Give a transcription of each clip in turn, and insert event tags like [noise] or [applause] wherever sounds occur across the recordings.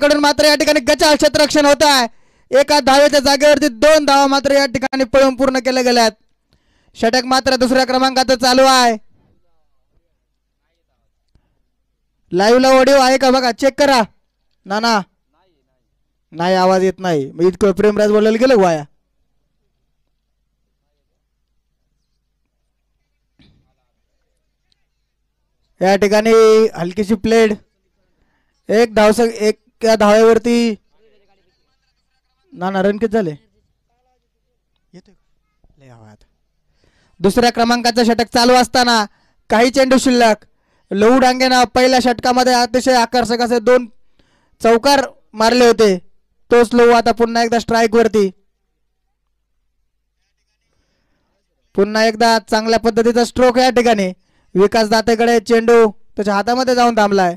कडून मात्र या ठिकाणी गचा क्षेत्ररक्षण होत आहे एका धावेच्या जागेवरती दोन धावा मात्र या ठिकाणी पळून पूर्ण केल्या गेल्यात षटक मात्र दुसऱ्या क्रमांकाचं चालू आहे लाईव्हला ऑडिओ आहे का बघा चेक करा ना नाही आवाज येत नाही मी इतकं प्रेमराज बोलायला गेलो वाया या ठिकाणी हलकीशी प्लेड एक धावस एक त्या धाव्यावरती ना ना रन झाले दुसऱ्या क्रमांकाचा षटक चालू असताना काही चेंडू शिल्लक लहू डांगेनं पहिल्या षटकामध्ये अतिशय आकर्षक असे दोन चौकार मारले होते तोच लहू आता पुन्हा एकदा स्ट्राईक वरती पुन्हा एकदा चांगल्या पद्धतीचा स्ट्रोक या ठिकाणी विकास दातेकडे चेंडू त्याच्या हातामध्ये जाऊन थांबलाय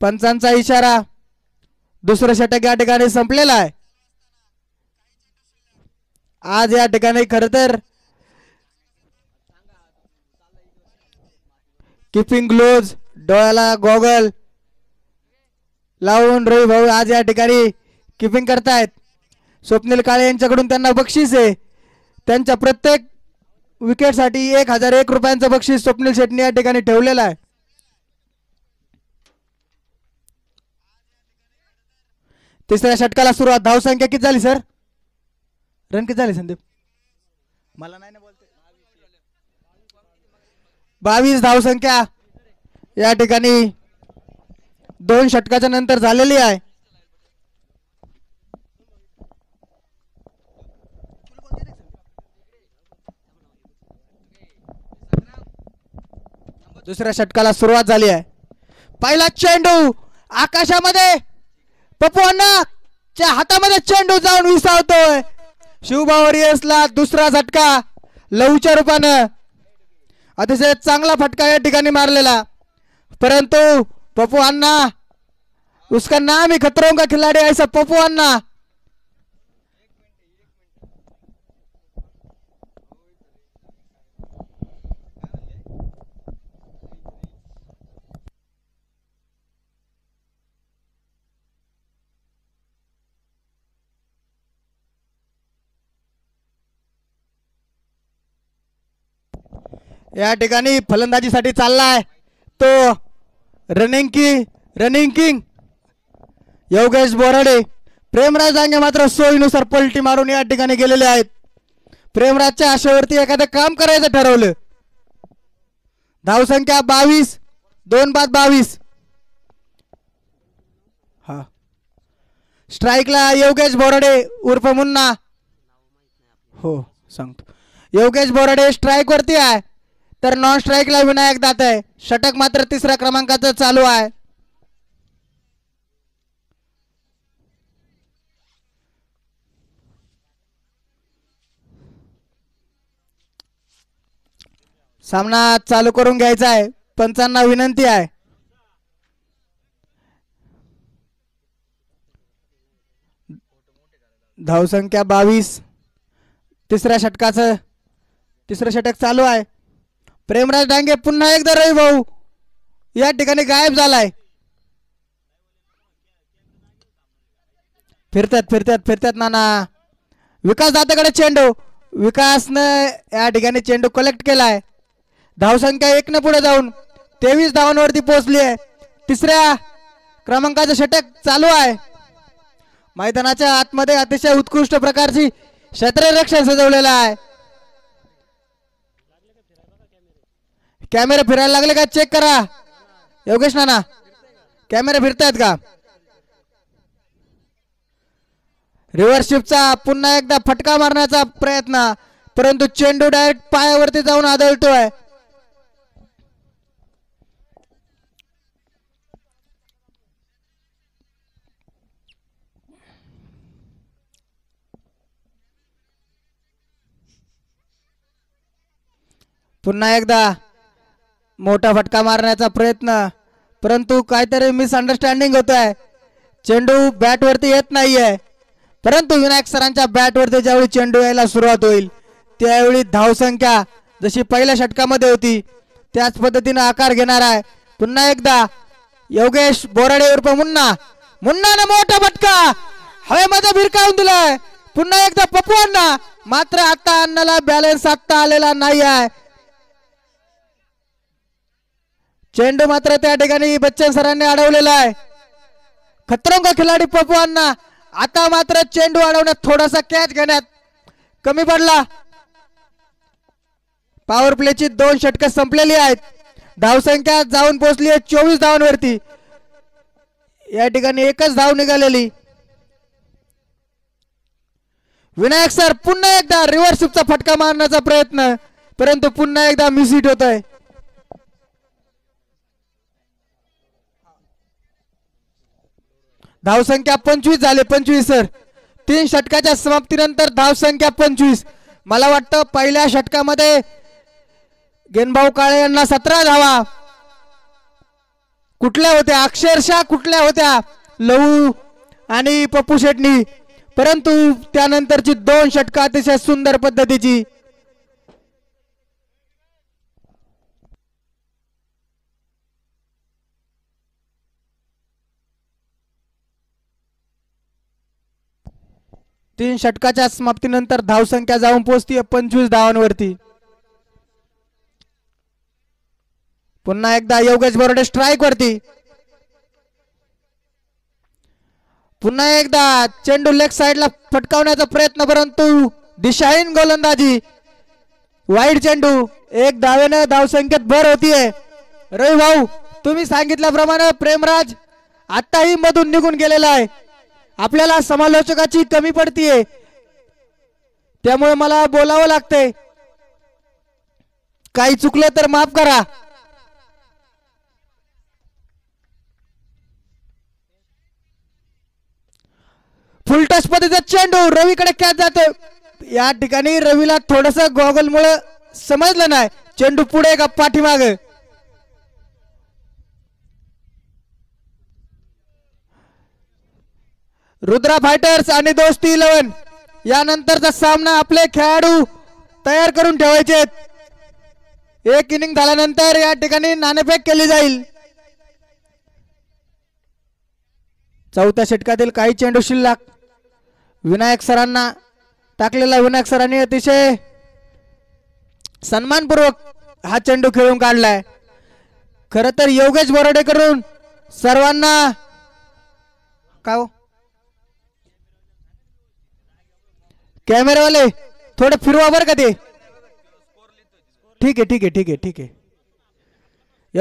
पंचांचा इशारा दुसरं षटक या ठिकाणी संपलेला आहे आज या ठिकाणी खर तर किपिंग ग्लोज डोळ्याला गॉगल लावून रवी भाऊ आज या ठिकाणी किपिंग करतायत स्वप्नील काळे यांच्याकडून त्यांना बक्षीस आहे त्यांच्या प्रत्येक विकेटसाठी एक हजार एक रुपयांचं बक्षीस स्वप्नील शेट्टी या ठिकाणी ठेवलेलं आहे तिसऱ्या षटकाला सुरुवात धावसंख्या किती झाली सर रन किती झाले संदीप मला नाही ना बोलते बावीस धावसंख्या या ठिकाणी दोन षटकाच्या नंतर झालेली आहे दुसऱ्या षटकाला सुरुवात झाली आहे पहिला चेंडू आकाशामध्ये पप्पू अण्णा च्या हातामध्ये चेंडू जाऊन विसावतोय शिवबावरियसला दुसरा झटका लहूच्या रूपानं अतिशय चांगला फटका या ठिकाणी मारलेला परंतु पप्पू अण्णा उसका नाम ही खतरों का खिलाडी ऐसा पप्पू अण्णा या ठिकाणी फलंदाजीसाठी चाललाय तो रनिंग की रनिंग किंग योगेश बोराडे प्रेमराज आंगे मात्र सोयीनुसार पलटी मारून या ठिकाणी गेलेले आहेत प्रेमराजच्या आशेवरती एखादं काम करायचं ठरवलं धावसंख्या बावीस दोन बाद बावीस हा स्ट्राईकला योगेश बोराडे उर्फ मुन्ना हो सांगतो योगेश बोराडे स्ट्राईक वरती आहे तर नॉन स्ट्राईकला विनायक दात आहे षटक मात्र तिसऱ्या क्रमांकाचं चालू आहे सामना चालू करून घ्यायचा आहे पंचांना विनंती आहे धावसंख्या बावीस तिसऱ्या षटकाचं तिसरं षटक चालू आहे प्रेमराज डांगे पुन्हा एकदा रवी भाऊ या ठिकाणी गायब झालाय फिरतात फिरतात फिरतात नाना विकास दाताकडे चेंडू विकासनं या ठिकाणी चेंडू कलेक्ट केलाय धावसंख्या एक न पुढे जाऊन तेवीस धावांवरती पोहोचली आहे तिसऱ्या क्रमांकाचं षटक चालू आहे मैदानाच्या आतमध्ये अतिशय उत्कृष्ट प्रकारची क्षेत्ररक्षण सजवलेलं आहे कॅमेरा फिरायला लागले का चेक करा योगेश नाना कॅमेरा फिरतायत का रिव्हर्सशिपचा पुन्हा एकदा फटका मारण्याचा प्रयत्न परंतु चेंडू डायरेक्ट पायावरती जाऊन आदळतोय पुन्हा एकदा मोठा फटका मारण्याचा प्रयत्न परंतु काहीतरी मिसअंडरस्टँडिंग होत आहे चेंडू बॅटवरती येत नाहीये परंतु विनायक सरांच्या बॅटवरती ज्यावेळी चेंडू यायला सुरुवात होईल त्यावेळी धावसंख्या जशी पहिल्या षटकामध्ये होती त्याच पद्धतीनं आकार घेणार आहे पुन्हा एकदा योगेश बोराडे उर्फ मुन्ना मुन्नाने मोठा फटका हवे हवेमध्ये भिरकावून दिलाय पुन्हा एकदा पप्पू अण्णा मात्र आता अन्नाला बॅलन्स साधता आलेला नाही आहे चेंडू मात्र त्या ठिकाणी बच्चन सरांनी अडवलेला आहे खतरंग खिलाडी पप्पांना आता मात्र चेंडू अडवण्यात थोडासा कॅच घेण्यात कमी पडला पॉवर प्लेची दोन षटक संपलेली आहेत धावसंख्या जाऊन पोहोचली आहे चोवीस धावांवरती या ठिकाणी एकच धाव निघालेली विनायक सर पुन्हा एकदा रिव्हर्स रिव्हर्सिपचा फटका मारण्याचा प्रयत्न परंतु पुन्हा एकदा मिसिट होत आहे धावसंख्या पंचवीस झाले पंचवीस सर तीन षटकाच्या समाप्तीनंतर धावसंख्या पंचवीस मला वाटतं पहिल्या षटकामध्ये गेनभाऊ काळे यांना सतरा धावा कुठल्या होत्या अक्षरशः कुठल्या होत्या लहू आणि पप्पू शेटणी परंतु त्यानंतरची दोन षटकं अतिशय सुंदर पद्धतीची तीन षटकाच्या समाप्तीनंतर धावसंख्या जाऊन पोहोचती पंचवीस धावांवरती पुन्हा एकदा योगेश बोर्डे स्ट्राईक वरती पुन्हा एकदा चेंडू लेग साईडला फटकावण्याचा प्रयत्न परंतु दिशाहीन गोलंदाजी वाईट चेंडू एक धावेनं धावसंख्येत भर होतीये रवी भाऊ तुम्ही सांगितल्याप्रमाणे प्रेमराज आताही मधून निघून गेलेला आहे आपल्याला समालोचकाची कमी पडतीये त्यामुळे मला बोलावं लागतंय काही चुकलं तर माफ करा फुलटॉस पद्धतीचा चेंडू रवीकडे कॅच जातो या ठिकाणी रवीला थोडस गॉगल मुळे समजलं नाही चेंडू पुढे का पाठीमाग रुद्रा फायटर्स आणि दोस्ती इलेव्हन यानंतरचा सामना आपले खेळाडू तयार करून ठेवायचे एक इनिंग झाल्यानंतर या ठिकाणी नाणेफेक केली जाईल चौथ्या षटकातील काही चेंडू शिल्लक विनायक सरांना टाकलेला विनायक सरांनी अतिशय सन्मानपूर्वक हा चेंडू खेळून काढलाय खरं तर योगेश बोराडे करून सर्वांना का हो कॅमेरावाले थोडं फिरवा बरं का ते ठीक आहे ठीक आहे ठीक आहे ठीक आहे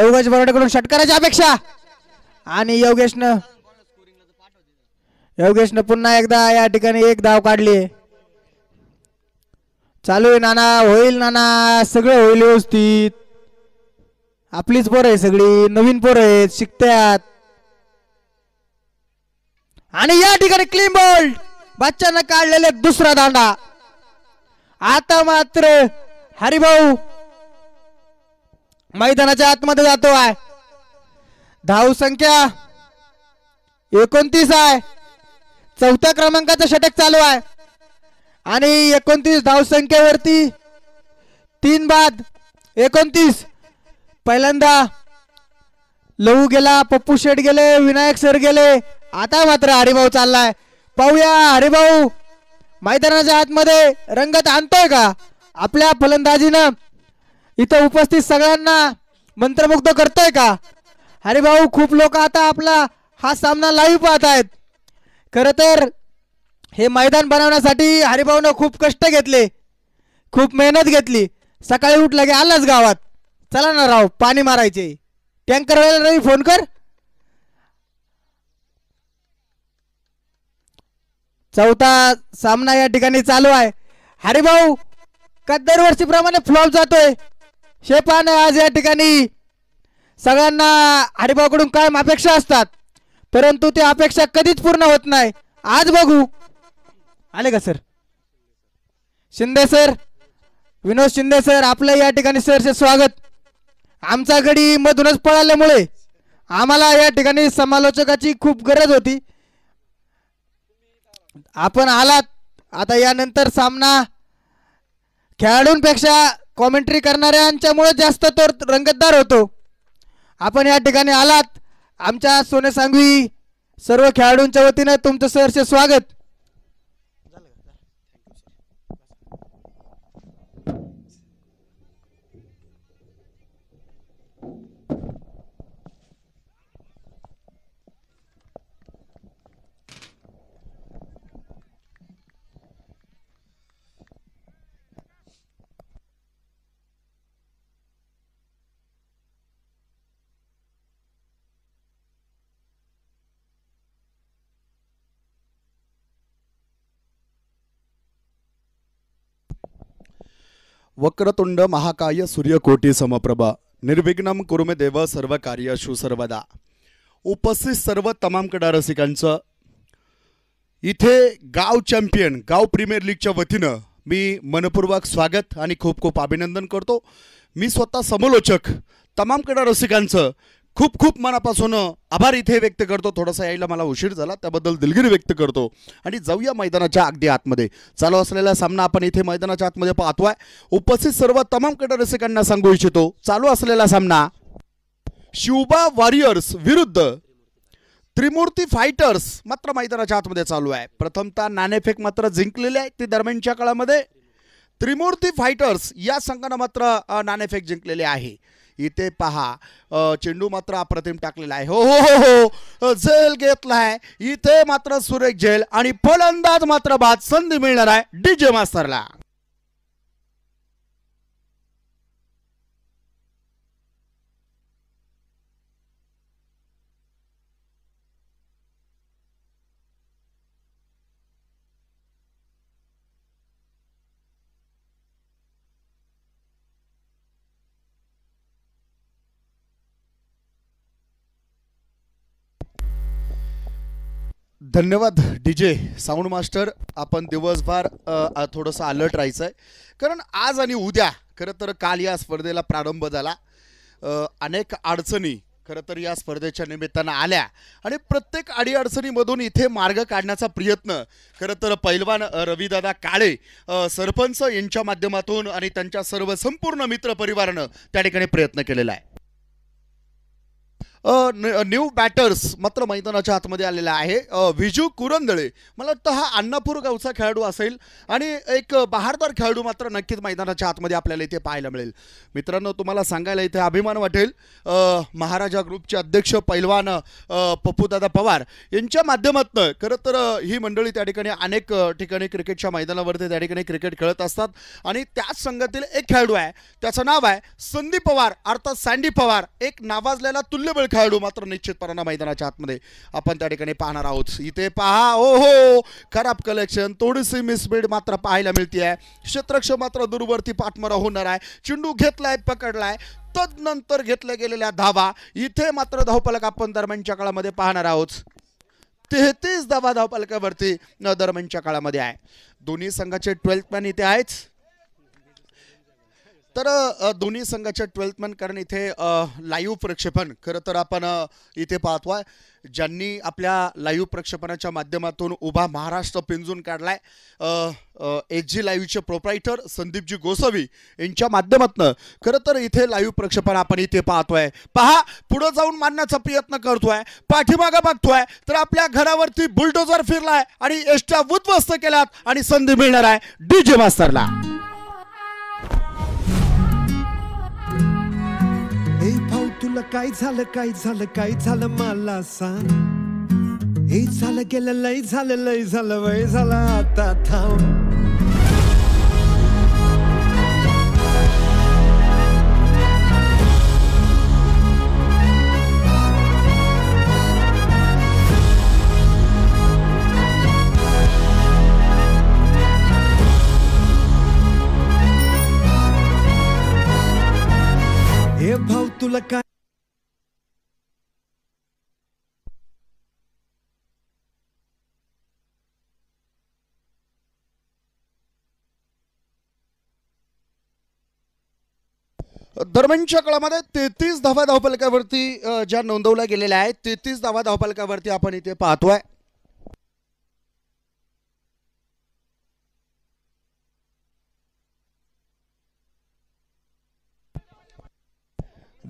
योगेश बरोडेकडून षटकाराची अपेक्षा आणि योगेशनं योगेशनं पुन्हा एकदा या ठिकाणी एक धाव काढली चालू आहे नाना होईल नाना सगळं होईल व्यवस्थित आपलीच पोरं आहे सगळी नवीन पोरं आहेत शिकतात आणि या ठिकाणी क्लीन बोल्ड बच्चन काढलेला दुसरा दांडा आता मात्र हरिभाऊ मैदानाच्या आतमध्ये जातो आहे धाव संख्या एकोणतीस आहे चौथ्या क्रमांकाचं षटक चालू आहे आणि एकोणतीस धाव संख्येवरती तीन बाद एकोणतीस पहिल्यांदा लहू गेला पप्पू शेठ गेले विनायक सर गेले आता मात्र हरिभाऊ चाललाय पाहूया अरे भाऊ मैदानाच्या आतमध्ये रंगत आणतोय का आपल्या फलंदाजीनं इथं उपस्थित सगळ्यांना मंत्रमुग्ध करतोय का अरे भाऊ खूप लोक आता आपला हा सामना लाईव्ह पाहत आहेत खरं तर हे मैदान बनवण्यासाठी हरिभाऊनं खूप कष्ट घेतले खूप मेहनत घेतली सकाळी उठलं की आलाच गावात चला ना राव पाणी मारायचे टँकर फोन कर चौथा सामना या ठिकाणी चालू आहे हरिभाऊ का दरवर्षीप्रमाणे फ्लॉप जातोय शेपान आज या ठिकाणी सगळ्यांना हरिभाऊकडून कायम अपेक्षा असतात परंतु ती अपेक्षा कधीच पूर्ण होत नाही आज बघू आले का sir Shinde sir Vinod Shinde sir आपलं या ठिकाणी सरचे स्वागत आमचा गडी मधूनच पळाल्यामुळे आम्हाला या ठिकाणी समालोचकाची खूप गरज होती आपण आलात आता यानंतर सामना खेळाडूंपेक्षा कॉमेंट्री करणाऱ्यांच्यामुळे जास्त तो रंगतदार होतो आपण या ठिकाणी आलात आमच्या सोने सांगवी सर्व खेळाडूंच्या वतीनं तुमचं सहर्ष स्वागत वक्रतुंड महाकाय सूर्यकोटी समप्रभा निर्विघ्नम कुरुमे देव सर्व सर्वदा उपस्थित सर्व तमाम कडा रसिकांचं इथे गाव चॅम्पियन गाव प्रीमियर लीगच्या वतीनं मी मनपूर्वक स्वागत आणि खूप खूप अभिनंदन करतो मी स्वतः समलोचक तमाम कडा रसिकांचं खूप खूप मनापासून आभार इथे व्यक्त करतो थोडासा यायला मला उशीर झाला त्याबद्दल दिलगिरी व्यक्त करतो आणि जाऊया मैदानाच्या अगदी आतमध्ये चालू असलेला सामना आपण इथे मैदानाच्या आतमध्ये पाहतोय उपस्थित सर्व तमाम कट रसिकांना सांगू इच्छितो चालू असलेला सामना शिवबा वॉरियर्स विरुद्ध त्रिमूर्ती फायटर्स मात्र मैदानाच्या आतमध्ये चालू आहे प्रथमतः नाणेफेक मात्र जिंकलेले आहे ते दरम्यानच्या काळामध्ये त्रिमूर्ती फायटर्स या संघानं मात्र नाणेफेक जिंकलेले आहे इथे पहा चेंडू मात्र अप्रतिम टाकलेला आहे हो हो हो हो झेल घेतलाय इथे मात्र सुरेख झेल आणि फलंदाज मात्र बाद संधी मिळणार आहे डीजे मास्तरला धन्यवाद डी जे साऊंड मास्टर आपण दिवसभर थोडंसं अलर्ट राहायचं आहे कारण आज आणि उद्या खरं तर काल या स्पर्धेला प्रारंभ झाला अनेक अडचणी खरं तर या स्पर्धेच्या निमित्तानं आल्या आणि प्रत्येक अडीअडचणीमधून इथे मार्ग काढण्याचा प्रयत्न खरं तर पैलवान रवीदादा काळे सरपंच यांच्या माध्यमातून आणि त्यांच्या सर्व संपूर्ण मित्रपरिवारानं त्या ठिकाणी प्रयत्न केलेला आहे न्यू बॅटर्स मात्र मैदानाच्या आतमध्ये आलेला आहे विजू कुरंदळे मला वाटतं हा अण्णापूर गावचा खेळाडू असेल आणि एक बहारदार खेळाडू मात्र नक्कीच मैदानाच्या आतमध्ये आपल्याला इथे पाहायला मिळेल मित्रांनो तुम्हाला सांगायला इथे अभिमान वाटेल महाराजा ग्रुपचे अध्यक्ष पैलवान पप्पूदादा पवार यांच्या माध्यमातून खरं तर ही मंडळी त्या ठिकाणी अनेक ठिकाणी क्रिकेटच्या मैदानावरती त्या ठिकाणी क्रिकेट खेळत असतात आणि त्याच संघातील एक खेळाडू आहे त्याचं नाव आहे संदीप पवार अर्थात सँडी पवार एक नावाजलेला तुल्यबळ खेळाडू मात्र निश्चितपणानं मैदानाच्या आतमध्ये आपण त्या ठिकाणी पाहणार आहोत इथे पहा ओ हो खराब कलेक्शन थोडीशी मिसबीड मात्र पाहायला मिळते आहे क्षेत्रक्ष मात्र दूरवरती पाठमरा होणार आहे चेंडू घेतलाय पकडलाय तदनंतर घेतल्या गेलेल्या धावा इथे मात्र धावपालक आपण दरम्यानच्या काळामध्ये पाहणार आहोत तेहतीस धावा धावपालकावरती दरम्यानच्या काळामध्ये आहे दोन्ही संघाचे ट्वेल्थ मॅन इथे आहेच तर दोन्ही संघाच्या ट्वेल्थमॅन कारण इथे लाईव्ह प्रक्षेपण खरं तर आपण इथे पाहतो आहे ज्यांनी आपल्या लाईव्ह प्रक्षेपणाच्या माध्यमातून उभा महाराष्ट्र पिंजून काढलाय एच जी लाईव्हचे प्रोप्रायटर संदीपजी गोसावी यांच्या माध्यमातून खरं तर इथे लाईव्ह प्रक्षेपण आपण इथे पाहतोय पहा पुढं जाऊन मानण्याचा प्रयत्न करतोय पाठीमागा बघतोय तर आपल्या घरावरती बुलडोजर फिरलाय आणि एसट्या उद्ध्वस्त केल्यात आणि संधी मिळणार आहे डीजे मास्तरला तुला काय झालं काय झालं काय झालं मला सांग हे झालं गेलं लय झालं लय झालं वय झाला आता थांब तुला काय दरम्यानच्या काळामध्ये तेहतीस धावा धावपालकावरती ज्या नोंदवल्या गेलेल्या आहेत तेहतीस धावा धावपालकावरती आपण इथे पाहतोय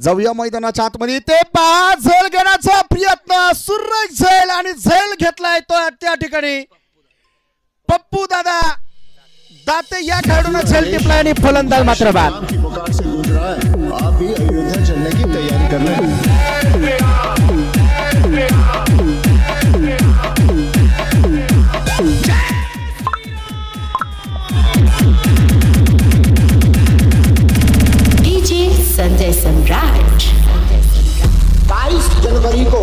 जाऊया मैदानाच्या आतमध्ये ते पहा झेल घेण्याचा प्रयत्न सुर्य झेल आणि झेल घेतलाय तो त्या ठिकाणी पप्पू दादा दाते या खेळाडून झेल टिपलाय आणि फलंदाज मात्र बाद रहा है आप भी अयोध्या चलने की तैयारी कर रहे संजय सम्राट बाईस जनवरी को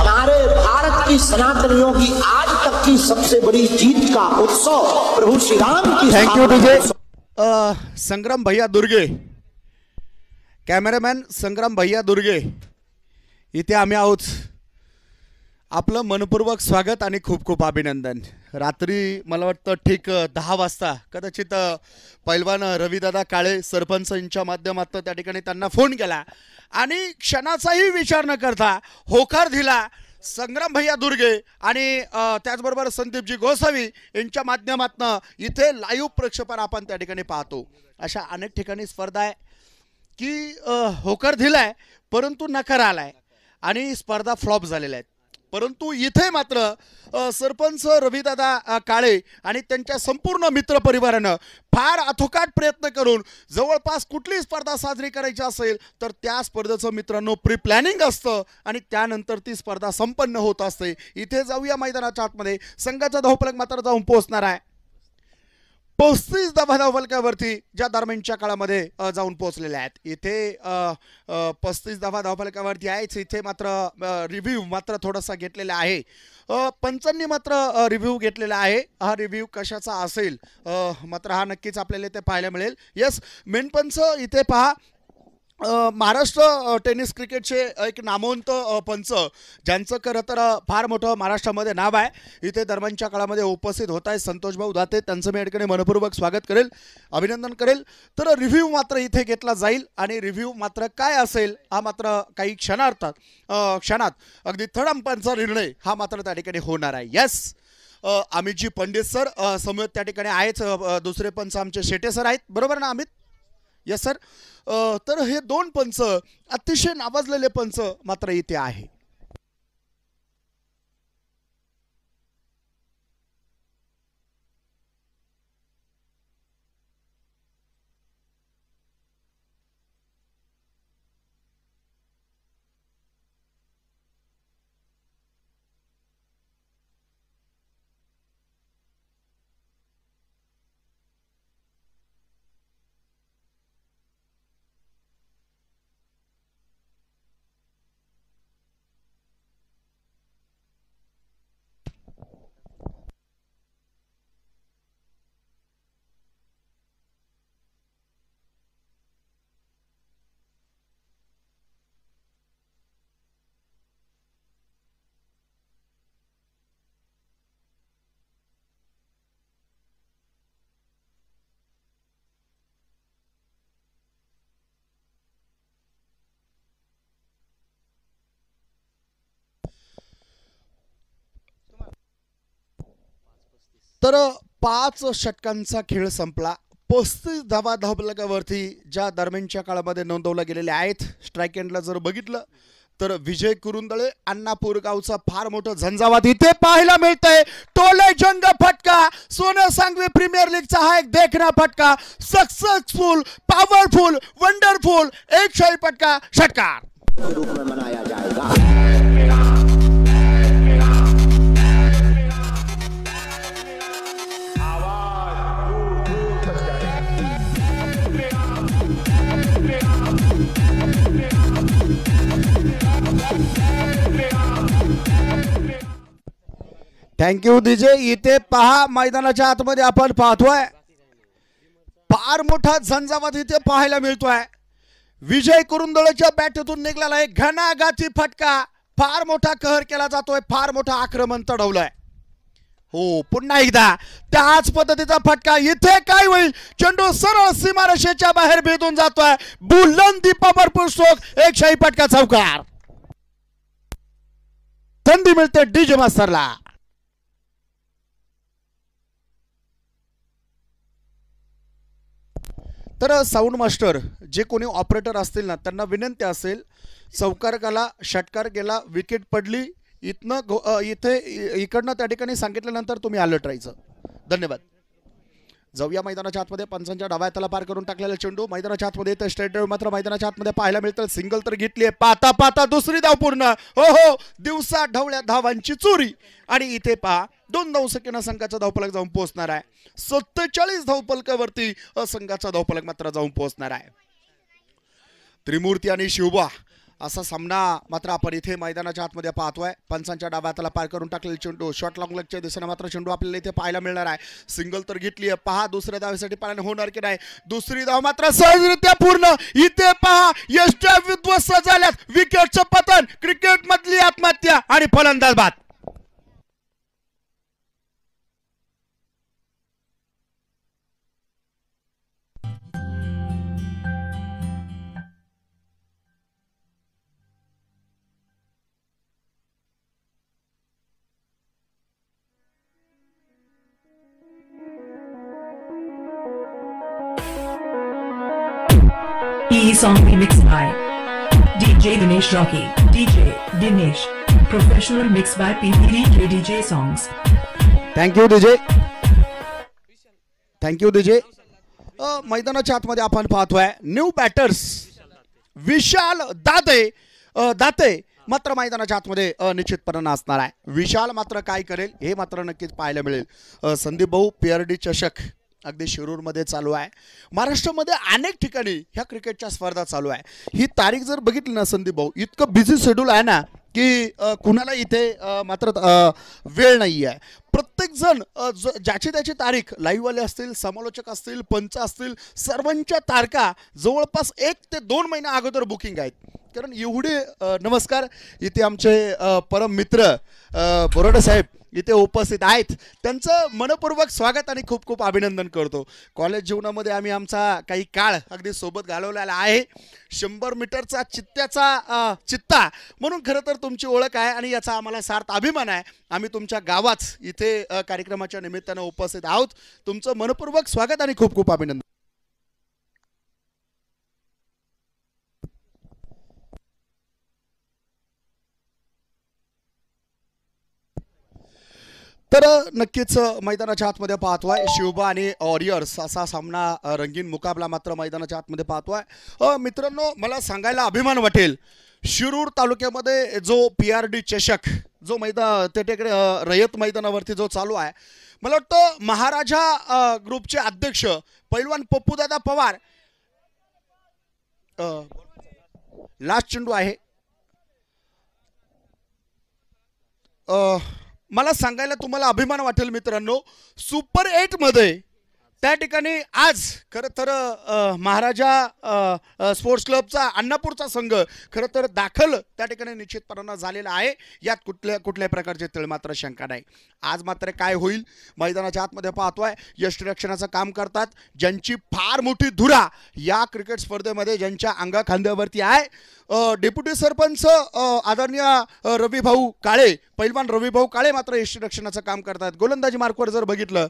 हमारे भारत की सनातनियों की आज तक की सबसे बड़ी जीत का उत्सव प्रभु श्री राम की थैंक यू संग्राम भैया दुर्गे कॅमेरामॅन संग्राम भैया दुर्गे इथे आम्ही आहोत आपलं मनपूर्वक स्वागत आणि खूप खूप अभिनंदन रात्री मला वाटतं ठीक दहा वाजता कदाचित पैलवान रविदादा काळे यांच्या माध्यमातून त्या ठिकाणी त्यांना फोन केला आणि क्षणाचाही विचार न करता होकार दिला संग्राम भैया दुर्गे आणि त्याचबरोबर संदीपजी गोसावी यांच्या माध्यमातून इथे लाईव्ह प्रक्षेपण आपण त्या ठिकाणी पाहतो अशा अनेक ठिकाणी स्पर्धा आहे की होकार दिलाय परंतु नकार आलाय आणि स्पर्धा फ्लॉप झालेल्या आहेत परंतु इथे मात्र सरपंच रवीदादा काळे आणि त्यांच्या संपूर्ण मित्र परिवारानं फार अथोकाट प्रयत्न करून जवळपास कुठली स्पर्धा साजरी करायची असेल तर त्या स्पर्धेचं मित्रांनो प्री प्लॅनिंग असतं आणि त्यानंतर ती स्पर्धा संपन्न होत असते इथे जाऊया मैदानाच्या आतमध्ये संघाचा धावपलक मात्र जाऊन पोहोचणार आहे पस्तीस धावफलकावरती ज्या दरम्यानच्या काळामध्ये जाऊन पोहोचलेल्या आहेत इथे पस्तीस धावा धावफलकावरती आहेच इथे मात्र रिव्ह्यू मात्र थोडासा घेतलेला आहे पंचांनी मात्र रिव्ह्यू घेतलेला आहे हा रिव्ह्यू कशाचा असेल मात्र हा नक्कीच आपल्याला इथे पाहायला मिळेल येस मेनपंच इथे पहा महाराष्ट्र टेनिस क्रिकेटचे एक नामवंत पंच ज्यांचं खरं तर फार मोठं महाराष्ट्रामध्ये नाव आहे इथे दरम्यानच्या काळामध्ये उपस्थित होत आहे संतोष भाऊ दाते त्यांचं मी ठिकाणी मनपूर्वक स्वागत करेल अभिनंदन करेल तर रिव्ह्यू मात्र इथे घेतला जाईल आणि रिव्ह्यू मात्र काय असेल हा मात्र काही क्षणार्थात क्षणात अगदी थड निर्णय हा मात्र त्या ठिकाणी होणार आहे येस अमितजी पंडित सर समोर त्या ठिकाणी आहेच दुसरे पंच आमचे शेटे सर आहेत बरोबर ना अमित येस सर तर हे दोन पंच अतिशय नावाजलेले पंच मात्र इथे आहे तर पाच षटकांचा खेळ संपला पस्तीस धावा धाबलकावरती ज्या दरम्यानच्या काळामध्ये नोंदवल्या गेलेल्या आहेत स्ट्राईक एंडला जर बघितलं तर विजय कुरुंदळे अण्णापूर गावचा फार मोठं झंझावात इथे पाहायला मिळतंय टोले जंग फटका सोनं सांगवी प्रीमियर लीगचा हा एक देखना फटका सक्सेसफुल पावरफुल वंडरफुल एक शाही फटका षटकार थँक्यू डीजे इथे पहा मैदानाच्या आतमध्ये आपण पाहतोय फार मोठा झंझावात इथे पाहायला मिळतोय विजय कुरुंदोळच्या बॅटेतून निघलेला एक घनागाची फटका फार मोठा कहर केला जातोय फार मोठा आक्रमण चढवलंय हो पुन्हा एकदा त्याच पद्धतीचा फटका इथे काय होईल चेंडू सरळ सीमारेषेच्या बाहेर भेदून जातोय बुलंदी पबर एक शाही फटका चौकार संधी मिळते डीजे मास्तरला तर साऊंड मास्टर जे कोणी ऑपरेटर असतील ना त्यांना विनंती असेल चौकार गेला षटकार गेला विकेट पडली इथनं इथे इकडनं त्या ठिकाणी सांगितल्यानंतर तुम्ही अलर्ट राहायचं धन्यवाद जाऊया मैदानाच्या आतमध्ये पंचांच्या डाव्या हाताला पार करून टाकलेला चेंडू मैदानाच्या आतमध्ये येतं स्ट्रेट मात्र मैदानाच्या आतमध्ये पाहायला मिळतं सिंगल तर घेतली आहे पाहता दुसरी धाव पूर्ण हो हो दिवसा ढवळ्या धावांची चोरी आणि इथे पहा दोन धावसकीनं संघाचा धावपलक जाऊन पोहोचणार आहे सत्तेचाळीस धावपलकावरती असंघाचा धावपलक मात्र जाऊन पोहोचणार आहे त्रिमूर्ती आणि शिवबा असा सामना मात्र आपण इथे मैदानाच्या आतमध्ये पाहतोय पंचांच्या डाब्यात त्याला पार करून टाकलेला चेंडू शॉर्ट लॉंग लेगच्या दिशेने मात्र चेंडू आपल्याला इथे पाहायला मिळणार आहे सिंगल तर घेतली आहे पहा दुसऱ्या धावेसाठी पालन होणार की नाही दुसरी धाव मात्र सहजरित्या पूर्ण इथे पहा यश विध्वस्त झाल्यात विकेटचं पतन क्रिकेटमधली आत्महत्या आणि फलंदाज बाद E song remix by DJ Dinesh Rocky, DJ Dinesh. Professional mix by PPDK DJ songs. Thank you DJ thank you DJ मैदानाच्या आतमध्ये आपण पाहतोय न्यू बॅटर्स विशाल दाते दाते मात्र मैदानाच्या आतमध्ये अ, निश्चितपणे नाचणार आहे विशाल मात्र काय करेल हे मात्र नक्कीच पाहायला मिळेल अ, संदीप भाऊ पीआरडी चषक अगदी शिरूरमध्ये चालू आहे महाराष्ट्रामध्ये अनेक ठिकाणी ह्या क्रिकेटच्या स्पर्धा चालू आहे ही तारीख जर बघितली ना संदीप भाऊ इतकं बिझी शेड्यूल आहे ना की कुणाला इथे मात्र वेळ नाही आहे प्रत्येकजण ज्याची त्याची तारीख लाईववाले असतील समालोचक असतील पंच असतील सर्वांच्या तारखा जवळपास एक ते दोन महिना अगोदर बुकिंग आहेत कारण एवढे नमस्कार इथे आमचे परम मित्र बरोडे साहेब इथे उपस्थित आहेत त्यांचं मनपूर्वक स्वागत आणि खूप खूप अभिनंदन करतो कॉलेज जीवनामध्ये आम्ही आमचा काही काळ अगदी सोबत घालवलेला आहे शंभर मीटरचा चित्त्याचा चित्ता म्हणून खरं तर तुमची ओळख आहे आणि याचा आम्हाला सार्थ अभिमान आहे आम्ही तुमच्या गावाच इथे कार्यक्रमाच्या निमित्तानं उपस्थित आहोत तुमचं मनपूर्वक स्वागत आणि खूप खूप अभिनंदन तर नक्कीच मैदानाच्या आतमध्ये पाहतोय शिवबा आणि ऑरियर्स असा सामना रंगीन मुकाबला मात्र मैदानाच्या आतमध्ये पाहतोय मित्रांनो मला सांगायला अभिमान वाटेल शिरूर तालुक्यामध्ये जो पी आर डी चषक जो मैदान त्याच्याकडे रयत मैदानावरती जो चालू आहे मला वाटतं महाराजा ग्रुपचे अध्यक्ष पैलवान पप्पूदादा पवार लास्ट चेंडू आहे मला सांगायला तुम्हाला अभिमान वाटेल मित्रांनो सुपर मध्ये त्या ठिकाणी आज खरं तर महाराजा स्पोर्ट्स क्लबचा अण्णापूरचा संघ खरं तर दाखल त्या ठिकाणी निश्चितपणानं झालेला आहे यात कुठल्या कुठल्या प्रकारचे तळ मात्र शंका नाही आज मात्र काय होईल मैदानाच्या आतमध्ये पाहतोय यष्टरक्षणाचं काम करतात ज्यांची फार मोठी धुरा या क्रिकेट स्पर्धेमध्ये ज्यांच्या अंगा खांद्यावरती आहे डेप्युटी सरपंच आदरणीय रवी भाऊ काळे पैलवान रवी भाऊ काळे मात्र यष्टी रक्षणाचं काम करतात गोलंदाजी मार्कवर जर बघितलं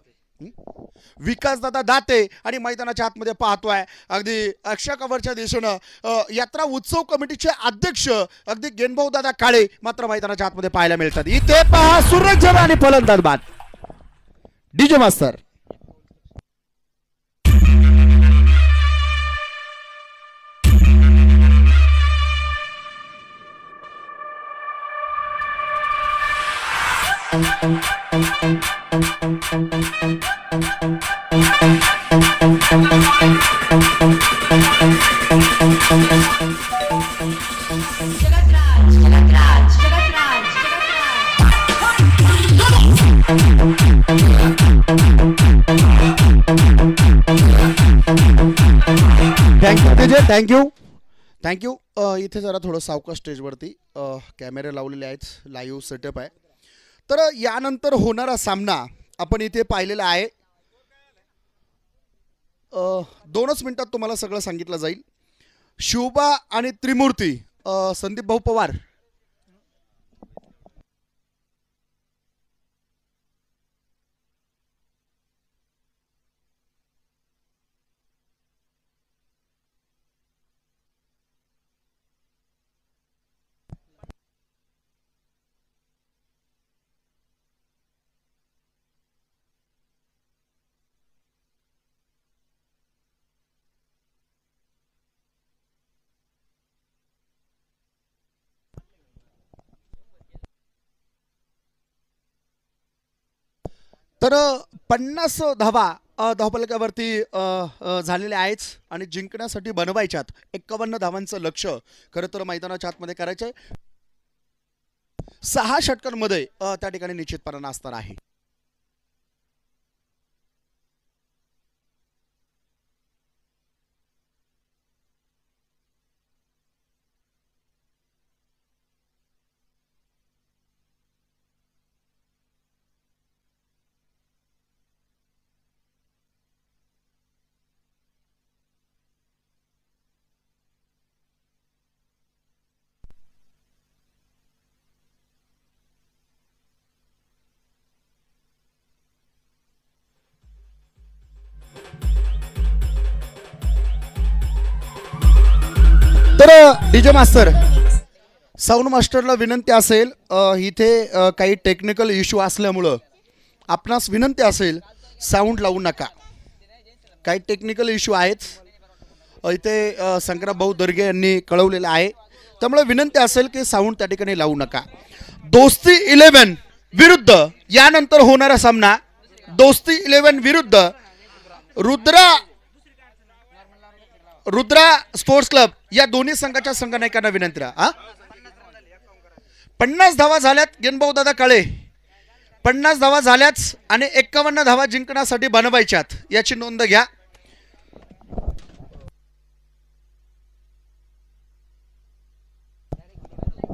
विकासदादा दाते आणि मैदानाच्या आतमध्ये पाहतोय अगदी अक्षय कवरच्या दिशेनं यात्रा उत्सव कमिटीचे अध्यक्ष अगदी गेनभाऊ दादा काळे मात्र मैदानाच्या आतमध्ये पाहायला मिळतात इथे पहा सूर्यजन आणि फलंदाज बाद डीजे मास्तर थँक्यू थँक्यू uh, इथे जरा थोडं सावका स्टेजवरती कॅमेरे लावलेले आहेत लाईव्ह सेटअप आहे तर यानंतर होणारा सामना आपण इथे पाहिलेला आहे दोनच मिनिटात तुम्हाला सगळं सांगितलं जाईल शिवबा आणि त्रिमूर्ती संदीप भाऊ पवार तर पन्नास धावा धावफलकावरती झालेल्या आहेच आणि जिंकण्यासाठी बनवायच्यात एक्कावन्न धावांचं लक्ष खरं तर मैदानाच्या आतमध्ये करायचंय सहा षटकांमध्ये त्या ठिकाणी निश्चितपणा असणार आहे डीजे मास्टर साऊंड मास्टरला विनंती असेल इथे काही टेक्निकल इश्यू असल्यामुळं आपणास विनंती असेल साऊंड लावू नका काही टेक्निकल इश्यू आहेत इथे भाऊ दर्गे यांनी कळवलेलं आहे त्यामुळे विनंती असेल की साऊंड त्या ठिकाणी लावू नका दोस्ती इलेव्हन विरुद्ध यानंतर होणारा सामना दोस्ती इलेव्हन विरुद्ध रुद्रा रुद्रा स्पोर्ट्स क्लब या दोन्ही संघाच्या संघनायकांना विनंती हा पन्नास धावा झाल्यात गेनभाऊ दादा काळे पन्नास धावा झाल्याच आणि एक्कावन्न धावा जिंकण्यासाठी बनवायच्यात याची नोंद घ्या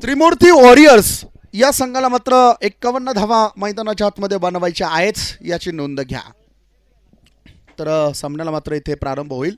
त्रिमूर्ती वॉरियर्स या संघाला मात्र एक्कावन्न धावा मैदानाच्या आतमध्ये बनवायच्या आहेच याची नोंद घ्या तर सामन्याला मात्र इथे प्रारंभ होईल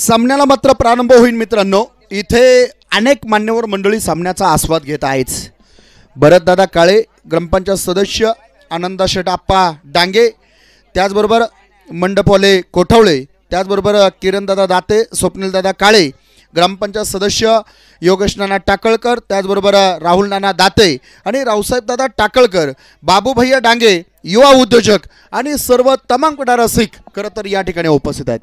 सामन्याला मात्र प्रारंभ होईल मित्रांनो इथे अनेक मान्यवर मंडळी सामन्याचा आस्वाद घेत आहेच भरतदादा काळे ग्रामपंचायत सदस्य आनंदा शेटाप्पा डांगे त्याचबरोबर मंडपवाले कोठवळे त्याचबरोबर किरणदादा दाते स्वप्नीलदादा काळे ग्रामपंचायत सदस्य योगेश नाना टाकळकर त्याचबरोबर राहुल नाना दाते आणि रावसाहेब दादा टाकळकर बाबूभैया डांगे युवा उद्योजक आणि सर्व तमाम रसिक खरं तर या ठिकाणी उपस्थित आहेत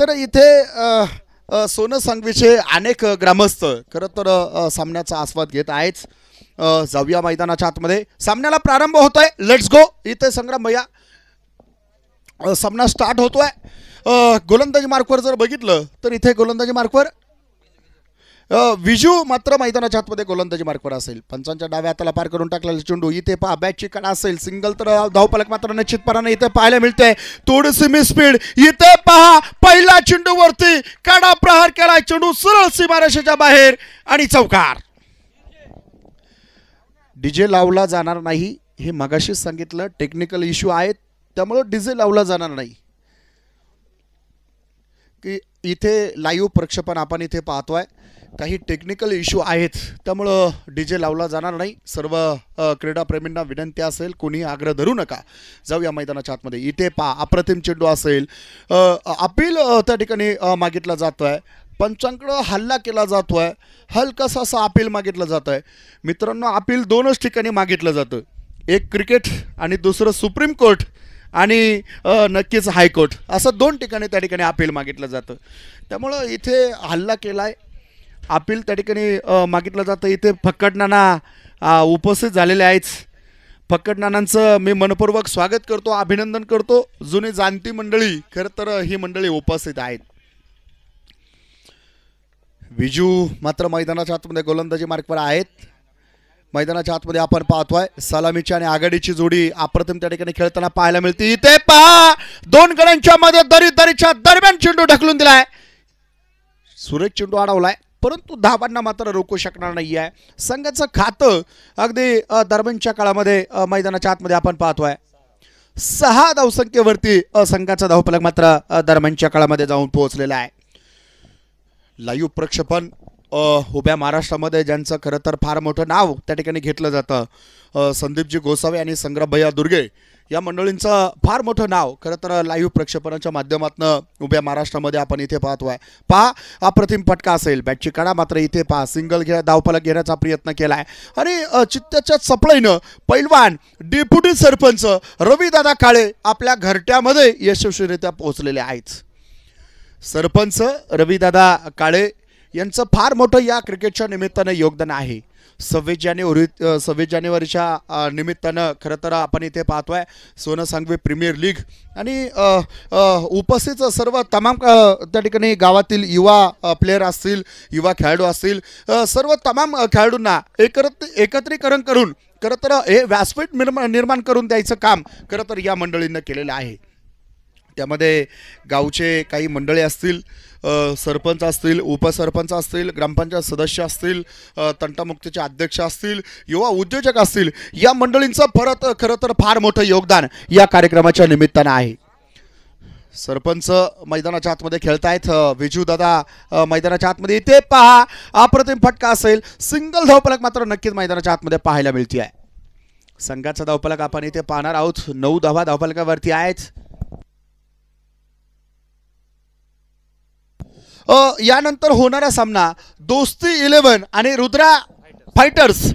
तर इथे सोनं सांगवीचे अनेक ग्रामस्थ खरं तर सामन्याचा आस्वाद घेत आहेच जाऊया मैदानाच्या आतमध्ये सामन्याला प्रारंभ होतोय लेट्स गो इथे संग्राम भैया सामना स्टार्ट होतोय गोलंदाजी मार्कवर जर बघितलं तर इथे गोलंदाजी मार्कवर विजू मात्र मैदानाच्या हातमध्ये गोलंदाजी मार्कवर असेल पंचांच्या डाव्या हाताला पार करून टाकलेला चेंडू इथे पहा बॅटची कडा असेल सिंगल तर धावपालक मात्र निश्चितपणाने इथे पाहायला मिळते मी स्पीड इथे पहा पहिला चेंडू वरती कडा प्रहार केला चेंडू सरळ सीमारेषेच्या बाहेर आणि चौकार डीजे लावला जाणार नाही हे मगाशीच सांगितलं टेक्निकल इश्यू आहेत त्यामुळं डीजे लावला जाणार नाही की इथे लाईव्ह प्रक्षेपण आपण इथे पाहतोय काही टेक्निकल इश्यू आहेत त्यामुळं डी जे लावला जाणार नाही सर्व क्रीडाप्रेमींना विनंती असेल कोणी आग्रह धरू नका जाऊया मैदानाच्या आतमध्ये इथे पा अप्रतिम चेंडू असेल अपील त्या ठिकाणी मागितला जातो आहे पंचांकडं हल्ला केला जातो आहे हलकसा असा अपील मागितला जात आहे मित्रांनो अपील दोनच ठिकाणी मागितलं जातं एक क्रिकेट आणि दुसरं सुप्रीम कोर्ट आणि नक्कीच हायकोर्ट असं दोन ठिकाणी त्या ठिकाणी अपील मागितलं जातं त्यामुळं इथे हल्ला केला आहे अपील त्या ठिकाणी मागितलं जातं इथे नाना उपस्थित झालेले आहेच नानांचं मी मनपूर्वक स्वागत करतो अभिनंदन करतो जुनी जाणती मंडळी खरं तर ही मंडळी उपस्थित आहेत विजू मात्र मैदानाच्या आतमध्ये गोलंदाजी मार्गवर आहेत मैदानाच्या आतमध्ये आपण पाहतोय सलामीची आणि आघाडीची जोडी अप्रतिम त्या ठिकाणी खेळताना पाहायला मिळते इथे पहा दोन गड्यांच्या मध्ये दरी दरीच्या दरम्यान चेंडू ढकलून दिलाय सुरेश चेंडू अडवलाय परंतु धावांना मात्र रोखू शकणार नाही आहे संघाचं खातं अगदी दरम्यानच्या काळामध्ये मैदानाच्या आतमध्ये आपण पाहतोय सहा धावसंख्येवरती संघाचा धावफलक मात्र दरम्यानच्या काळामध्ये जाऊन पोहोचलेला आहे लाईव्ह प्रक्षेपण उभ्या महाराष्ट्रामध्ये ज्यांचं खरं तर फार मोठं नाव त्या ठिकाणी घेतलं जातं संदीपजी गोसावे आणि भैया दुर्गे या मंडळींचं फार मोठं नाव खरं तर लाईव्ह प्रक्षेपणाच्या माध्यमातून उभ्या महाराष्ट्रामध्ये आपण इथे पाहतो आहे पहा अप्रतिम पटका असेल बॅटची काढा मात्र इथे पहा सिंगल घे धावपाला घेण्याचा प्रयत्न केला आहे आणि चित्त्याच्या चपळीनं पैलवान डेप्युटी सरपंच रवीदादा काळे आपल्या घरट्यामध्ये यशस्वीरित्या पोहोचलेले आहेत सरपंच रवीदादा काळे यांचं फार मोठं या क्रिकेटच्या निमित्तानं योगदान आहे सव्वीस जानेवारी सव्वीस जानेवारीच्या निमित्तानं खरं तर आपण इथे पाहतो आहे सोनं सांगवे प्रीमियर लीग आणि उपस्थित सर्व तमाम त्या ठिकाणी गावातील युवा प्लेयर असतील युवा खेळाडू असतील सर्व तमाम खेळाडूंना एकत्र एकत्रीकरण करून खरं तर हे व्यासपीठ निर्माण निर्माण करून द्यायचं काम खरं तर या मंडळींनं केलेलं आहे त्यामध्ये गावचे काही मंडळे असतील सरपंच असतील उपसरपंच असतील ग्रामपंचायत सदस्य असतील तंटामुक्तीचे अध्यक्ष असतील युवा उद्योजक असतील या मंडळींचं परत खरं तर फार मोठं योगदान या कार्यक्रमाच्या निमित्तानं आहे सरपंच मैदानाच्या आतमध्ये खेळतायत विजू दादा मैदानाच्या आतमध्ये इथे पहा अप्रतिम फटका असेल सिंगल धावपलक मात्र नक्कीच मैदानाच्या आतमध्ये पाहायला मिळते आहे संघाचा धावपलक आपण इथे पाहणार आहोत नऊ धावा धावपलकावरती आहेत यानंतर होणारा सामना दोस्ती इलेव्हन आणि रुद्रा फायटर्स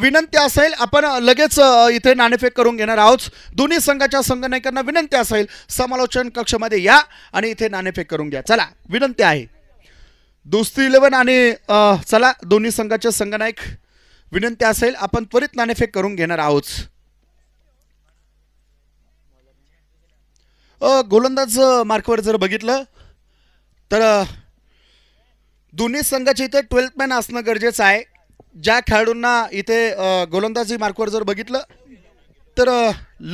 विनंती असेल आपण लगेच इथे नाणेफेक करून घेणार आहोत दोन्ही संघाच्या संघनायकांना विनंती असेल समालोचन कक्षामध्ये या आणि इथे नाणेफेक करून घ्या चला विनंती आहे दोस्ती इलेव्हन आणि चला दोन्ही संघाचे संघनायक विनंती असेल आपण त्वरित नाणेफेक करून घेणार आहोत गोलंदाज मार्कवर जर बघितलं तर दोन्ही संघाच्या इथे ट्वेल्थ मॅन असणं गरजेचं आहे ज्या खेळाडूंना इथे गोलंदाजी मार्कवर जर बघितलं तर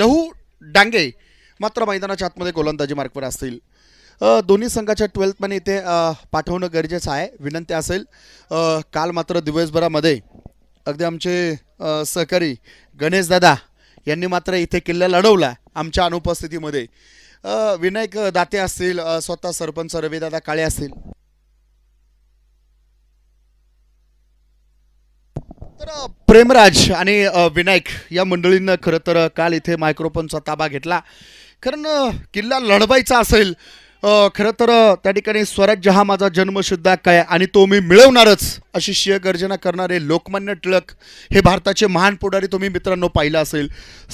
लहू डांगे मात्र मैदानाच्या आतमध्ये गोलंदाजी मार्कवर असतील दोन्ही संघाच्या मॅन इथे पाठवणं गरजेचं आहे विनंती असेल काल मात्र दिवसभरामध्ये अगदी आमचे सहकारी गणेश दादा यांनी मात्र इथे किल्ला लढवला आमच्या अनुपस्थितीमध्ये विनायक दाते असतील स्वतः सरपंच रवीदादा काळे असतील तर प्रेमराज आणि विनायक या मंडळींना खरं तर काल इथे मायक्रोफोनचा ताबा घेतला कारण किल्ला लढवायचा असेल खरं तर त्या ठिकाणी स्वराज्य हा माझा जन्मशुद्ध काय आणि तो मी मिळवणारच अशी शिय गर्जना करणारे लोकमान्य टिळक हे भारताचे महान पुढारी तुम्ही मित्रांनो पाहिलं असेल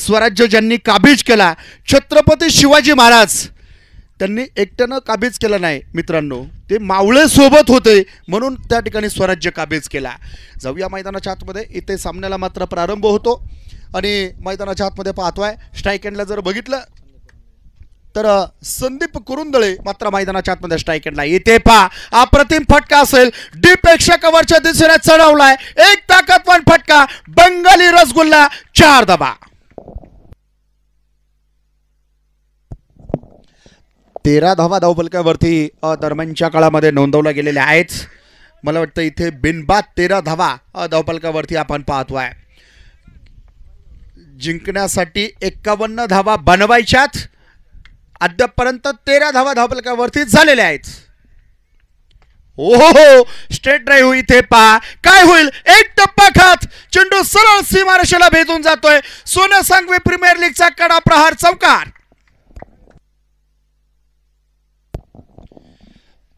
स्वराज्य ज्यांनी काबीज केला छत्रपती शिवाजी महाराज त्यांनी एकट्यानं काबीज केलं नाही मित्रांनो ते मावळे सोबत होते म्हणून त्या ठिकाणी स्वराज्य काबीज केला जाऊया मैदानाच्या आतमध्ये इथे सामन्याला मात्र प्रारंभ होतो आणि मैदानाच्या आतमध्ये पाहतोय स्ट्राईक एंडला जर बघितलं तर संदीप कुरुंदळे मात्र मैदानाच्या आतमध्ये स्ट्राईक एंडला येते पा अप्रतिम फटका असेल डीपेक्षा कवरच्या दिशेने चढवलाय एक ताकदवान फटका बंगाली रसगुल्ला चार दबा तेरा धावा धावफलकावरती दरम्यानच्या काळामध्ये नोंदवल्या गेलेल्या आहेच मला वाटतं इथे बिनबाद तेरा धावा धावफलकावरती आपण पाहतो आहे जिंकण्यासाठी एक्कावन्न धावा बनवायच्यात अद्यापपर्यंत तेरा धावा धावफलकावरती झालेल्या आहेत हो स्ट्रेट ड्राईव्ह इथे पा काय होईल एक टप्पा खात चेंडू सरळ सीमारेषेला भेदून जातोय सोन्या सांगवी प्रीमियर लीगचा कडा प्रहार चौकार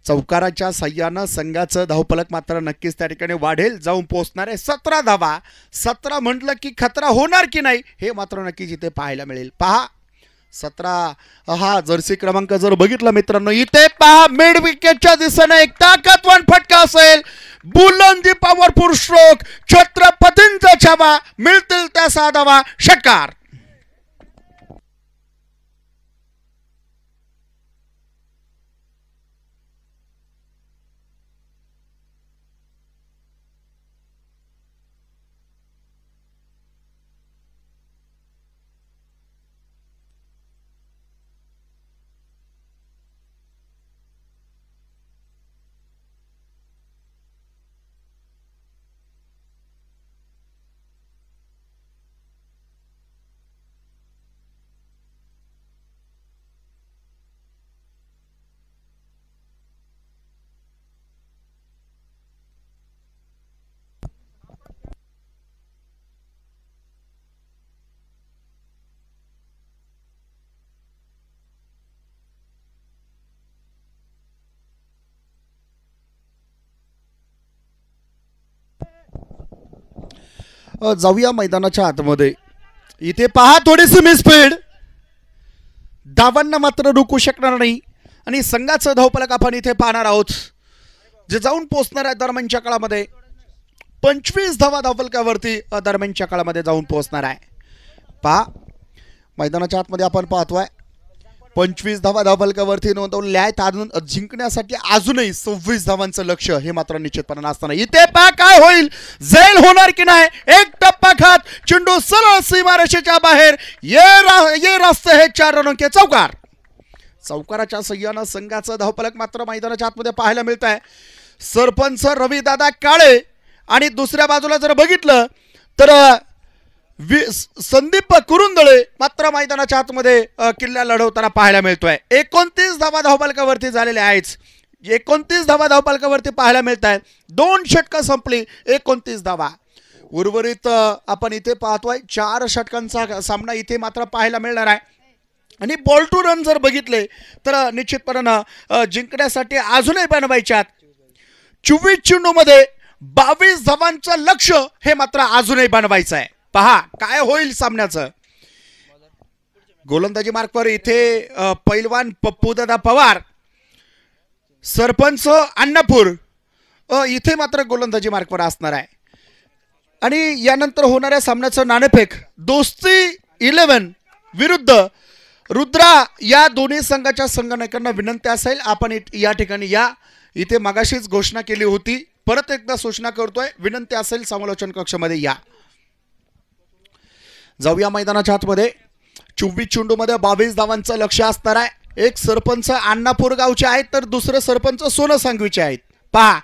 चौकाराच्या सह्यानं संघाचं धावपलक मात्र नक्कीच त्या ठिकाणी वाढेल जाऊन पोहोचणार आहे सतरा धावा सतरा म्हटलं की खतरा होणार की नाही हे मात्र नक्कीच इथे पाहायला मिळेल पहा सतरा हा जर्सी क्रमांक जर बघितला मित्रांनो इथे पहा मिड विकेटच्या दिशेने एक ताकदवान फटका असेल बुलंदी पॉवरफुल स्ट्रोक छत्रपतींचा छावा मिळतील त्या साधावा षटकार जाऊया मैदानाच्या आतमध्ये इथे पहा थोडीशी स्पीड धावांना मात्र रुकू शकणार नाही आणि संघाचं धावपलक आपण इथे पाहणार आहोत जे जाऊन पोचणार आहे दरम्यानच्या काळामध्ये पंचवीस धावा धावपलकावरती दरम्यानच्या काळामध्ये जाऊन पोहोचणार आहे पहा मैदानाच्या आतमध्ये आपण पाहतोय पंचवीस धावा धावलकावरती नोंदवल्या आहेत जिंकण्यासाठी अजूनही सव्वीस धावांचं लक्ष हे मात्र निश्चितपणा असताना इथे पा काय होईल जैल होणार की नाही एक टप्पा खात चेंडू सरळ सीमारेषेच्या बाहेर ये रा, ये रास्त हे चार रनोंके चौकार चौकाराच्या सह्यानं संघाचं धावफलक मात्र मैदानाच्या आतमध्ये पाहायला मिळत आहे सरपंच रवी दादा काळे आणि दुसऱ्या बाजूला जर बघितलं तर वि संदीप कुरुंदळे मात्र मैदानाच्या आतमध्ये किल्ला लढवताना पाहायला मिळतोय एकोणतीस धावा धावपालकावरती झालेले आहेच एकोणतीस धावा धावपालकावरती पाहायला मिळत आहेत दोन षटकं संपली एकोणतीस धावा उर्वरित आपण इथे पाहतोय चार षटकांचा सामना इथे मात्र पाहायला मिळणार आहे आणि बॉल टू रन जर बघितले तर निश्चितपणानं जिंकण्यासाठी अजूनही बनवायच्यात चोवीस मध्ये बावीस धावांचं लक्ष हे मात्र अजूनही बनवायचं आहे पहा काय होईल सामन्याचं गोलंदाजी मार्कवर इथे पैलवान दादा पवार सरपंच अण्णापूर इथे मात्र गोलंदाजी मार्कवर असणार आहे आणि यानंतर होणाऱ्या सामन्याचं नाणेफेक दोस्ती इलेव्हन विरुद्ध रुद्रा या दोन्ही संघाच्या संगणकांना विनंती असेल आपण या ठिकाणी या इथे मागाशीच घोषणा केली होती परत एकदा सूचना करतोय विनंती असेल समालोचन कक्षामध्ये या जाऊया मैदानाच्या आतमध्ये चोवीस मध्ये बावीस धावांचं लक्ष असणार आहे एक सरपंच अण्णापूर गावचे आहेत तर दुसरं सरपंच सोनं सांगवीचे आहेत पहा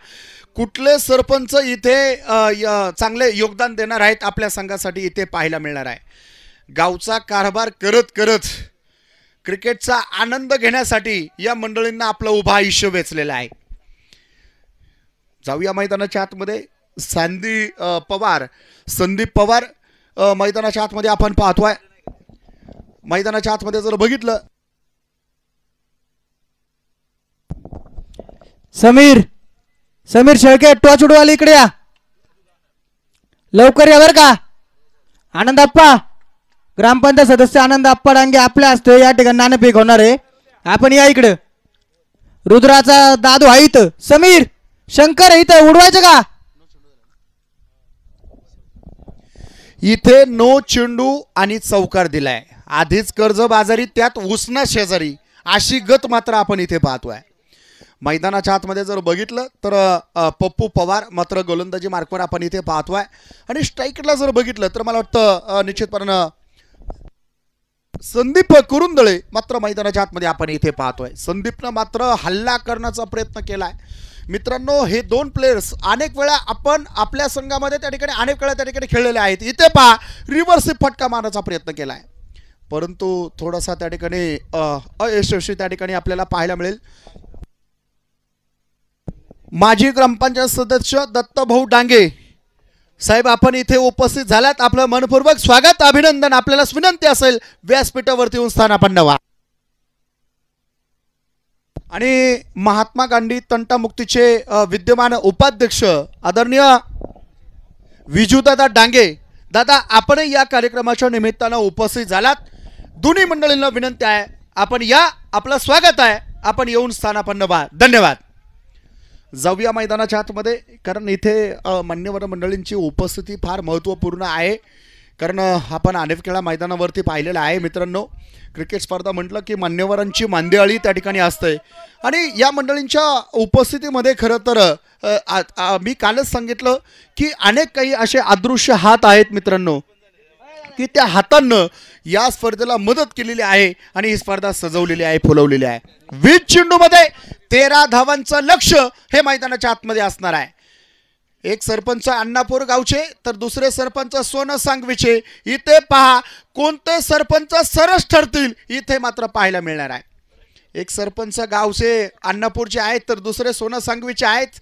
कुठले सरपंच इथे चांगले योगदान देणार आहेत आपल्या संघासाठी इथे पाहायला मिळणार आहे गावचा कारभार करत करत क्रिकेटचा आनंद घेण्यासाठी या मंडळींना आपलं उभा आयुष्य वेचलेलं आहे जाऊया मैदानाच्या आतमध्ये सांदी पवार संदीप पवार मैदानाच्या आतमध्ये आपण पाहतोय मैदानाच्या आतमध्ये जर बघितलं समीर समीर शेळके टॉच उडवाली इकडे या लवकर या बर का आनंद आप्पा ग्रामपंचायत सदस्य आनंद आप्पा डांगे आपल्या असतो या ठिकाणी नाणेफेक होणार आहे आपण या इकडं रुद्राचा दादू आहे समीर शंकर इथं उडवायचं का इथे नो चेंडू आणि चौकार दिलाय आधीच बाजारी त्यात उसना शेजारी अशी गत मात्र आपण इथे पाहतोय मैदानाच्या आतमध्ये जर बघितलं तर पप्पू पवार मात्र गोलंदाजी मार्कवर आपण इथे पाहतोय आणि स्ट्राईकला जर बघितलं तर मला वाटतं निश्चितपणे संदीप कुरुंदळे मात्र मैदानाच्या आतमध्ये आपण इथे पाहतोय संदीपनं मात्र हल्ला करण्याचा प्रयत्न केलाय मित्रांनो हे दोन प्लेयर्स अनेक वेळा आपण आपल्या संघामध्ये त्या ठिकाणी अनेक वेळा त्या ठिकाणी खेळलेले आहेत इथे पहा रिव्हर्स फटका मारण्याचा प्रयत्न केला आहे परंतु थोडासा त्या ठिकाणी अयशस्वी त्या ठिकाणी आपल्याला पाहायला मिळेल माजी ग्रामपंचायत सदस्य दत्तभाऊ डांगे साहेब आपण इथे उपस्थित झाल्यात आपलं मनपूर्वक स्वागत अभिनंदन आपल्याला विनंती असेल व्यासपीठावरती येऊन स्थान आपण नवा आणि महात्मा गांधी तंटामुक्तीचे विद्यमान उपाध्यक्ष आदरणीय विजूदादा डांगे दादा आपण या कार्यक्रमाच्या निमित्तानं उपस्थित झालात दोन्ही मंडळींना विनंती आहे आपण या आपलं स्वागत आहे आपण येऊन स्थानापन्न व्हा धन्यवाद जाऊया मैदानाच्या आतमध्ये कारण इथे मान्यवर मंडळींची उपस्थिती फार महत्त्वपूर्ण आहे कारण आपण अनेक खेळा मैदानावरती पाहिलेलं आहे मित्रांनो क्रिकेट स्पर्धा म्हटलं की मान्यवरांची मांदेअळी त्या ठिकाणी असते आणि या मंडळींच्या उपस्थितीमध्ये खरं तर मी कालच सांगितलं की अनेक काही असे अदृश्य हात आहेत मित्रांनो की त्या हातांनं या स्पर्धेला मदत केलेली आहे आणि ही स्पर्धा सजवलेली आहे फुलवलेली आहे वीज चेंडूमध्ये तेरा धावांचं लक्ष हे मैदानाच्या आतमध्ये असणार आहे एक सरपंच अण्णापूर गावचे तर दुसरे सरपंच सोनं सांगवीचे इथे पहा कोणते सरपंच सरस ठरतील इथे मात्र पाहायला मिळणार आहे एक सरपंच गावचे अण्णापूरचे आहेत तर दुसरे सोनं सांगवीचे आहेत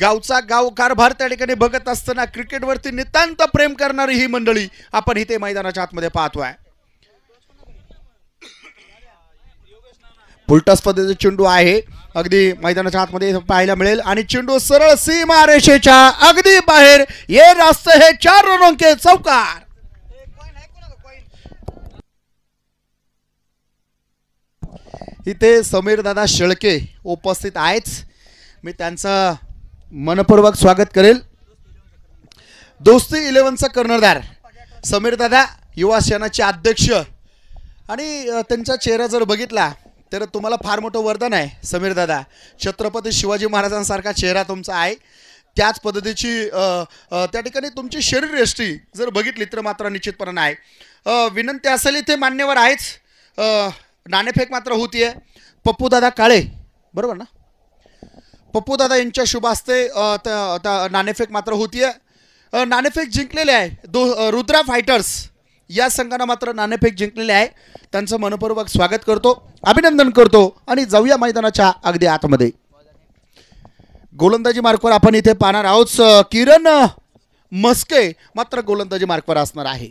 गावचा गाव कारभार त्या ठिकाणी बघत असताना क्रिकेटवरती नितांत प्रेम करणारी ही मंडळी आपण इथे मैदानाच्या आतमध्ये पाहतो आहे उलटा स्पर्धेचा चेंडू आहे अगदी मैदानाच्या आतमध्ये पाहायला मिळेल आणि चेंडू सरळ सीमा रेषेच्या अगदी बाहेर ये रास्त हे चार रन चौकार इथे समीर दादा शेळके उपस्थित आहेच मी त्यांचं मनपूर्वक स्वागत करेल दोस्ती इलेव्हनचा कर्णधार समीर दादा युवा सेनाचे अध्यक्ष आणि त्यांचा चेहरा जर बघितला तर तुम्हाला फार मोठं वरदान आहे समीर दादा छत्रपती शिवाजी महाराजांसारखा चेहरा तुमचा आहे त्याच पद्धतीची त्या ठिकाणी तुमची यष्टी जर बघितली तर मात्र निश्चितपणे आहे विनंती असेल इथे मान्यवर आहेच नाणेफेक मात्र होती आहे दादा काळे बरोबर ना दादा यांच्या शुभ असते नाणेफेक मात्र होती आहे नाणेफेक जिंकलेले आहे दो रुद्रा फायटर्स या संघानं मात्र नाणेफेक जिंकलेले आहे त्यांचं मनपूर्वक स्वागत करतो अभिनंदन करतो आणि जाऊया मैदानाच्या अगदी आतमध्ये गोलंदाजी मार्कवर आपण इथे पाहणार आहोत किरण मस्के मात्र गोलंदाजी मार्कवर असणार आहे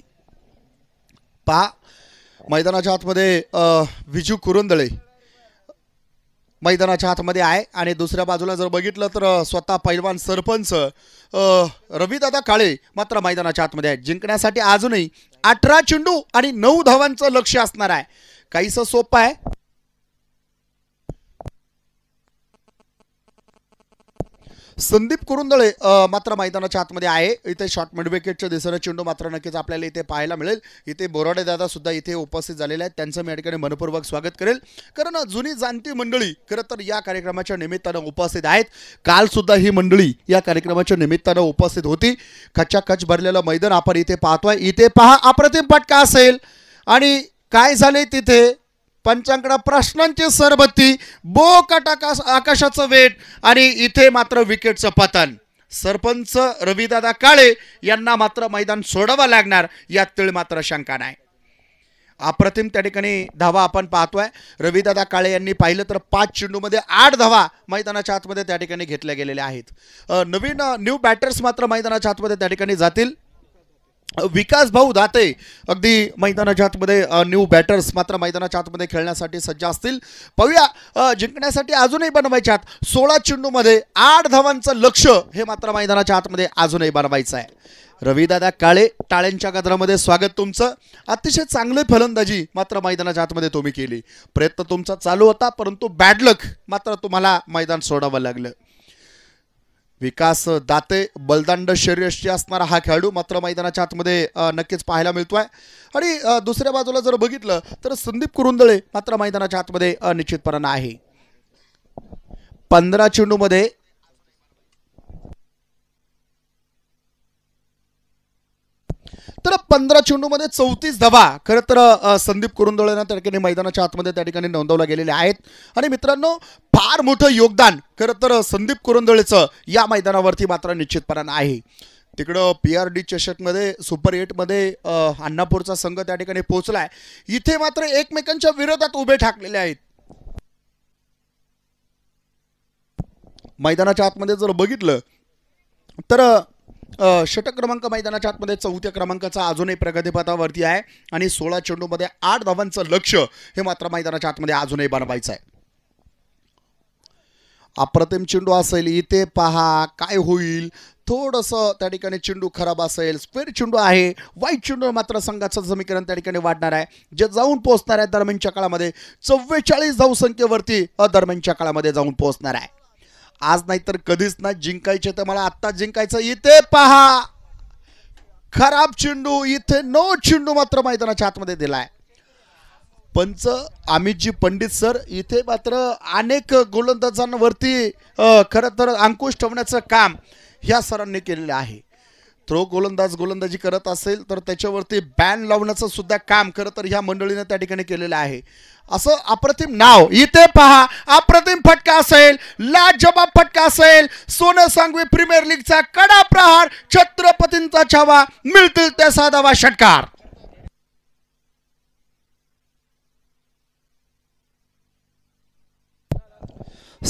पा मैदानाच्या आतमध्ये विजू कुरुंदळे मैदानाच्या हातमध्ये आहे आणि दुसऱ्या बाजूला जर बघितलं तर स्वतः पैलवान सरपंच रवीदादा काळे मात्र मैदानाच्या हातमध्ये आहे जिंकण्यासाठी अजूनही अठरा चेंडू आणि नऊ धावांचं लक्ष असणार आहे काहीसं सोपं आहे संदीप कुरुंदळे मात्र मैदानाच्या आतमध्ये आहे इथे शॉर्ट मिडविकेटच्या दिसणं चेंडू मात्र नक्कीच आपल्याला इथे पाहायला मिळेल इथे बोराडे दादा सुद्धा इथे उपस्थित झालेले आहेत त्यांचं मी या ठिकाणी मनपूर्वक स्वागत करेल कारण जुनी जाणती मंडळी खरं तर या कार्यक्रमाच्या निमित्तानं उपस्थित आहेत काल सुद्धा ही मंडळी या कार्यक्रमाच्या निमित्तानं उपस्थित होती खच भरलेलं मैदान आपण इथे पाहतोय इथे पहा अप्रतिम पटका का असेल आणि काय झाले तिथे पंचांकडं प्रश्नांची सरबत्ती बो आकाश आकाशाचं वेट आणि इथे मात्र विकेटचं पतन सरपंच रविदादा काळे यांना मात्र मैदान सोडावं लागणार यात तिळ मात्र शंका नाही अप्रतिम त्या ठिकाणी धावा आपण पाहतोय रवीदादा काळे यांनी पाहिलं तर पाच चेंडूमध्ये आठ धावा मैदानाच्या आतमध्ये त्या ठिकाणी घेतल्या गेलेल्या आहेत नवीन न्यू बॅटर्स मात्र मैदानाच्या आतमध्ये त्या ठिकाणी जातील विकास भाऊ दाते अगदी मैदानाच्या आतमध्ये न्यू बॅटर्स मात्र मैदानाच्या आतमध्ये खेळण्यासाठी सज्ज असतील पाहूया जिंकण्यासाठी अजूनही बनवायच्या आत सोळा चेंडूमध्ये आठ धावांचं लक्ष हे मात्र मैदानाच्या आतमध्ये अजूनही बनवायचं आहे रविदादा काळे टाळ्यांच्या गजरामध्ये स्वागत तुमचं अतिशय चांगले फलंदाजी मात्र मैदानाच्या आतमध्ये तुम्ही केली प्रयत्न तुमचा चालू होता परंतु बॅडलक मात्र तुम्हाला मैदान सोडावं लागलं विकास दाते बलदांड शरीरशी असणारा हा खेळाडू मात्र मैदानाच्या आतमध्ये नक्कीच पाहायला मिळतो आहे आणि दुसऱ्या बाजूला जर बघितलं तर संदीप कुरुंदळे मात्र मैदानाच्या आतमध्ये निश्चितपणानं आहे पंधरा चेंडूमध्ये तर पंधरा चेंडूमध्ये चौतीस धबा खरं तर संदीप कुरुंदोळेनं त्या ठिकाणी मैदानाच्या आतमध्ये त्या ठिकाणी नोंदवल्या गेलेल्या आहेत आणि मित्रांनो फार मोठं योगदान खरं तर संदीप कुरुंदोळेचं या मैदानावरती मात्र निश्चितपणानं आहे तिकडं पी आर डी चषकमध्ये सुपर एटमध्ये अण्णापूरचा संघ त्या ठिकाणी पोहोचला आहे इथे मात्र एकमेकांच्या विरोधात उभे ठाकलेले आहेत मैदानाच्या आतमध्ये जर बघितलं तर षटक क्रमांक मैदानाच्या आतमध्ये चौथ्या क्रमांकाचा अजूनही प्रगतीपथावरती आहे आणि सोळा चेंडूमध्ये आठ धावांचं लक्ष हे मात्र मैदानाच्या आतमध्ये अजूनही बनवायचं आहे अप्रतिम चेंडू असेल इथे पहा काय होईल थोडंसं त्या ठिकाणी चेंडू खराब असेल स्क्वेअर चेंडू आहे वाईट चेंडू मात्र संघाचं समीकरण त्या ठिकाणी वाढणार आहे जे जाऊन पोहोचणार आहे दरम्यानच्या काळामध्ये चव्वेचाळीस धावसंख्येवरती दरम्यानच्या काळामध्ये जाऊन पोहोचणार आहे आज नाहीतर कधीच नाही जिंकायचे तर मला आत्ता जिंकायचं इथे पहा खराब चेंडू इथे नो चेंडू मात्र मैदानाच्या आतमध्ये दिलाय पंच जी पंडित सर इथे मात्र अनेक गोलंदाजांवरती खरं तर अंकुश ठेवण्याचं काम ह्या सरांनी केलेलं आहे थ्रो गोलंदाज गोलंदाजी करत असेल तर त्याच्यावरती बॅन लावण्याचं सुद्धा काम खरं तर ह्या मंडळीने त्या ठिकाणी केलेलं आहे असं अप्रतिम नाव इथे पहा अप्रतिम फटका असेल लाजबाब फटका असेल सोनं सांगवी प्रीमियर लीगचा कडा प्रहार छत्रपतींचा छावा मिळतील त्या साधावा षटकार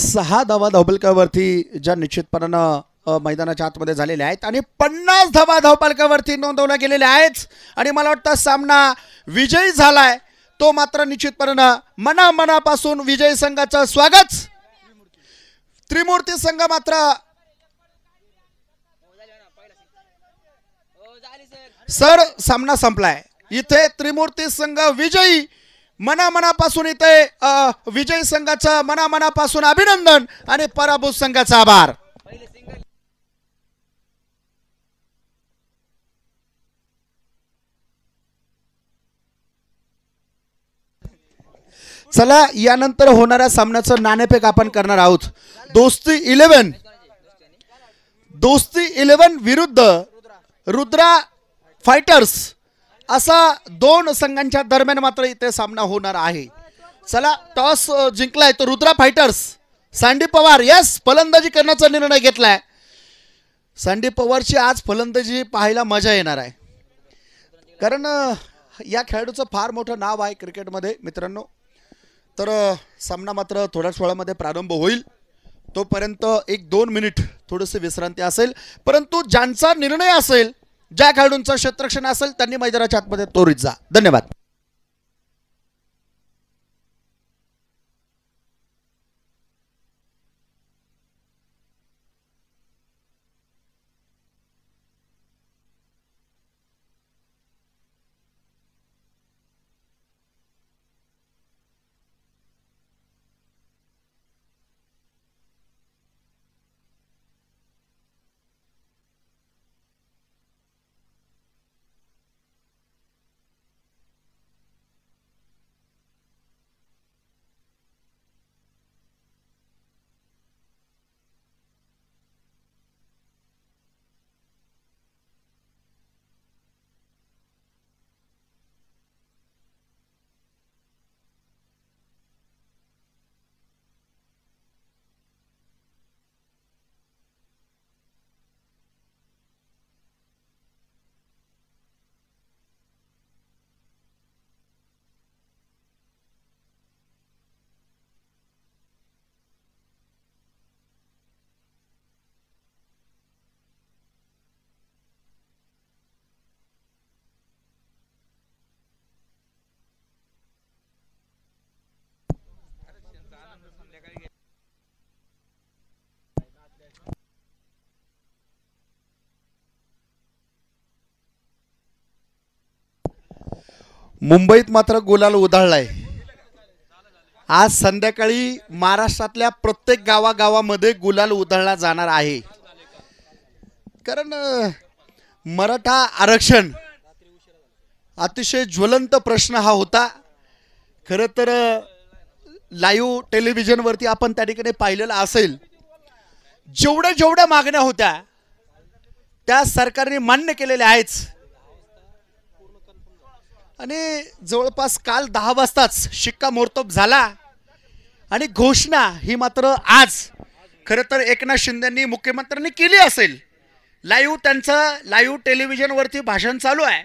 सहा धावा धावबलकावरती ज्या निश्चितपणानं मैदानाच्या आतमध्ये झालेल्या आहेत आणि पन्नास धावा धावपालकावरती नोंदवल्या गेलेल्या आहेत आणि मला वाटतं सामना विजयी झालाय तो मात्र निश्चितपणे मना मनापासून विजयी संघाचं स्वागत त्रिमूर्ती संघ मात्र सर सामना संपलाय इथे त्रिमूर्ती संघ विजयी मनामनापासून इथे विजयी संघाचं मनामनापासून अभिनंदन आणि पराभूत संघाचा आभार चला यानंतर होणाऱ्या सामन्याचं नाणेफेक आपण करणार आहोत दोस्ती इलेव्हन दोस्ती इलेव्हन विरुद्ध रुद्रा फायटर्स असा दोन संघांच्या दरम्यान मात्र इथे सामना होणार आहे चला टॉस जिंकलाय तो रुद्रा फायटर्स सांडी पवार यस फलंदाजी करण्याचा निर्णय घेतलाय सांडी पवारची आज फलंदाजी पाहायला मजा येणार आहे कारण या खेळाडूचं फार मोठं नाव आहे क्रिकेटमध्ये मित्रांनो तर सामना मात्र थोड्याच वेळामध्ये प्रारंभ होईल तोपर्यंत एक दोन मिनिट थोडीशी विश्रांती असेल परंतु ज्यांचा निर्णय असेल ज्या खेळाडूंचा क्षेत्रक्षण असेल त्यांनी मैदानाच्या आतमध्ये तोरीत जा धन्यवाद मुंबईत मात्र गुलाल उधळलाय आज संध्याकाळी महाराष्ट्रातल्या प्रत्येक गावागावामध्ये गुलाल उधळला जाणार आहे कारण मराठा आरक्षण अतिशय ज्वलंत प्रश्न हा होता खरं तर लाईव्ह टेलिव्हिजनवरती आपण त्या ठिकाणी पाहिलेलं असेल जेवढ्या जेवढ्या मागण्या होत्या त्या सरकारने मान्य केलेल्या आहेच आणि जवळपास काल दहा वाजताच शिक्कामोर्तब झाला आणि घोषणा ही मात्र आज खरंतर तर एकनाथ शिंदेंनी मुख्यमंत्र्यांनी केली असेल लाईव्ह त्यांचं लाईव्ह टेलिव्हिजनवरती भाषण चालू आहे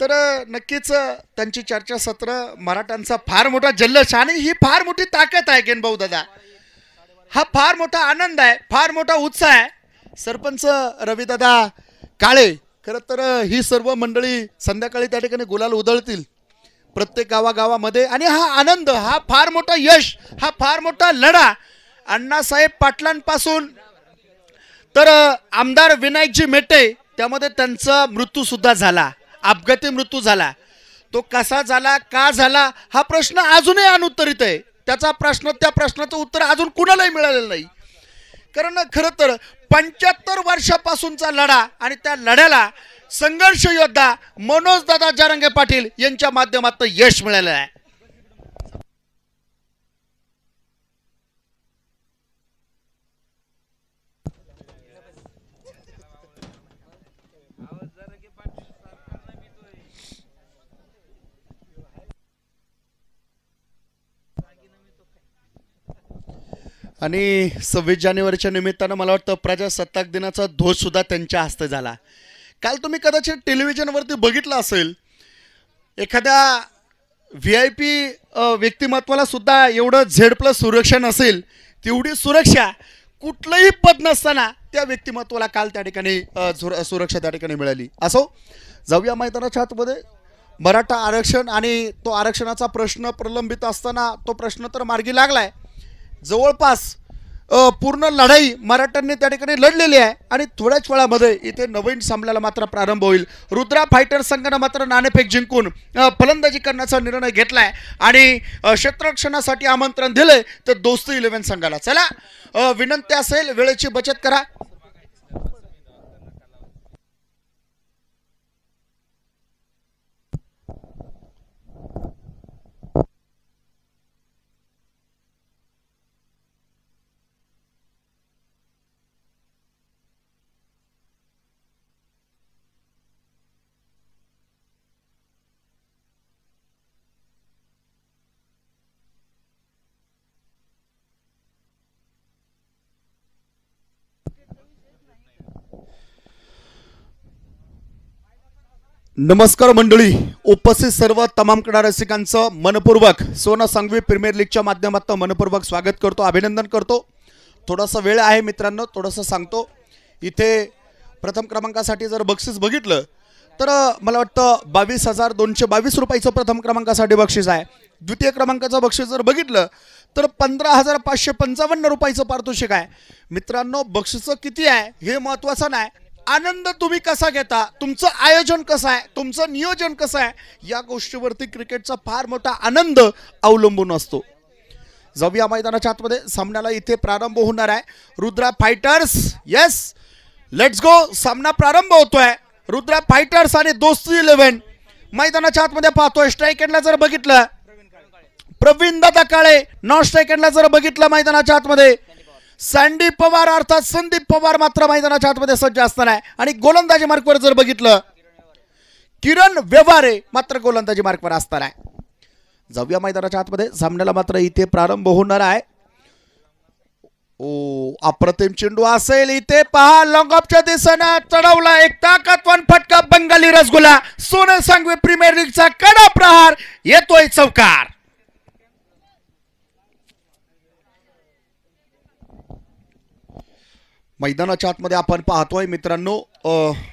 तर नक्कीच त्यांची चर्चा सत्र मराठ्यांचा फार मोठा जल्लोष आणि ही फार मोठी ताकद आहे गेन भाऊ दादा हा फार मोठा आनंद आहे फार मोठा उत्साह आहे सरपंच रविदादा काळे खरं तर ही सर्व मंडळी संध्याकाळी त्या ठिकाणी गुलाल उधळतील प्रत्येक गावागावामध्ये आणि हा आनंद हा फार मोठा यश हा फार मोठा लढा अण्णासाहेब पाटलांपासून तर आमदार विनायकजी मेटे त्यामध्ये त्यांचा मृत्यूसुद्धा झाला अपघाती मृत्यू झाला तो कसा झाला का झाला हा प्रश्न अजूनही अनुत्तरित आहे त्याचा प्रश्न त्या प्रश्नाचं उत्तर अजून कुणालाही मिळालेलं नाही कारण खरं तर पंच्याहत्तर वर्षापासूनचा लढा आणि त्या लढ्याला संघर्ष योद्धा मनोजदादा जारंगे पाटील यांच्या माध्यमातून यश मिळालेलं आहे आणि सव्वीस जानेवारीच्या निमित्तानं मला वाटतं प्रजासत्ताक दिनाचा सुद्धा त्यांच्या हस्ते झाला काल तुम्ही कदाचित टेलिव्हिजनवरती बघितलं असेल एखाद्या व्ही आय पी व्यक्तिमत्वाला सुद्धा एवढं झेड प्लस सुरक्षा नसेल तेवढी सुरक्षा कुठलंही पद नसताना त्या व्यक्तिमत्वाला काल त्या ठिकाणी सुरक्षा त्या ठिकाणी मिळाली असो जाऊया मैदानाच्या आतमध्ये मराठा आरक्षण आणि तो आरक्षणाचा प्रश्न प्रलंबित असताना तो प्रश्न तर मार्गी लागलाय जवळपास पूर्ण लढाई मराठ्यांनी त्या ठिकाणी लढलेली आहे आणि थोड्याच वेळामध्ये इथे नवीन सामन्याला मात्र प्रारंभ होईल रुद्रा फायटर संघानं मात्र नाणेफेक जिंकून फलंदाजी करण्याचा निर्णय घेतलाय आणि क्षेत्ररक्षणासाठी आमंत्रण दिलंय तर दोस्ती इलेव्हन संघाला चला विनंती असेल वेळेची बचत करा नमस्कार मंडळी उपस्थित सर्व तमाम क्रीडा रसिकांचं मनपूर्वक सोनं सांगवी प्रीमियर लीगच्या माध्यमातून मनपूर्वक स्वागत करतो अभिनंदन करतो थोडासा वेळ आहे मित्रांनो थोडंसं सांगतो इथे प्रथम क्रमांकासाठी जर बक्षीस बघितलं तर मला वाटतं बावीस हजार दोनशे बावीस रुपयाचं प्रथम क्रमांकासाठी बक्षीस आहे द्वितीय क्रमांकाचं बक्षीस जर बघितलं तर पंधरा हजार पाचशे पंचावन्न रुपयाचं पारितोषिक आहे मित्रांनो बक्षीस किती आहे हे महत्त्वाचं नाही आनंद तुम्ही कसा घेता तुमचं आयोजन कसं आहे तुमचं नियोजन कसं आहे या गोष्टीवरती क्रिकेटचा फार मोठा आनंद अवलंबून असतो जाऊया मैदानाच्या आतमध्ये सामन्याला इथे प्रारंभ होणार आहे Rudra fighters yes let's go सामना प्रारंभ होतोय रुद्रा फायटर्स आणि दोस्ती इलेव्हन मैदानाच्या आतमध्ये पाहतोय स्ट्राईक एंडला जर बघितलं प्रवीण दादा काळे नॉन स्ट्राईक एंडला जर बघितलं मैदानाच्या आतमध्ये संदीप पवार अर्थात संदीप पवार मात्र मैदानाच्या आतमध्ये सज्ज असताना आहे आणि गोलंदाजी मार्कवर जर बघितलं किरण व्यवहारे मात्र गोलंदाजी मार्कवर असताना आहे जाऊया मैदानाच्या आतमध्ये सामन्याला मात्र इथे प्रारंभ होणार आहे ओ अप्रतिम चेंडू असेल इथे पहा ऑफच्या दिशेनं चढवला एक ताकदवान फटका बंगाली रसगुला सोनं सांगवे प्रीमियर लीगचा कडा प्रहार येतोय चौकार मैदानाच्या आतमध्ये आपण पाहतोय मित्रांनो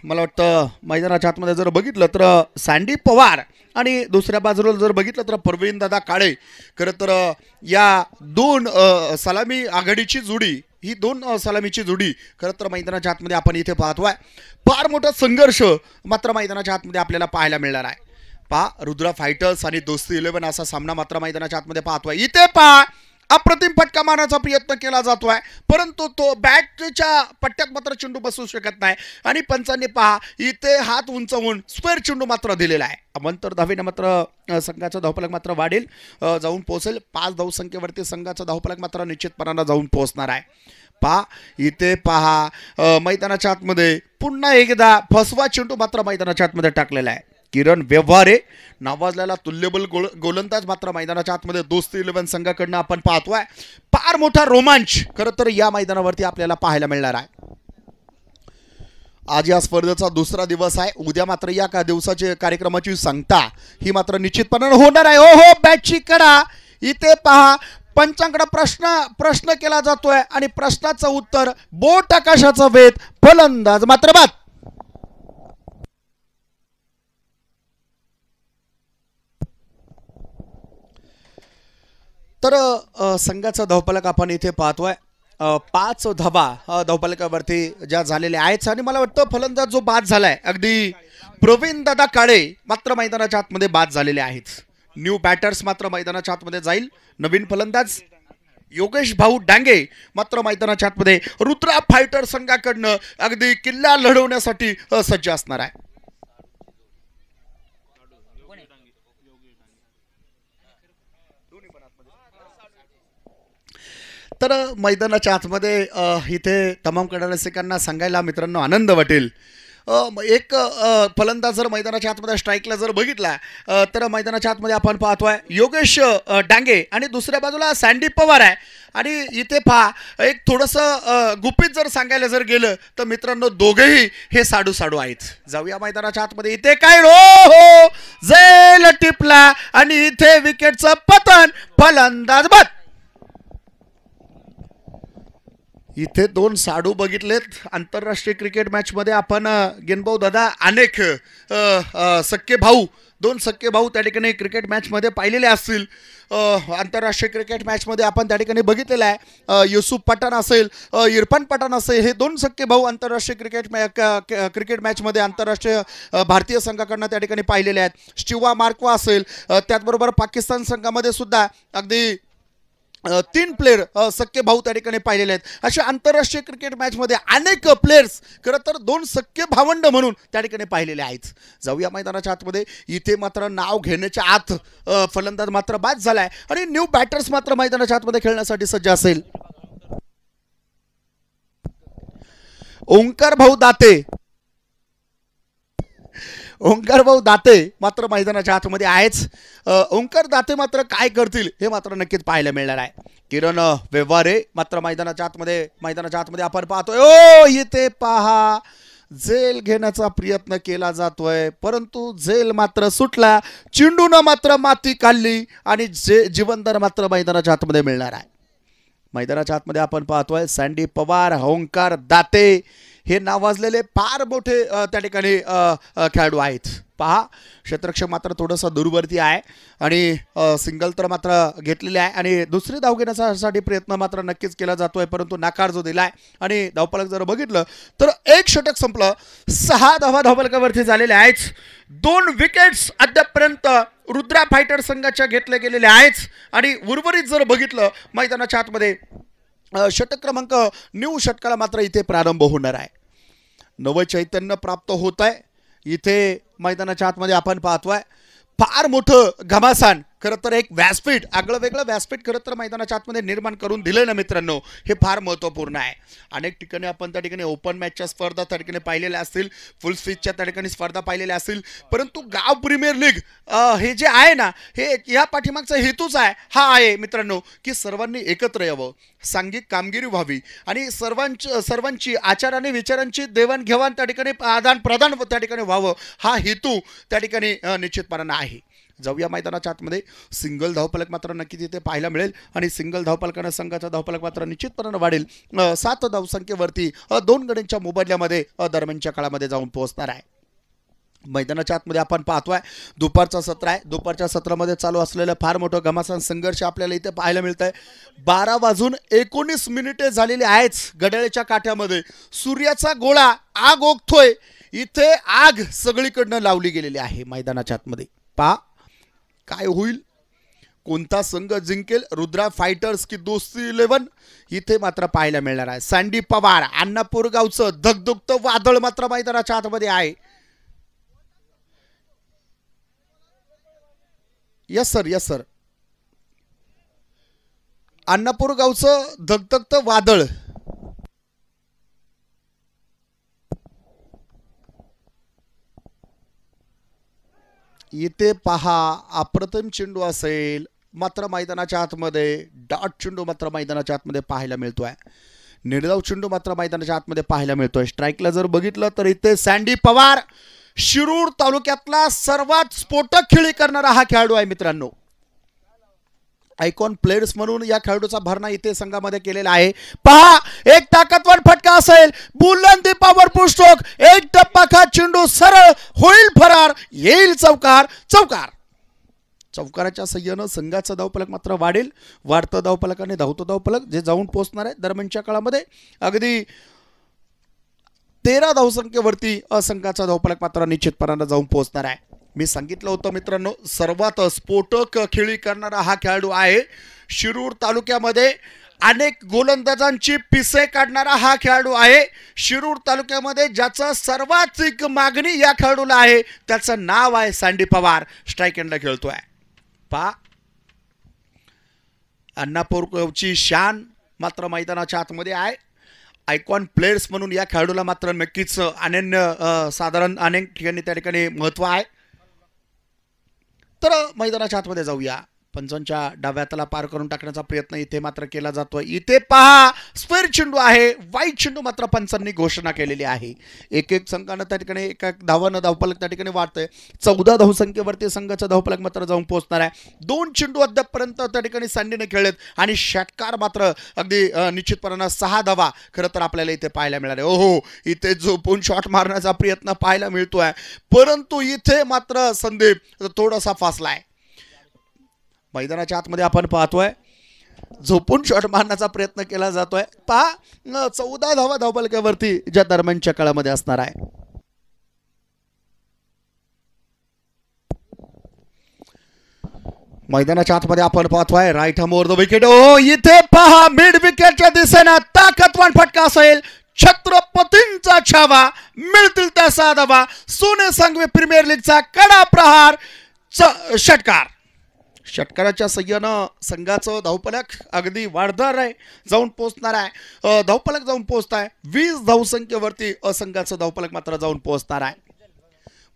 मला वाटतं मैदानाच्या आतमध्ये जर बघितलं तर सँडी पवार आणि दुसऱ्या बाजूला जर बघितलं तर परवीन दादा काळे खरं तर या दोन सलामी आघाडीची जोडी ही दोन सलामीची जोडी खरं तर मैदानाच्या आतमध्ये आपण इथे पाहतोय फार मोठा संघर्ष मात्र मैदानाच्या आतमध्ये आपल्याला पाहायला मिळणार आहे पा रुद्रा फायटर्स आणि दोस्ती इलेव्हन असा सामना मात्र मैदानाच्या आतमध्ये पाहतोय इथे पा अप्रतिम पटका मारण्याचा प्रयत्न केला जातो आहे परंतु तो बॅटच्या पट्ट्यात मात्र चेंडू बसू शकत नाही आणि पंचांनी पहा इथे हात उंचवून स्क्वेअर चेंडू मात्र दिलेला आहे अमंतर धावीने मात्र संघाचा धावपलक मात्र वाढेल जाऊन पोहोचेल पाच धावसंख्येवरती संघाचा धावपलक मात्र निश्चितपणानं जाऊन पोहोचणार आहे पहा इथे पहा मैदानाच्या आतमध्ये पुन्हा एकदा फसवा चेंडू मात्र मैदानाच्या आतमध्ये टाकलेला आहे किरण व्यवहारे नावाजलेला तुल्यबल गोल गोलंदाज मात्र मैदानाच्या आतमध्ये दोस्त इलेव्हन संघाकडनं आपण पाहतोय फार मोठा रोमांच खरं तर या मैदानावरती आपल्याला पाहायला मिळणार आहे आज या स्पर्धेचा दुसरा दिवस आहे उद्या मात्र या का दिवसाचे कार्यक्रमाची सांगता ही मात्र निश्चितपणानं होणार आहे ओ हो बॅटची कडा इथे पहा पंचांकडे प्रश्न प्रश्न केला जातोय आणि प्रश्नाचं उत्तर बोट आकाशाचं वेध फलंदाज मात्र बात तर संघाचा धावपालक आपण इथे पाहतोय पाच धबा धावपालकावरती ज्या झालेल्या आहेत आणि मला वाटतं फलंदाज जो बाद झालाय अगदी प्रवीण दादा काळे मात्र मैदानाच्या आतमध्ये बाद झालेले आहेत न्यू बॅटर्स मात्र मैदानाच्या आतमध्ये जाईल नवीन फलंदाज योगेश भाऊ डांगे मात्र मैदानाच्या आतमध्ये रुद्रा फायटर संघाकडनं अगदी किल्ला लढवण्यासाठी सज्ज असणार आहे तर मैदानाच्या आतमध्ये इथे तमाम कडरसिकांना सांगायला मित्रांनो आनंद वाटेल एक फलंदाज जर मैदानाच्या आतमध्ये स्ट्राईकला जर बघितला तर मैदानाच्या आतमध्ये आपण पाहतोय योगेश डांगे आणि दुसऱ्या बाजूला सँडी पवार आहे आणि इथे पहा एक थोडंसं गुपित जर सांगायला जर गेलं तर मित्रांनो दोघेही हे साडू साडू आहेत जाऊया मैदानाच्या आतमध्ये इथे काय रो हो, हो जेल टिपला आणि इथे विकेटचं पतन फलंदाज बत इथे दोन साडू बघितलेत आंतरराष्ट्रीय क्रिकेट मॅचमध्ये आपण गिनभाऊ दादा अनेक सक्के भाऊ दोन सक्के भाऊ त्या ठिकाणी क्रिकेट मॅचमध्ये पाहिलेले असतील आंतरराष्ट्रीय क्रिकेट मॅचमध्ये आपण त्या ठिकाणी बघितलेलं आहे युसुफ पठाण असेल इरफान पठाण असेल हे दोन सक्के भाऊ आंतरराष्ट्रीय क्रिकेट मॅ क्रिकेट मॅचमध्ये आंतरराष्ट्रीय भारतीय संघाकडनं त्या ठिकाणी पाहिलेले आहेत शिवा मार्को असेल त्याचबरोबर पाकिस्तान संघामध्ये सुद्धा अगदी तीन प्लेयर सक्के भाऊ त्या ठिकाणी पाहिलेले आहेत अशा आंतरराष्ट्रीय क्रिकेट मॅचमध्ये अनेक प्लेयर्स खरं तर दोन सक्के भावंड म्हणून त्या ठिकाणी पाहिलेले आहेत जाऊया मैदानाच्या आतमध्ये इथे मात्र नाव घेण्याच्या आत फलंदाज मात्र बाद झाला आहे आणि न्यू बॅटर्स मात्र मैदानाच्या आतमध्ये खेळण्यासाठी सज्ज असेल ओंकार भाऊ दाते ओंकार भाऊ दाते मात्र मैदानाच्या आतमध्ये आहेच ओंकार दाते मात्र काय करतील हे मात्र नक्कीच पाहायला मिळणार आहे किरण व्यवहारे मात्र मैदानाच्या आतमध्ये मैदानाच्या आतमध्ये आपण पाहतोय ओ इथे पहा जेल घेण्याचा प्रयत्न केला जातोय परंतु जेल मात्र सुटला चिंडून मात्र माती काढली आणि जे जीवनदार मात्र मैदानाच्या आतमध्ये मिळणार आहे मैदानाच्या आतमध्ये आपण पाहतोय सँडी पवार ओंकार दाते हे नावाजलेले फार मोठे त्या ठिकाणी खेळाडू आहेत पहा क्षेत्रक्षक मात्र थोडंसं दूरवरती आहे आणि सिंगल तर मात्र घेतलेले आहे आणि दुसरी धाव घेण्यासाठी प्रयत्न मात्र नक्कीच केला जातो आहे परंतु नाकार जो दिला आहे आणि धावपालक जर बघितलं तर एक षटक संपलं सहा धावा धावपालकावरती झालेले आहेच दोन विकेट्स अद्यापर्यंत रुद्रा फायटर संघाच्या घेतल्या गेलेल्या आहेच आणि उर्वरित जर बघितलं मैदानाच्या आतमध्ये षटक क्रमांक न्यू षटकाला मात्र इथे प्रारंभ होणार आहे चैतन्य प्राप्त होत आहे इथे मैदानाच्या आतमध्ये आपण पाहतोय फार मोठं घमासान खरं तर एक व्यासपीठ आगळं वेगळं व्यासपीठ खरं तर मैदानाच्या आतमध्ये निर्माण करून दिलं ना मित्रांनो हे फार महत्त्वपूर्ण आहे अनेक ठिकाणी आपण त्या ठिकाणी ओपन मॅचच्या स्पर्धा त्या ठिकाणी पाहिलेल्या असतील फुल स्पीचच्या त्या ठिकाणी स्पर्धा पाहिलेल्या असतील परंतु गाव प्रीमियर लीग हे जे आहे ना हे या पाठीमागचा हेतूच आहे हा आहे मित्रांनो की सर्वांनी एकत्र यावं सांघिक कामगिरी व्हावी आणि सर्वांची सर्वांची आचार आणि विचारांची देवाणघेवाण त्या ठिकाणी आदान प्रदान त्या ठिकाणी व्हावं हा हेतू त्या ठिकाणी निश्चितपणानं आहे जाऊया मैदानाच्या आतमध्ये सिंगल धावपालक मात्र नक्की तिथे पाहायला मिळेल आणि सिंगल धावपालकाने संघाचा धावपालक मात्र निश्चितपणानं वाढेल सात धावसंख्येवरती दोन गड्यांच्या मोबदल्यामध्ये दरम्यानच्या काळामध्ये जाऊन पोहोचणार आहे मैदानाच्या आतमध्ये आपण पाहतोय दुपारचा सत्र आहे दुपारच्या सत्रामध्ये चालू असलेलं फार मोठं घमासान संघर्ष आपल्याला इथे पाहायला मिळत आहे बारा वाजून एकोणीस मिनिटे झालेली आहेच घड्याळ्याच्या काठ्यामध्ये सूर्याचा गोळा आग ओकतोय इथे आग सगळीकडनं लावली गेलेली आहे मैदानाच्या आतमध्ये पा काय होईल कोणता संघ जिंकेल रुद्रा फायटर्स की दोस्ती इलेव्हन इथे मात्र पाहायला मिळणार आहे सांडी पवार अण्णापूर गावचं धगधुगत वादळ मात्र मैदानाच्या आतमध्ये आहे yes sir yes sir Annapur गावचं धगधगत वादळ इथे पहा अप्रतिम चेंडू असेल मात्र मैदानाच्या आतमध्ये डॉट चेंडू मात्र मैदानाच्या आतमध्ये पाहायला मिळतो आहे निर्धाव चेंडू मात्र मैदानाच्या आतमध्ये पाहायला मिळतोय स्ट्राईकला जर बघितलं तर इथे सँडी पवार शिरूर तालुक्यातला सर्वात स्फोटक खेळी करणारा हा खेळाडू आहे मित्रांनो आयकॉन प्लेयर्स म्हणून या खेळाडूचा भरणा इथे संघामध्ये केलेला आहे पहा एक ताकदवान फटका असेल बुलंदी पॉवर एक टप्पा खात चेंडू सरळ होईल फरार येईल चौकार चौकार चौकाराच्या सह्यानं संघाचा धावपलक मात्र वाढेल वाढतं धावपलक आणि धावतं धावपलक जे जाऊन पोहोचणार आहे दरम्यानच्या काळामध्ये अगदी तेरा धावसंख्येवरती असंघाचा धावपलक मात्र निश्चितपणानं जाऊन पोहोचणार आहे मी सांगितलं होतं मित्रांनो सर्वात स्फोटक खेळी करणारा हा खेळाडू आहे शिरूर तालुक्यामध्ये अनेक गोलंदाजांची पिसे काढणारा हा खेळाडू आहे शिरूर तालुक्यामध्ये ज्याचं सर्वाधिक मागणी या खेळाडूला आहे त्याचं नाव आहे सांडी पवार स्ट्राईक एंडला खेळतोय पा अण्णापूरची शान मात्र मैदानाच्या आतमध्ये आहे आयकॉन प्लेयर्स म्हणून या खेळाडूला मात्र नक्कीच अनन्य साधारण अनेक ठिकाणी त्या ठिकाणी महत्त्व आहे तर मैदानाच्या आतमध्ये जाऊया पंचांच्या डाव्यातला पार करून टाकण्याचा प्रयत्न इथे मात्र केला जातो इथे पहा स्पेर चेंडू आहे वाईट चेंडू मात्र पंचांनी घोषणा केलेली आहे एक एक संघानं त्या ठिकाणी एक एक धावानं धावपलक त्या ठिकाणी वाढतंय चौदा धावसंख्येवरती संघाचा धावपलक मात्र जाऊन पोहोचणार आहे दोन चेंडू अद्यापपर्यंत त्या ठिकाणी सांडीने खेळलेत आणि षटकार मात्र अगदी निश्चितपणानं सहा धावा खरं तर आपल्याला इथे पाहायला आहे ओहो इथे झोपून शॉट मारण्याचा प्रयत्न पाहायला आहे परंतु इथे मात्र संदीप थोडासा फासला आहे मैदानाच्या आतमध्ये आपण पाहतोय झोपून शॉट मारण्याचा प्रयत्न केला जातोय पहा चौदा धावा धावपलक्यावरती ज्या दरम्यानच्या काळामध्ये असणार आहे मैदानाच्या आतमध्ये आपण पाहतोय राईट ओवर द विकेट ओ इथे पहा मिड विकेटच्या दिशेनं ताकदवान फटका असेल छत्रपतींचा छावा मिळतील त्या साधावा सोने संघवी प्रीमियर लीगचा कडा प्रहार षटकार षटकाराच्या सह्यानं संघाचं धावपलक अगदी वाढदार आहे जाऊन पोहोचणार आहे धावपलक जाऊन पोहोचत आहे वीस धावसंख्येवरती असंघाचं धावपलक मात्र जाऊन पोहोचणार आहे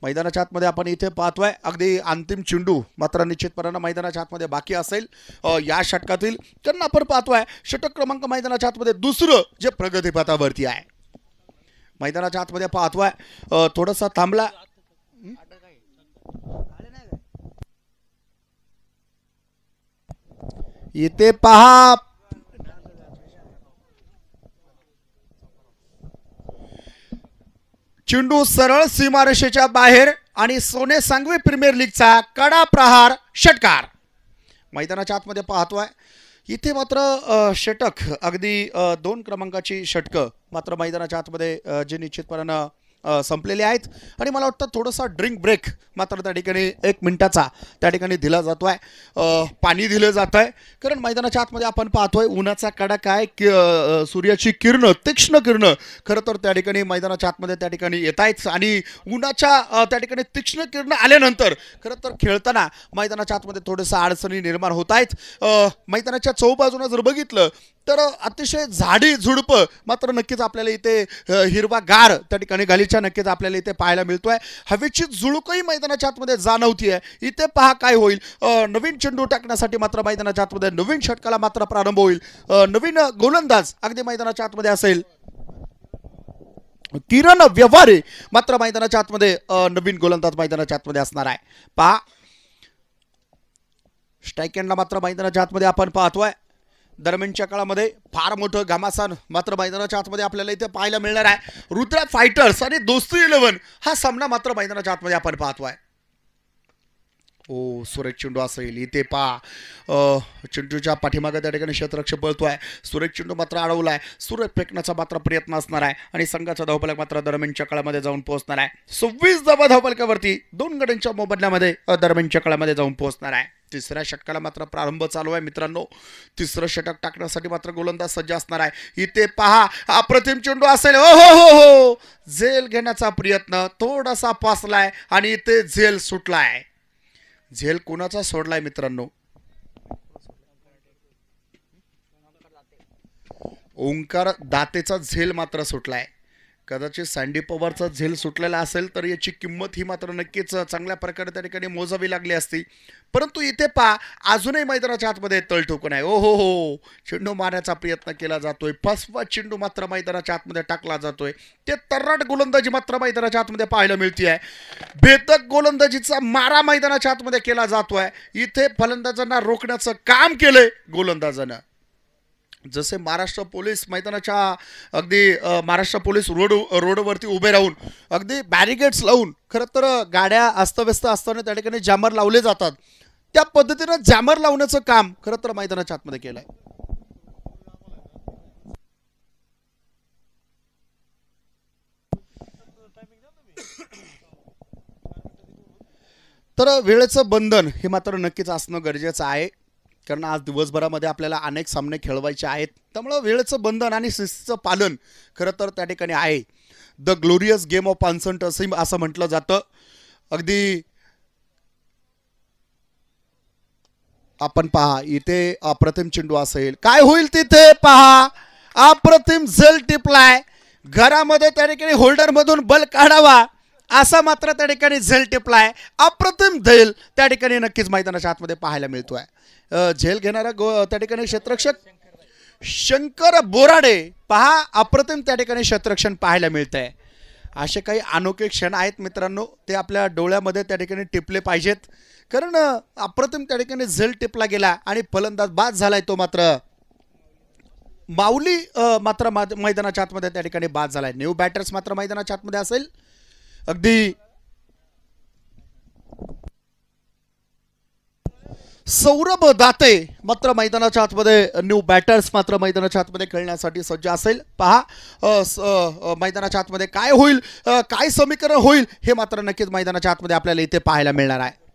मैदानाच्या आतमध्ये आपण इथे पाहतोय अगदी अंतिम चेंडू मात्र निश्चितपणानं मैदानाच्या आतमध्ये बाकी असेल या षटकातील त्यांना आपण पाहतोय षटक क्रमांक मैदानाच्या आतमध्ये दुसरं जे प्रगतीपथावरती आहे मैदानाच्या आतमध्ये पाहतोय थोडासा थांबला इथे पहा चिंडू सरळ सीमारेषेच्या बाहेर आणि सोने सांगवी प्रीमियर लीगचा कडा प्रहार षटकार मैदानाच्या आतमध्ये पाहतोय इथे मात्र षटक अगदी दोन क्रमांकाची षटकं मात्र मैदानाच्या आतमध्ये जे निश्चितपणानं संपलेले आहेत आणि मला वाटतं थोडंसं ड्रिंक ब्रेक मात्र त्या ठिकाणी एक मिनटाचा त्या ठिकाणी दिला जातो आहे पाणी दिलं जात आहे कारण मैदानाच्या आतमध्ये आपण पाहतोय उन्हाचा कडा काय कि सूर्याची किरणं तीक्ष्ण किरणं खरं तर त्या ठिकाणी मैदानाच्या आतमध्ये त्या ठिकाणी येत आहेत आणि उन्हाच्या त्या ठिकाणी तीक्ष्ण किरण आल्यानंतर खरं तर खेळताना मैदानाच्या आतमध्ये थोडंसं अडचणी निर्माण होत आहेत मैदानाच्या चौबाजूनं जर बघितलं तर अतिशय झाडी झुडपं मात्र नक्कीच आपल्याला इथे हिरवा गार त्या ठिकाणी घाली चर्चेच्या नक्कीच आपल्याला इथे पाहायला मिळतोय हवेची जुळूकही मैदानाच्या आतमध्ये जाणवतीये इथे पहा काय होईल नवीन चेंडू टाकण्यासाठी मात्र मैदानाच्या आतमध्ये नवीन षटकाला मात्र प्रारंभ होईल नवीन गोलंदाज अगदी मैदानाच्या आतमध्ये असेल किरण व्यवहारे मात्र मैदानाच्या आतमध्ये नवीन गोलंदाज मैदानाच्या आतमध्ये असणार आहे पहा स्ट्राईक मात्र मैदानाच्या आतमध्ये आपण पाहतोय दरम्यानच्या काळामध्ये फार मोठं घमासान मात्र मैदानाच्या आतमध्ये आपल्याला इथे पाहायला मिळणार आहे रुद्रा फायटर्स आणि दोस्ती इलेव्हन हा सामना मात्र मैदानाच्या आतमध्ये आपण पाहतो आहे ओ सुरेश चिंडू असेल इथे पा चिंडूच्या पाठीमागे त्या ठिकाणी क्षेत्रक्ष बळतो आहे सुरेश चिंडू मात्र अडवला आहे सुरेश फेकण्याचा मात्र प्रयत्न असणार आहे आणि संघाचा धावपलक मात्र दरम्यानच्या काळामध्ये जाऊन पोहोचणार आहे सव्वीस धावा धावपलकावरती दोन गड्यांच्या मोबदल्यामध्ये दरम्यानच्या काळामध्ये जाऊन पोहोचणार आहे तिसऱ्या षटकाला मात्र प्रारंभ चालू आहे मित्रांनो तिसरं षटक टाकण्यासाठी मात्र गोलंदाज सज्ज असणार आहे इथे पहा अप्रतिम चेंडू असेल ओ हो, हो हो हो झेल घेण्याचा प्रयत्न थोडासा पासलाय आणि इथे झेल सुटलाय झेल कोणाचा सोडलाय मित्रांनो ओंकार दातेचा झेल मात्र सुटलाय कदाचित सँडी पवारचा झेल सुटलेला असेल तर याची किंमत ही मात्र नक्कीच चांगल्या प्रकारे त्या ठिकाणी मोजावी लागली असती परंतु इथे पा अजूनही मैदानाच्या आतमध्ये तळ ठोकून आहे ओ हो हो चेंडू मारण्याचा प्रयत्न केला जातोय फसवा चेंडू मात्र मैदानाच्या आतमध्ये टाकला जातोय ते तर्राट गोलंदाजी मात्र मैदानाच्या आतमध्ये पाहायला मिळते आहे बेतक गोलंदाजीचा मारा मैदानाच्या आतमध्ये केला जातोय इथे फलंदाजांना रोखण्याचं काम केलंय गोलंदाजानं जसे महाराष्ट्र पोलीस मैदानाच्या अगदी महाराष्ट्र पोलीस रोड रोडवरती उभे राहून अगदी बॅरिकेड्स लावून खरं तर गाड्या अस्तव्यस्त असताना त्या ठिकाणी जॅमर लावले जातात त्या पद्धतीनं जॅमर लावण्याचं काम खरं तर मैदानाच्या आतमध्ये केलं तर वेळेचं बंधन हे मात्र नक्कीच असणं गरजेचं आहे कारण आज दिवसभरामध्ये आपल्याला अनेक सामने खेळवायचे आहेत त्यामुळं वेळेचं बंधन आणि शिस्तीचं पालन खरं तर त्या ठिकाणी आहे द ग्लोरियस गेम ऑफ पानसंट असं असं म्हटलं जातं अगदी आपण पहा इथे अप्रतिम चेंडू असेल काय होईल तिथे पहा अप्रतिम झेल टिपलाय घरामध्ये त्या ठिकाणी होल्डर मधून बल काढावा असा मात्र त्या ठिकाणी झेल टिपलाय अप्रतिम झेल त्या ठिकाणी नक्कीच मैदानाच्या आतमध्ये पाहायला मिळतोय झेल घेणारा गो त्या ठिकाणी क्षेत्रक्षक शंकर बोराडे पहा अप्रतिम त्या ठिकाणी क्षेत्रक्षण पाहायला मिळत आहे असे काही अनोखे क्षण आहेत मित्रांनो ते आपल्या डोळ्यामध्ये त्या ठिकाणी टिपले पाहिजेत कारण अप्रतिम त्या ठिकाणी झेल टिपला गेला आणि फलंदाज बाद झालाय तो मात्र माऊली मात्र मैदानाच्या आतमध्ये त्या ठिकाणी बाद झालाय न्यू बॅटर्स मात्र मैदानाच्या आतमध्ये असेल अगदी सौरभ दाते मात्र मैदानाच्या आतमध्ये न्यू बॅटर्स मात्र मैदानाच्या आतमध्ये खेळण्यासाठी सज्ज असेल पहा मैदानाच्या आतमध्ये काय होईल काय समीकरण होईल हे मात्र नक्कीच मैदानाच्या आतमध्ये आपल्याला इथे पाहायला मिळणार आहे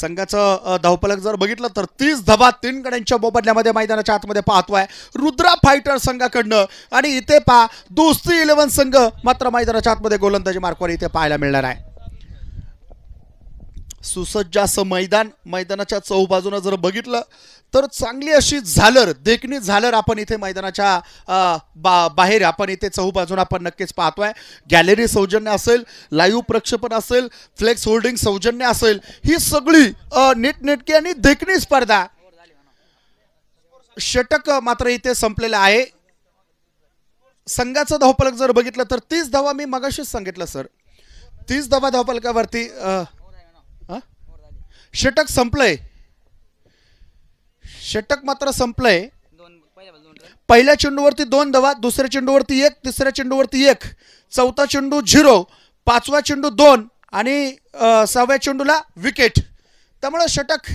संघाचं धावपलक जर बघितलं तर तीस धबा तीन गड्यांच्या मोबदल्यामध्ये मैदानाच्या आतमध्ये पाहतोय रुद्रा फायटर संघाकडनं आणि इथे पहा दोस्ती इलेव्हन संघ मात्र मैदानाच्या आतमध्ये गोलंदाजी मार्कवर इथे पाहायला मिळणार आहे सुसज्ज असं मैदान मैदानाच्या चौबाजून जर बघितलं तर चांगली अशी झालर देखणी झालर आपण इथे मैदानाच्या बा बाहेर आपण इथे चौबाजून आपण नक्कीच पाहतोय गॅलरी सौजन्य असेल लाईव्ह प्रक्षेपण असेल फ्लेक्स होल्डिंग सौजन्य असेल ही सगळी नीटनेटकी आणि देखणी स्पर्धा षटक मात्र इथे संपलेलं आहे संघाचं धावपलक जर बघितलं तर तीस धावा मी मगाशीच सांगितलं सर तीस धावा धावपलकावरती षटक संपलंय षटक मात्र संपलंय पहिल्या चेंडूवरती दोन दवा दुसऱ्या चेंडूवरती एक तिसऱ्या चेंडूवरती एक चौथा चेंडू झिरो पाचवा चेंडू दोन आणि सहाव्या चेंडूला विकेट त्यामुळं षटक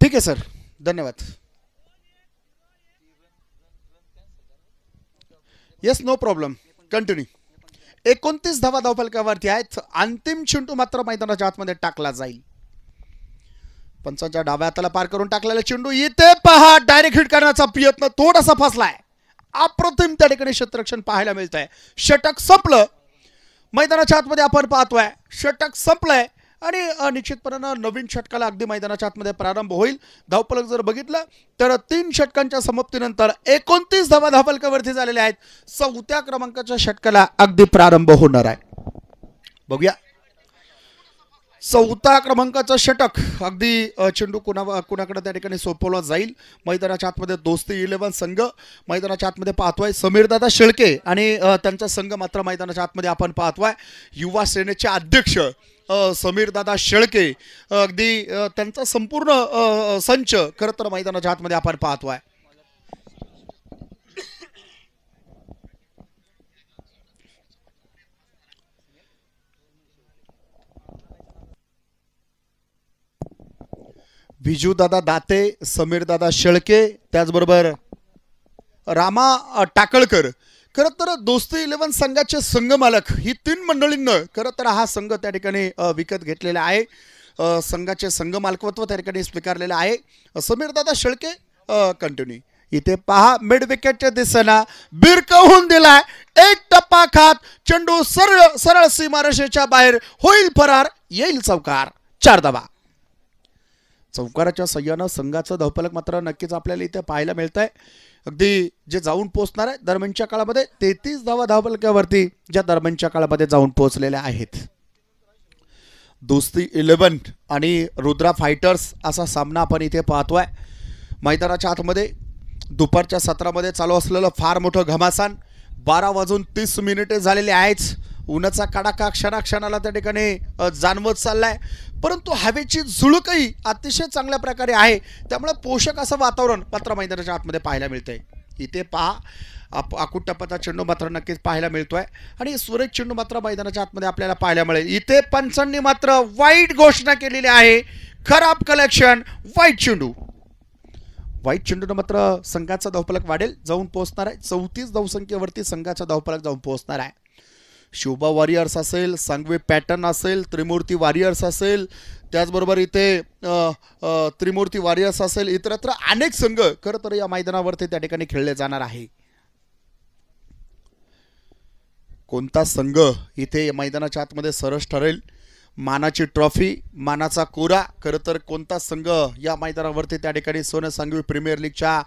ठीक आहे सर धन्यवाद येस नो प्रॉब्लेम कंटिन्यू एकोणतीस धावा धावफलकावरती आहेत अंतिम चेंडू मात्र मैदानाच्या आतमध्ये टाकला जाईल पंचाच्या डाव्या हाताला पार करून टाकलेला चेंडू इथे पहा डायरेक्ट हिट करण्याचा प्रयत्न थोडासा फसलाय अप्रतिम त्या ठिकाणी शतरक्षण पाहायला मिळत आहे षटक संपलं मैदानाच्या आतमध्ये आपण पाहतोय षटक संपलंय आणि निश्चितपणानं नवीन षटकाला अगदी मैदानाच्या आतमध्ये प्रारंभ होईल धावपलक जर बघितलं तर तीन षटकांच्या समाप्तीनंतर एकोणतीस धावा धावपलकावरती झालेल्या आहेत चौथ्या क्रमांकाच्या षटकाला अगदी प्रारंभ होणार आहे बघूया चौथा क्रमांकाचं षटक अगदी चेंडू कुणा कुणाकडे त्या ठिकाणी सोपवला जाईल मैदानाच्या आतमध्ये दोस्ती इलेव्हन संघ मैदानाच्या आतमध्ये पाहतोय समीरदादा शेळके आणि त्यांचा संघ मात्र मैदानाच्या आतमध्ये आपण पाहतोय युवा सेनेचे अध्यक्ष समीर दादा शेळके अगदी त्यांचा संपूर्ण संच खर तर मैदानाच्या आतमध्ये आपण पाहतोय आहे दादा दाते दादा शेळके त्याचबरोबर रामा टाकळकर खरं तर दोस्ती इलेव्हन संघाचे संघ मालक ही तीन मंडळींनं खरं तर हा संघ त्या ठिकाणी विकत घेतलेला आहे संघाचे संघ मालकत्व त्या ठिकाणी स्वीकारलेलं आहे समीर दादा शेळके कंटिन्यू इथे पहा मिड विकेटच्या दिशेला बिरकवून दिलाय एक टप्पा खात चेंडू सरळ सरळ सीमारेषेच्या बाहेर होईल फरार येईल चौकार चार धावा चौकाराच्या सह्यानं संघाचं धावपलक मात्र नक्कीच आपल्याला इथे पाहायला आहे अगदी जे जाऊन पोहोचणार आहे दरम्यानच्या काळामध्ये तेहतीस धावा धावलक्यावरती ज्या दरम्यानच्या काळामध्ये जाऊन पोहोचलेल्या आहेत दोस्ती इलेवन आणि रुद्रा फायटर्स असा सामना आपण इथे पाहतो आहे मैदानाच्या आतमध्ये दुपारच्या सत्रामध्ये चालू असलेलं फार मोठं घमासान बारा वाजून तीस मिनिटे झालेले आहेच उन्हाचा कडाका क्षणाक्षणाला त्या ठिकाणी जाणवत चाललाय आहे परंतु हवेची झुळूकही अतिशय चांगल्या प्रकारे आहे त्यामुळे पोषक असं वातावरण पत्र मैदानाच्या आतमध्ये पाहायला मिळतंय आहे इथे पहा आप चेंडू मात्र नक्कीच पाहायला मिळतो आहे आणि सुरेश चेंडू मात्र मैदानाच्या आतमध्ये आपल्याला पाहायला मिळेल इथे पंचांनी मात्र वाईट घोषणा केलेली आहे खराब कलेक्शन वाईट चेंडू वाईट चेंडूनं मात्र संघाचा धावफलक वाढेल जाऊन पोहोचणार आहे चौतीस धावसंख्येवरती संघाचा धावफलक जाऊन पोहोचणार आहे शोभा वॉरियर्स असेल सांगवे पॅटर्न असेल त्रिमूर्ती वॉरियर्स असेल त्याचबरोबर इथे त्रिमूर्ती वॉरियर्स असेल इतरत्र अनेक संघ खरं तर या मैदानावरती त्या ठिकाणी खेळले जाणार आहे कोणता संघ इथे मैदानाच्या आतमध्ये सरस ठरेल मानाची ट्रॉफी मानाचा कोरा खरं तर कोणता संघ या मैदानावरती त्या ठिकाणी सोनं सांगवी प्रीमियर लीगच्या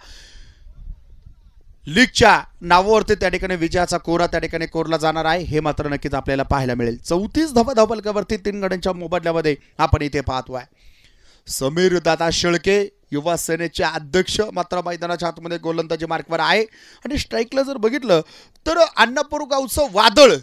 लीगच्या नावावरती त्या ठिकाणी विजयाचा कोरा त्या ठिकाणी कोरला जाणार आहे हे मात्र नक्कीच आपल्याला पाहायला मिळेल चौतीस धावा तीन गड्यांच्या मोबदल्यामध्ये आपण इथे पाहतोय समीर दादा शेळके युवा सेनेचे अध्यक्ष मात्र मैदानाच्या आतमध्ये गोलंदाजी मार्कवर आहे आणि स्ट्राईकला जर बघितलं तर अण्णापूर गावचं वादळ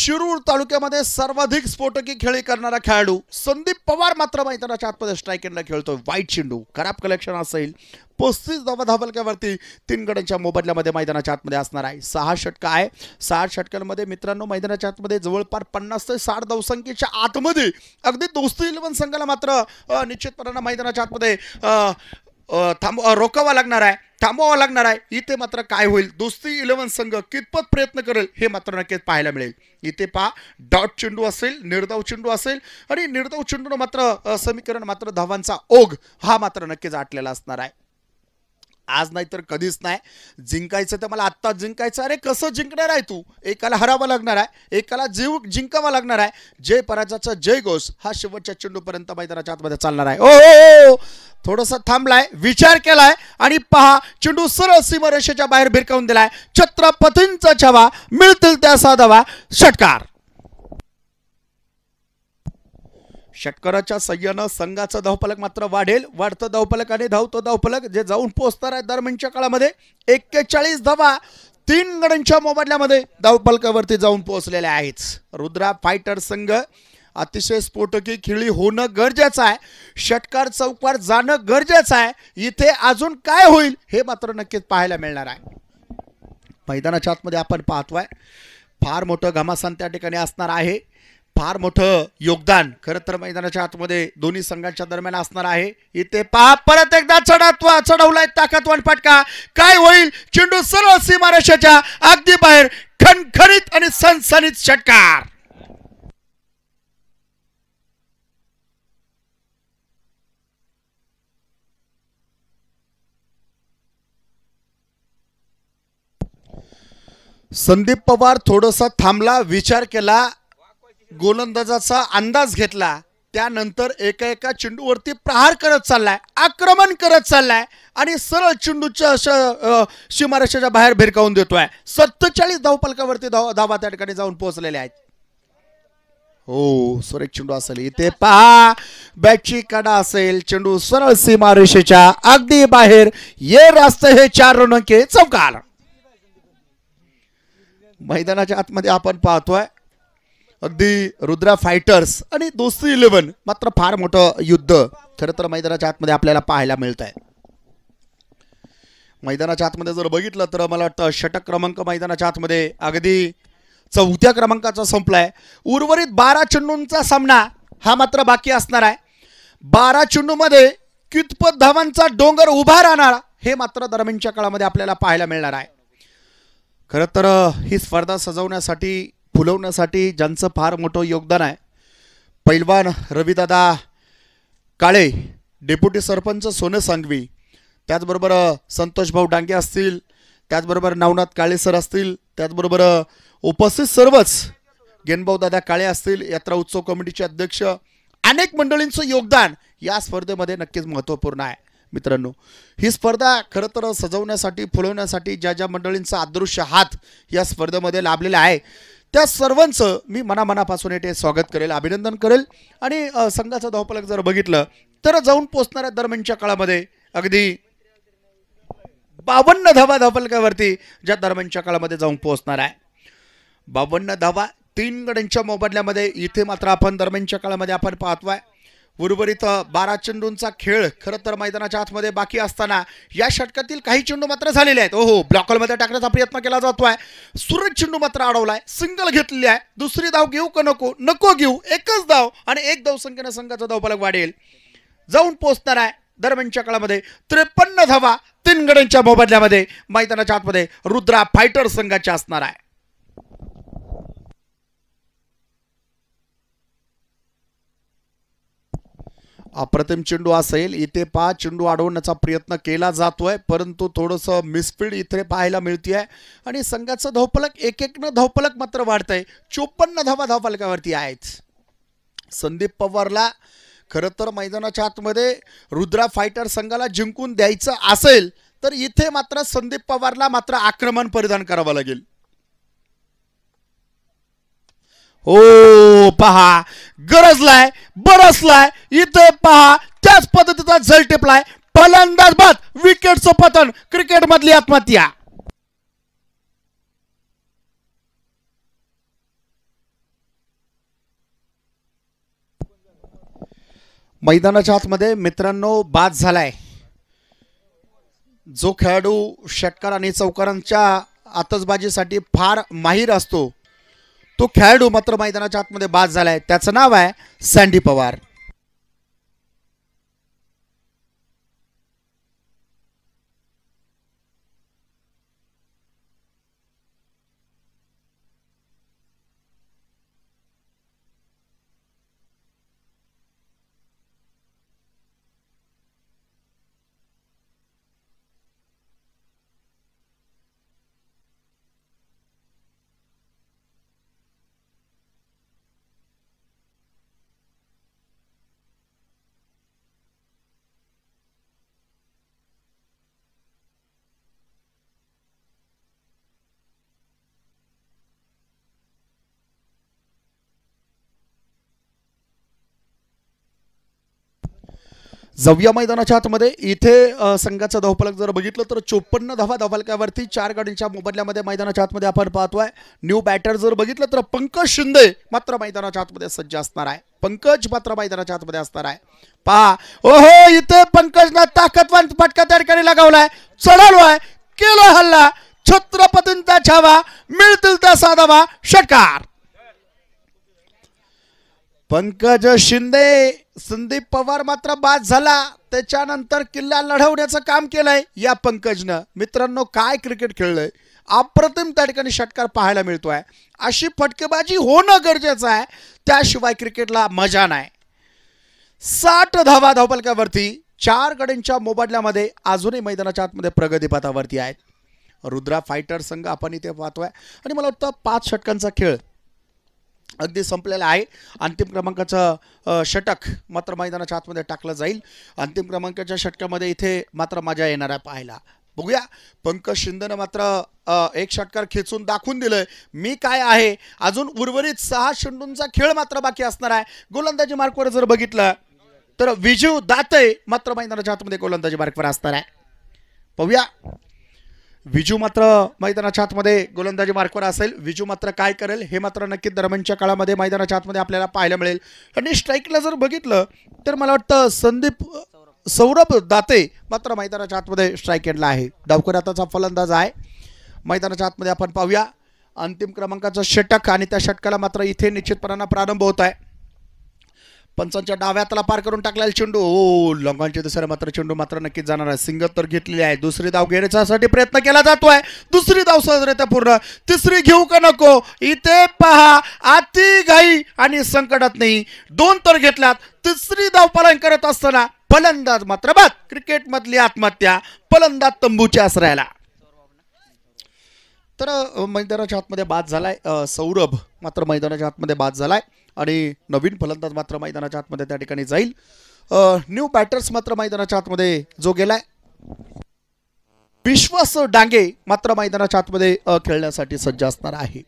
शिरूर तालुक्यामध्ये सर्वाधिक स्फोटकी खेळी करणारा खेळाडू संदीप पवार मात्र मैदानाच्या आतमध्ये स्ट्राईक एंडला खेळतोय वाईट चेंडू खराब कलेक्शन असेल पस्तीस धावा धावलक्यावरती तीन गड्यांच्या मोबदल्यामध्ये मैदानाच्या आतमध्ये असणार आहे सहा षटकं आहे सहा षटकांमध्ये मित्रांनो मैदानाच्या आतमध्ये जवळपास पन्नास ते साठ धावसंख्येच्या आतमध्ये अगदी दोस्ती इलेवन संघाला मात्र निश्चितपणानं मैदानाच्या आतमध्ये थांब रोखावा लागणार आहे थांबवावा लागणार आहे इथे मात्र काय होईल दोस्ती इलेव्हन संघ कितपत प्रयत्न करेल हे मात्र नक्कीच पाहायला मिळेल इथे पहा डॉट चेंडू असेल निर्धाव चेंडू असेल आणि निर्धाव चेंडून मात्र समीकरण मात्र धावांचा ओघ हा मात्र नक्कीच आटलेला असणार आहे आज नाही तर कधीच नाही जिंकायचं तर मला आत्ता जिंकायचं अरे कसं जिंकणार आहे तू एकाला हरावं लागणार आहे एकाला जीव जिंकावा लागणार आहे जय पराजाचा जय घोष हा शेवटच्या चेंडूपर्यंत मैदानाच्या आतमध्ये चालणार आहे ओ, थोडस थांबलाय विचार केलाय आणि पहा चेंडू सरळ सीमरेषेच्या बाहेर भिरकावून दिलाय छत्रपतींचा छवा मिळतील त्या साधावा षटकार षटकराच्या सह्यानं संघाचं धावपलक मात्र वाढेल वाढतं धावपलक आणि धावतो धावपलक जे जाऊन पोहोचणार आहे दरम्यानच्या काळामध्ये एक्केचाळीस धावा तीन गणांच्या मोबदल्यामध्ये धावपलकावरती जाऊन पोहोचलेले आहेत रुद्रा फायटर संघ अतिशय स्फोटकी खेळी होणं गरजेचं आहे षटकार चौकार जाणं गरजेचं आहे इथे अजून काय होईल हे मात्र नक्कीच पाहायला मिळणार आहे मैदानाच्या आतमध्ये आपण पाहतोय फार मोठं घमासान त्या ठिकाणी असणार आहे फार मोठं योगदान खरं तर मैदानाच्या आतमध्ये दोन्ही संघांच्या दरम्यान असणार आहे इथे पहा परत एकदा चढात चढवलाय ताकदवान फटका काय होईल चेंडू सरळ सीमारेषेच्या अगदी बाहेर खणखणीत आणि सनसनीत षटकार संदीप पवार थोडासा थांबला विचार केला गोलंदाजाचा अंदाज घेतला त्यानंतर एका एका चेंडूवरती प्रहार करत चाललाय आक्रमण करत चाललाय आणि सरळ चेंडूच्या सीमारेषेच्या बाहेर भिरकावून देतोय सत्तेचाळीस धावपालकावरती धाव धावा त्या ठिकाणी जाऊन पोहोचलेले आहेत हो सरे चेंडू असेल इथे पहा बॅटची कडा असेल चेंडू सरळ सीमारेषेच्या अगदी बाहेर ये रास्त हे चार के चौकार मैदानाच्या आतमध्ये आपण पाहतोय अगदी रुद्रा फायटर्स आणि दोस्ती इलेव्हन मात्र फार मोठं युद्ध खरं तर मैदानाच्या आतमध्ये आपल्याला पाहायला मिळत आहे मैदानाच्या आतमध्ये जर बघितलं तर मला वाटतं षटक क्रमांक मैदानाच्या आतमध्ये अगदी चौथ्या क्रमांकाचा संपलाय उर्वरित बारा चेंडूंचा सामना हा मात्र बाकी असणार आहे बारा मध्ये कितपत धावांचा डोंगर उभा राहणार हे मात्र दरम्यानच्या काळामध्ये आपल्याला पाहायला मिळणार आहे खरं तर ही स्पर्धा सजवण्यासाठी फुलवण्यासाठी ज्यांचं फार मोठं योगदान आहे पैलवान रविदादा काळे डेप्युटी सरपंच सोने सांगवी त्याचबरोबर संतोष भाऊ डांगे असतील त्याचबरोबर नवनाथ काळे सर असतील त्याचबरोबर उपस्थित सर्वच गेनभाऊ दादा काळे असतील यात्रा उत्सव कमिटीचे अध्यक्ष अनेक मंडळींचं योगदान या स्पर्धेमध्ये नक्कीच महत्त्वपूर्ण आहे मित्रांनो ही स्पर्धा खरं तर सजवण्यासाठी फुलवण्यासाठी ज्या ज्या मंडळींचा अदृश्य हात या स्पर्धेमध्ये लाभलेला आहे त्या सर्वांचं मी मनामनापासून येथे स्वागत करेल अभिनंदन करेल आणि संघाचा धावपलक जर बघितलं तर जाऊन पोचणाऱ्या दरम्यानच्या काळामध्ये अगदी बावन्न धावा धावपलकावरती ज्या दरम्यानच्या काळामध्ये जाऊन पोहोचणार आहे बावन्न धावा तीन गड्यांच्या मोबदल्यामध्ये इथे मात्र आपण दरम्यानच्या काळामध्ये आपण पाहतोय उर्वरित बारा चेंडूंचा खेळ खरं तर मैदानाच्या आतमध्ये बाकी असताना या षटकातील काही चेंडू मात्र झालेले आहेत ओहो ब्लॉकलमध्ये टाकण्याचा प्रयत्न केला जातो आहे सूरज चेंडू मात्र अडवलाय सिंगल घेतलेली आहे दुसरी धाव घेऊ का नको नको घेऊ एकच धाव आणि एक धाव संख्येनं संघाचा धावफलक वाढेल जाऊन पोहोचणार आहे दरम्यानच्या काळामध्ये त्रेपन्न धावा तीन गड्यांच्या मोबदल्यामध्ये मैदानाच्या आतमध्ये रुद्रा फायटर संघाच्या असणार आहे अप्रतिम चेंडू असेल इथे पहा चेंडू अडवण्याचा प्रयत्न केला जातोय परंतु थोडंसं मिसफिल्ड इथे पाहायला मिळते आहे आणि संघाचं धावफलक एक एक न धावफलक मात्र वाढतंय चोपन्न धावा धावफलकावरती आहेच संदीप पवारला खरं तर मैदानाच्या आतमध्ये रुद्रा फायटर संघाला जिंकून द्यायचं असेल तर इथे मात्र संदीप पवारला मात्र आक्रमण परिधान करावं लागेल ओ, पहा गरजलाय बरसलाय इथं पहा त्याच पद्धतीचा झल टेपलाय फलंदाज बाद विकेटचं पतन क्रिकेटमधली आत्महत्या मैदानाच्या आतमध्ये मित्रांनो बाद झालाय जो खेळाडू षटकार आणि चौकारांच्या आतसबाजीसाठी फार माहीर असतो तो खेळाडू मात्र मैदानाच्या आतमध्ये बाद झालाय त्याचं नाव आहे सँडी पवार जव्या मैदानाच्या आतमध्ये इथे संघाचा धावपलक जर बघितलं तर चोपन्न धावा धावफलकावरती चार गाडींच्या मोबदल्यामध्ये मैदानाच्या आतमध्ये आपण पाहतोय न्यू बॅटर जर बघितलं तर पंकज शिंदे मात्र मैदानाच्या आतमध्ये सज्ज असणार आहे पंकज मात्र मैदानाच्या आतमध्ये असणार आहे पहा ओहो इथे पंकजना ताकदवान फटका त्या ठिकाणी लगावलाय आहे केलो हल्ला छत्रपतींचा छावा मिळतील त्या साधावा षटकार पंकज शिंदे संदीप पवार मात्र बाद झाला त्याच्यानंतर किल्ला लढवण्याचं काम केलंय या पंकजनं मित्रांनो काय क्रिकेट खेळलंय अप्रतिम त्या ठिकाणी षटकार पाहायला मिळतोय अशी फटकेबाजी होणं गरजेचं आहे त्याशिवाय क्रिकेटला मजा नाही साठ धावा धावपलकावरती चार गडींच्या मोबाडल्यामध्ये अजूनही मैदानाच्या आतमध्ये प्रगतीपथावरती आहेत रुद्रा फायटर संघ आपण इथे पाहतोय आणि मला वाटतं पाच षटकांचा खेळ अगदी संपलेला आहे अंतिम क्रमांकाचं षटक मात्र मैदानाच्या आतमध्ये टाकलं जाईल अंतिम क्रमांकाच्या षटकामध्ये इथे मात्र मजा येणार आहे पाहायला बघूया पंकज शिंदेनं मात्र एक षटकार खेचून दाखवून दिलंय मी काय आहे अजून उर्वरित सहा शेंडूंचा खेळ मात्र बाकी असणार आहे गोलंदाजी मार्कवर जर बघितलं तर विजू दातय मात्र मैदानाच्या आतमध्ये गोलंदाजी मार्कवर असणार आहे पाहूया विजू मात्र मैदानाच्या आतमध्ये गोलंदाजी मार्कवर असेल विजू मात्र काय करेल हे मात्र नक्कीच दरम्यानच्या काळामध्ये मैदानाच्या आतमध्ये आपल्याला पाहायला मिळेल आणि स्ट्राईकला जर बघितलं तर मला वाटतं संदीप सौरभ दाते मात्र मैदानाच्या आतमध्ये स्ट्राईक येणला आहे आताचा फलंदाज आहे मैदानाच्या आतमध्ये आपण पाहूया अंतिम क्रमांकाचं षटक आणि त्या षटकाला मात्र इथे निश्चितपणानं प्रारंभ होत आहे पंचांच्या डाव्यातला पार करून टाकलेला चेंडू ओ लंगांच्या दुसऱ्या मात्र चेंडू मात्र नक्कीच जाणार आहे सिंगल तर घेतलेली आहे दुसरी धाव घेण्याच्यासाठी प्रयत्न केला जातोय दुसरी धाव सहजरित्या पूर्ण तिसरी घेऊ का नको इथे पहा अति घाई आणि संकटात नाही दोन तर घेतल्यात तिसरी धाव पालन करत असताना फलंदाज मात्र क्रिकेट मधली आत्महत्या फलंदाज तंबूच्या आसरायला तर मैदानाच्या आतमध्ये बाद झालाय सौरभ मात्र मैदानाच्या आतमध्ये बाद झालाय आणि नवीन फलंदाज मात्र मैदानाच्या आतमध्ये त्या ठिकाणी जाईल न्यू बॅटर्स मात्र मैदानाच्या आतमध्ये जो गेलाय विश्वास डांगे मात्र मैदानाच्या आतमध्ये खेळण्यासाठी सज्ज असणार आहे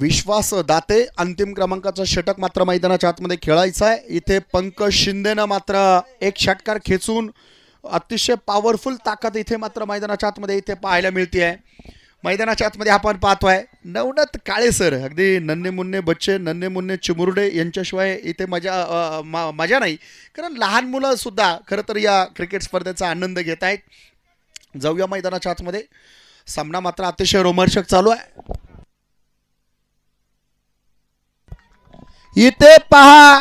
विश्वास दाते अंतिम क्रमांकाचा षटक मात्र मैदानाच्या आतमध्ये खेळायचा आहे इथे पंकज शिंदेनं मात्र एक षटकार खेचून अतिशय पॉवरफुल ताकद इथे मात्र मैदानाच्या आतमध्ये इथे पाहायला मिळते आहे मैदानाच्या आतमध्ये आपण पाहतोय नवनत काळे सर अगदी नन्ने मुन्ने बच्चे नन्ने मुन्ने चिमुरडे यांच्याशिवाय इथे मजा मा मजा नाही कारण लहान मुलंसुद्धा खरं तर या क्रिकेट स्पर्धेचा आनंद घेत आहेत जाऊया मैदानाच्या आतमध्ये सामना मात्र अतिशय रोमर्षक चालू आहे इथे पहा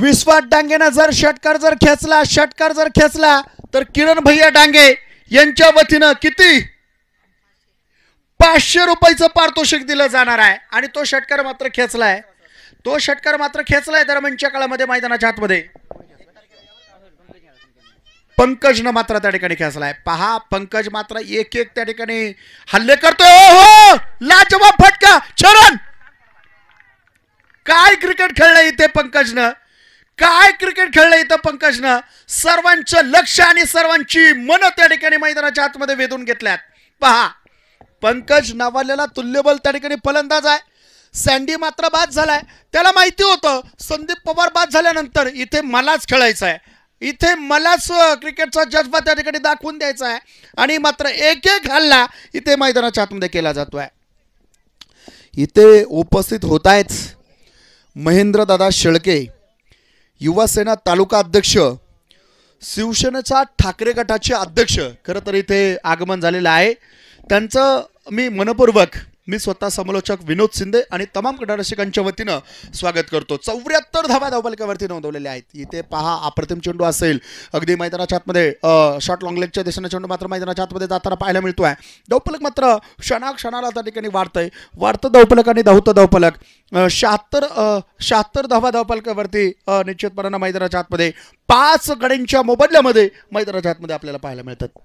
विश्वास डांगेनं जर षटकार जर खेचला षटकार जर खेचला तर किरण भैया डांगे यांच्या वतीनं किती पाचशे रुपयाचं पारितोषिक दिलं जाणार आहे आणि तो षटकार मात्र खेचलाय तो षटकार मात्र खेचलाय दरम्यानच्या काळामध्ये मैदानाच्या आतमध्ये पंकजनं मात्र त्या ठिकाणी खेचलाय पहा पंकज मात्र एक एक त्या ठिकाणी हल्ले करतोय हो लाजवा फटका चरण काय क्रिकेट खेळलं इथे पंकजन काय क्रिकेट खेळलं इथं पंकजनं सर्वांचं लक्ष आणि सर्वांची मन त्या ठिकाणी मैदानाच्या आतमध्ये वेधून घेतल्यात पहा पंकज नावाल्याला तुल्यबल त्या ठिकाणी फलंदाज आहे सँडी मात्र बाद झालाय त्याला माहिती होतं संदीप पवार बाद झाल्यानंतर इथे मलाच खेळायचं आहे इथे मलाच क्रिकेटचा जज्बा त्या ठिकाणी दाखवून द्यायचा आहे आणि मात्र एक एक हल्ला इथे मैदानाच्या आतमध्ये केला जातो आहे इथे उपस्थित होत आहेत महेंद्रदादा शेळके युवासेना तालुका अध्यक्ष शिवसेनेचा ठाकरे गटाचे अध्यक्ष खरं तर इथे आगमन झालेलं आहे त्यांचं मी मनपूर्वक मी स्वतः समालोचक विनोद शिंदे आणि तमाम कटारसिकांच्या वतीनं स्वागत करतो चौऱ्याहत्तर धावा धावपालिकेवरती नोंदवलेले आहेत इथे पहा अप्रतिम चेंडू असेल अगदी मैदानाच्या आतमध्ये शॉर्ट लेगच्या दिशेनं चेंडू मात्र मैदानाच्या आतमध्ये जाताना पाहायला मिळतो आहे दौपलक मात्र क्षणा क्षणाला त्या ठिकाणी वाढतंय वाढतं दौपलक आणि धावतं धावपलक शहात्तर शहात्तर धावा धावपालकावरती निश्चितपणानं मैदानाच्या आतमध्ये पाच गड्यांच्या मोबदल्यामध्ये मैदानाच्या आतमध्ये आपल्याला पाहायला मिळतात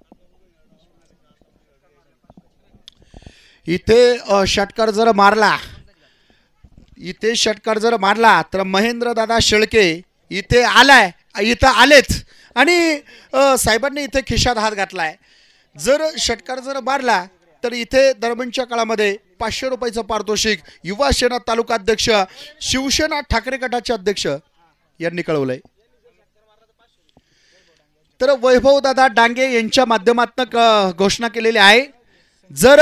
इथे षटकार जर मारला इथे षटकार जर मारला तर महेंद्रदादा शेळके इथे आलाय इथं आलेच आणि साहेबांनी इथे खिशात हात घातलाय जर षटकार जर मारला तर इथे दरम्यानच्या काळामध्ये पाचशे रुपयाचं पारितोषिक युवा सेना तालुका अध्यक्ष शिवसेना ठाकरे गटाचे अध्यक्ष यांनी कळवलंय तर वैभव दादा डांगे यांच्या माध्यमातून घोषणा केलेली आहे जर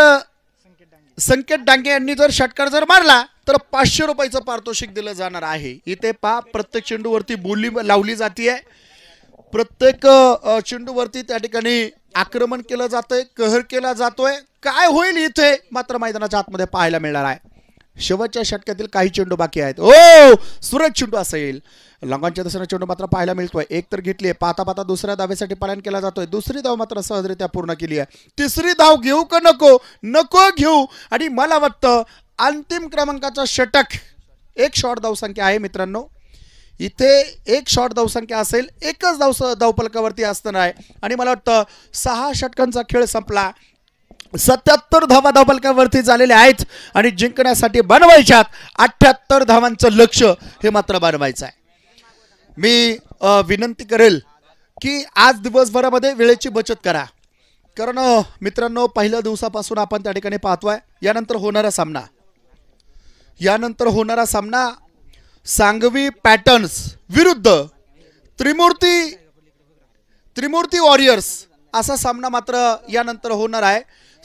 संकेत डांगे यांनी जर षटकार जर मारला तर पाचशे रुपयाचं पारितोषिक दिलं जाणार आहे इथे पा प्रत्येक चेंडूवरती बोली लावली जाते प्रत्येक चेंडूवरती त्या ठिकाणी आक्रमण केलं जातंय कहर केला जातोय काय होईल इथे मात्र मैदानाच्या आतमध्ये पाहायला मिळणार आहे शेवटच्या षटकातील काही चेंडू बाकी आहेत ओ सुरज चेंडू असेल लंगांच्या दशना चेंडू मात्र पाहायला मिळतोय एक तर घेतली आहे पाहता पाहता दुसऱ्या धावेसाठी पालन केला जातोय दुसरी धाव मात्र सहजरित्या पूर्ण केली आहे तिसरी धाव घेऊ का नको नको घेऊ आणि मला वाटतं अंतिम क्रमांकाचा षटक एक शॉट धावसंख्या आहे मित्रांनो इथे एक शॉट धावसंख्या असेल एकच धाव धावपलकावरती असणार आहे आणि मला वाटतं सहा षटकांचा खेळ संपला सत्याहत्तर धावा धावपलकावरती झालेल्या आहेत आणि जिंकण्यासाठी बनवायच्यात अठ्ठ्याहत्तर धावांचं लक्ष हे मात्र बनवायचं आहे मी विनंती करेल की आज दिवसभरामध्ये वेळेची बचत करा कारण मित्रांनो पहिल्या दिवसापासून आपण त्या ठिकाणी पाहतोय यानंतर होणारा सामना यानंतर होणारा सामना सांगवी पॅटर्न्स विरुद्ध त्रिमूर्ती त्रिमूर्ती वॉरियर्स असा सामना मात्र यानंतर होणार आहे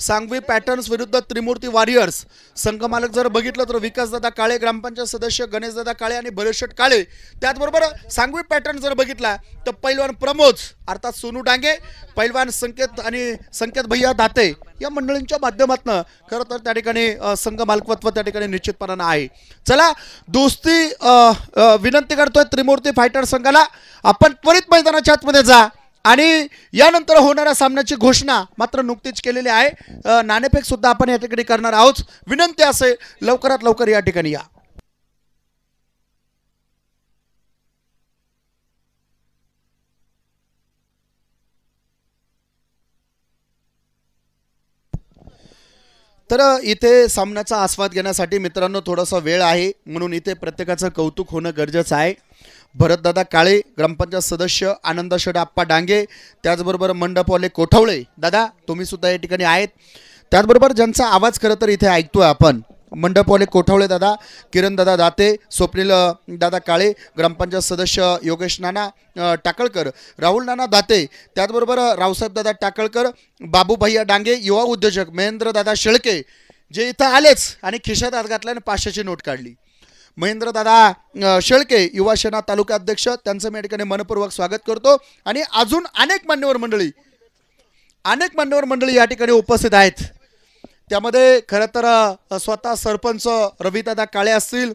सांगवी पॅटर्न्स विरुद्ध त्रिमूर्ती वॉरियर्स मालक जर बघितलं तर विकासदादा काळे ग्रामपंचायत सदस्य गणेशदादा काळे आणि भरेशट काळे त्याचबरोबर सांगवी पॅटर्न जर बघितला तर पैलवान प्रमोद अर्थात सोनू डांगे पैलवान संकेत आणि संकेत भैया दाते या मंडळींच्या माध्यमातून खरं तर त्या ठिकाणी संघ मालकत्व त्या ठिकाणी निश्चितपणानं आहे चला दोस्ती विनंती करतोय त्रिमूर्ती फायटर संघाला आपण त्वरित मैदानाच्या आतमध्ये जा आणि यानंतर होणाऱ्या सामन्याची घोषणा मात्र नुकतीच केलेली आहे नाणेफेक सुद्धा आपण या ठिकाणी करणार आहोत विनंती असे लवकरात लवकर या ठिकाणी या तर इथे सामन्याचा आस्वाद घेण्यासाठी मित्रांनो थोडासा वेळ आहे म्हणून इथे प्रत्येकाचं कौतुक होणं गरजेचं आहे भरतदादा काळे ग्रामपंचायत सदस्य आनंद आप्पा डांगे त्याचबरोबर मंडपवाले कोठवळे दादा तुम्ही सुद्धा या ठिकाणी आहेत त्याचबरोबर ज्यांचा आवाज खरं तर इथे ऐकतोय आपण मंडपवाले कोठवळे दादा किरण दादा दाते स्वप्नील दादा काळे ग्रामपंचायत सदस्य योगेश नाना टाकळकर राहुल नाना दाते त्याचबरोबर रावसाहेब दादा टाकळकर बाबूभाई डांगे युवा उद्योजक महेंद्र दादा शेळके जे इथं आलेच आणि खिशात हात घातल्याने पाचशेची नोट काढली महेंद्रदादा शेळके युवा सेना तालुका अध्यक्ष त्यांचं मी या ठिकाणी मनपूर्वक स्वागत करतो आणि अजून अनेक मान्यवर मंडळी अनेक मान्यवर मंडळी या ठिकाणी उपस्थित आहेत त्यामध्ये खरं तर स्वतः सरपंच रवीदादा काळे असतील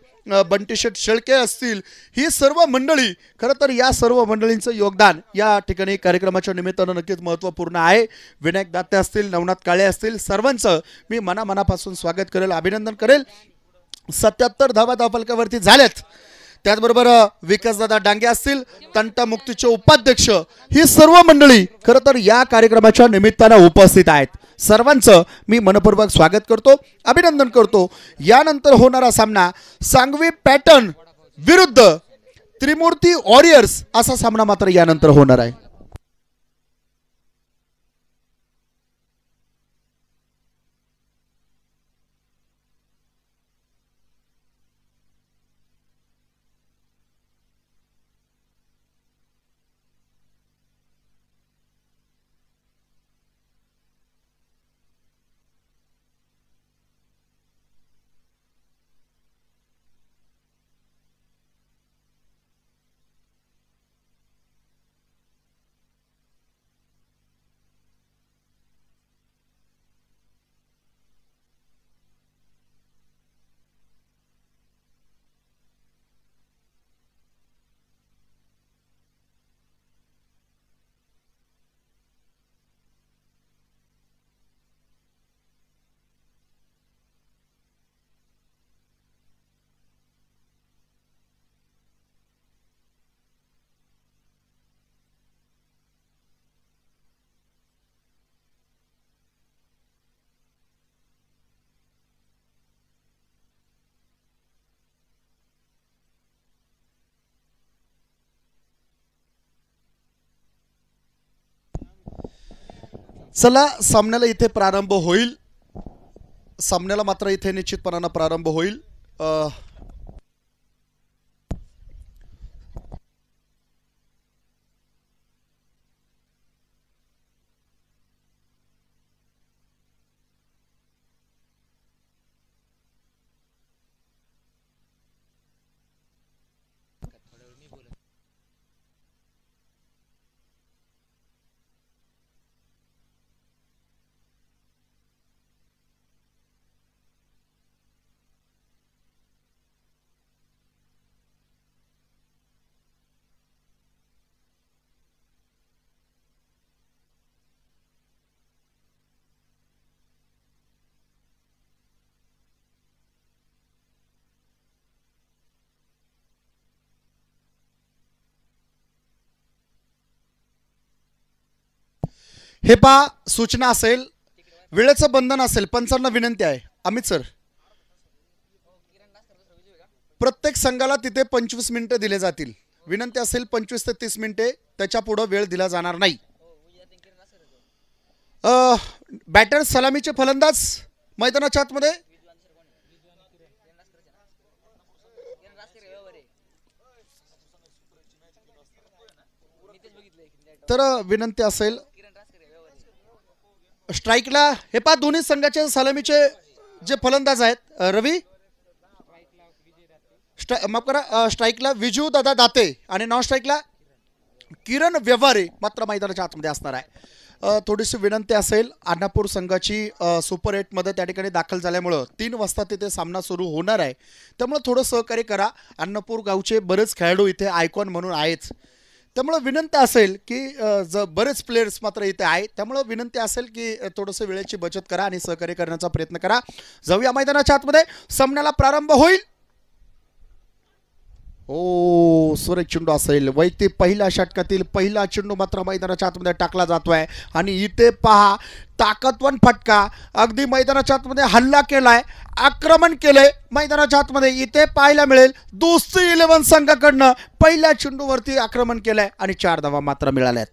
बंटीशेठ शेळके असतील ही सर्व मंडळी खरं तर या सर्व मंडळींचं योगदान या ठिकाणी कार्यक्रमाच्या निमित्तानं नक्कीच महत्त्वपूर्ण आहे विनायक दाते असतील नवनाथ काळे असतील सर्वांचं मी मनामनापासून स्वागत करेल अभिनंदन करेल सत्याहत्तर धावा धावफलकावरती झाल्यात त्याचबरोबर विकासदादा डांगे असतील तंटा मुक्तीचे उपाध्यक्ष ही सर्व मंडळी खरं तर या कार्यक्रमाच्या निमित्तानं उपस्थित आहेत सर्वांचं मी मनपूर्वक स्वागत करतो अभिनंदन करतो यानंतर होणारा सामना सांगवी पॅटर्न विरुद्ध त्रिमूर्ती वॉरियर्स असा सामना मात्र यानंतर होणार आहे चला सामन्याला इथे प्रारंभ होईल सामन्याला मात्र इथे निश्चितपणानं प्रारंभ होईल हे पा सूचना असेल वेळेचं बंधन असेल पंचांना विनंती आहे अमित सर प्रत्येक संघाला तिथे पंचवीस मिनिटं दिले जातील विनंती असेल पंचवीस ते तीस मिनिटे त्याच्या पुढे वेळ दिला जाणार नाही बॅटर सलामीचे फलंदाज मैदानाच्या आतमध्ये तर विनंती असेल स्ट्राईकला हे पा दोन्ही संघाचे सलामीचे जे फलंदाज आहेत रवी माफ करा स्ट्राईकला विजू दादा दाते आणि नॉन स्ट्राईकला किरण व्यवहारे मात्र मैदानाच्या आतमध्ये असणार आहे थोडीशी विनंती असेल अण्णापूर संघाची सुपर एटमध्ये त्या ठिकाणी दाखल झाल्यामुळं तीन वाजता तिथे सामना सुरू होणार आहे त्यामुळे थोडं सहकार्य करा अन्नपूर गावचे बरेच खेळाडू इथे आयकॉन म्हणून आहेच त्यामुळं विनंती असेल की ज बरेच प्लेयर्स मात्र इथे आहे त्यामुळं विनंती असेल की थोडस वेळेची बचत करा आणि सहकार्य करण्याचा प्रयत्न करा जाऊया मैदानाच्या आतमध्ये सामन्याला प्रारंभ होईल ओ सुरेख चेंडू असेल वैती पहिल्या षटकातील पहिला चेंडू मात्र मैदानाच्या आतमध्ये टाकला जातोय आणि इथे पहा ताकदवन फटका अगदी मैदानाच्या आतमध्ये हल्ला केलाय आक्रमण केलंय मैदानाच्या आतमध्ये इथे पाहायला मिळेल दुसरी इलेव्हन संघाकडनं पहिल्या चेंडूवरती आक्रमण केलंय आणि चार धावा मात्र आहेत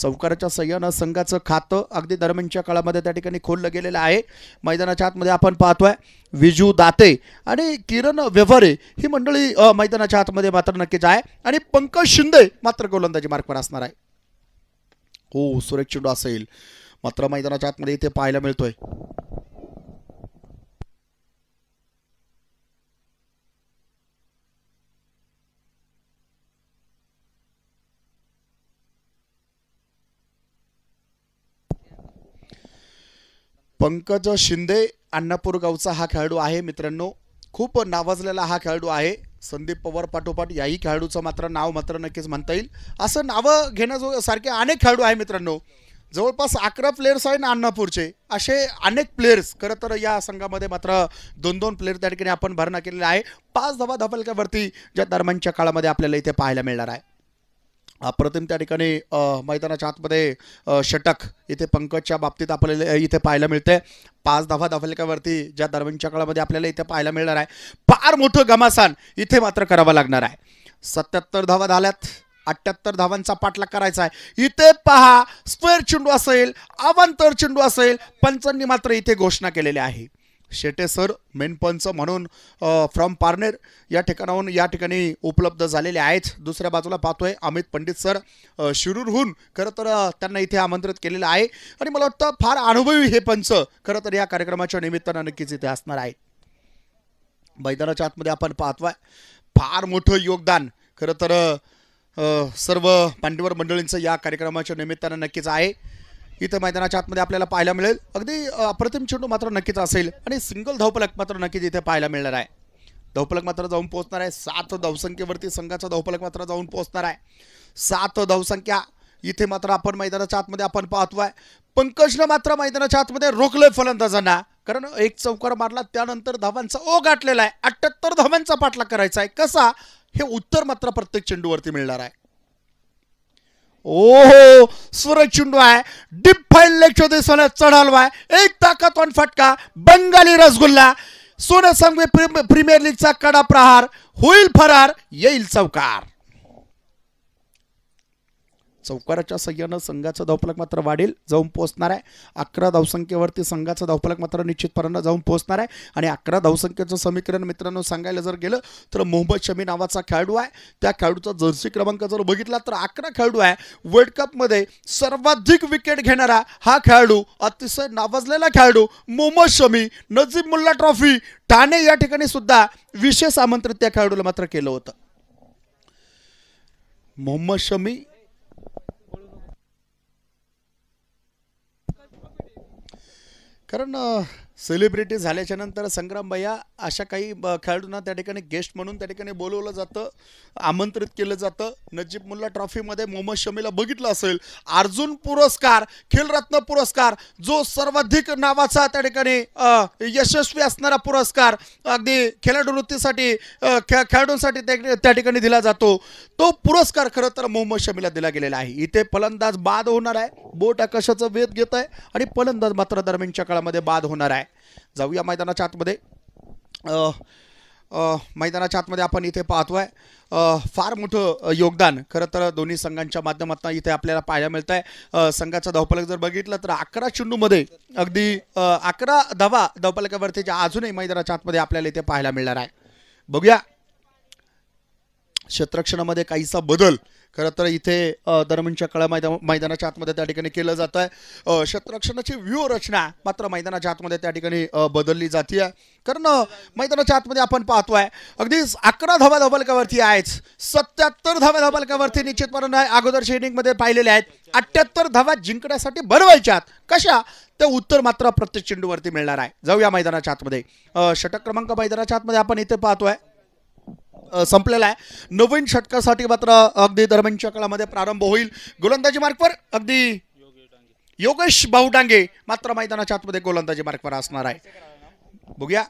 चौकाराच्या सह्यानं संघाचं खातं अगदी दरम्यानच्या काळामध्ये त्या ठिकाणी खोललं गेलेलं आहे मैदानाच्या आतमध्ये आपण पाहतोय विजू दाते आणि किरण व्यवहारे ही मंडळी मैदानाच्या आतमध्ये मात्र नक्कीच आहे आणि पंकज शिंदे मात्र गोलंदाजी मार्गवर असणार आहे हो सुरेश चेंडू असेल मात्र मैदानाच्या आतमध्ये इथे पाहायला मिळतोय पंकज शिंदे अण्णापूर गावचा हा खेळाडू आहे मित्रांनो खूप नावाजलेला हा खेळाडू आहे संदीप पवार पाठोपाठ याही खेळाडूचं मात्र नाव मात्र नक्कीच म्हणता येईल असं नावं घेणं जो सारखे अनेक खेळाडू आहे मित्रांनो जवळपास अकरा प्लेयर्स आहे ना अण्णापूरचे असे अनेक प्लेयर्स खरं तर या संघामध्ये मात्र दोन दोन प्लेयर त्या ठिकाणी आपण भरणा केलेला आहे पाच धावा ज्या दरम्यानच्या काळामध्ये आपल्याला इथे पाहायला मिळणार आहे अप्रतिम त्या ठिकाणी मैदानाच्या आतमध्ये षटक इथे पंकजच्या बाबतीत आपल्याला इथे पाहायला मिळते पाच धावा दफलकावरती ज्या दरम्यानच्या काळामध्ये आपल्याला इथे पाहायला मिळणार आहे फार मोठं घमासान इथे मात्र करावं लागणार आहे सत्याहत्तर धावा झाल्यात अठ्ठ्याहत्तर धावांचा पाठलाग करायचा आहे इथे पहा स्क्वेअर चेंडू असेल अवांतर चेंडू असेल पंचांनी मात्र इथे घोषणा केलेली आहे शेटे सर मेनपंच म्हणून फ्रॉम पारनेर या ठिकाणाहून या ठिकाणी उपलब्ध झालेले आहेत दुसऱ्या बाजूला पाहतोय अमित पंडित सर शिरूरहून खरं तर त्यांना इथे आमंत्रित केलेलं आहे आणि मला वाटतं फार अनुभवी हे पंच खरं तर या कार्यक्रमाच्या निमित्तानं नक्कीच इथे असणार आहे मैदानाच्या आतमध्ये आपण पाहतोय फार मोठं योगदान खरं तर सर्व पांडवर मंडळींचं या कार्यक्रमाच्या निमित्तानं नक्कीच आहे इथं मैदानाच्या आतमध्ये आपल्याला पाहायला मिळेल अगदी अप्रतिम चेंडू मात्र नक्कीच असेल आणि सिंगल धावपलक मात्र नक्कीच इथे पाहायला मिळणार आहे धावपलक मात्र जाऊन पोहोचणार आहे सात धावसंख्येवरती संघाचा धावपलक मात्र जाऊन पोहोचणार आहे सात धावसंख्या इथे मात्र आपण मैदानाच्या आतमध्ये आपण पाहतोय पंकजनं मात्र मैदानाच्या आतमध्ये रोखलंय फलंदाजांना कारण एक चौकार मारला त्यानंतर धावांचा ओ गाठलेला आहे अठ्ठ्याहत्तर धावांचा पाठलाग करायचा आहे कसा हे उत्तर मात्र प्रत्येक चेंडूवरती मिळणार आहे ओहो सूरज चुंडवाय डीप डिप फाईल लेग शोधे सोने एक ताकतवान फटका बंगाली रसगुल्ला सोने संघ प्रीमियर लीगचा कडा प्रहार होईल फरार येईल चौकार चौकाराच्या सह्यानं संघाचा धावफलक मात्र वाढेल जाऊन पोहोचणार आहे अकरा धावसंख्येवरती संघाचा धावफलक मात्र निश्चितपणानं जाऊन पोहोचणार आहे आणि अकरा धावसंख्येचं समीकरण मित्रांनो सांगायला जर गेलं तर मोहम्मद शमी नावाचा खेळाडू आहे त्या खेळाडूचा जर्सी क्रमांक जर बघितला तर अकरा खेळाडू आहे वर्ल्ड कपमध्ये सर्वाधिक विकेट घेणारा हा खेळाडू अतिशय नावाजलेला खेळाडू मोहम्मद शमी नजीब मुल्ला ट्रॉफी ठाणे या ठिकाणी सुद्धा विशेष आमंत्रित त्या खेळाडूला मात्र केलं होतं मोहम्मद शमी cara, सेलिब्रिटी झाल्याच्या नंतर भैया अशा काही खेळाडूंना त्या ठिकाणी गेस्ट म्हणून त्या ठिकाणी बोलवलं जातं आमंत्रित केलं जातं नजीब मुल्ला ट्रॉफीमध्ये मोहम्मद शमीला बघितलं असेल अर्जुन पुरस्कार खेलरत्न पुरस्कार जो सर्वाधिक नावाचा त्या ठिकाणी यशस्वी असणारा पुरस्कार अगदी खेळाडू वृत्तीसाठी खेळाडूंसाठी त्या ठिकाणी दिला जातो तो पुरस्कार खरं तर मोहम्मद शमीला दिला गेलेला आहे इथे फलंदाज बाद होणार आहे बोट आकाशाचं वेध घेत आहे आणि फलंदाज मात्र दरम्यानच्या काळामध्ये बाद होणार आहे जाऊया मैदानाच्या आतमध्ये मैदानाच्या आतमध्ये आपण इथे पाहतो आहे फार मोठं योगदान खरं तर दोन्ही संघांच्या माध्यमातून इथे आपल्याला पाहायला मिळत आहे संघाचा धावपलक जर बघितलं तर अकरा चेंडूमध्ये अगदी अकरा धावा धावपालकावरती जे अजूनही मैदानाच्या आतमध्ये आपल्याला इथे पाहायला मिळणार आहे बघूया क्षेत्ररक्षणामध्ये काहीसा बदल खरं तर इथे दरम्यानच्या काळा मैदा मैदानाच्या आतमध्ये त्या ठिकाणी केलं जात आहे क्षेत्ररक्षणाची व्यूहरचना मात्र मैदानाच्या आतमध्ये त्या ठिकाणी बदलली जाते कारण मैदानाच्या आतमध्ये आपण पाहतोय अगदी अकरा धावा धबलकावरती आहेच सत्याहत्तर धावा धबलकावरती निश्चितपणे अगोदर इनिंगमध्ये पाहिलेले आहेत अठ्ठ्याहत्तर धावा जिंकण्यासाठी बनवायच्यात कशा ते उत्तर मात्र प्रत्येक चेंडूवरती मिळणार आहे जाऊया मैदानाच्या आतमध्ये षटक क्रमांक मैदानाच्या आतमध्ये आपण इथे पाहतोय संपलेला आहे नवीन षटकासाठी मात्र अगदी दरम्यानच्या काळामध्ये प्रारंभ होईल गोलंदाजी मार्गवर अगदी योगेश भाऊ डांगे मात्र मैदानाच्या आतमध्ये गोलंदाजी मार्गवर असणार आहे बघूया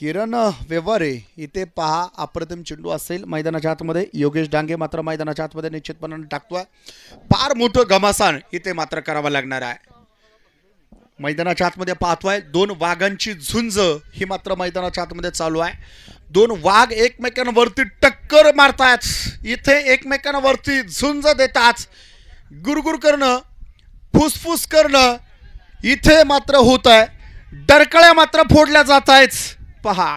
किरण व्यवहारे इथे पहा अप्रतिम चेंडू असेल मैदानाच्या आतमध्ये योगेश डांगे मात्र मैदानाच्या आतमध्ये निश्चितपणाने टाकतोय फार मोठं घमासान इथे मात्र करावं लागणार आहे मैदानाच्या आतमध्ये पाहतोय दोन वाघांची झुंज ही मात्र मैदानाच्या आतमध्ये चालू आहे दोन वाघ एकमेकांवरती टक्कर मारतात इथे एकमेकांवरती झुंज देताच गुरगुर करणं फुसफुस करणं इथे मात्र होत आहे डरकळ्या मात्र फोडल्या जात आहेत पहा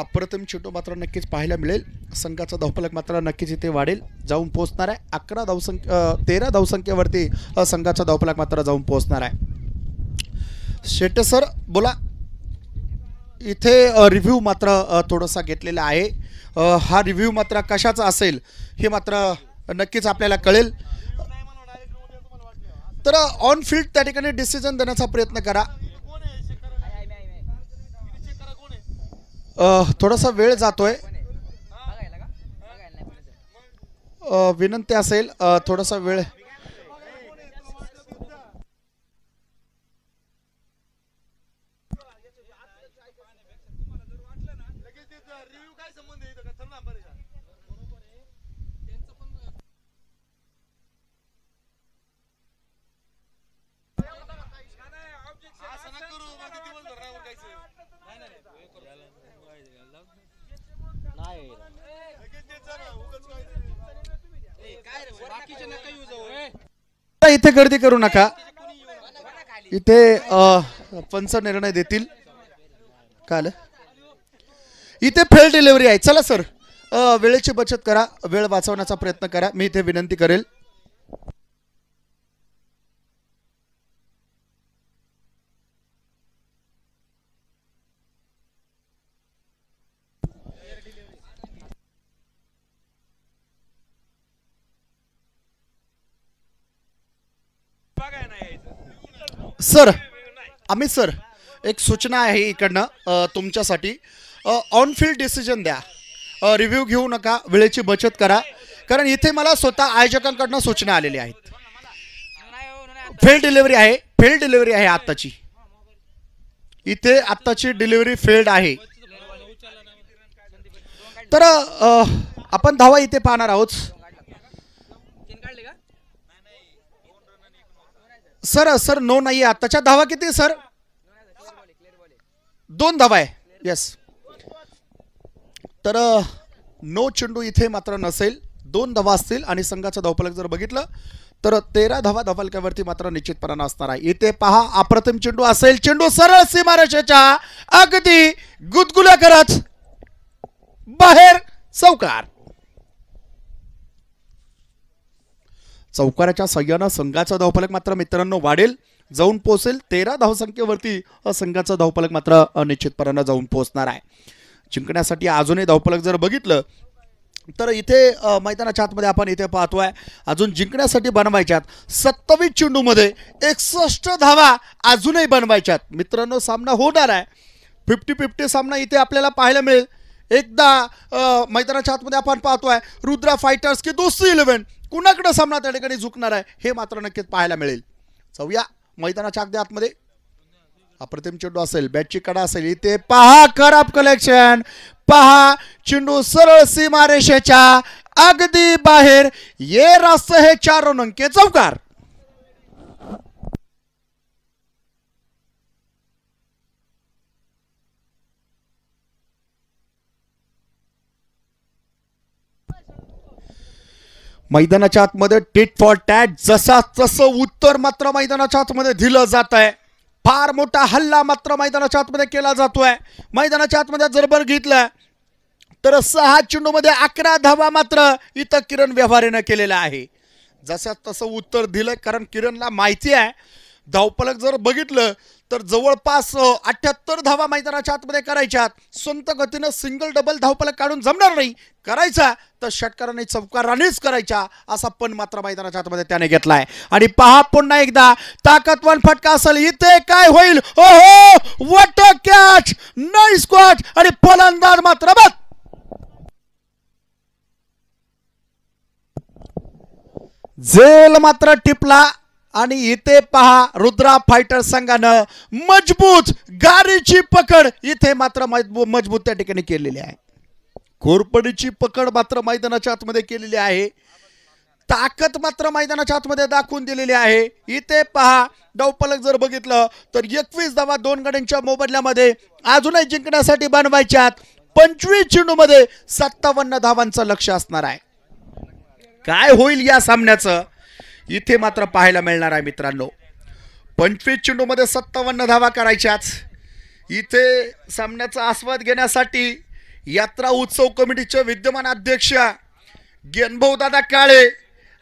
अप्रतिम चेंडू मात्र नक्कीच पाहायला मिळेल संघाचा धावफलक मात्र नक्कीच इथे वाढेल जाऊन पोहोचणार आहे अकरा धावसंख्या तेरा धावसंख्येवरती संघाचा धावफलक मात्र जाऊन पोहोचणार आहे शेट सर बोला इथे रिव्ह्यू मात्र थोडासा घेतलेला आहे हा रिव्ह्यू मात्र कशाचा असेल हे मात्र नक्कीच आपल्याला कळेल तर ऑन फील्ड त्या ठिकाणी डिसिजन देण्याचा प्रयत्न करा थोडासा वेळ जातोय विनंती असेल थोडासा वेळ इथे गर्दी करू नका इथे पंच निर्णय देतील काल इथे फेल डिलेवरी आहे चला सर वेळेची बचत करा वेळ वाचवण्याचा प्रयत्न करा मी इथे विनंती करेल सर अमित सर एक सूचना आहे इकडनं तुमच्यासाठी ऑन फील्ड डिसिजन द्या रिव्ह्यू घेऊ नका वेळेची बचत करा कारण इथे मला स्वतः आयोजकांकडनं सूचना आलेल्या आहेत फेल डिलिव्हरी आहे फेल डिलिव्हरी आहे आत्ताची इथे आत्ताची डिलिव्हरी फेल्ड आहे तर आपण धावा इथे पाहणार आहोत सर सर नो नाही आताच्या धावा किती सर दोन धावा आहे येस तर नो चेंडू इथे मात्र नसेल दोन धावा असतील आणि संघाचा धावपलक जर बघितलं तर तेरा धावा धावलक्यावरती मात्र निश्चितपणा असणार आहे इथे पहा अप्रतिम चेंडू असेल चेंडू सरळ सीमारेषेच्या अगदी गुदगुला करत बाहेर चौकार चौकाराच्या सह्यानं संघाचा धावफलक मात्र मित्रांनो वाढेल जाऊन पोहोचेल तेरा धावसंख्येवरती संघाचा धावफलक मात्र निश्चितपणानं जाऊन पोहोचणार आहे जिंकण्यासाठी अजूनही धावफलक जर बघितलं तर इथे मैदानाच्या आतमध्ये आपण इथे पाहतोय अजून जिंकण्यासाठी बनवायच्यात सत्तावीस चेंडूमध्ये एकसष्ट धावा अजूनही बनवायच्यात मित्रांनो सामना होणार आहे फिफ्टी फिफ्टी सामना इथे आपल्याला पाहायला मिळेल एकदा मैदानाच्या आतमध्ये आपण पाहतोय रुद्रा फायटर्स की दुसरी इलेव्हन कुणाकडं सामना त्या ठिकाणी झुकणार आहे हे मात्र नक्कीच पाहायला मिळेल चौया मैदानाच्या अगदी आतमध्ये अप्रतिम चेंडू असेल बॅटची कडा असेल इथे पहा खराब कलेक्शन पहा चेंडू सरळ सीमारेषेच्या अगदी बाहेर ये रास्त हे चार रन चौकार मैदानाच्या आतमध्ये टिट फॉर टॅट जसा तसं उत्तर मात्र मैदानाच्या आतमध्ये दिलं जात आहे फार मोठा हल्ला मात्र मैदानाच्या आतमध्ये केला जातोय मैदानाच्या आतमध्ये जर बर घेतलं तर सहा मध्ये अकरा धावा मात्र इथं किरण व्यवहारेनं केलेला आहे जसं तसं उत्तर दिलं कारण किरणला माहिती आहे धावपलक जर बघितलं तर जवळपास अठ्याहत्तर धावा मैदानाच्या आतमध्ये करायच्या संत गतीनं सिंगल डबल धावपलक काढून जमणार नाही करायचा तर षटकाराने चौकारानेच करायच्या असा पण मात्र मैदानाच्या आतमध्ये त्याने घेतलाय आणि पहा पुन्हा एकदा ताकदवान फटका असेल इथे काय होईल ओ हो वॉट कॅच नाईस आणि फलंदाज मात्र बघ जेल मात्र टिपला आणि इथे पहा रुद्रा फायटर संघानं मजबूत गारीची पकड इथे मात्र मजबूत त्या ठिकाणी केलेली आहे कोरपडीची पकड मात्र मैदानाच्या आतमध्ये केलेली आहे ताकद मात्र मैदानाच्या आतमध्ये दाखवून दिलेली आहे इथे पहा डवपलक जर बघितलं तर एकवीस धावा दोन गड्यांच्या मोबदल्यामध्ये अजूनही जिंकण्यासाठी बनवायच्यात पंचवीस चेंडू मध्ये सत्तावन्न धावांचं लक्ष असणार आहे काय होईल या सामन्याचं इथे मात्र पाहायला मिळणार आहे मित्रांनो पंचवीस चेंडूमध्ये सत्तावन्न धावा करायच्याच इथे सामन्याचा आस्वाद घेण्यासाठी यात्रा उत्सव कमिटीचे विद्यमान अध्यक्ष दादा काळे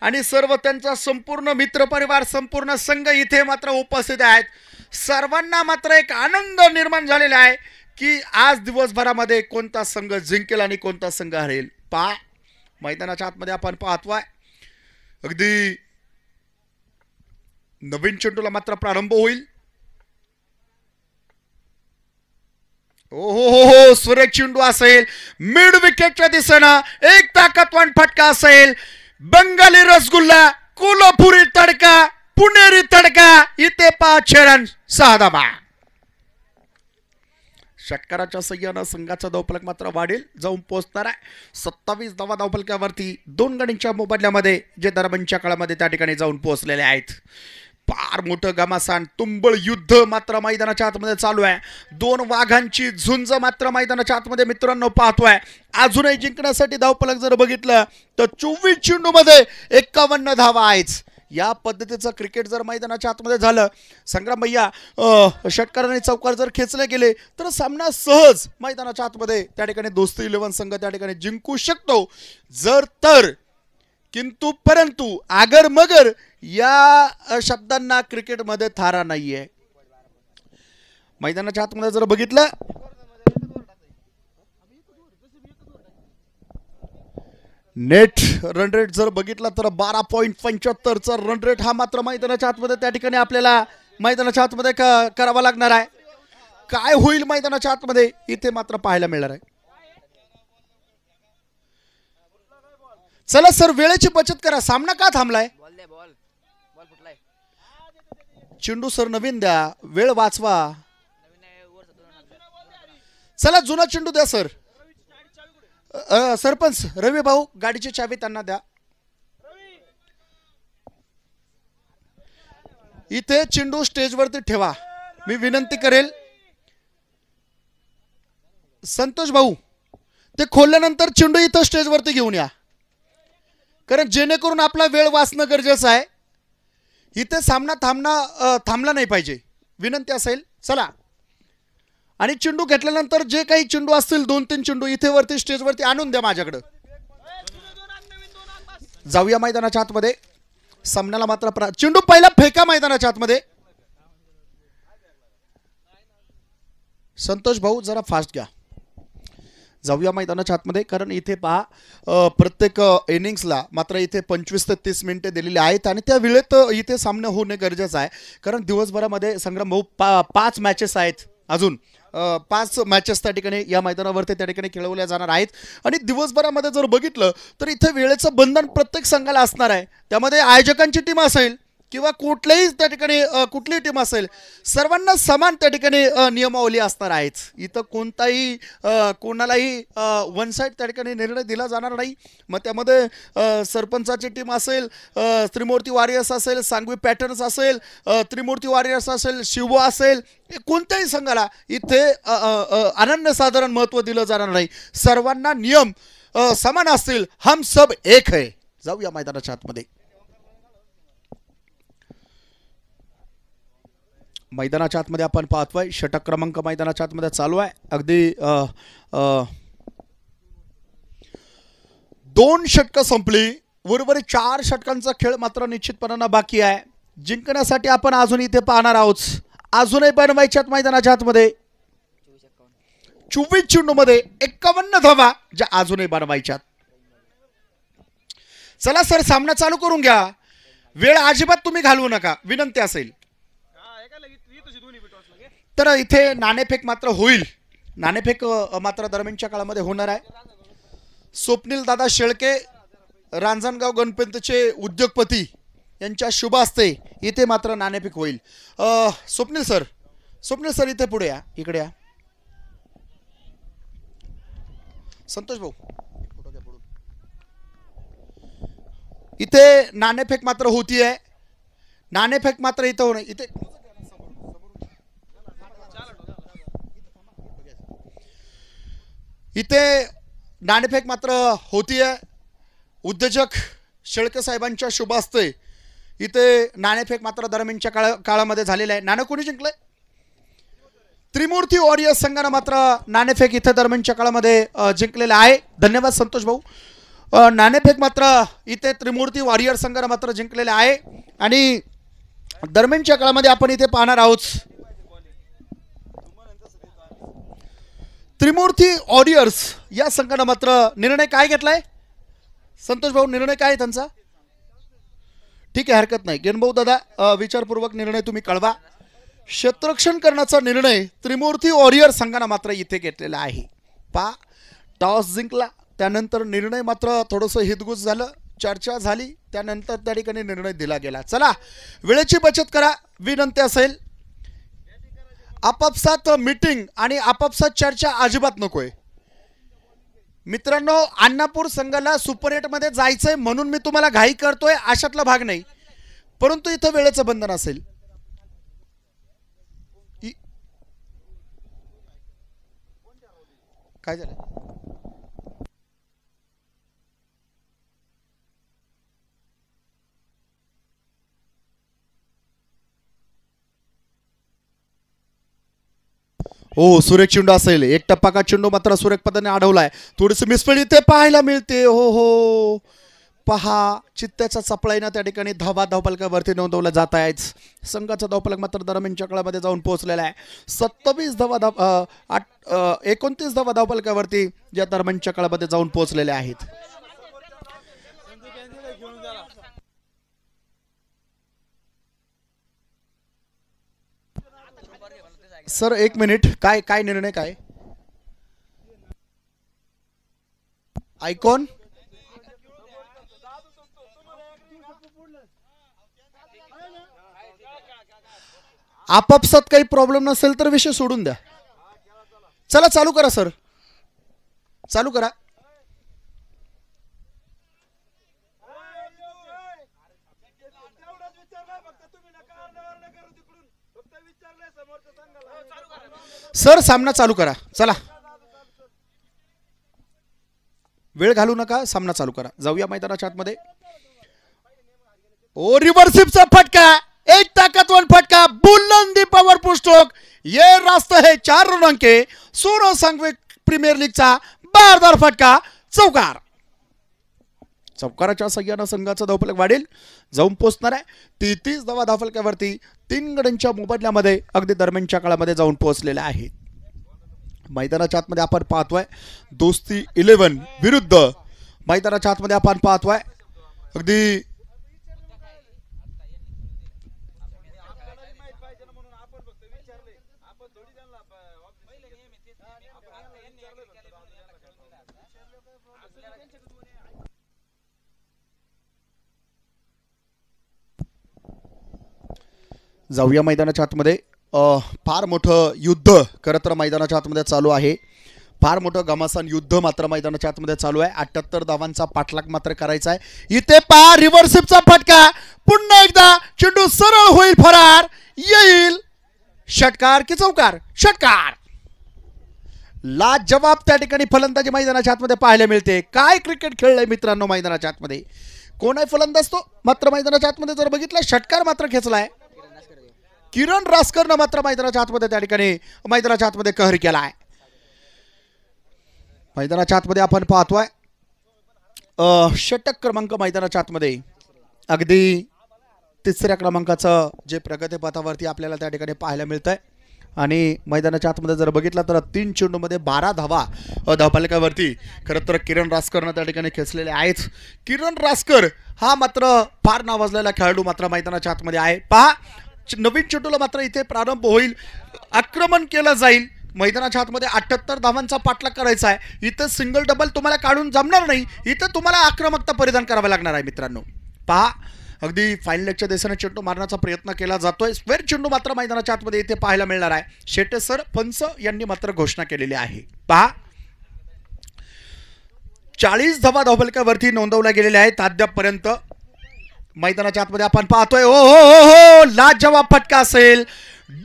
आणि सर्व त्यांचा संपूर्ण मित्रपरिवार संपूर्ण संघ इथे मात्र उपस्थित आहेत सर्वांना मात्र एक आनंद निर्माण झालेला आहे की आज दिवसभरामध्ये कोणता संघ जिंकेल आणि कोणता संघ हरेल पा मैदानाच्या आतमध्ये आपण पाहतोय अगदी नवीन चेंडूला मात्र प्रारंभ होईल ओ हो हो, हो, हो चेंडू असेल मिड विकेटला एक ताकदवान फटका असेल बंगाली रसगुल्ला कोल्हापुरी तडका पुणेरी तडका इथे पाच रन सहा दबा षटकाराच्या सह्यानं संघाचा धावफलक मात्र वाढेल जाऊन पोहोचणार आहे सत्तावीस धावा धावपलक्यावरती दोन गणींच्या मोबदल्यामध्ये जे दरम्यानच्या काळामध्ये त्या ठिकाणी जाऊन पोहोचलेले आहेत फार मोठं गमासान तुंबळ युद्ध मात्र मैदानाच्या आतमध्ये चालू आहे दोन वाघांची झुंज मात्र मैदानाच्या आतमध्ये मित्रांनो पाहतोय अजूनही जिंकण्यासाठी धावपलक जर बघितलं तर चोवीस मध्ये एक्कावन्न धावा आहेच या पद्धतीचं क्रिकेट जर मैदानाच्या आतमध्ये झालं संग्राम भैया षटकार आणि चौकार जर खेचले गेले तर सामना सहज मैदानाच्या आतमध्ये त्या ठिकाणी दोस्त इलेव्हन संघ त्या ठिकाणी जिंकू शकतो जर तर किंतु परंतु आगर मगर या शब्दांना क्रिकेटमध्ये थारा नाहीये आहे मैदानाच्या आतमध्ये जर बघितलं नेट रन रेट जर बघितला तर बारा पॉईंट पंच्याहत्तरचा रन रेट हा मात्र मैदानाच्या आतमध्ये त्या ठिकाणी आपल्याला मैदानाच्या आतमध्ये करावा लागणार आहे काय होईल मैदानाच्या आतमध्ये इथे मात्र पाहायला मिळणार आहे चला सर वेळेची बचत करा सामना का थांबलाय चेंडू सर नवीन द्या वेळ वाचवा चला जुना चेंडू द्या सर सरपंच रवी भाऊ गाडीची चावी त्यांना द्या इथे चेंडू स्टेजवरती ठेवा मी विनंती करेल संतोष भाऊ ते खोलल्यानंतर चेंडू इथं स्टेजवरती घेऊन या कारण जेणेकरून आपला वेळ वाचणं गरजेचं आहे इथं सामना थांबणं थांबला नाही पाहिजे विनंती असेल चला आणि चेंडू घेतल्यानंतर जे काही चेंडू असतील दोन तीन चेंडू इथे वरती स्टेजवरती आणून द्या माझ्याकडं जाऊया मैदानाच्या आतमध्ये सामन्याला मात्र चेंडू पहिला फेका मैदानाच्या आतमध्ये संतोष भाऊ जरा फास्ट घ्या जाऊया मैदानाच्या आतमध्ये कारण इथे पहा प्रत्येक इनिंग्सला मात्र इथे पंचवीस ते तीस मिनिटे दिलेली आहेत आणि त्या वेळेत इथे सामना होणे गरजेचं आहे कारण दिवसभरामध्ये संग्राम भाऊ पा पाच मॅचेस आहेत अजून पाच मॅचेस त्या ठिकाणी या मैदानावरती त्या ठिकाणी खेळवल्या जाणार आहेत आणि दिवसभरामध्ये जर बघितलं तर इथे वेळेचं बंधन प्रत्येक संघाला असणार आहे त्यामध्ये आयोजकांची टीम असेल किंवा कुठल्याही त्या ठिकाणी कुठलीही टीम असेल सर्वांना समान त्या ठिकाणी नियमावली असणार आहेच इथं कोणताही कोणालाही वन साईड त्या ठिकाणी निर्णय दिला जाणार नाही मग त्यामध्ये सरपंचाची टीम असेल त्रिमूर्ती वॉरियर्स असेल सांगवी पॅटर्न्स असेल त्रिमूर्ती वॉरियर्स असेल शिव असेल कोणत्याही संघाला इथे अनन्यसाधारण महत्त्व दिलं जाणार नाही सर्वांना नियम समान असतील हम सब एक आहे जाऊया मैदानाच्या आतमध्ये मैदानाच्या आतमध्ये आपण पाहतोय षटक क्रमांक मैदानाच्या आतमध्ये चालू आहे अगदी दोन षटकं संपली उर्वरित चार षटकांचा खेळ मात्र निश्चितपणानं बाकी आहे जिंकण्यासाठी आपण अजून इथे पाहणार आहोत अजूनही बनवायच्यात मैदानाच्या आतमध्ये चोवीस चेंडू मध्ये एक्कावन्न धावा ज्या अजूनही बनवायच्यात चला सर सामना चालू करून घ्या वेळ अजिबात तुम्ही घालवू नका विनंती असेल तर इथे नाणेफेक मात्र होईल नाणेफेक मात्र दरम्यानच्या काळामध्ये होणार आहे स्वप्नील दादा शेळके रांजणगाव गणपतीचे उद्योगपती यांच्या शुभ असते इथे मात्र नाणेफेक होईल स्वप्नील सर स्वप्नील सर इथे पुढे या इकडे या संतोष भाऊ इथे नाणेफेक मात्र होती आहे नाणेफेक मात्र इथं होणे इथे इथे नाणेफेक मात्र होती आहे उद्योजक शेळके साहेबांच्या शुभास्ते इथे नाणेफेक मात्र दरम्यानच्या काळ काळामध्ये झालेला आहे नाणं कोणी जिंकलंय त्रिमूर्ती वॉरियर्स संघानं मात्र नाणेफेक इथे दरम्यानच्या काळामध्ये जिंकलेला आहे धन्यवाद संतोष भाऊ नाणेफेक मात्र इथे त्रिमूर्ती वॉरियर संघानं मात्र जिंकलेलं आहे आणि दरम्यानच्या काळामध्ये आपण इथे पाहणार आहोत त्रिमूर्ती ऑरियर्स या संघानं मात्र निर्णय काय घेतलाय संतोष भाऊ निर्णय काय त्यांचा ठीक आहे हरकत नाही गेनभाऊ दादा विचारपूर्वक निर्णय तुम्ही कळवा क्षेत्रक्षण करण्याचा निर्णय त्रिमूर्ती ऑरियर्स संघानं मात्र इथे घेतलेला आहे पा टॉस जिंकला त्यानंतर निर्णय मात्र थोडंसं हितगुज झालं चर्चा झाली त्यानंतर त्या ठिकाणी निर्णय दिला गेला चला वेळेची बचत करा विनंती असेल आपापसात मिटिंग आणि आपापसात चर्चा अजिबात नकोय मित्रांनो अण्णापूर संघाला सुपर एटमध्ये जायचं आहे म्हणून मी तुम्हाला घाई करतोय अशातला भाग नाही परंतु इथं वेळेचं बंधन असेल काय झालं हो सुरेख चेंडू असेल एक टप्पा का चेंडू मात्र सुरेख पदाने अडवलाय थोडीस मिसफिल्ड इथे पाहायला मिळते हो हो पहा चित्त्याचा ना त्या ठिकाणी धावा धावपलकावरती नोंदवला जात आहेच संघाचा धावपालक मात्र दरम्यानच्या काळामध्ये जाऊन पोहोचलेला आहे सत्तावीस धावा धाव आठ एकोणतीस धावा धावपलकावरती या दरम्यानच्या काळामध्ये जाऊन पोहोचलेल्या आहेत सर एक मिनिट काय काय निर्णय काय आयकॉन आपापसात काही प्रॉब्लेम नसेल तर विषय सोडून द्या चला चालू करा सर चालू करा सर सामना चालू करा चला वेळ घालू नका सामना चालू करा जाऊया मैदानाच्या आतमध्ये ओ रिव्हर्सिपचा फटका एक ताकदवान फटका बुलंदी पॉवर पुस्तक ये रास्त हे चार रन अंके सोरो सांगवे प्रीमियर लीगचा बारदार फटका चौकार चौकाराच्या सह्यानं संघाचा धावफलक वाढेल जाऊन पोहोचणार आहे तेहतीस धावा धावफलकावरती तीन गड्यांच्या मोबदल्यामध्ये अगदी दरम्यानच्या काळामध्ये जाऊन पोहोचलेल्या आहेत मैदानाच्या आतमध्ये आपण पाहतोय दोस्ती इलेव्हन विरुद्ध मैदानाच्या आतमध्ये आपण पाहतोय अगदी जाऊया मैदानाच्या आतमध्ये फार मोठं युद्ध खरं तर मैदानाच्या आतमध्ये चालू आहे फार मोठं घमासान युद्ध मात्र मैदानाच्या आतमध्ये चालू आहे अठ्याहत्तर धावांचा पाठलाग मात्र करायचा आहे इथे पहा रिव्हर्सिपचा फटका पुन्हा एकदा चेंडू सरळ होईल फरार येईल षटकार की चौकार षटकार ला जबाब त्या ठिकाणी फलंदाजी मैदानाच्या आतमध्ये पाहायला मिळते काय क्रिकेट खेळलंय मित्रांनो मैदानाच्या आतमध्ये कोण आहे फलंदाज तो मात्र मैदानाच्या आतमध्ये जर बघितलं षटकार मात्र खेचलाय किरण रासकरनं मात्र मैदानाच्या आतमध्ये त्या ठिकाणी मैदानाच्या आतमध्ये कहर केला आहे मैदानाच्या आतमध्ये आपण पाहतोय षटक क्रमांक मैदानाच्या आतमध्ये अगदी तिसऱ्या क्रमांकाचं जे प्रगतीपथावरती आपल्याला त्या ठिकाणी पाहायला मिळतंय आणि मैदानाच्या आतमध्ये जर बघितलं तर तीन चेंडूमध्ये बारा धावा धावपालिकावरती खरं तर किरण रासकरनं त्या ठिकाणी खेचलेले आहेच किरण रासकर हा मात्र फार नावाजलेला खेळाडू मात्र मैदानाच्या आतमध्ये आहे पहा नवीन चेंडूला मात्र इथे प्रारंभ होईल आक्रमण केलं जाईल मैदानाच्या आतमध्ये अठ्ठ्याहत्तर धावांचा पाठलाग करायचा आहे इथं सिंगल डबल तुम्हाला काढून जमणार नाही इथं तुम्हाला आक्रमकता परिधान करावं लागणार आहे मित्रांनो पहा अगदी फाईन लेगच्या दिशेने चेंडू मारण्याचा प्रयत्न केला जातोय स्क्वेअर चेंडू मात्र मैदानाच्या आतमध्ये इथे पाहायला मिळणार आहे सर पंच यांनी मात्र घोषणा केलेली आहे पहा चाळीस धावा धावलक्यावरती नोंदवल्या गेलेल्या आहेत अद्यापपर्यंत मैदानाच्या आतमध्ये आपण पाहतोय ओ हो, हो हो हो लाज फटका असेल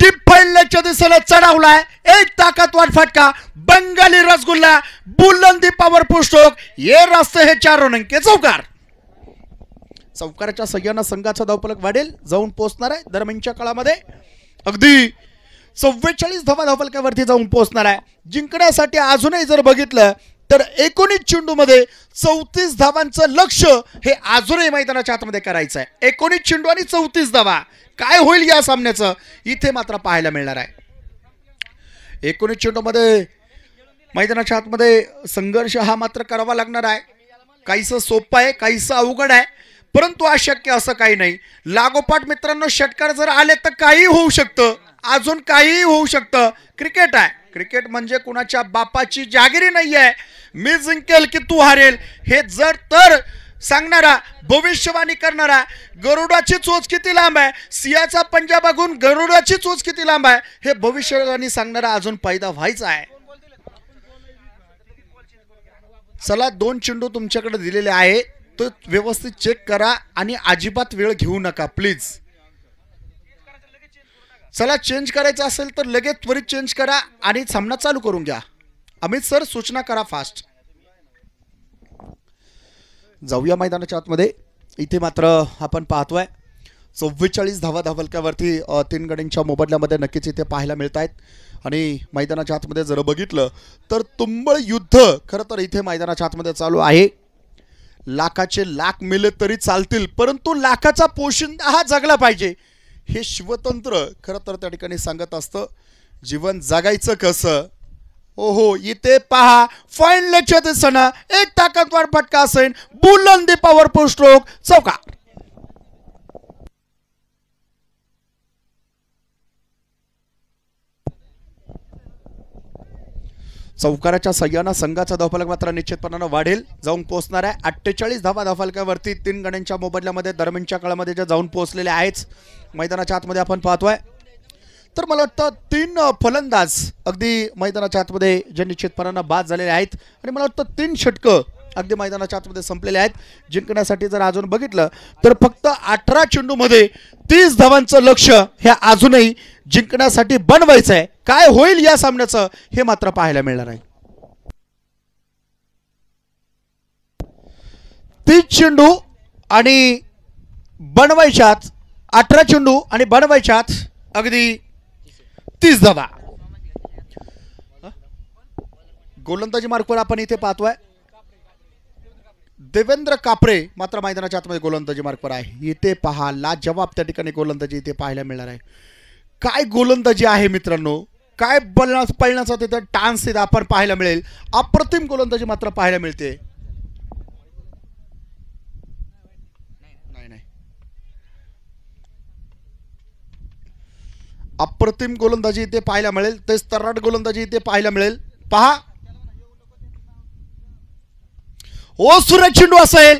डीप फैलच्या चढावलाय एक ताकदवान फटका बंगाली रसगुल्ला बुलंदी पॉवर पुस्तक हे रास्ते हे चार अंके चौकार चौकाराच्या सगळ्यांना संघाचा धावपलक वाढेल जाऊन पोहोचणार आहे दरम्यानच्या काळामध्ये अगदी चव्वेचाळीस धावा धावपलकावरती जाऊन पोहोचणार आहे जिंकण्यासाठी अजूनही जर बघितलं तर एकोणीस मध्ये चौतीस धावांचं लक्ष हे अजूनही मैदानाच्या आतमध्ये करायचं आहे एकोणीस चेंडू आणि चौतीस धावा काय होईल या सामन्याचं इथे मात्र पाहायला मिळणार आहे एकोणीस मध्ये मैदानाच्या आतमध्ये संघर्ष हा मात्र करावा लागणार आहे काहीसं सोपं आहे काहीसं अवघड आहे परंतु अशक्य असं काही नाही लागोपाठ मित्रांनो षटकार जर आले तर काही होऊ शकतं अजून काहीही होऊ शकतं क्रिकेट आहे क्रिकेट म्हणजे कुणाच्या बापाची जागिरी नाही आहे मी जिंकेल की तू हारेल हे जर तर सांगणारा भविष्यवाणी करणारा गरुडाची चोच किती लांब आहे सियाचा पंजाब बघून गरुडाची चोच किती लांब आहे हे भविष्यवाणी सांगणारा अजून पैदा व्हायचा आहे चला दोन चेंडू तुमच्याकडे दिलेले आहे तो व्यवस्थित चेक करा आणि अजिबात वेळ घेऊ नका प्लीज चला चेंज करायचं असेल तर लगेच त्वरित चेंज करा आणि सामना चालू करून घ्या अमित सर सूचना करा फास्ट जाऊया मैदानाच्या आतमध्ये इथे मात्र आपण पाहतोय चव्वेचाळीस धावा धावलक्यावरती तीन गडींच्या मोबदल्यामध्ये नक्कीच इथे पाहायला मिळत आहेत आणि मैदानाच्या आतमध्ये जर बघितलं तर तुंबळ युद्ध खरं तर इथे मैदानाच्या आतमध्ये चालू आहे लाखाचे लाख मिले तरी चालतील परंतु लाखाचा पोशिंदा हा जगला पाहिजे हे शिवतंत्र खरं तर त्या ठिकाणी सांगत असतं जीवन जगायचं कसं हो इथे पहा फाईन लक्षात सणा एक ताकदवार फटका असेल बुलंदी पॉवरफुल स्ट्रोक चौका चौकाराच्या सह्यानं संघाचा धावफलक मात्र निश्चितपणानं वाढेल जाऊन पोहोचणार आहे अठ्ठेचाळीस धावा धावफलकावरती तीन गण्यांच्या मोबदल्यामध्ये दरम्यानच्या काळामध्ये ज्या जाऊन पोहोचलेल्या आहेच मैदानाच्या आतमध्ये आपण पाहतोय तर मला वाटतं तीन फलंदाज अगदी मैदानाच्या आतमध्ये जे निश्चितपणानं बाद झालेले आहेत आणि मला वाटतं तीन षटकं अगदी मैदानाच्या आतमध्ये संपलेले आहेत जिंकण्यासाठी जर अजून बघितलं तर फक्त अठरा चेंडूमध्ये तीस धावांचं लक्ष हे अजूनही जिंकण्यासाठी बनवायचं आहे काय होईल या सामन्याचं हे मात्र पाहायला मिळणार आहे तीस चेंडू आणि बनवायच्याच अठरा चेंडू आणि बनवायच्यात अगदी तीस धावा गोलंदाजी मार्कवर आपण इथे पाहतोय देवेंद्र कापरे मात्र मैदानाच्या आतमध्ये गोलंदाजी मार्कवर आहे इथे पहा जवाब त्या ठिकाणी गोलंदाजी इथे पाहायला मिळणार आहे काय गोलंदाजी आहे मित्रांनो काय बलना पळण्याचा तिथं डान्स तिथं आपण पाहायला मिळेल अप्रतिम गोलंदाजी मात्र पाहायला मिळते अप्रतिम गोलंदाजी इथे पाहायला मिळेल ते तरराट गोलंदाजी इथे पाहायला मिळेल पहा ओ सुरेश चेंडू असेल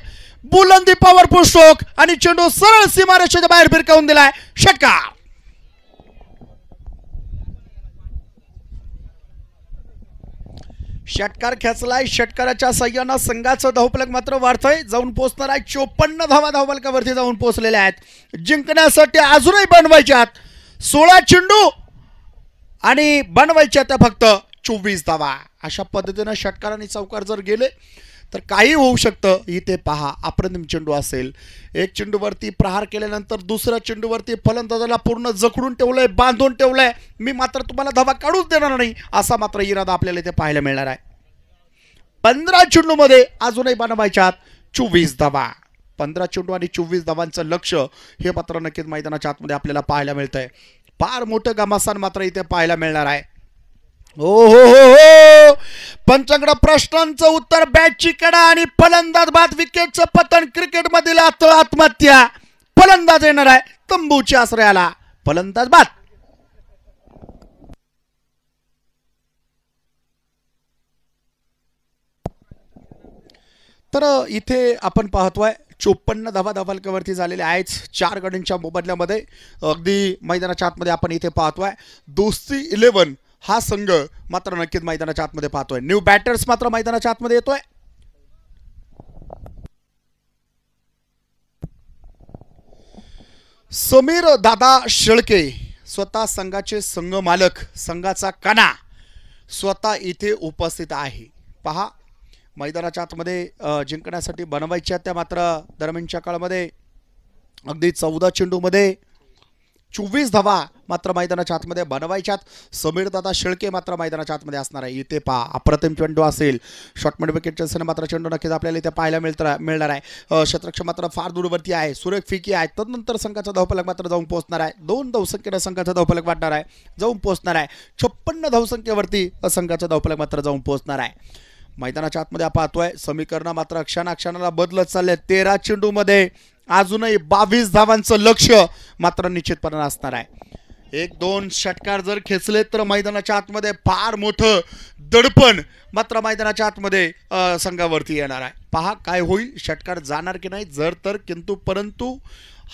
बुलंदी पॉवरफुल स्ट्रोक आणि चेंडू सरळ सीमारेषेच्या बाहेर फिरकावून दिलाय षटकार षटकार खेचलाय षटकाराच्या सह्यानं संघाचं धावपलक मात्र वाढतोय जाऊन पोहोचणार आहे चोपन्न धावा धावपलकावरती जाऊन पोहोचलेल्या आहेत जिंकण्यासाठी अजूनही बनवायच्यात सोळा चेंडू आणि बनवायच्या त्या फक्त चोवीस धावा अशा पद्धतीनं षटकार आणि चौकार जर गेले तर काही होऊ शकतं इथे पहा अप्रतिम चेंडू असेल एक चेंडूवरती प्रहार केल्यानंतर दुसऱ्या चेंडूवरती फलंदाजाला पूर्ण जखडून ठेवलंय बांधून ठेवलंय मी मात्र तुम्हाला धावा काढूच देणार नाही असा मात्र इरादा आपल्याला इथे पाहायला मिळणार आहे पंधरा चेंडूमध्ये अजूनही बनवायच्यात चोवीस धावा पंधरा चेंडू आणि चोवीस धावांचं लक्ष हे मात्र नक्कीच मैदानाच्या आतमध्ये आपल्याला पाहायला मिळत आहे फार मोठं गमासान मात्र इथे पाहायला मिळणार आहे ओ हो हो हो पंचाकडं प्रश्नांचं उत्तर बॅटची कडा आणि फलंदाज बाद विकेटचं पतन क्रिकेटमधील आत्महत्या फलंदाज येणार आहे तंबूच्या आश्रयाला फलंदाज बाद तर इथे आपण पाहतोय चोपन्न धावा धावालकावरती झालेल्या आहेच चार गडींच्या मोबदल्यामध्ये अगदी मैदानाच्या आतमध्ये आपण इथे पाहतोय दोस्ती इलेवन हा संघ मात्र नक्कीच मैदानाच्या आतमध्ये पाहतोय न्यू बॅटर्स मात्र मैदानाच्या आतमध्ये येतोय समीर दादा शेळके स्वतः संघाचे संघ मालक संघाचा कणा स्वतः इथे उपस्थित आहे पहा मैदानाच्या आतमध्ये जिंकण्यासाठी बनवायच्या त्या मात्र दरम्यानच्या काळामध्ये अगदी चौदा चेंडूमध्ये चोवीस धावा मात्र मैदानाच्या आतमध्ये बनवायच्यात समीर दादा शेळके मात्र मैदानाच्या आतमध्ये असणार आहे इथे पहा अप्रतिम चेंडू असेल शॉर्टमेंट विकेटच्या सण मात्र चेंडू नक्कीच आपल्याला इथे पाहायला मिळत मिळणार आहे क्षेत्रक्ष मात्र फार दूरवरती आहे सुरेख फिकी आहे तदनंतर संघाचा धावफलक मात्र जाऊन पोहोचणार आहे दोन धावसंख्येनं संघाचा धावफलक वाटणार आहे जाऊन पोहोचणार आहे छप्पन्न धावसंख्येवरती संघाचा धावफलक मात्र जाऊन पोहोचणार आहे मैदानाच्या आतमध्ये आपण पाहतोय समीकरण मात्र क्षणाक्षणाला बदलत चालले तेरा मध्ये अजूनही बावीस धावांचं लक्ष मात्र निश्चितपणे असणार आहे एक दोन षटकार जर खेचले तर मैदानाच्या आतमध्ये फार मोठं दडपण मात्र मैदानाच्या आतमध्ये संघावरती येणार आहे पहा काय होईल षटकार जाणार की नाही जर तर किंतु परंतु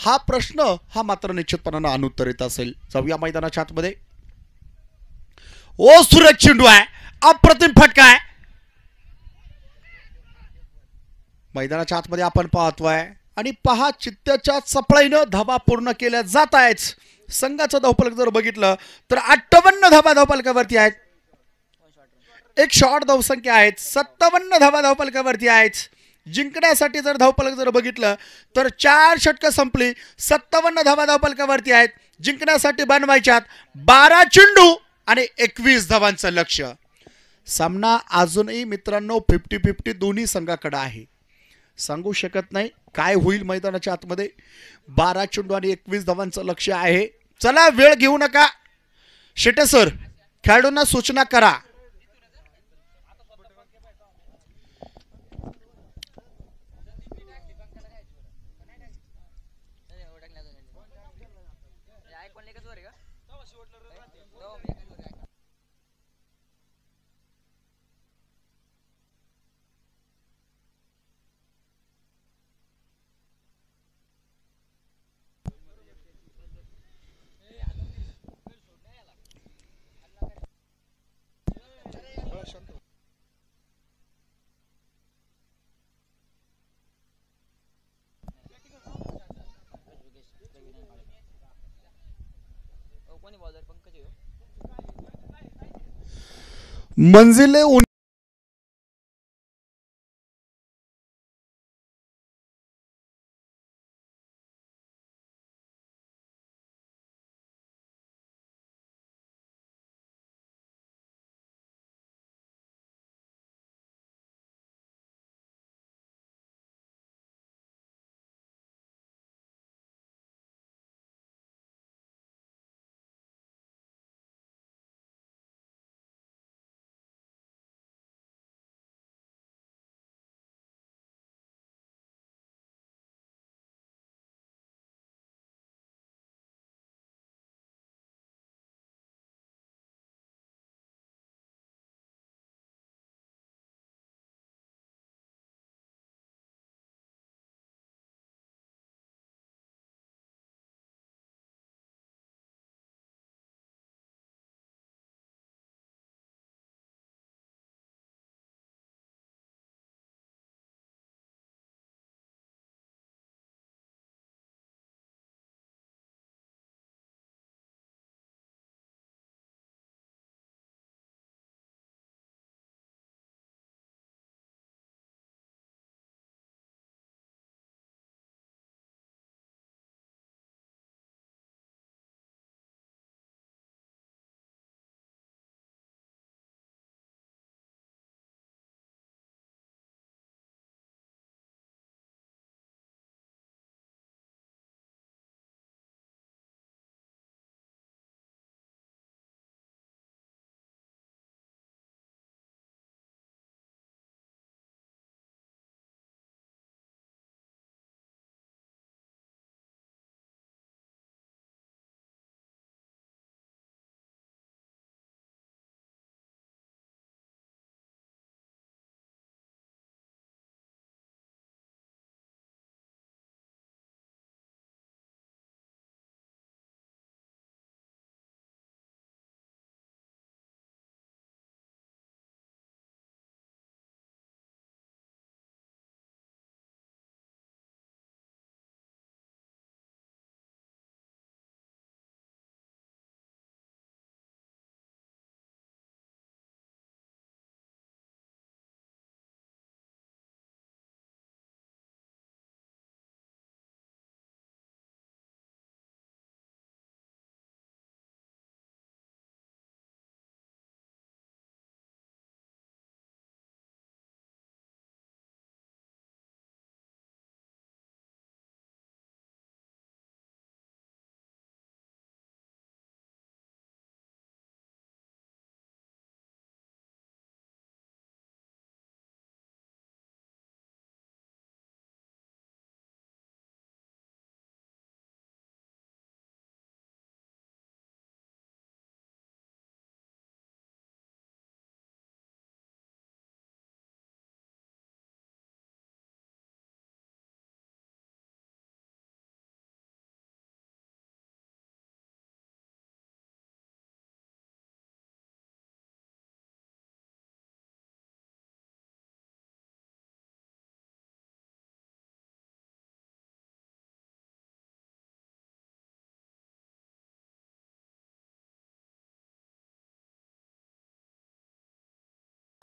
हा प्रश्न हा मात्र निश्चितपणानं अनुत्तरित असेल जाऊया मैदानाच्या आतमध्ये ओ सुरज चेंडू आहे अप्रतिम फटका आहे मैदानाच्या आतमध्ये आपण पाहतोय आणि पहा चित्त्याच्या चपळाईनं धाबा पूर्ण केल्या जात आहेच संघाचं धावपलक जर बघितलं तर अठ्ठावन्न धाबा धावफलकावरती आहेत एक शॉर्ट धावसंख्या आहेत सत्तावन्न धावा धावफलकावरती आहेत जिंकण्यासाठी जर धावपालक जर बघितलं तर चार षटकं संपली सत्तावन्न धावा धावफलकावरती आहेत जिंकण्यासाठी बनवायच्यात बारा चेंडू आणि एकवीस धावांचं लक्ष सामना अजूनही मित्रांनो फिफ्टी फिफ्टी दोन्ही संघाकडे आहे सांगू शकत नाही काय होईल मैदानाच्या आतमध्ये बारा चेंडू आणि एकवीस धावांचं लक्ष आहे चला वेळ घेऊ नका शेटे सर खेळाडूंना सूचना करा हो. मंजिले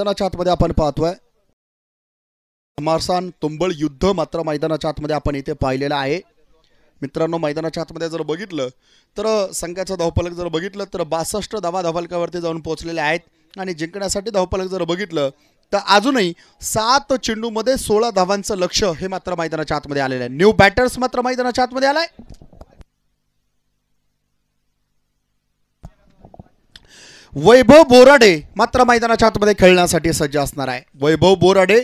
मैदानाच्या आतमध्ये आपण पाहतोय मारसान तुंबळ युद्ध मात्र मैदानाच्या आतमध्ये आपण इथे पाहिलेलं आहे मित्रांनो मैदानाच्या आतमध्ये जर बघितलं तर संघाचं धावपलक जर बघितलं तर बासष्ट धावा धावफलकावरती जाऊन पोहोचलेले आहेत आणि जिंकण्यासाठी धावपलक जर बघितलं तर अजूनही सात चेंडूमध्ये सोळा धावांचं लक्ष हे मात्र मैदानाच्या आतमध्ये आलेलं आहे न्यू बॅटर्स मात्र मैदानाच्या आतमध्ये आलाय वैभव बोराडे मात्र मैदानाच्या आतमध्ये खेळण्यासाठी सज्ज असणार आहे वैभव बोराडे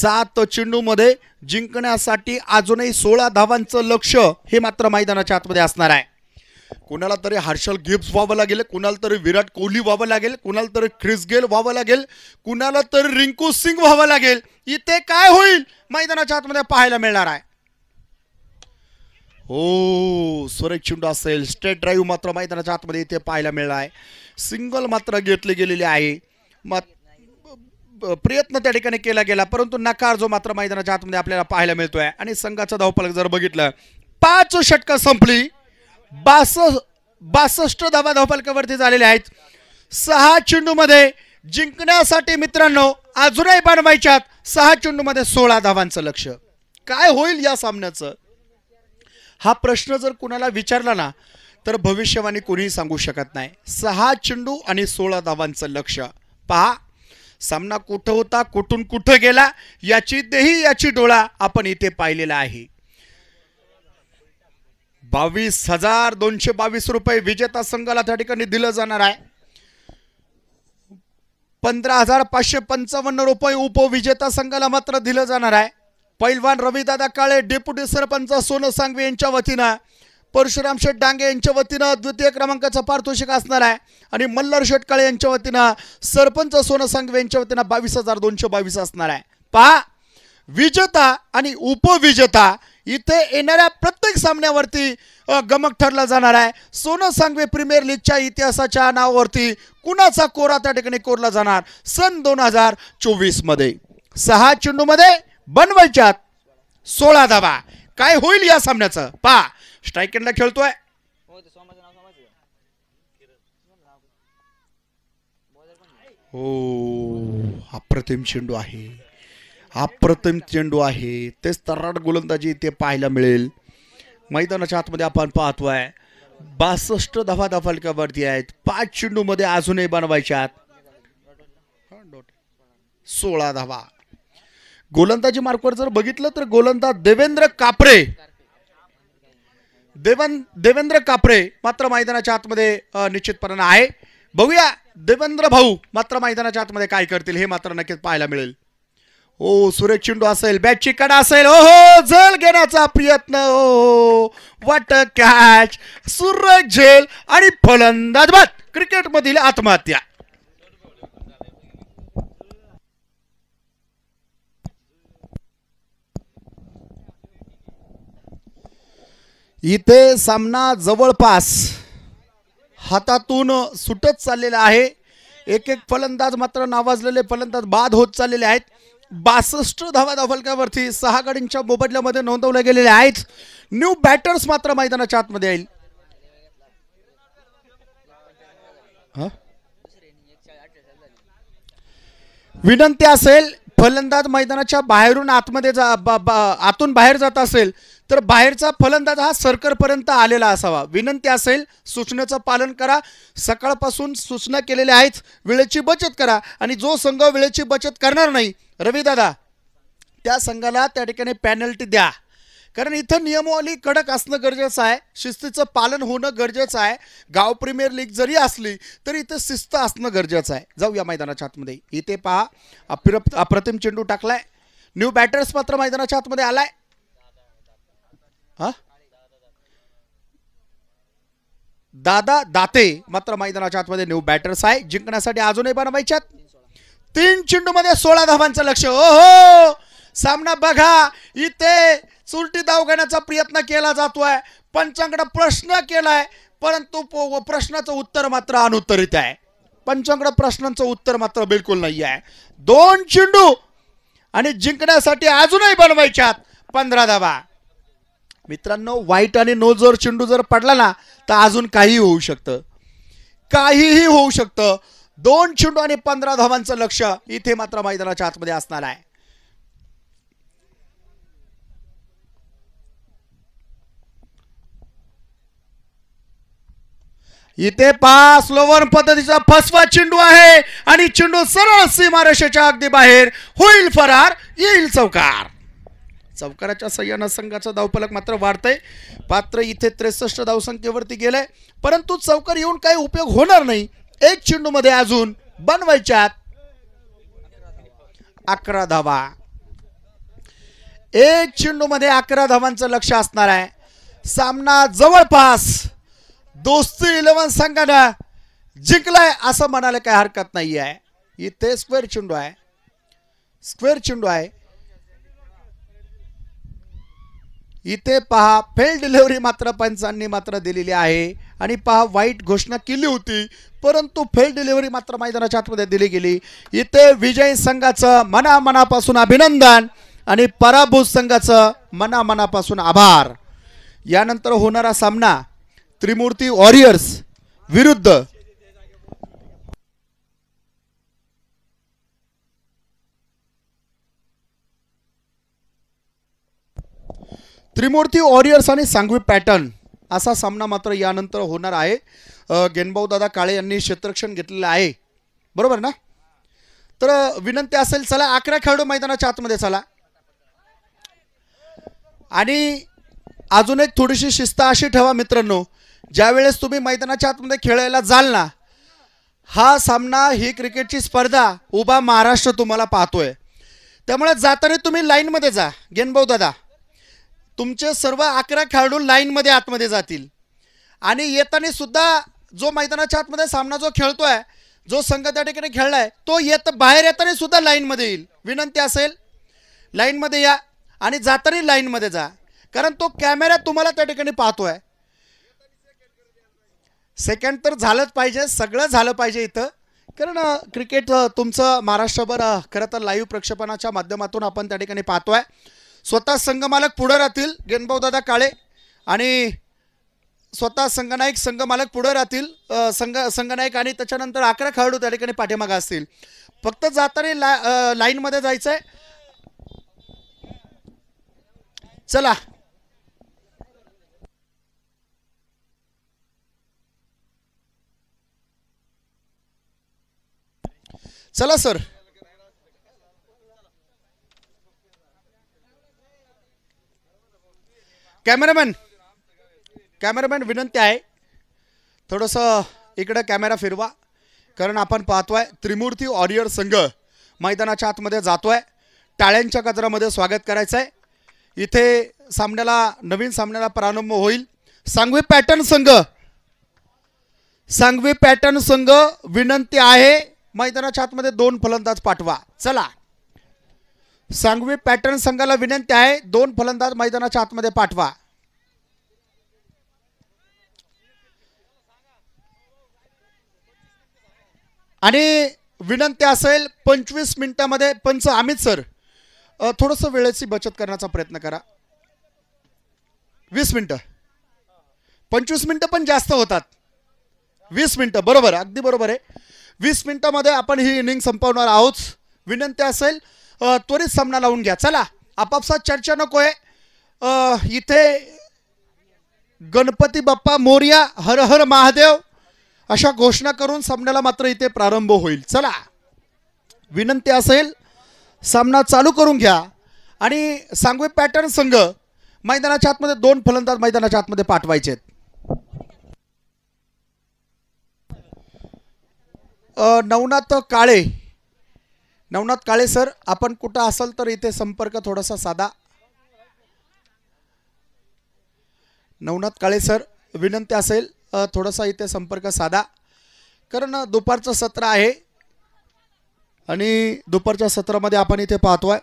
सात मध्ये जिंकण्यासाठी अजूनही सोळा धावांचं लक्ष हे मात्र मैदानाच्या आतमध्ये असणार आहे कुणाला तरी हर्षल गिब्स व्हावं लागेल कुणाला तरी विराट कोहली व्हावं लागेल कुणाला तरी क्रिस गेल व्हावं लागेल कुणाला तरी रिंकू सिंग व्हावं लागेल इथे काय होईल मैदानाच्या आतमध्ये पाहायला मिळणार आहे हो सुरेश चिंडू असेल स्टेट ड्राईव्ह मात्र मैदानाच्या आतमध्ये इथे पाहायला मिळणार आहे सिंगल मात्र घेतली गेलेली आहे मात प्रयत्न त्या ठिकाणी केला गेला परंतु नकार जो मात्र मैदानाच्या आतमध्ये आपल्याला पाहायला मिळतोय आणि संघाचा धावपालक जर बघितलं पाच षटक संपली बासष्ट बासष्ट धावा धावपालकावरती झालेल्या आहेत सहा चेंडूमध्ये जिंकण्यासाठी मित्रांनो अजूनही बनवायच्यात सहा चेंडूमध्ये सोळा धावांचं लक्ष काय होईल या सामन्याचं हा प्रश्न जर कुणाला विचारला ना तर भविष्यवाणी कोणीही सांगू शकत नाही सहा चेंडू आणि सोळा धावांचं लक्ष पहा सामना कुठं होता कुठून कुठं गेला याची देही याची डोळा आपण इथे पाहिलेला आहे बावीस हजार दोनशे बावीस रुपये विजेता संघाला त्या ठिकाणी दिलं जाणार आहे पंधरा हजार पाचशे पंचावन्न रुपये उपविजेता संघाला मात्र दिलं जाणार आहे पैलवान रवीदादा काळे डेप्युटी सरपंच सोनं सांगवी यांच्या वतीनं परशुराम शेट डांगे यांच्या वतीनं द्वितीय क्रमांकाचं पारितोषिक असणार आहे आणि शेट शेटकाळे यांच्या वतीनं सरपंच सोनं सांगवे यांच्या वतीनं बावीस हजार दोनशे बावीस असणार आहे पहा विजेता आणि उपविजेता इथे येणाऱ्या प्रत्येक सामन्यावरती गमक ठरला जाणार आहे सोनं सांगवे प्रीमियर लीगच्या इतिहासाच्या नावावरती कुणाचा कोरा त्या ठिकाणी कोरला जाणार सन दोन हजार चोवीसमध्ये सहा चेंडूमध्ये बनवायच्यात सोळा धावा काय होईल या सामन्याचं पहा स्ट्रायकेडला खेळतोय हो, हो अप्रतिम चेंडू आहे अप्रतिम चेंडू आहे तेच तर्राट गोलंदाजी इथे पाहायला मिळेल मैदानाच्या आतमध्ये आपण पाहतोय बासष्ट दफा दफालकावरती आहेत पाच मध्ये अजूनही बनवायच्यात सोळा धावा गोलंदाजी मार्कवर जर बघितलं तर गोलंदाज देवेंद्र कापरे देवन देवेंद्र कापरे मात्र मैदानाच्या आतमध्ये निश्चितपणानं आहे बघूया देवेंद्र भाऊ मात्र मैदानाच्या आतमध्ये काय करतील हे मात्र नक्कीच पाहायला मिळेल ओ सुरेश चिंडू असेल बॅटची कडा असेल ओ हो, हो झेल घेण्याचा प्रयत्न ओ वाट कॅच सुरज झेल आणि फलंदाज बात क्रिकेटमधील आत्महत्या इथे सामना जवळपास हातातून सुटत चाललेला आहे एक एक फलंदाज मात्र नावाजलेले फलंदाज बाद होत चाललेले आहेत बासष्ट धावा धावलक्यावरती सहा गडींच्या मोबदल्यामध्ये नोंदवल्या गेलेल्या आहेत न्यू बॅटर्स मात्र मैदानाच्या आतमध्ये येईल विनंती असेल फलंदाज मैदानाच्या बाहेरून आतमध्ये जा आतून बाहेर जात असेल तर बाहेरचा फलंदाज हा सरकारपर्यंत आलेला असावा विनंती असेल सूचनेचं पालन करा सकाळपासून सूचना केलेल्या आहेत वेळेची बचत करा आणि जो संघ वेळेची बचत करणार नाही रवीदादा त्या संघाला त्या ठिकाणी पॅनल्टी द्या कारण इथं नियमावली कडक असणं गरजेचं आहे शिस्तीचं पालन होणं गरजेचं आहे गाव प्रीमियर लीग जरी असली तरी इथं शिस्त असणं गरजेचं आहे जाऊ या मैदानाच्या आतमध्ये इथे पहा अप्र अप्रतिम चेंडू टाकलाय न्यू बॅटर्स मात्र मैदानाच्या आतमध्ये आलाय दादा दाते मात्र मैदानाच्या आतमध्ये न्यू बॅटर्स आहे जिंकण्यासाठी अजूनही बनवायच्यात तीन चेंडू मध्ये सोळा धावांचं लक्ष ओ हो सामना बघा इथे चुलटी धाव घेण्याचा प्रयत्न केला जातोय पंचांकडे प्रश्न केलाय परंतु प्रश्नाचं उत्तर मात्र अनुत्तरित आहे पंचांकडे प्रश्नांचं उत्तर मात्र बिलकुल नाही आहे दोन चेंडू आणि जिंकण्यासाठी अजूनही बनवायच्यात पंधरा धावा मित्रांनो वाईट आणि नो जोर चेंडू जर पडला ना तर अजून काही होऊ शकतं काहीही होऊ शकतं दोन चेंडू आणि पंधरा धावांचं लक्ष इथे मात्र मैदानाच्या आतमध्ये असणार आहे इथे पास लोवर पद्धतीचा फसवा चेंडू आहे आणि चेंडू सरळ सीमारेषेच्या अगदी बाहेर होईल फरार येईल चौकार चौकाराच्या सह्यानं संघाचा धावफलक मात्र वाढतंय पात्र इथे त्रेसष्ट धावसंख्येवरती गेलंय परंतु चौकार येऊन काही उपयोग होणार नाही एक चेंडू मध्ये अजून बनवायच्यात अकरा धावा एक मध्ये अकरा धावांचं लक्ष असणार आहे सामना जवळपास दोस्ती इलेव्हन संघानं जिंकलाय असं म्हणायला काही हरकत नाही आहे इथे स्क्वेअर चेंडू आहे स्क्वेअर चेंडू आहे इथे पहा फेल डिलेवरी मात्र पंचांनी मात्र दिलेली आहे आणि पहा वाईट घोषणा केली होती परंतु फेल डिलिव्हरी मात्र मैदानाच्या आतमध्ये दिली गेली इथे विजय संघाचं मनामनापासून अभिनंदन आणि पराभूत संघाचं मनामनापासून आभार यानंतर होणारा सामना त्रिमूर्ती वॉरियर्स विरुद्ध त्रिमूर्ती वॉरियर्स आणि सांगवी पॅटर्न असा सामना मात्र यानंतर होणार आहे गेनबाऊ दादा काळे यांनी क्षेत्रक्षण घेतलेलं आहे बरोबर ना तर विनंती असेल चला अकरा खेळाडू मैदानाच्या आतमध्ये चला आणि अजून एक थोडीशी शिस्त अशी ठेवा मित्रांनो ज्यावेळेस तुम्ही मैदानाच्या आतमध्ये खेळायला जाल ना हा सामना ही क्रिकेटची स्पर्धा उभा महाराष्ट्र तुम्हाला पाहतोय त्यामुळे जाताना तुम्ही लाईनमध्ये जा गेनबाऊ दादा तुमचे सर्व अकरा खेळाडू लाईनमध्ये आतमध्ये जातील आणि येताना सुद्धा जो मैदानाच्या आतमध्ये सामना जो खेळतो आहे जो संघ त्या ठिकाणी खेळलाय तो येत बाहेर येताना सुद्धा लाईनमध्ये येईल विनंती असेल लाईनमध्ये या आणि जाताना लाईनमध्ये जा कारण तो कॅमेरा तुम्हाला त्या ठिकाणी पाहतो आहे सेकंड तर झालंच पाहिजे सगळं झालं पाहिजे इथं कारण क्रिकेट तुमचं महाराष्ट्रभर खरं तर लाईव्ह प्रक्षेपणाच्या माध्यमातून आपण त्या ठिकाणी पाहतो स्वतः संघमालक पुढं राहतील दादा काळे आणि स्वतः संघनायक संघमालक पुढं राहतील संघ संघनायक आणि त्याच्यानंतर अकरा खेळाडू त्या ठिकाणी पाठीमागा असतील फक्त जाताना ला लाईनमध्ये जायचं आहे चला चला सर कॅमेरामॅन कॅमेरामॅन विनंती आहे थोडंसं इकडं कॅमेरा फिरवा कारण आपण पाहतोय त्रिमूर्ती ऑरियर संघ मैदानाच्या आतमध्ये जातोय टाळ्यांच्या कचरामध्ये स्वागत करायचं आहे इथे सामन्याला नवीन सामन्याला प्रारंभ होईल सांगवी पॅटर्न संघ सांगवी पॅटर्न संघ विनंती आहे मैदानाच्या आतमध्ये दोन फलंदाज पाठवा चला सांगवी पॅटर्न संघाला विनंती आहे दोन फलंदाज मैदानाच्या आतमध्ये पाठवा आणि विनंती असेल पंचवीस मिनिटांमध्ये पंच अमित सर थोडंसं वेळेची बचत करण्याचा प्रयत्न करा वीस मिनिटं पंचवीस मिनटं पण जास्त होतात वीस मिनिटं बरोबर अगदी बरोबर आहे वीस मिनटामध्ये आपण ही इनिंग संपवणार आहोत विनंती असेल त्वरित सामना लावून घ्या चला आपापसात चर्चा नको आहे इथे गणपती बाप्पा मोर्या हर हर महादेव अशा घोषणा करून सामन्याला मात्र इथे प्रारंभ होईल चला विनंती असेल सामना चालू करून घ्या आणि सांगवे पॅटर्न संघ मैदानाच्या आतमध्ये दोन फलंदाज मैदानाच्या आतमध्ये पाठवायचे आहेत नवनाथ काळे नवनाथ काळे सर आपण कुठं असाल तर इथे संपर्क थोडासा साधा नवनाथ काळे सर विनंती असेल थोडासा इथे संपर्क साधा कारण दुपारचं सत्र आहे आणि दुपारच्या सत्रामध्ये आपण इथे पाहतोय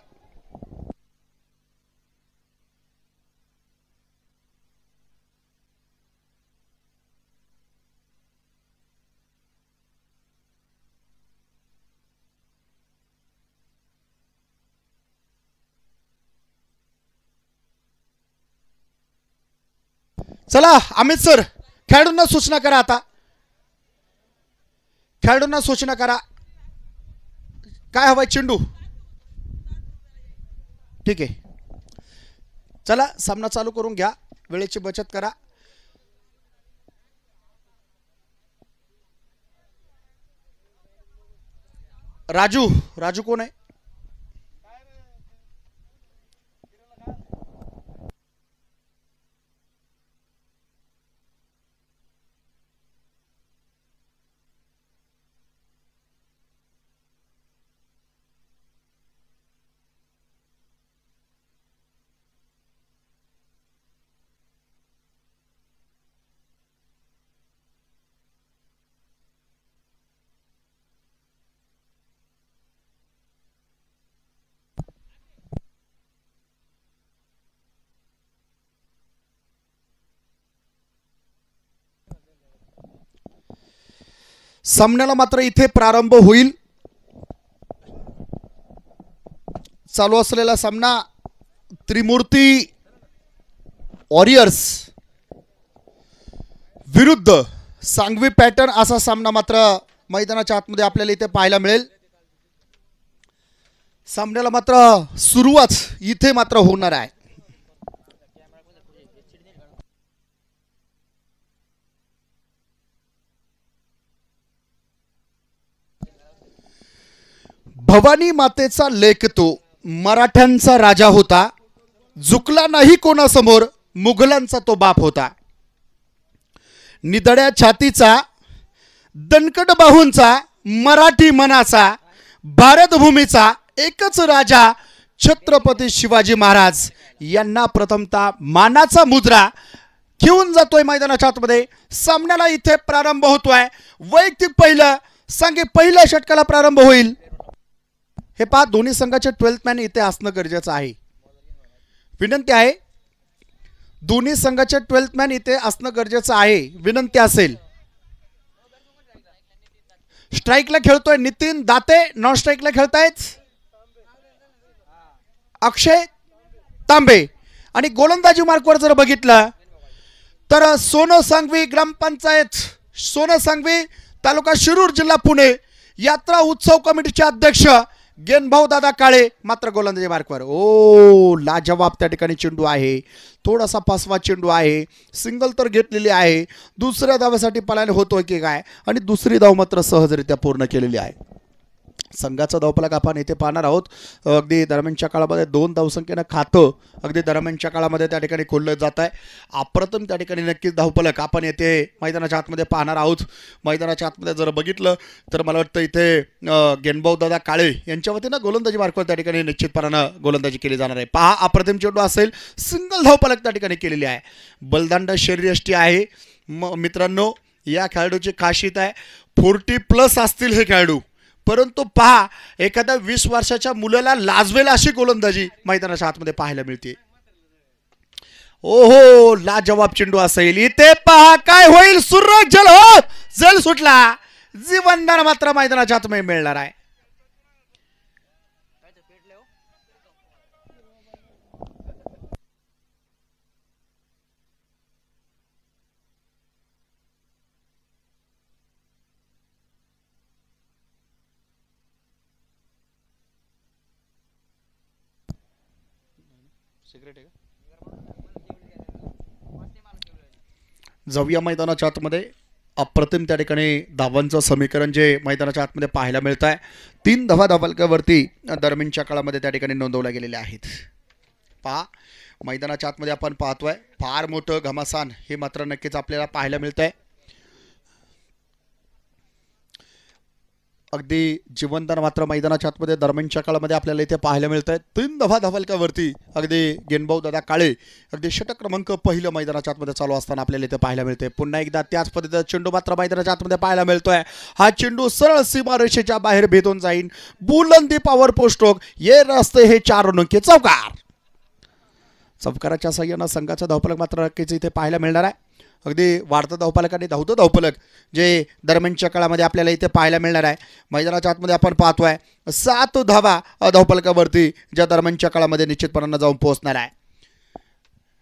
चला अमित सर खेळाडूंना सूचना करा आता खेळाडूंना सूचना करा काय हवाय चेंडू ठीक आहे चला सामना चालू करून घ्या वेळेची बचत करा राजू राजू कोण आहे सामन्याला मात्र इथे प्रारंभ होईल चालू असलेला सामना त्रिमूर्ती वॉरियर्स विरुद्ध सांगवी पॅटर्न असा सामना मात्र मैदानाच्या आतमध्ये आपल्याला इथे पाहायला मिळेल सामन्याला मात्र सुरुवात इथे मात्र होणार आहे भवानी मातेचा लेख तो मराठ्यांचा राजा होता झुकला नाही कोणासमोर मुघलांचा तो बाप होता निदड्या छातीचा दणकट बाहूंचा मराठी मनाचा भारतभूमीचा एकच राजा छत्रपती शिवाजी महाराज यांना प्रथमता मानाचा मुद्रा घेऊन जातोय मैदानाच्या आतमध्ये सामन्याला इथे प्रारंभ होतोय वैयक्तिक पहिलं सांगे पहिल्या षटकाला प्रारंभ होईल हे पहा दोन्ही संघाच्या ट्वेल्थ मॅन इथे असणं गरजेचं आहे विनंती आहे दोन्ही संघाच्या ट्वेल्थ मॅन इथे असणं गरजेचं आहे विनंती असेल स्ट्राईकला खेळतोय नितीन दाते नॉन स्ट्राईकला खेळतायच अक्षय तांबे आणि गोलंदाजी मार्कवर जर बघितलं तर सोनं सांगवी ग्रामपंचायत सोनं सांगवी तालुका शिरूर जिल्हा पुणे यात्रा उत्सव कमिटीचे अध्यक्ष गेन दादा काळे मात्र गोलंदाजी मार्कवर ओ लाजवाब त्या ठिकाणी चेंडू आहे थोडासा पासवा चेंडू आहे सिंगल तर घेतलेली आहे दुसऱ्या धावासाठी पलायन होतोय की काय आणि दुसरी धाव मात्र सहजरित्या पूर्ण केलेली आहे संघाचा धावपलक आपण येथे पाहणार आहोत अगदी दरम्यानच्या काळामध्ये दोन धावसंख्येनं खातं अगदी दरम्यानच्या काळामध्ये त्या ठिकाणी खोललं जात आहे अप्रथम त्या ठिकाणी नक्कीच धावपलक आपण येथे मैदानाच्या आतमध्ये पाहणार आहोत मैदानाच्या आतमध्ये जर बघितलं तर मला वाटतं इथे गेनबाऊदादा काळे यांच्या वतीनं गोलंदाजी मार्फत त्या ठिकाणी निश्चितपणानं गोलंदाजी केली जाणार आहे पहा अप्रतिम चेंडू असेल सिंगल धावपलक त्या ठिकाणी केलेली आहे बलदांड शरीरयष्टी आहे मग मित्रांनो या खेळाडूची खासियत आहे फोर्टी प्लस असतील हे खेळाडू परंतु पहा एखाद्या वीस वर्षाच्या मुलाला लाजवेल अशी गोलंदाजी मैदानाच्या आतमध्ये पाहायला मिळते ओहो जवाब चेंडू असेल इथे पहा काय होईल सुरज जल हो जल सुटला जीवनदान मात्र मैदानाच्या आतमध्ये मिळणार आहे जाऊया मैदानाच्या आतमध्ये अप्रतिम त्या ठिकाणी धावांचं समीकरण जे मैदानाच्या आतमध्ये पाहायला मिळतं आहे तीन धावा धावालकावरती दरम्यानच्या काळामध्ये त्या ठिकाणी नोंदवल्या गेलेल्या आहेत पहा मैदानाच्या आतमध्ये आपण पाहतोय फार मोठं घमासान हे मात्र नक्कीच आपल्याला पाहायला मिळतं आहे अगदी जीवनदान मात्र मैदानाच्या आतमध्ये दरम्यानच्या काळामध्ये आपल्याला इथे पाहायला मिळत आहे तीन दफा धफलकावरती अगदी गेनभाऊ दादा काळे अगदी षटक्रमांक क्रमांक पहिलं मैदानाच्या आतमध्ये चालू असताना आपल्याला इथे पाहायला मिळते पुन्हा एकदा त्याच पद्धतीचा चेंडू मात्र मैदानाच्या आतमध्ये पाहायला मिळतोय हा चेंडू सरळ सीमारेषेच्या बाहेर भेदून जाईन बुलंदी पॉवर पोस्टोक ये रस्ते हे चार नंके चौकार चौकाराच्या सह्यानं संघाचा धावपलक मात्र नक्कीच इथे पाहायला मिळणार आहे अगदी वाढतं धावपालक आणि धावतं धावपालक जे दरम्यानच्या काळामध्ये आपल्याला इथे पाहायला मिळणार आहे मैदानाच्या आतमध्ये आपण पाहतो आहे सात धावा धावपालकावरती ज्या दरम्यानच्या काळामध्ये निश्चितपणानं जाऊन पोहोचणार आहे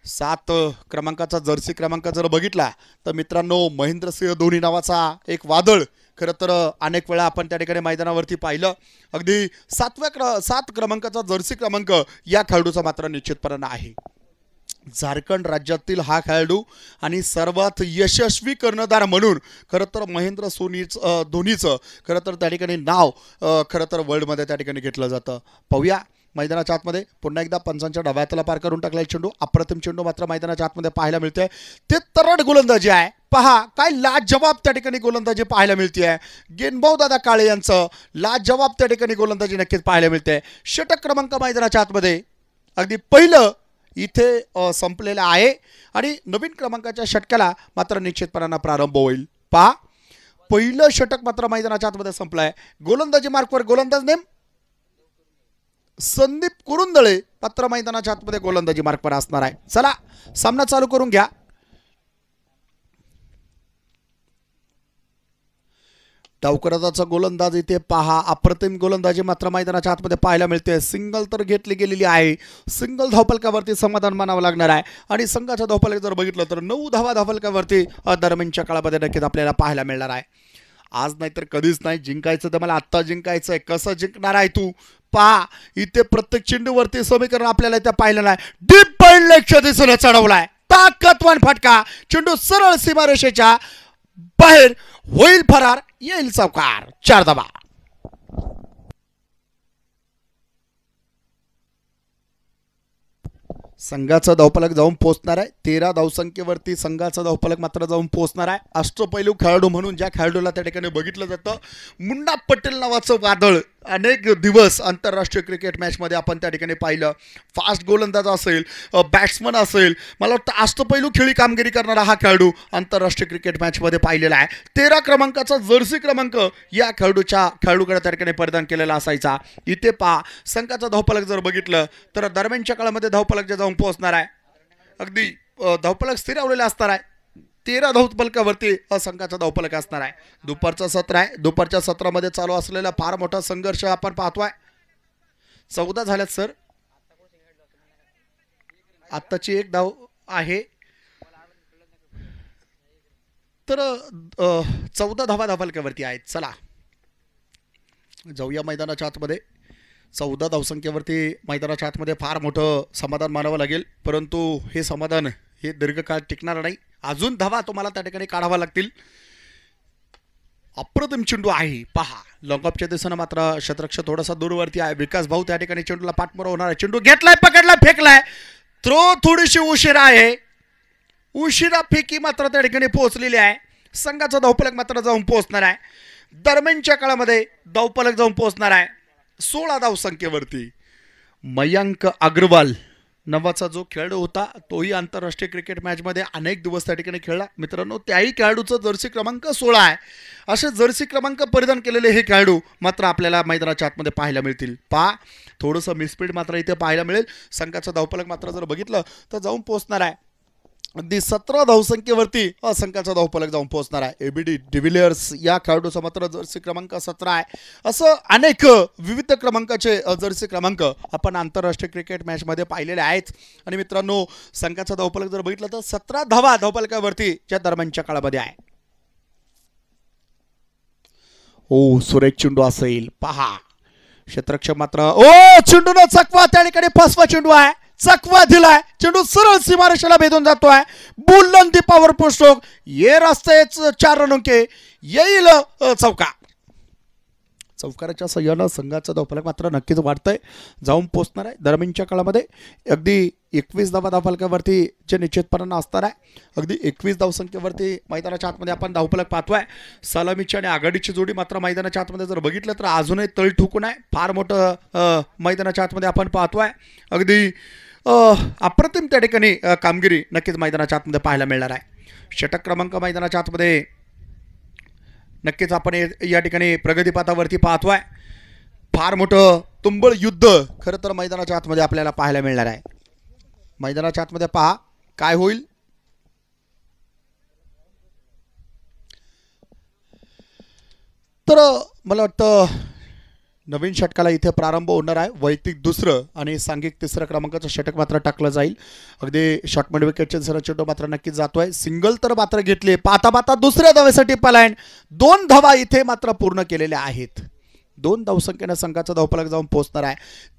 सात क्रमांकाचा जर्सी क्रमांक जर बघितला तर मित्रांनो महेंद्रसिंह धोनी नावाचा एक वादळ खरं तर अनेक वेळा आपण त्या ठिकाणी मैदानावरती पाहिलं अगदी सातव्या क्र सात क्रमांकाचा जर्सी क्रमांक या खेळाडूचा मात्र निश्चितपणानं आहे झारखंड राज्यातील हा खेळाडू आणि सर्वात यशस्वी कर्णधार म्हणून खरं तर महेंद्र सोनीच धोनीचं खरं तर त्या ठिकाणी नाव खरं तर वर्ल्डमध्ये त्या ठिकाणी घेतलं जातं पाहूया मैदानाच्या आतमध्ये पुन्हा एकदा पंचांच्या डब्यातला पार करून टाकलाय चेंडू अप्रतिम चेंडू मात्र मैदानाच्या आतमध्ये पाहायला मिळते ते तरड गोलंदाजी आहे पहा काय लाजवाब त्या ठिकाणी गोलंदाजी पाहायला मिळते आहे गेनभाऊ दादा काळे यांचं लाजवाब त्या ठिकाणी गोलंदाजी नक्कीच पाहायला मिळते षटक क्रमांक मैदानाच्या आतमध्ये अगदी पहिलं इथे संपलेला आहे आणि नवीन क्रमांकाच्या षटकाला मात्र निश्चितपणानं प्रारंभ होईल पहा पहिलं षटक मात्र मैदानाच्या आतमध्ये संपलं आहे गोलंदाजी मार्कवर गोलंदाज नेम संदीप कुरुंदळे पात्र मैदानाच्या आतमध्ये गोलंदाजी मार्कवर असणार आहे चला सामना चालू करून घ्या डावकराचा गोलंदाज इथे पहा अप्रतिम गोलंदाजी मात्र मैदानाच्या आतमध्ये पाहायला मिळते सिंगल तर घेतली गेलेली आहे सिंगल धावपलकावरती समाधान मानावं लागणार आहे आणि संघाच्या धावपलक जर बघितलं तर नऊ धावा धावपलकावरती दरम्यानच्या काळामध्ये नक्कीच आपल्याला पाहायला मिळणार आहे आज नाही तर कधीच नाही जिंकायचं तर मला आत्ता जिंकायचं आहे कसं जिंकणार आहे तू पहा इथे प्रत्येक चेंडूवरती समीकरण आपल्याला त्या पाहिलं नाही डीप पॉईंट लक्ष दिसून चढवलाय ताकदवान फटका चेंडू सरळ सीमारेषेच्या बाहेर होईल फरार येईल चौकार चार दबा संघाचा धावपलक जाऊन पोहोचणार आहे तेरा धावसंख्येवरती संघाचा धावपलक मात्र जाऊन पोहोचणार आहे अष्टपैलू खेळाडू म्हणून ज्या खेळाडूला त्या ठिकाणी बघितलं जातं मुन्ना पटेल नावाचं वादळ अनेक दिवस आंतरराष्ट्रीय क्रिकेट मॅचमध्ये आपण त्या ठिकाणी पाहिलं फास्ट गोलंदाज असेल बॅट्समन असेल मला वाटतं आज तो पहिलू खेळी कामगिरी करणारा हा खेळाडू आंतरराष्ट्रीय क्रिकेट मॅचमध्ये पाहिलेला आहे तेरा क्रमांकाचा जर्सी क्रमांक या खेळाडूच्या खेळाडूकडे त्या ठिकाणी परिधान केलेला असायचा इथे पहा संकाचा धावपलक जर बघितलं तर दरम्यानच्या काळामध्ये धावपलक जे जाऊन पोहोचणार आहे अगदी धावफलक स्थिरावलेला असणार आहे तेरा धावपलकावरती संघाचा धावपलक असणार आहे दुपारचा सत्र आहे दुपारच्या सत्रामध्ये चालू असलेला फार मोठा संघर्ष आपण पाहतोय चौदा झाल्यात सर आत्ताची एक धाव आहे तर चौदा धावा धावपलक्यावरती आहेत चला जाऊया मैदानाच्या आतमध्ये चौदा धावसंख्येवरती मैदानाच्या आतमध्ये फार मोठं समाधान मानावं लागेल परंतु हे समाधान हे दीर्घकाळ टिकणार नाही अजून धावा तुम्हाला त्या ठिकाणी काढावा लागतील अप्रतिम चेंडू आहे पहा लॉंगॉपच्या दिवसानं मात्र शतरक्ष थोडासा दूरवरती आहे विकास भाऊ त्या ठिकाणी चेंडूला पाठमोर होणार आहे चेंडू घेतलाय पकडलाय फेकलाय थ्रो थोडीशी उशिरा आहे उशिरा फेकी मात्र त्या ठिकाणी पोहोचलेली आहे संघाचा धावपलक मात्र जाऊन पोहोचणार आहे दरम्यानच्या काळामध्ये धावपलक जाऊन पोहोचणार आहे सोळा धाव संख्येवरती मयंक अग्रवाल नवाचा जो खेळाडू होता तोही आंतरराष्ट्रीय क्रिकेट मॅचमध्ये अनेक दिवस त्या ठिकाणी खेळला मित्रांनो त्याही खेळाडूचं जर्सी क्रमांक सोळा आहे असे जर्सी क्रमांक परिधान केलेले हे खेळाडू मात्र आपल्याला मैदानाच्या आतमध्ये पाहायला मिळतील पा थोडंसं मिसपीड मात्र इथे पाहायला मिळेल संघाचा धावपलक मात्र जर बघितलं तर जाऊन पोचणार आहे अगदी सतरा धावसंख्येवरती असंख्याचा धावफलक जाऊन पोहोचणार आहे एबीडी डिव्हिलियर्स या खेळाडूचा मात्र जर्सी क्रमांक सतरा आहे असं अनेक विविध क्रमांकाचे जर्सी क्रमांक आपण आंतरराष्ट्रीय क्रिकेट मॅचमध्ये पाहिलेले आहेत आणि मित्रांनो संख्याचा धावपलक जर बघितलं तर सतरा धावा धावपलकावरती या दरम्यानच्या काळामध्ये आहे ओ सुरेख चेंडू असेल पहा क्षेत्रक्ष मात्र ओ चेंडू न चकवा त्या ठिकाणी फसवा चेंडू आहे चकवा दिलाय चेंडू सरळ सीमारेषेला भेदून जातोय बुलंदी पॉवर पोस्टोक ये रस्ते चार ओके येईल चौका चौकाराच्या सह्यानं संघाचा धावफलक मात्र नक्कीच वाढतंय जाऊन पोचणार आहे दरम्यानच्या काळामध्ये अगदी एकवीस धावा धावफलकावरती जे निश्चितपणानं असणार आहे अगदी एकवीस धावसंख्येवरती मैदानाच्या आतमध्ये आपण धावफलक पाहतोय सलामीची आणि आघाडीची जोडी मात्र मैदानाच्या आतमध्ये जर बघितलं तर अजूनही तळ ठुकून आहे फार मोठं मैदानाच्या आतमध्ये आपण पाहतोय अगदी अप्रतिम त्या ठिकाणी कामगिरी नक्कीच मैदानाच्या आतमध्ये पाहायला मिळणार आहे षटक क्रमांक मैदानाच्या आतमध्ये नक्कीच आपण या ठिकाणी प्रगतीपाथावरती पाहतो आहे फार मोठं तुंबळ युद्ध खरं तर मैदानाच्या आतमध्ये आपल्याला पाहायला मिळणार आहे मैदानाच्या आतमध्ये पहा काय होईल तर मला वाटतं नवीन षटकाला इथे प्रारंभ होणार आहे वैयक्तिक दुसरं आणि सांघिक तिसरं क्रमांकाचं षटक मात्र टाकलं जाईल अगदी शॉर्टमेंट विकेटच्या दुसरा चेंडू मात्र नक्कीच जातोय सिंगल तर मात्र घेतले पाहता पाहता दुसऱ्या धव्यासाठी पलायन दोन धावा इथे मात्र पूर्ण केलेल्या आहेत दोन धावसंख्येनं संघाचा धावफलक जाऊन पोहोचणार आहे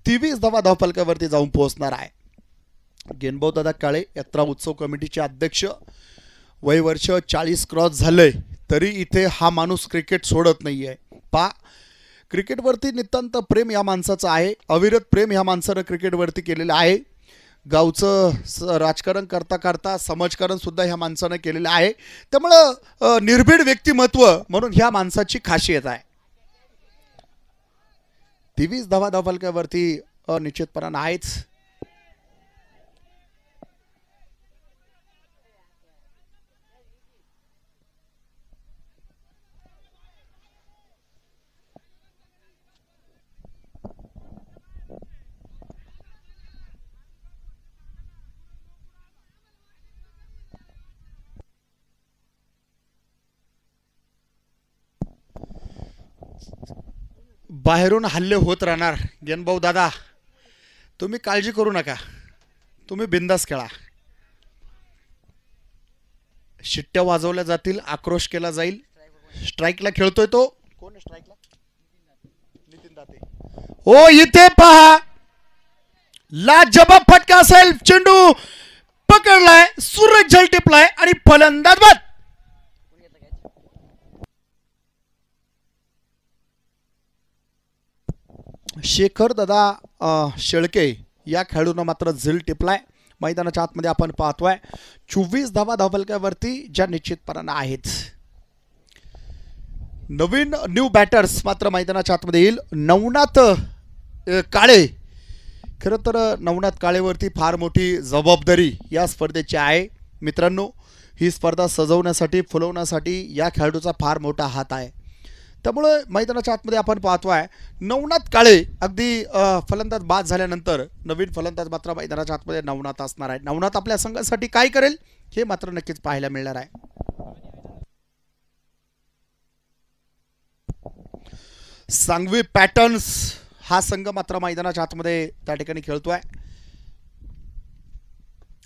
तेवीस धावा धावफलकावरती जाऊन पोहोचणार आहे गेनभाऊ दादा काळे यात्रा उत्सव कमिटीचे अध्यक्ष वय वर्ष चाळीस क्रॉस झालंय तरी इथे हा माणूस क्रिकेट सोडत नाही आहे पा क्रिकेटवरती नितांत प्रेम या माणसाचं आहे अविरत प्रेम ह्या माणसानं क्रिकेटवरती केलेलं आहे गावचं राजकारण करता करता समाजकारणसुद्धा ह्या माणसानं केलेलं आहे त्यामुळं निर्भीड व्यक्तिमत्व म्हणून ह्या माणसाची खासियत आहे तेवीस धावा धावलक्यावरती अनिश्चितपणानं आहेच बाहेरून हल्ले होत राहणार गेनभाऊ दादा तुम्ही काळजी करू नका तुम्ही बिंदास खेळा शिट्ट्या वाजवल्या जातील आक्रोश केला जाईल स्ट्राईकला खेळतोय तो कोण स्ट्राईकला नितीन दाते हो इथे पहा लाजबाब फटका असेल चेंडू पकडलाय सूरज झल टिपलाय आणि फलंदाज शेखर दादा शेळके या खेळाडूनं मात्र झील टिपलाय मैदानाच्या आतमध्ये आपण पाहतोय चोवीस धावा धावलक्यावरती ज्या निश्चितपणानं आहेत नवीन न्यू बॅटर्स मात्र मैदानाच्या आतमध्ये येईल नवनाथ काळे खरं तर नवनाथ काळेवरती फार मोठी जबाबदारी या स्पर्धेची आहे मित्रांनो ही स्पर्धा सजवण्यासाठी फुलवण्यासाठी या खेळाडूचा फार मोठा हात आहे त्यामुळं मैदानाच्या आतमध्ये आपण पाहतो आहे नवनाथ काळे अगदी फलंदाज बाद झाल्यानंतर नवीन फलंदाज मात्र मैदानाच्या आतमध्ये नवनाथ असणार आहे नवनाथ आपल्या संघासाठी काय करेल हे मात्र नक्कीच पाहायला मिळणार आहे सांगवी पॅटर्न्स हा संघ मात्र मैदानाच्या आतमध्ये त्या ठिकाणी खेळतो आहे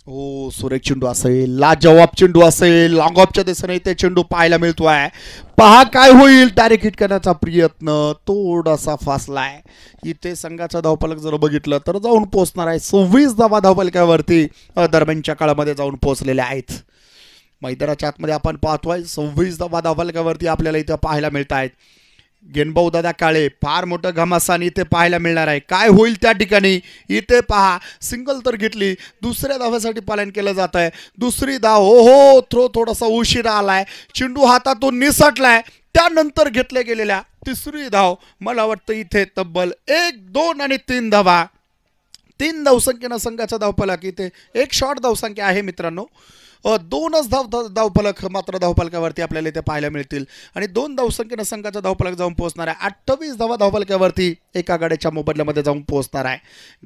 हो सुरेख चेंडू असेल लाजवाब चेंडू असेल लॉंग ऑफच्या दिशेने ते चेंडू पाहायला मिळतोय पहा काय होईल डायरेक्ट हिट करण्याचा प्रयत्न थोडासा आहे इथे संघाचा धावपालक जर बघितलं तर जाऊन पोहोचणार आहे सव्वीस धावा धावपालकावरती दरम्यानच्या काळामध्ये जाऊन पोहोचलेले आहेत मैदानाच्या आतमध्ये आपण पाहतोय सव्वीस धावा धावपालकावरती आपल्याला इथं पाहायला मिळत आहेत दादा काळे फार मोठं घमासान इथे पाहायला मिळणार आहे काय होईल त्या ठिकाणी इथे पहा सिंगल तर घेतली दुसऱ्या धाव्यासाठी पालन केलं जात आहे दुसरी धाव हो हो थ्रो थोडासा उशिरा आलाय चेंडू हातातून निसटलाय त्यानंतर घेतल्या गेलेल्या तिसरी धाव मला वाटतं इथे तब्बल एक दोन आणि तीन धावा तीन धावसंख्येनं संघाचा धावपला की इथे एक शॉर्ट धावसंख्या आहे मित्रांनो दोनच धाव धावपालक मात्र धावफलकावरती आपल्याला इथे पाहायला मिळतील आणि दोन धावसंख्येनं संघाचा धावपालक जाऊन पोहोचणार आहे अठ्ठावीस धावा धावफलकावरती एका गाड्याच्या मोबदल्यामध्ये जाऊन पोहोचणार आहे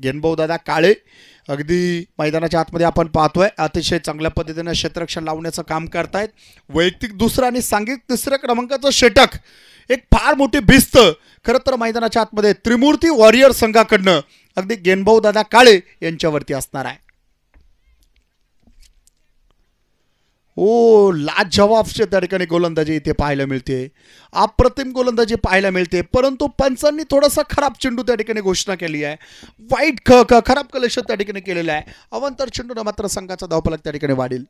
गेनभाऊ दादा काळे अगदी मैदानाच्या आतमध्ये आपण पाहतोय अतिशय चांगल्या पद्धतीनं क्षेत्ररक्षण लावण्याचं काम करतायत वैयक्तिक दुसरं आणि सांघिक तिसऱ्या क्रमांकाचं षटक एक फार मोठी भिस्त खरं तर मैदानाच्या आतमध्ये त्रिमूर्ती वॉरियर संघाकडनं अगदी गेनभाऊ दादा काळे यांच्यावरती असणार आहे ओ लाजवाबचे त्या ठिकाणी गोलंदाजी इथे पाहायला मिळते अप्रतिम गोलंदाजी पाहायला मिळते परंतु पंचांनी थोडासा खराब चेंडू त्या ठिकाणी घोषणा केली आहे वाईट ख ख खराब कलश त्या ठिकाणी केलेला आहे अवंतर ना मात्र संघाचा फलक त्या ठिकाणी वाढेल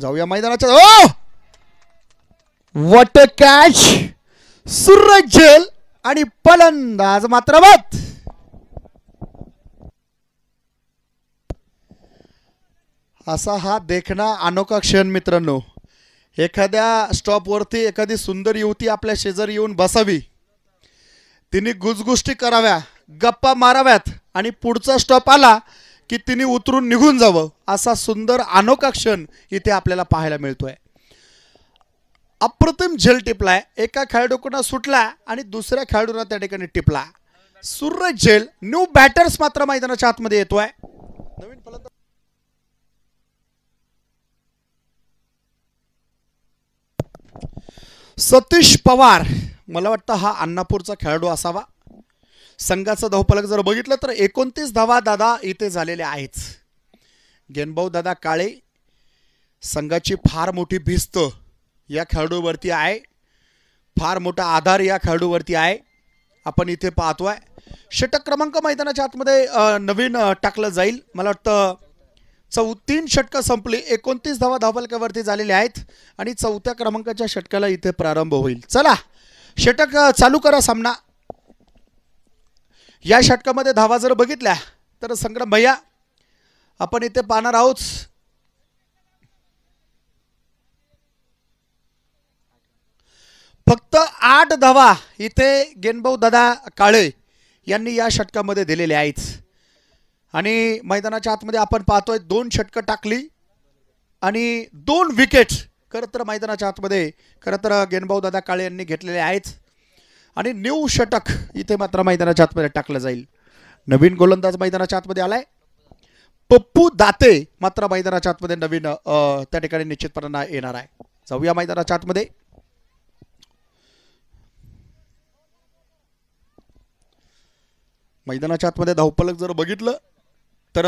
जाऊया मैदानाच्या ओ वॉट कॅच जेल आणि फलंदाज मात्र मत असा हा देखणा अनोखा क्षण मित्रांनो एखाद्या स्टॉपवरती एखादी सुंदर युवती आपल्या शेजारी येऊन बसावी तिने गुजगुष्टी कराव्या गप्पा माराव्यात आणि पुढचा स्टॉप आला की तिने उतरून निघून जावं असा सुंदर अनोखा क्षण इथे आपल्याला पाहायला मिळतोय अप्रतिम झेल टिपलाय एका खेळाडूकडनं सुटला आणि दुसऱ्या खेळाडूंना त्या ठिकाणी टिपला सुरज झेल न्यू बॅटर्स मात्र मैदानाच्या आतमध्ये येतोय नवीन फलंदाज सतीश पवार मला वाटतं हा अन्नापूरचा खेळाडू असावा संघाचं धावपालक जर बघितलं तर एकोणतीस धावा दादा इथे झालेले आहेच गेनभाऊ दादा काळे संघाची फार मोठी भिस्त या खेळाडूवरती आहे फार मोठा आधार या खेळाडूवरती आहे आपण इथे पाहतोय षटक क्रमांक मैदानाच्या आतमध्ये नवीन टाकलं जाईल मला वाटतं चौतीन षटकं संपली एकोणतीस धावा धावलक्यावरती झालेल्या आहेत आणि चौथ्या क्रमांकाच्या षटकाला इथे प्रारंभ होईल चला षटक चालू करा सामना या षटकामध्ये धावा जर बघितल्या तर संग्राम भैया आपण इथे पाहणार आहोत फक्त आठ धावा इथे गेनभाऊ दादा काळे यांनी या षटकामध्ये दिलेल्या आहेत आणि मैदानाच्या आतमध्ये आपण पाहतोय दोन षटकं टाकली आणि दोन विकेट खरं तर मैदानाच्या आतमध्ये खरं तर गेनभाऊ दादा काळे यांनी घेतलेले आहेच आणि न्यू षटक इथे मात्र मैदानाच्या आतमध्ये टाकलं जाईल नवीन गोलंदाज मैदानाच्या आतमध्ये आलाय पप्पू दाते मात्र मैदानाच्या आतमध्ये नवीन त्या ठिकाणी निश्चितपणे येणार आहे जाऊया मैदानाच्या आतमध्ये मैदानाच्या आतमध्ये धावपलक जर बघितलं तर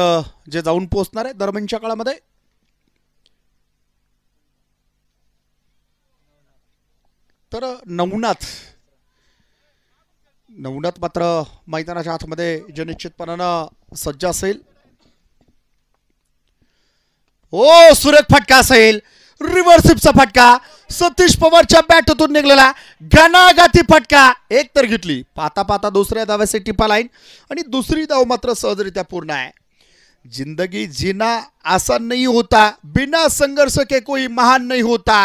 जे जाऊन पोहोचणार आहे दरम्यानच्या काळामध्ये तर नवनाथ नवनाथ मात्र मैदानाच्या आतमध्ये जे निश्चितपणानं सज्ज असेल ओ सुरेख फटका असेल रिव्हर्सिपचा फटका सतीश पवारच्या बॅटतून निघलेला गणागाती फटका एक तर घेतली पाहता पाहता दुसऱ्या दाव्यासाठी टिपा लाईन आणि दुसरी दाव मात्र सहजरित्या पूर्ण आहे जिंदगी जीना आसान नहीं होता बिना संघर्ष के कोई महान नहीं होता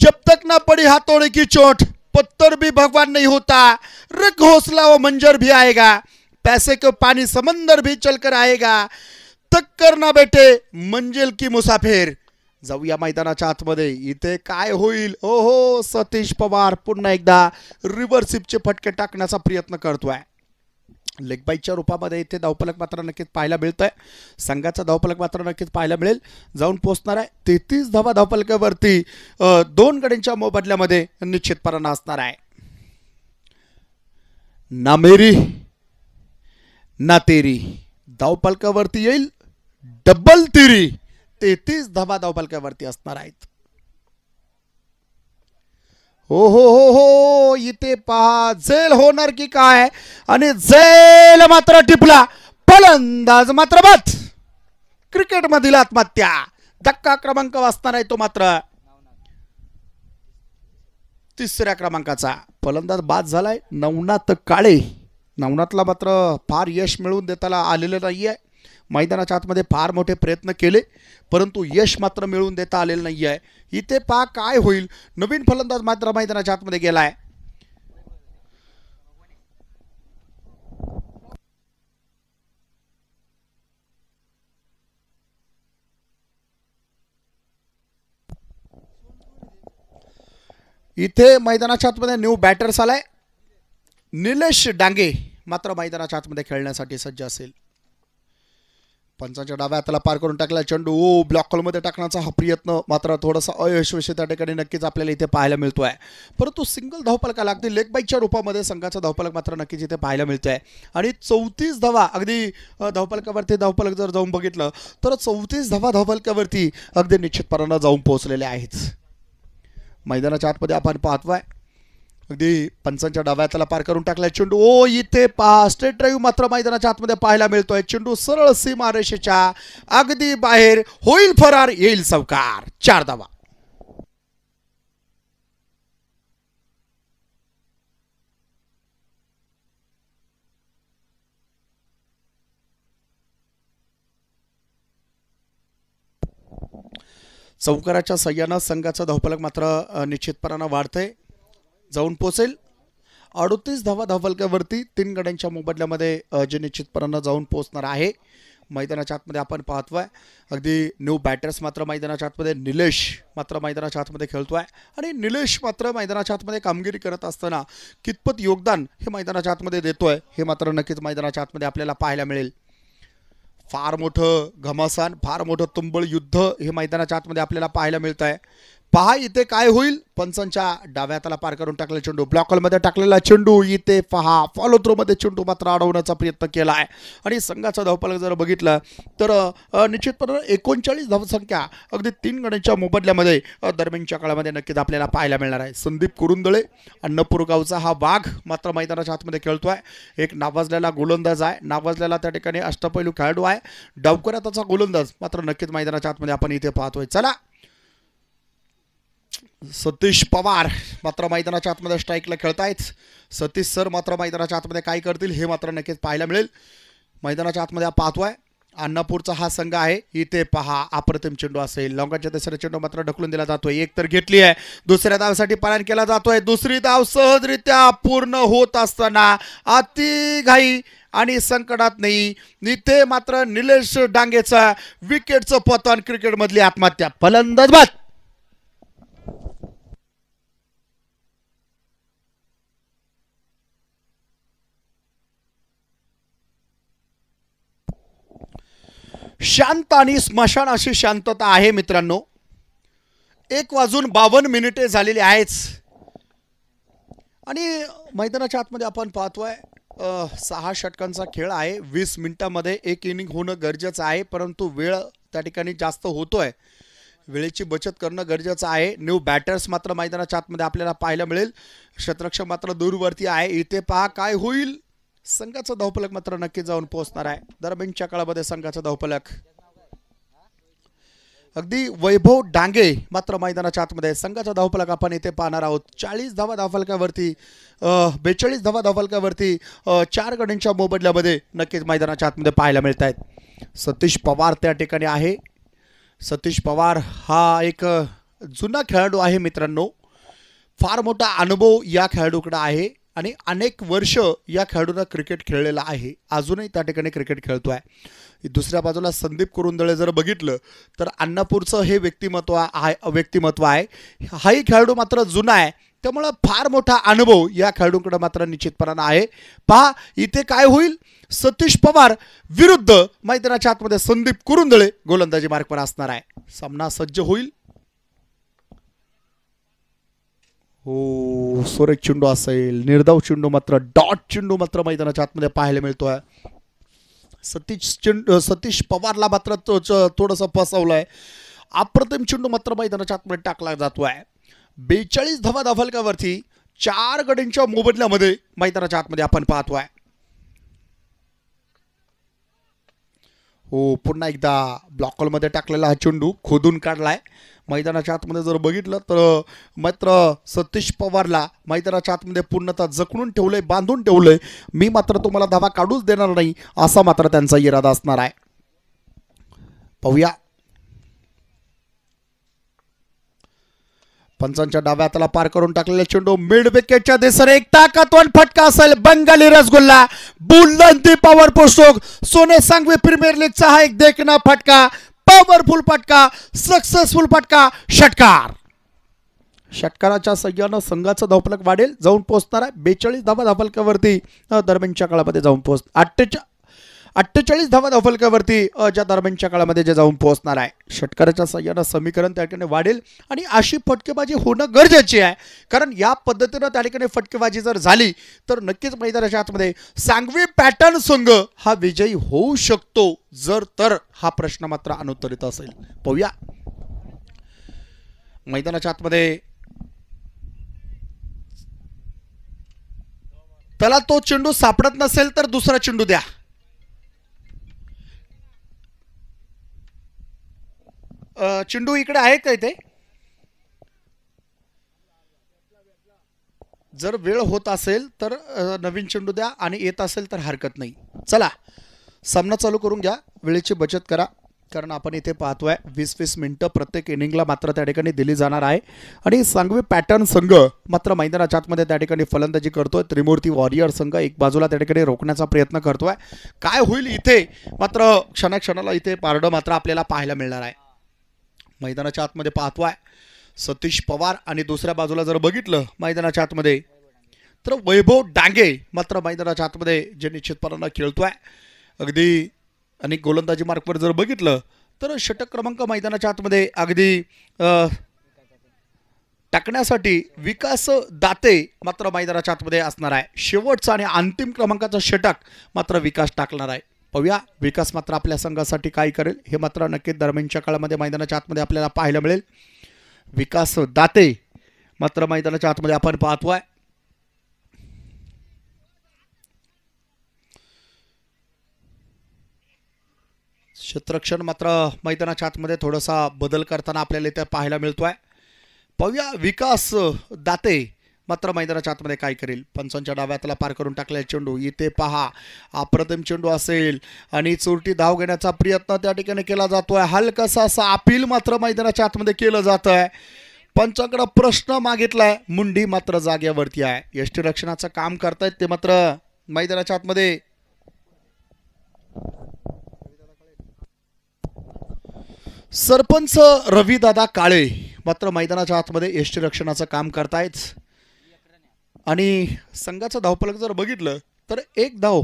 जब तक ना पड़ी हाथोड़े की चोट पत्थर भी भगवान नहीं होता रख हौसला व मंजर भी आएगा पैसे के पानी समंदर भी चलकर आएगा तक करना बेटे मंजिल की मुसाफिर जाऊया मैदान आतमध्ये इथे काय होईल ओहो सतीश पवार पुनः एकदा रिव्हर्सिपचे फटके टाकने का प्रयत्न है लेगबाईच्या रूपामध्ये इथे धावपलक मात्र नक्कीच पाहायला मिळत आहे संघाचा धावपलक मात्र नक्कीच पाहायला मिळेल जाऊन पोहोचणार आहे तेहतीस धावा धावपलकावरती दोन गडींच्या मोबदल्यामध्ये निश्चितपणानं असणार आहे ना मेरी ना तेरी धावपलकावरती येईल डबल तेरी तेहतीस धावा धावपलकावरती असणार आहेत हो हो हो हो इथे पहा जेल होणार की काय आणि जेल मात्र टिपला फलंदाज मात्र बस क्रिकेट मधील आत्महत्या धक्का क्रमांक वाचणार आहे तो मात्र तिसऱ्या क्रमांकाचा फलंदाज बाद झालाय नवनाथ काळे नवनाथला मात्र फार यश मिळवून देताना आलेलं नाहीये मैदानाच्या आतमध्ये फार मोठे प्रयत्न केले परंतु यश मात्र मिळवून देता आलेलं नाही आहे इथे पा काय होईल नवीन फलंदाज मात्र मैदानाच्या आतमध्ये गेलाय इथे मैदानाच्या आतमध्ये न्यू बॅटर्स आलाय निलेश डांगे मात्र मैदानाच्या आतमध्ये खेळण्यासाठी सज्ज असेल पंचाच्या डाव्या हाताला पार करून टाकला चेंडू ओ ब्लॉक कॉलमध्ये टाकण्याचा हा प्रयत्न मात्र थोडासा अयशस्वी त्या ठिकाणी नक्कीच आपल्याला इथे पाहायला मिळतो आहे परंतु सिंगल धावपलकाला लागते लेग बाईकच्या रूपामध्ये संघाचा धावपालक मात्र नक्कीच इथे पाहायला मिळतो आहे आणि चौतीस धावा अगदी धावपालकावरती धावपालक जर जाऊन बघितलं तर चौतीस धावा धावपालकावरती अगदी निश्चितपणानं जाऊन पोहोचलेले आहेत मैदानाच्या आतमध्ये आपण पाहतोय अगदी पंचांच्या डाव्या त्याला पार करून टाकलाय चेंडू ओ इथे पहा स्ट्रेट ड्राईव्ह मात्र मैदानाच्या आतमध्ये पाहायला मिळतोय चेंडू सरळ सीमारेषेच्या अगदी बाहेर होईल फरार येईल सवकार चार धावा चौकाराच्या सह्यानं संघाचा धावपलक मात्र निश्चितपणानं वाढतंय जाऊन पोचेल अडोतीस धावा धावफलक्यावरती तीन गड्यांच्या मोबदल्यामध्ये जे निश्चितपणानं जाऊन पोचणार आहे मैदानाच्या आतमध्ये आपण पाहतोय अगदी न्यू बॅटर्स मात्र मैदानाच्या आतमध्ये निलेश मात्र मैदानाच्या आतमध्ये खेळतोय आणि निलेश मात्र मैदानाच्या आतमध्ये कामगिरी करत असताना कितपत योगदान हे मैदानाच्या आतमध्ये देतोय हे मात्र नक्कीच मैदानाच्या आतमध्ये आपल्याला पाहायला मिळेल फार मोठं घमासान फार मोठं तुंबळ युद्ध हे मैदानाच्या आतमध्ये आपल्याला पाहायला मिळतं आहे पहा इथे काय होईल पंचांच्या त्याला पार करून टाकलेला चेंडू हॉलमध्ये टाकलेला चेंडू इथे पहा फॉलो मध्ये चेंडू मात्र अडवण्याचा प्रयत्न केला आहे आणि संघाचा धावपालक जर बघितलं तर निश्चितपणे एकोणचाळीस धावसंख्या अगदी तीन गणांच्या मोबदल्यामध्ये दरम्यानच्या काळामध्ये नक्कीच आपल्याला पाहायला मिळणार आहे संदीप कुरुंदळे अन्नपूरगावचा हा वाघ मात्र मैदानाच्या आतमध्ये खेळतो आहे एक नावाजलेला गोलंदाज आहे नावाजलेला त्या ठिकाणी अष्टपैलू खेळाडू आहे डावकऱ्या त्याचा गोलंदाज मात्र नक्कीच मैदानाच्या आतमध्ये आपण इथे पाहतोय चला सतीश पवार मात्र मैदानाच्या आतमध्ये स्ट्राईकला खेळतायत सतीश सर मात्र मैदानाच्या आतमध्ये काय करतील हे मात्र नक्कीच पाहायला मिळेल मैदानाच्या आतमध्ये पाहतोय अन्नापूरचा हा संघ आहे इथे पहा अप्रतिम चेंडू असेल लॉंगाच्या तिसऱ्या चेंडू मात्र ढकलून दिला जातोय एक तर घेतली आहे दुसऱ्या धावसाठी पालन केला जातोय दुसरी धाव सहजरित्या पूर्ण होत असताना अति घाई आणि संकटात नाही इथे मात्र निलेश डांगेचा विकेटचं पतन क्रिकेटमधली आत्महत्या फलंदाज शांत आणि स्मशान अशी शांतता आहे मित्रांनो एक वाजून बावन्न मिनिटे झालेली आहेच आणि मैदानाच्या आतमध्ये आपण पाहतोय सहा षटकांचा खेळ आहे वीस मिनिटामध्ये एक इनिंग होणं गरजेचं आहे परंतु वेळ त्या ठिकाणी जास्त होतोय वेळेची बचत करणं गरजेचं आहे न्यू बॅटर्स मात्र मैदानाच्या आतमध्ये आपल्याला पाहायला मिळेल शत्रक्ष मात्र दूरवरती आहे इथे पहा काय होईल संघाचा धावपलक मात्र नक्की जाऊन पोहोचणार आहे दरम्यानच्या काळामध्ये संघाचा धावपलक अगदी वैभव डांगे मात्र मैदानाच्या आतमध्ये संघाचा धावफलक आपण इथे पाहणार आहोत चाळीस धावा धावफलकावरती बेचाळीस धावा धावफलकावरती चार गड्यांच्या मोबदल्यामध्ये नक्कीच मैदानाच्या आतमध्ये पाहायला मिळत आहेत सतीश पवार त्या ठिकाणी आहे सतीश पवार हा एक जुना खेळाडू आहे मित्रांनो फार मोठा अनुभव या खेळाडूकडं आहे आणि अनेक वर्ष या खेळाडूंना क्रिकेट खेळलेला आहे अजूनही त्या ठिकाणी क्रिकेट खेळतो आहे दुसऱ्या बाजूला संदीप कुरुंदळे जर बघितलं तर अन्नापूरचं हे व्यक्तिमत्व आहे व्यक्तिमत्व आहे हाही खेळाडू मात्र जुना आहे त्यामुळं फार मोठा अनुभव या खेळाडूंकडे मात्र निश्चितपणानं आहे पहा इथे काय होईल सतीश पवार विरुद्ध मैदानाच्या आतमध्ये संदीप कुरुंदळे गोलंदाजी मार्कवर असणार आहे सामना सज्ज होईल हो सोरेक चिंडू असेल निर्धाव चिंडू मात्र डॉट चेंडू मात्र मैदानाच्या आतमध्ये पाहायला मिळतोय सतीश चिंडू सतीश पवारला मात्र थोडस थोडंसं फसवलं आहे अप्रतिम चेंडू मात्र मैदानाच्या आतमध्ये टाकला जातोय बेचाळीस धवा धफलकावरती चार गडींच्या मोबदल्यामध्ये मैदानाच्या आतमध्ये आपण पाहतोय हो पुन्हा एकदा मध्ये टाकलेला हा चेंडू खोदून काढलाय मैदानाच्या आतमध्ये जर बघितलं तर मात्र सतीश पवारला मैदानाच्या आतमध्ये पूर्णतः जखडून ठेवलंय बांधून ठेवलंय मी मात्र तुम्हाला धावा काढूच देणार नाही असा मात्र त्यांचा इरादा असणार आहे पाहूया पंचांच्या डाव्या पार करून टाकलेला चेंडू मिड विकेटच्या देसर एक ताकदवान फटका असेल बंगाली रसगुल्ला बुलंदी पॉवर पोस्टोक सोने सांगवी प्रीमियर लीगचा हा एक देखना फटका पॉवरफुल फटका सक्सेसफुल फटका षटकार षटकाराच्या सह्यानं संघाचं धावफलक वाढेल जाऊन पोहोचणार आहे बेचाळीस धावा धावफलकावरती दरम्यानच्या काळामध्ये जाऊन पोहोच अठ्ठेचाळीस अठ्ठेचाळीस धावा धावफलकावरती ज्या दरम्यानच्या काळामध्ये जे जाऊन पोहोचणार आहे षटकाराच्या सह्यानं समीकरण त्या ठिकाणी वाढेल आणि अशी फटकेबाजी होणं गरजेची आहे कारण या पद्धतीनं त्या ठिकाणी फटकेबाजी जर झाली तर नक्कीच मैदानाच्या आतमध्ये सांगवी पॅटर्न संघ हा विजयी होऊ शकतो जर तर हा प्रश्न मात्र अनुत्तरित असेल पाहूया मैदानाच्या आतमध्ये त्याला तो चेंडू सापडत नसेल तर दुसरा चेंडू द्या चिंडू इकडे आहे का इथे जर वेळ होत असेल तर नवीन चेंडू द्या आणि येत असेल तर हरकत नाही चला सामना चालू करून घ्या वेळेची बचत करा कारण आपण इथे पाहतोय वीस वीस मिनटं प्रत्येक इनिंगला मात्र त्या ठिकाणी दिली जाणार आहे आणि सांगवी पॅटर्न संघ मात्र मैदानाच्या आतमध्ये त्या ठिकाणी फलंदाजी करतोय त्रिमूर्ती वॉरियर संघ एक बाजूला त्या ठिकाणी रोखण्याचा प्रयत्न करतोय काय होईल इथे मात्र क्षणाक्षणाला इथे पारडं मात्र आपल्याला पाहायला मिळणार आहे मैदानाच्या आतमध्ये पाहतोय सतीश पवार आणि दुसऱ्या बाजूला जर बघितलं मैदानाच्या आतमध्ये तर वैभव डांगे मात्र मैदानाच्या आतमध्ये जे निश्चितपणानं खेळतो आहे अगदी आणि गोलंदाजी मार्कवर जर बघितलं तर षटक क्रमांक मैदानाच्या आतमध्ये अगदी टाकण्यासाठी विकास दाते मात्र मैदानाच्या आतमध्ये असणार आहे शेवटचा आणि अंतिम क्रमांकाचा षटक मात्र विकास टाकणार आहे पाहूया विकास मात्र आपल्या संघासाठी काय करेल हे मात्र नक्कीच दरम्यानच्या काळामध्ये मैदानाच्या आतमध्ये आपल्याला पाहायला मिळेल विकास दाते मात्र मैदानाच्या आतमध्ये आपण पाहतो आहे क्षेत्रक्षण मात्र मैदानाच्या आतमध्ये थोडासा बदल करताना आपल्याला इथे पाहायला मिळतोय पाहूया विकास दाते मात्र मैदानाच्या आतमध्ये काय करेल पंचांच्या डाव्यातला पार करून टाकलाय चेंडू इथे पहा अप्रतिम चेंडू असेल आणि चोरटी धाव घेण्याचा प्रयत्न त्या ठिकाणी केला जातोय हलकासा असा अपील मात्र मैदानाच्या आतमध्ये केलं जात आहे पंचाकडं प्रश्न मागितलाय मुंडी मात्र जागेवरती आहे यष्टी रक्षणाचं काम करतायत ते मात्र मैदानाच्या आतमध्ये सरपंच रवीदादा काळे मात्र मैदानाच्या आतमध्ये यष्टी रक्षणाचं काम करतायत आणि संघाचं धावपालक जर बघितलं तर एक धाव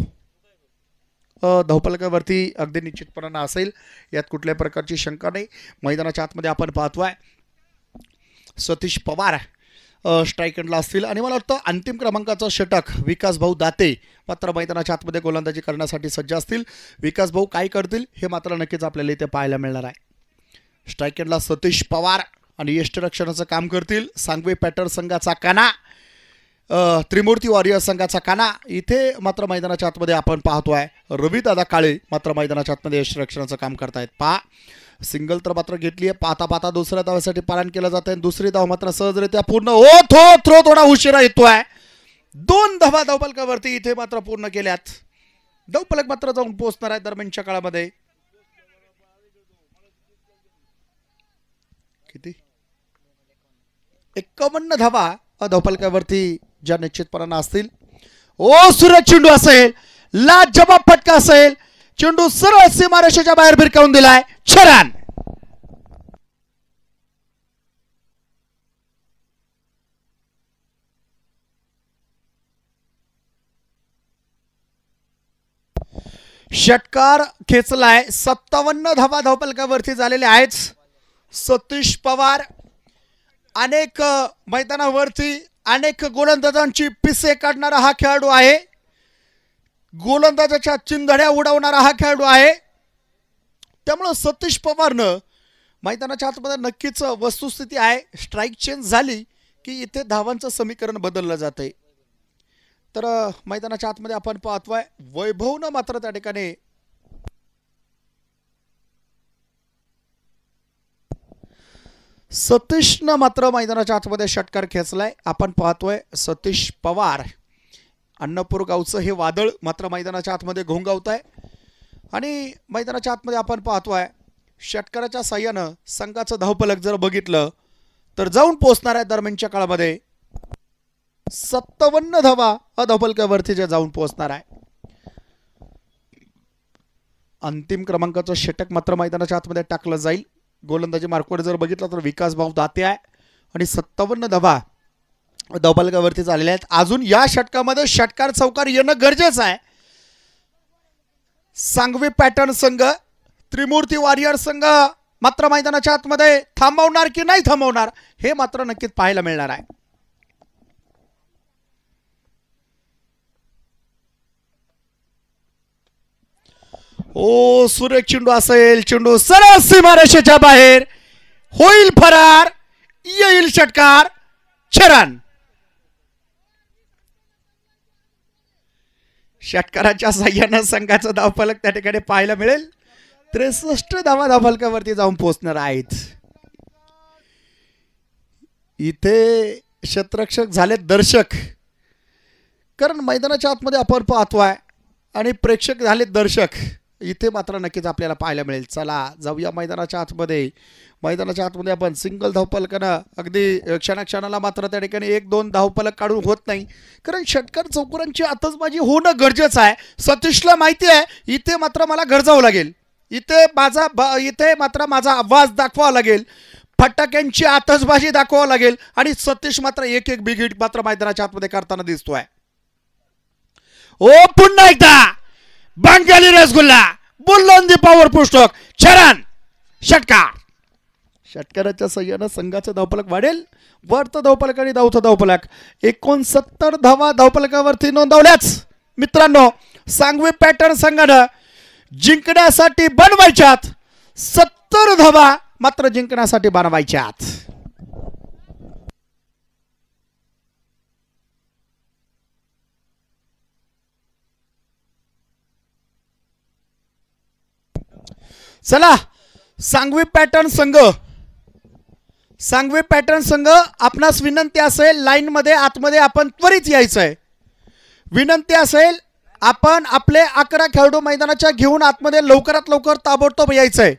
धावपालकावरती अगदी निश्चितपणानं असेल यात कुठल्याही प्रकारची शंका नाही मैदानाच्या आतमध्ये आपण पाहतो आहे सतीश पवार स्ट्रायकरला असतील आणि मला वाटतं अंतिम क्रमांकाचं षटक विकास भाऊ दाते मात्र मैदानाच्या आतमध्ये गोलंदाजी करण्यासाठी सज्ज असतील विकास भाऊ काय करतील हे मात्र नक्कीच आपल्याला इथे पाहायला मिळणार आहे स्ट्रायकरला सतीश पवार आणि यष्टरक्षणाचं काम करतील सांगवे पॅटर संघाचा काना त्रिमूर्ती वॉरियर्स संघाचा काना इथे मात्र मैदानाच्या आतमध्ये आपण पाहतो पाहतोय रवीदादा काळे मात्र मैदानाच्या आतमध्ये यशरक्षणाचं काम करतायत पा सिंगल तर मात्र घेतली आहे पाहता पाहता दुसऱ्या धावासाठी पालन केलं जात आहे दुसरी धाव मात्र सहजरित्या पूर्ण ओ हो, थो थ्रो थोडा उशिरा येतो आहे दोन धावा धावपलकावरती इथे मात्र पूर्ण केल्यात धावपलक मात्र जाऊन पोचणार आहे दरम्यानच्या काळामध्ये किती एक्कावन्न धावा धावपलकावरती ज्या निश्चितपणानं असतील ओ सूरज चेंडू असेल ला जबाब फटका असेल चेंडू सरळ सीमारेषेच्या बाहेर भिरकावून दिलाय छरान षटकार खेचलाय सत्तावन्न धावा धावपलकावरती झालेले आहेत सतीश पवार अनेक मैदानावरती अनेक गोलंदाजांची पिसे काढणारा हा खेळाडू आहे गोलंदाजाच्या चिंधड्या उडवणारा हा खेळाडू आहे त्यामुळं सतीश पवारनं मैदानाच्या आतमध्ये नक्कीच वस्तुस्थिती आहे स्ट्राईक चेंज झाली की इथे धावांचं समीकरण बदललं आहे तर मैदानाच्या आतमध्ये आपण पाहतोय वैभवनं मात्र त्या ठिकाणी सतीशनं मात्र मैदानाच्या आतमध्ये षटकार खेचलाय आपण पाहतोय सतीश पवार अन्नपूर गावचं हे वादळ मात्र मैदानाच्या आतमध्ये घोंगावत आहे आणि मैदानाच्या आतमध्ये आपण पाहतोय षटकाराच्या साह्यानं संघाचं धावपलक जर बघितलं तर जाऊन पोहोचणार आहे दरम्यानच्या काळामध्ये सत्तावन्न धावा अधपलकावरती जे जाऊन पोहोचणार आहे अंतिम क्रमांकाचं षटक मात्र मैदानाच्या आतमध्ये टाकलं जाईल गोलंदाजी मार्कवर जर बघितलं तर विकास भाऊ दाते आहे आणि सत्तावन्न धावा दबालकावरती झालेल्या आहेत अजून या षटकामध्ये षटकार चौकार येणं गरजेचं आहे सांगवी पॅटर्न संघ त्रिमूर्ती वॉरियर संघ मात्र मैदानाच्या आतमध्ये थांबवणार की नाही थांबवणार हे मात्र नक्कीच पाहायला मिळणार आहे ओ सुरेख चेंडू असेल चेंडू सरळ सीमारेषेच्या बाहेर होईल फरार येईल षटकार छरान षटकाराच्या सह्यानं संघाचा धावफलक त्या ठिकाणी पाहायला मिळेल त्रेसष्ट धावा धावफलकावरती जाऊन पोहोचणार आहेत इथे शतरक्षक झाले दर्शक कारण मैदानाच्या आतमध्ये आपण पाहतोय आणि प्रेक्षक झाले दर्शक इथे मात्र नक्कीच आपल्याला पाहायला मिळेल चला जाऊया मैदानाच्या आतमध्ये मैदानाच्या आतमध्ये आपण सिंगल धावपलकनं अगदी क्षणाक्षणाला मात्र त्या ठिकाणी एक दोन धावपलक काढून होत नाही कारण षटकर चौकरांची आतसबाजी होणं गरजेचं आहे सतीशला माहिती आहे इथे मात्र मला गरजावं लागेल इथे माझा इथे मात्र माझा आवाज दाखवावा लागेल फटाक्यांची आतसबाजी दाखवावं लागेल आणि सतीश मात्र एक एक बिगिट मात्र मैदानाच्या आतमध्ये करताना दिसतोय ओ पुन्हा एकदा बंगाली रसगुल्ला बुलंदी पॉवर पुस्तक चरण षटकार षटकाराच्या सह्यानं संघाचा धावपलक वाढेल वरत धावपलक आणि दावथ धावपलक एकोणसत्तर धावा धावपलकावरती नोंदवल्याच मित्रांनो सांगवी पॅटर्न संघानं जिंकण्यासाठी बनवायच्यात सत्तर धावा मात्र जिंकण्यासाठी बनवायच्यात चला सांगवी पॅटर्न संघ सांगवी पॅटर्न संघ आपणास विनंती असेल मध्ये आतमध्ये आपण त्वरित यायचं आहे विनंती असेल आपण आपले अकरा खेळाडू मैदानाच्या घेऊन आतमध्ये लवकरात लवकर ताबडतोब यायचं आहे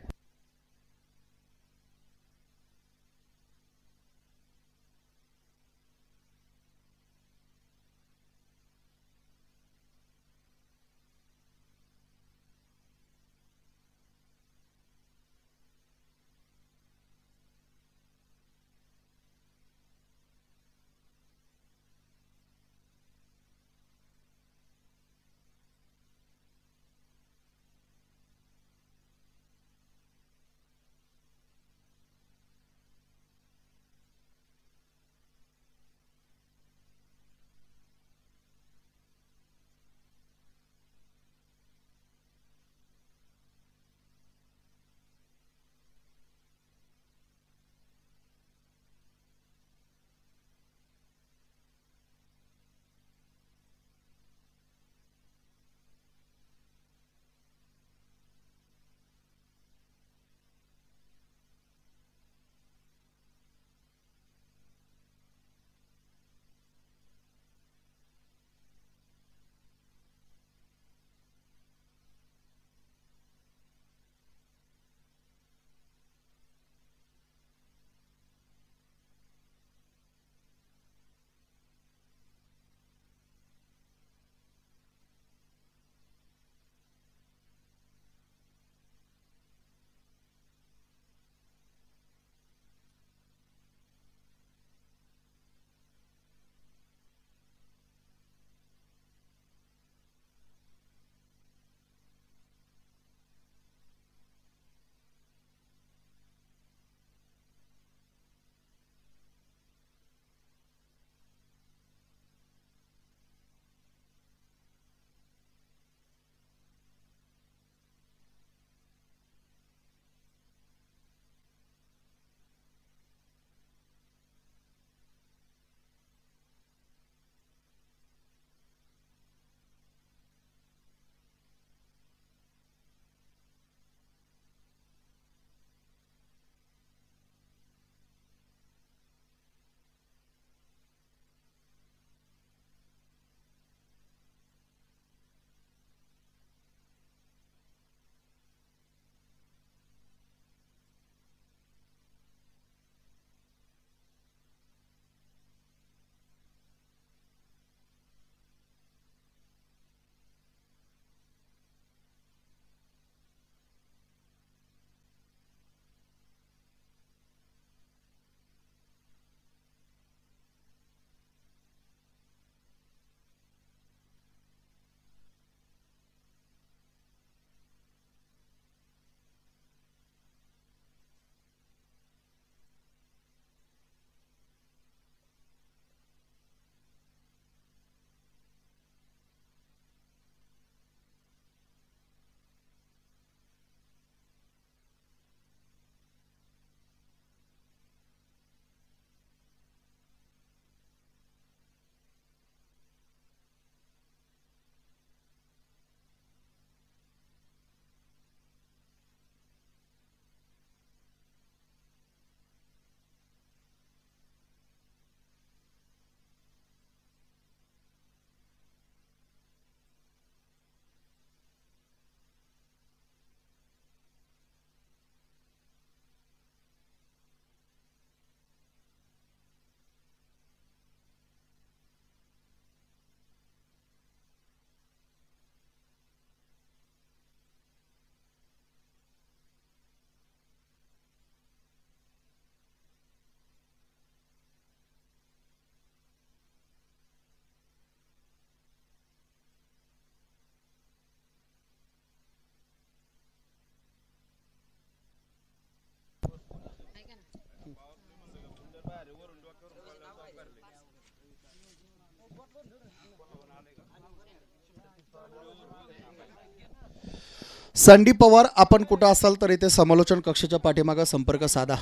संदीप पवार आपण कुठं असाल तर इथे समालोचन कक्षाच्या पाठीमागा संपर्क साधा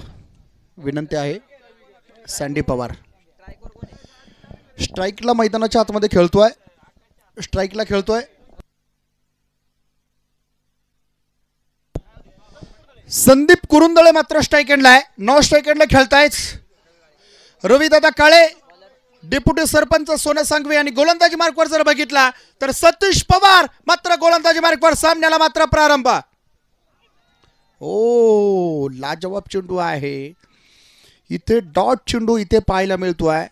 विनंती आहे संदीप पवार स्ट्राईकला मैदानाच्या आतमध्ये खेळतोय स्ट्राईकला खेळतोय संदीप कुरुंदळे मात्र स्ट्राईक एंडला आहे नॉ स्ट्राईक एंडला खेळतायच दादा काळे डेप्युटी सरपंच सोनं सांगवे आणि गोलंदाजी मार्कवर जर बघितला तर सतीश पवार मात्र गोलंदाजी मार्कवर सामन्याला मात्र प्रारंभ ओ लाजवाब चेंडू आहे इथे डॉट चेंडू इथे पाहायला मिळतो आहे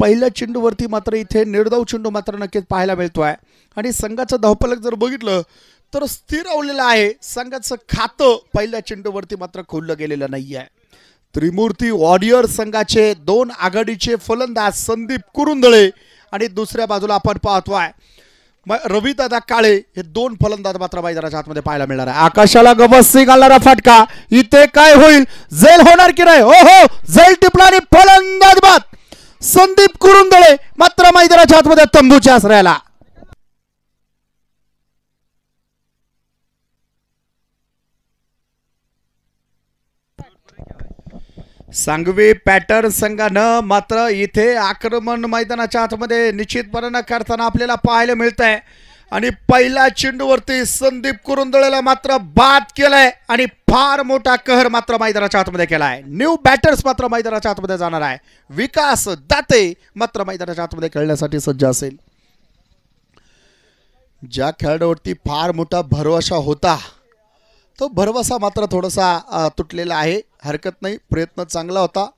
पहिल्या चेंडूवरती मात्र इथे निर्धाव चेंडू मात्र नक्कीच पाहायला मिळतो आहे आणि संघाचं धावपलक जर बघितलं तर स्थिरावलेलं आहे संघाचं खातं पहिल्या चेंडूवरती मात्र खोललं गेलेलं नाही आहे त्रिमूर्ती वॉरियर्स संघाचे दोन आघाडीचे फलंदाज संदीप कुरुंदळे आणि दुसऱ्या बाजूला आपण पाहतोय दादा काळे हे दोन फलंदाज मात्र मैदानाच्या आतमध्ये पाहायला मिळणार आहे आकाशाला गबस्सी घालणारा फटका इथे काय होईल जेल होणार की नाही हो हो जेल टिपणारी फलंदाज बाद संदीप कुरुंदळे मात्र मैदानाच्या आतमध्ये तंबूच्या आश्रयाला सांगवी पॅटर्न संघानं मात्र इथे आक्रमण मैदानाच्या आतमध्ये निश्चितपणानं करताना आपल्याला पाहायला मिळत आहे आणि पहिल्या चेंडूवरती संदीप कुरुंदळेला मात्र बाद केलाय आणि फार मोठा कहर मात्र मैदानाच्या आतमध्ये केलाय न्यू बॅटर्स मात्र मैदानाच्या आतमध्ये जाणार आहे विकास दाते मात्र मैदानाच्या आतमध्ये खेळण्यासाठी सज्ज असेल ज्या खेळाडूवरती फार मोठा भरोसा होता तो भरवसा मात्र थोडासा तुटलेला आहे हरकत नाही प्रयत्न चांगला होता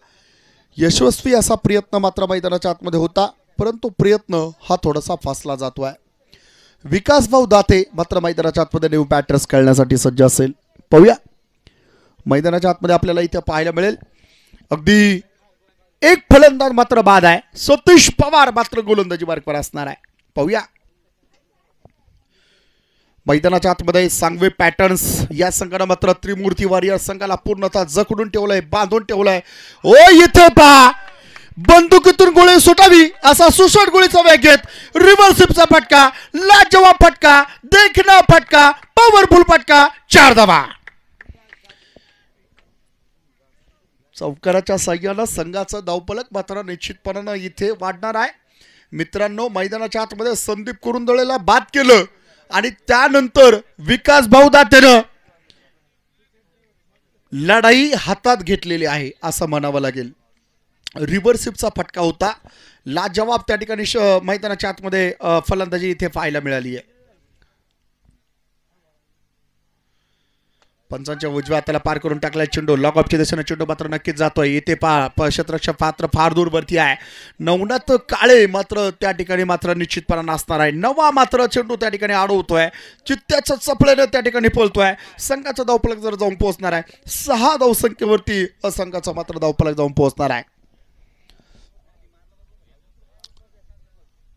यशस्वी असा प्रयत्न मात्र मैदानाच्या आतमध्ये होता परंतु प्रयत्न हा थोडासा फासला जातो आहे विकास भाऊ दाते मात्र मैदानाच्या आतमध्ये नेऊ बॅटर्स खेळण्यासाठी सज्ज असेल पाहूया मैदानाच्या आतमध्ये आपल्याला इथे पाहायला मिळेल अगदी एक फलंदाज मात्र बाद आहे सतीश पवार मात्र गोलंदाजी मार्गवर असणार आहे पाहूया मैदानाच्या आतमध्ये सांगवे पॅटर्न्स या संघानं मात्र त्रिमूर्ती वॉरियर संघाला पूर्णतः जखडून ठेवलंय बांधून ठेवलंय ओ इथे पहा बंदुकीतून गोळी सुटावी असा सुसट गोळीचा वेग घेत रिव्हर्सिपचा फटका लाजवा फटका देखणा फटका पॉवरफुल फटका चार दबा चौकाराच्या सह्यानं संघाचं दावपलक मात्र निश्चितपणानं इथे वाढणार आहे मित्रांनो मैदानाच्या आतमध्ये संदीप कुरुंदळेला बाद केलं आणि त्यानंतर विकास भाऊ दात्यानं लढाई हातात घेतलेली आहे असं म्हणावं लागेल रिव्हर्सिपचा फटका होता लाजवाब त्या ठिकाणी श मैदानाच्या आतमध्ये फलंदाजी इथे पाहायला मिळाली आहे पंचांच्या उजव्या त्याला पार करून टाकला चेंडू लॉकअपच्या दिशेनं चेंडू मात्र नक्कीच जातोय इथे पा पात्र फार दूरवरती आहे नवनाथ काळे मात्र त्या ठिकाणी मात्र निश्चितपणा नसणार आहे नवा मात्र चेंडू त्या ठिकाणी अडवतोय चित्त्याच्या चपळेनं त्या ठिकाणी पोलतोय संघाचा धावपलक जर जाऊन पोहोचणार आहे सहा धावसंख्येवरती असंघाचा मात्र धावपलक जाऊन पोहोचणार आहे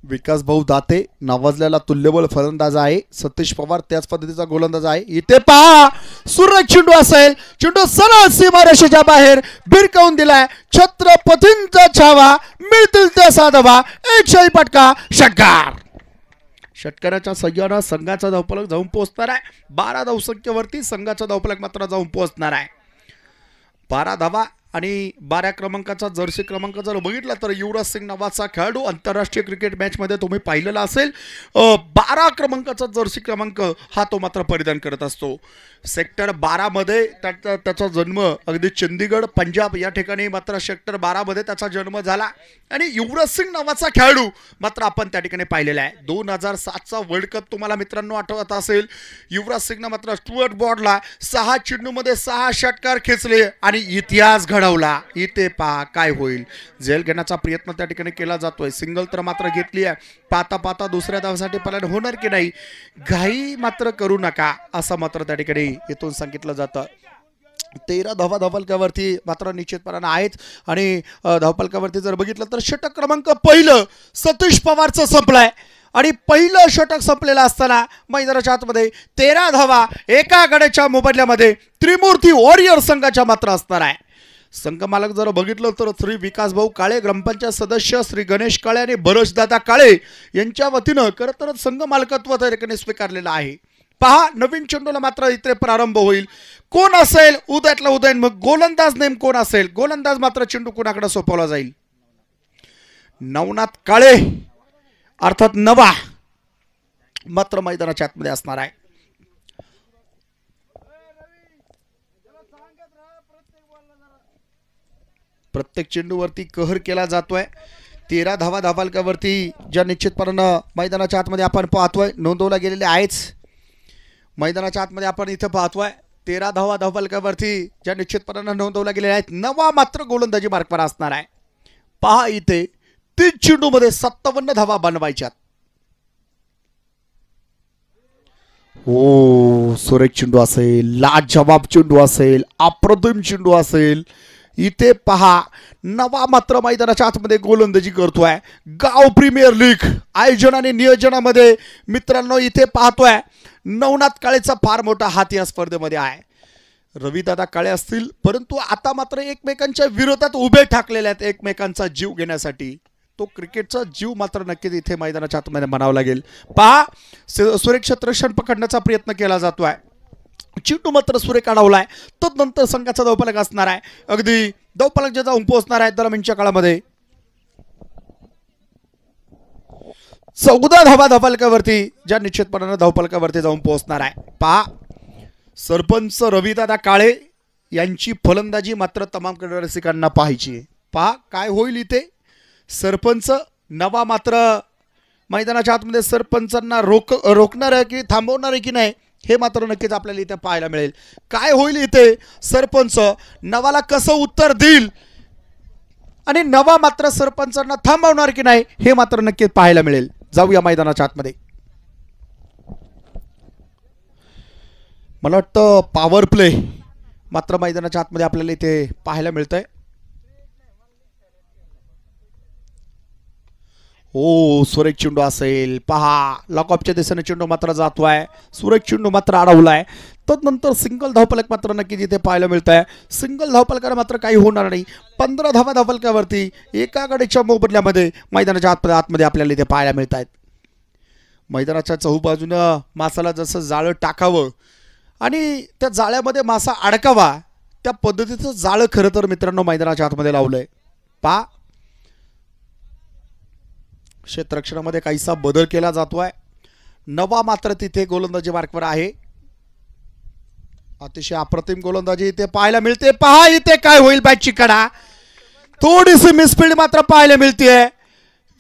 विकास भाऊ दाते नावाजलेला तुल्यबळ फलंदाज आहे सतीश पवार त्याच पद्धतीचा गोलंदाज आहे इथे पहा सूरज चिंडू असेल चिंडू सरळ सीमारेषेच्या बाहेर भिरकावून दिलाय छत्रपतींचा छावा मिळतील साधवा धबा एकशाही पटका षटकार षटकाराच्या सह्यानं संघाचा धावपलक जाऊन पोहोचणार आहे बारा धावसंख्येवरती संघाचा धावपलक मात्र जाऊन पोहोचणार आहे बारा धावा आणि बारा क्रमांकाचा जर्सी क्रमांक जर बघितला तर युवराज सिंग नावाचा खेळाडू आंतरराष्ट्रीय क्रिकेट मॅचमध्ये तुम्ही पाहिलेला असेल बारा क्रमांकाचा जर्सी क्रमांक हा तो मात्र परिधान करत असतो सेक्टर बारामध्ये मध्ये त्याचा जन्म अगदी चंदीगड पंजाब या ठिकाणी मात्र सेक्टर बारामध्ये त्याचा जन्म झाला आणि युवराज सिंग नावाचा खेळाडू मात्र आपण त्या ठिकाणी पाहिलेला आहे दोन हजार सातचा वर्ल्ड कप तुम्हाला मित्रांनो आठवत असेल युवराज सिंगनं मात्र स्टुअर्ट बॉर्डला सहा चेंडूमध्ये सहा षटकार खेचले आणि इतिहास घड चढवला इथे पहा काय होईल झेल घेण्याचा प्रयत्न त्या ठिकाणी केला जातोय सिंगल तर मात्र घेतली आहे पाता पाता दुसऱ्या धावासाठी पलायन होणार की नाही घाई मात्र करू नका असं मात्र त्या ठिकाणी इथून सांगितलं जातं तेरा धावा धावफलकावरती मात्र निश्चितपणानं आहेत आणि धावपालकावरती जर बघितलं तर षटक क्रमांक पहिलं सतीश पवारचं संपलंय आणि पहिलं षटक संपलेलं असताना मैदानाच्या आतमध्ये तेरा धावा एका गड्याच्या मोबदल्यामध्ये त्रिमूर्ती वॉरियर संघाच्या मात्र असणार आहे संघमालक जर बघितलं तर श्री विकास भाऊ काळे ग्रामपंचायत सदस्य श्री गणेश काळे आणि भरोशदादा काळे यांच्या वतीनं खरं तर संघमालकत्व तरीकडे स्वीकारलेलं आहे पहा नवीन चेंडूला मात्र इथे प्रारंभ होईल कोण असेल उद्यातला उदयन मग गोलंदाज नेम कोण असेल गोलंदाज मात्र चेंडू कोणाकडे सोपवला जाईल नवनाथ काळे अर्थात नवा मात्र मैदानाच्या आतमध्ये असणार आहे प्रत्येक चेंडूवरती कहर केला जातोय तेरा धावा धावालकावरती ज्या निश्चितपणानं मैदानाच्या आतमध्ये आपण पाहतोय नोंदवला गेलेल्या आहेच मैदानाच्या आतमध्ये आपण इथं पाहतोय तेरा धावा धावपालकावरती ज्या निश्चितपणानं नोंदवल्या गेलेल्या आहेत नवा मात्र गोलंदाजी मार्कवर असणार आहे पहा इथे तीन चेंडूमध्ये सत्तावन्न धावा बनवायच्यात ओ हो, सुरेख चेंडू असेल लाजवाब चेंडू असेल अप्रतिम चेंडू असेल इथे पहा नवा मात्र मैदानाच्या आतमध्ये गोलंदाजी करतोय गाव प्रीमियर लीग आयोजन आणि नियोजनामध्ये मित्रांनो इथे पाहतोय नवनाथ काळेचा फार मोठा हात या स्पर्धेमध्ये आहे रवीदादा काळे असतील परंतु आता मात्र एकमेकांच्या विरोधात उभे ठाकलेले आहेत एकमेकांचा जीव घेण्यासाठी तो क्रिकेटचा जीव मात्र नक्कीच इथे मैदानाच्या आतमध्ये म्हणावा लागेल पहा सुरेख क्षेत्रक्षण पकडण्याचा प्रयत्न केला जातो आहे चिटू मात्र सूर्य काढवलाय आहे तो नंतर संघाचा धावपालक असणार आहे अगदी धावपालक जे जाऊन पोहोचणार आहे दरम्यानच्या काळामध्ये चौदा धावा धावपालकावरती ज्या निश्चितपणानं धावपालकावरती जाऊन पोहोचणार आहे पा सरपंच रविदादा काळे यांची फलंदाजी मात्र तमाम रसिकांना पाहायची पहा काय होईल इथे सरपंच नवा मात्र मैदानाच्या आतमध्ये सरपंचांना रोक रोखणार आहे की थांबवणार आहे की नाही हे मात्र नक्कीच आपल्याला इथे पाहायला मिळेल काय होईल इथे सरपंच नवाला कसं उत्तर देईल आणि नवा मात्र सरपंचांना थांबवणार की नाही हे मात्र नक्कीच पाहायला मिळेल जाऊया मैदानाच्या आतमध्ये मला वाटतं पॉवर प्ले मात्र मैदानाच्या आतमध्ये आपल्याला इथे पाहायला मिळतंय ओ सुरेख चेंडू असेल पहा लॉकॉपच्या दिशेनं चेंडू मात्र जातो आहे सुरेख चेंडू मात्र अडवलाय तदनंतर सिंगल धावपलक मात्र नक्की जिथे पाहायला मिळत आहे सिंगल धावपलकाला मात्र काही होणार नाही पंधरा धावा धावपलकावरती एका गाडीच्या मोबदल्यामध्ये मैदानाच्या आतमध्ये आतमध्ये आपल्याला इथे पाहायला मिळत आहेत मैदानाच्या चहूबाजूनं मासाला जसं जाळं टाकावं आणि त्या जाळ्यामध्ये मासा अडकावा त्या पद्धतीचं जाळं खरं तर मित्रांनो मैदानाच्या आतमध्ये लावलं आहे पा क्षेत्रक्षणामध्ये काहीसा बदल केला जातो आहे नवा मात्र तिथे गोलंदाजी मार्कवर आहे अतिशय अप्रतिम गोलंदाजी इथे पाहायला मिळते पहा इथे काय होईल बॅटची कडा थोडीशी मिसफिल्ड मात्र पाहायला मिळते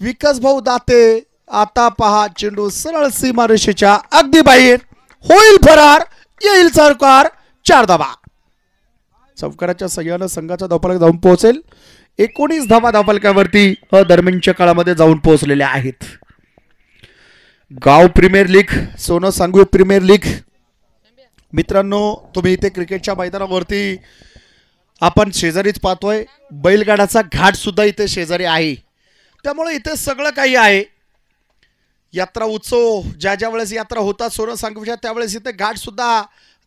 विकास भाऊ दाते आता पहा चेंडू सरळ सीमा रेषेच्या अगदी बाहेर होईल फरार येईल सरकार चार दबा चौकाराच्या सह्यानं संघाच्या धोपाला जाऊन पोहोचेल एकोणीस धावा धापालक्यावरती दरम्यानच्या काळामध्ये जाऊन पोहोचलेल्या आहेत गाव प्रीमियर लीग सोनं सांगू प्रीमियर लीग मित्रांनो तुम्ही इथे क्रिकेटच्या मैदानावरती आपण शेजारीच पाहतोय बैलगाडाचा घाट सुद्धा इथे शेजारी आहे त्यामुळे इथे सगळं काही आहे यात्रा उत्सव ज्या ज्या वेळेस यात्रा होतात सोनं सांगूच्या त्यावेळेस इथे घाट सुद्धा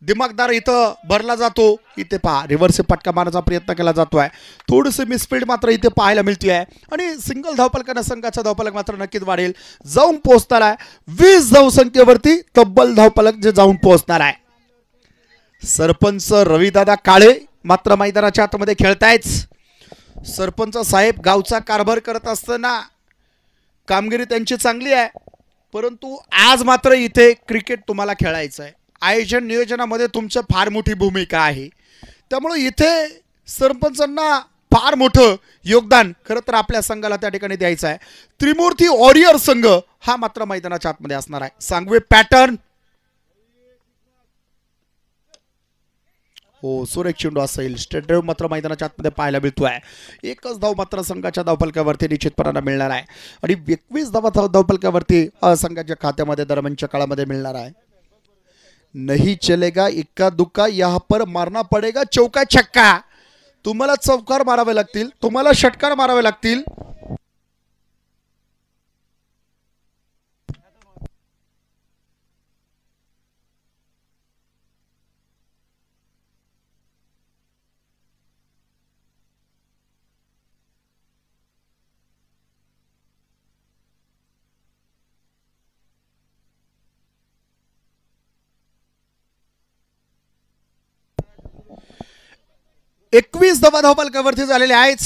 दिमागदार इथं भरला जातो इथे पहा रिव्हर्स पटका मारण्याचा प्रयत्न केला जातो आहे थोडीशी मिसफिल्ड मात्र इथे पाहायला मिळते आहे आणि सिंगल धावपालकांना संघाचा धावपालक मात्र नक्कीच वाढेल जाऊन पोहोचणार आहे वीस धावसंख्येवरती तब्बल धावपालक जे जाऊन पोहोचणार आहे सरपंच रविदादा काळे मात्र मैदानाच्या आतमध्ये खेळतायच सरपंच साहेब गावचा कारभार करत असताना कामगिरी त्यांची चांगली आहे परंतु आज मात्र इथे क्रिकेट तुम्हाला खेळायचं आहे आयोजन नियोजनामध्ये तुमचं फार मोठी भूमिका आहे त्यामुळं इथे सरपंचांना फार मोठं योगदान खरं तर आपल्या संघाला त्या ठिकाणी द्यायचं आहे त्रिमूर्ती ऑरियर संघ हा मात्र मैदानाच्या आतमध्ये असणार आहे सांगवे पॅटर्न हो सुरेख चेंडू असेल ड्राईव्ह मात्र मैदानाच्या आतमध्ये पाहायला मिळतो आहे एकच धाव मात्र संघाच्या धावपलक्यावरती निश्चितपणाला मिळणार आहे आणि एकवीस धाव धावपलक्यावरती संघाच्या खात्यामध्ये दरम्यानच्या काळामध्ये मिळणार आहे नहीं चलेगा इक्का दुक्का यहाँ पर मारना पडेगा चौका छक्का तुम्हाला चौकार मारावे लागतील तुम्हाला षटकार मारावे लागतील एकवीस धावा धावपालकावरती झालेले आहेच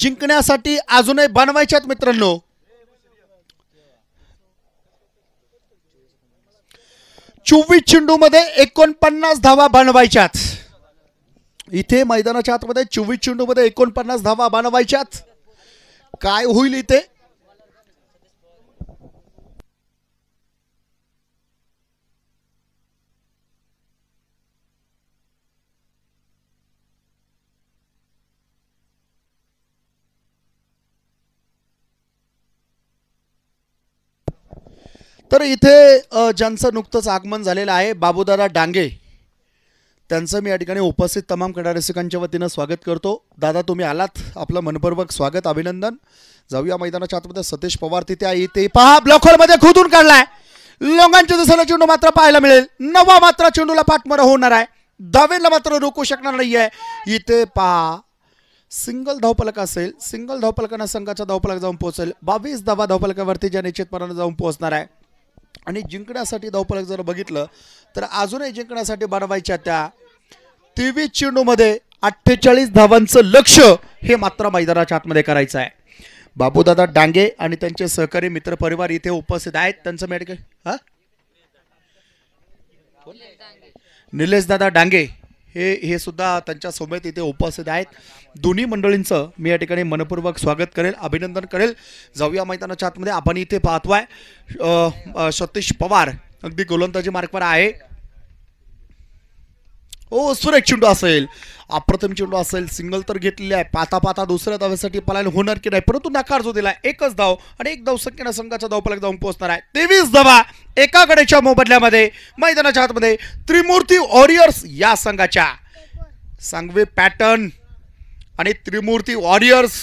जिंकण्यासाठी अजूनही बनवायच्यात मित्रांनो चोवीस चेंडू मध्ये एकोणपन्नास धावा बनवायच्यात इथे मैदानाच्या आतमध्ये चोवीस चेंडू मध्ये एकोणपन्नास धावा बनवायच्यात काय होईल इथे तर इथे ज्यांचं नुकतंच आगमन झालेलं आहे बाबूदादा डांगे त्यांचं मी या ठिकाणी उपस्थित तमाम रसिकांच्या वतीनं स्वागत करतो दादा तुम्ही आलात आपलं मनपूर्वक स्वागत अभिनंदन जाऊया मैदानाच्या आतमध्ये सतीश पवार तिथे आहे ते पहा ब्लॉकहोलमध्ये खुदून काढलाय लोकांच्या दिसाला चेंडू मात्र पाहायला मिळेल नवा मात्र चेंडूला पाठमर होणार आहे दावेला मात्र रोकू शकणार नाही आहे इथे पहा सिंगल धावपलक असेल सिंगल धावपलकांना संघाचा धावपलक जाऊन पोहोचेल बावीस धावा धावपलकावरती ज्या निश्चितपणानं जाऊन पोहोचणार आहे आणि जिंकण्यासाठी धावपळक जर बघितलं तर अजूनही जिंकण्यासाठी बनवायच्या त्या तेवीस चेंडूमध्ये अठ्ठेचाळीस धावांचं लक्ष हे मात्र मैदानाच्या आतमध्ये करायचं आहे बाबूदादा डांगे आणि त्यांचे सहकारी मित्रपरिवार इथे उपस्थित आहेत त्यांचं मेडिकल हा निलेशदादा डांगे हे हे सुद्धा त्यांच्या सोबत इथे उपस्थित आहेत दोन्ही मंडळींचं मी या ठिकाणी मनपूर्वक स्वागत करेल अभिनंदन करेल जाऊया मैदानाच्या आतमध्ये आपण इथे पाहतोय सतीश पवार अगदी गोलंदाजी मार्गवर आहे ओ सुरेख चेंडू असेल अप्रथम चेंडू असेल सिंगल तर घेतलेली आहे पाता पाता दुसऱ्या धाव्यासाठी पलायला होणार की नाही परंतु नकार जो दिला एकच धाव आणि एक धाव संख्येनं संघाच्या धावपाला जाऊन पोहोचणार आहे तेवीस धावा एका गडेच्या मोबदल्यामध्ये मैदानाच्या आतमध्ये त्रिमूर्ती ऑरियर्स या संघाच्या सांगवे पॅटर्न आणि त्रिमूर्ती वॉरियर्स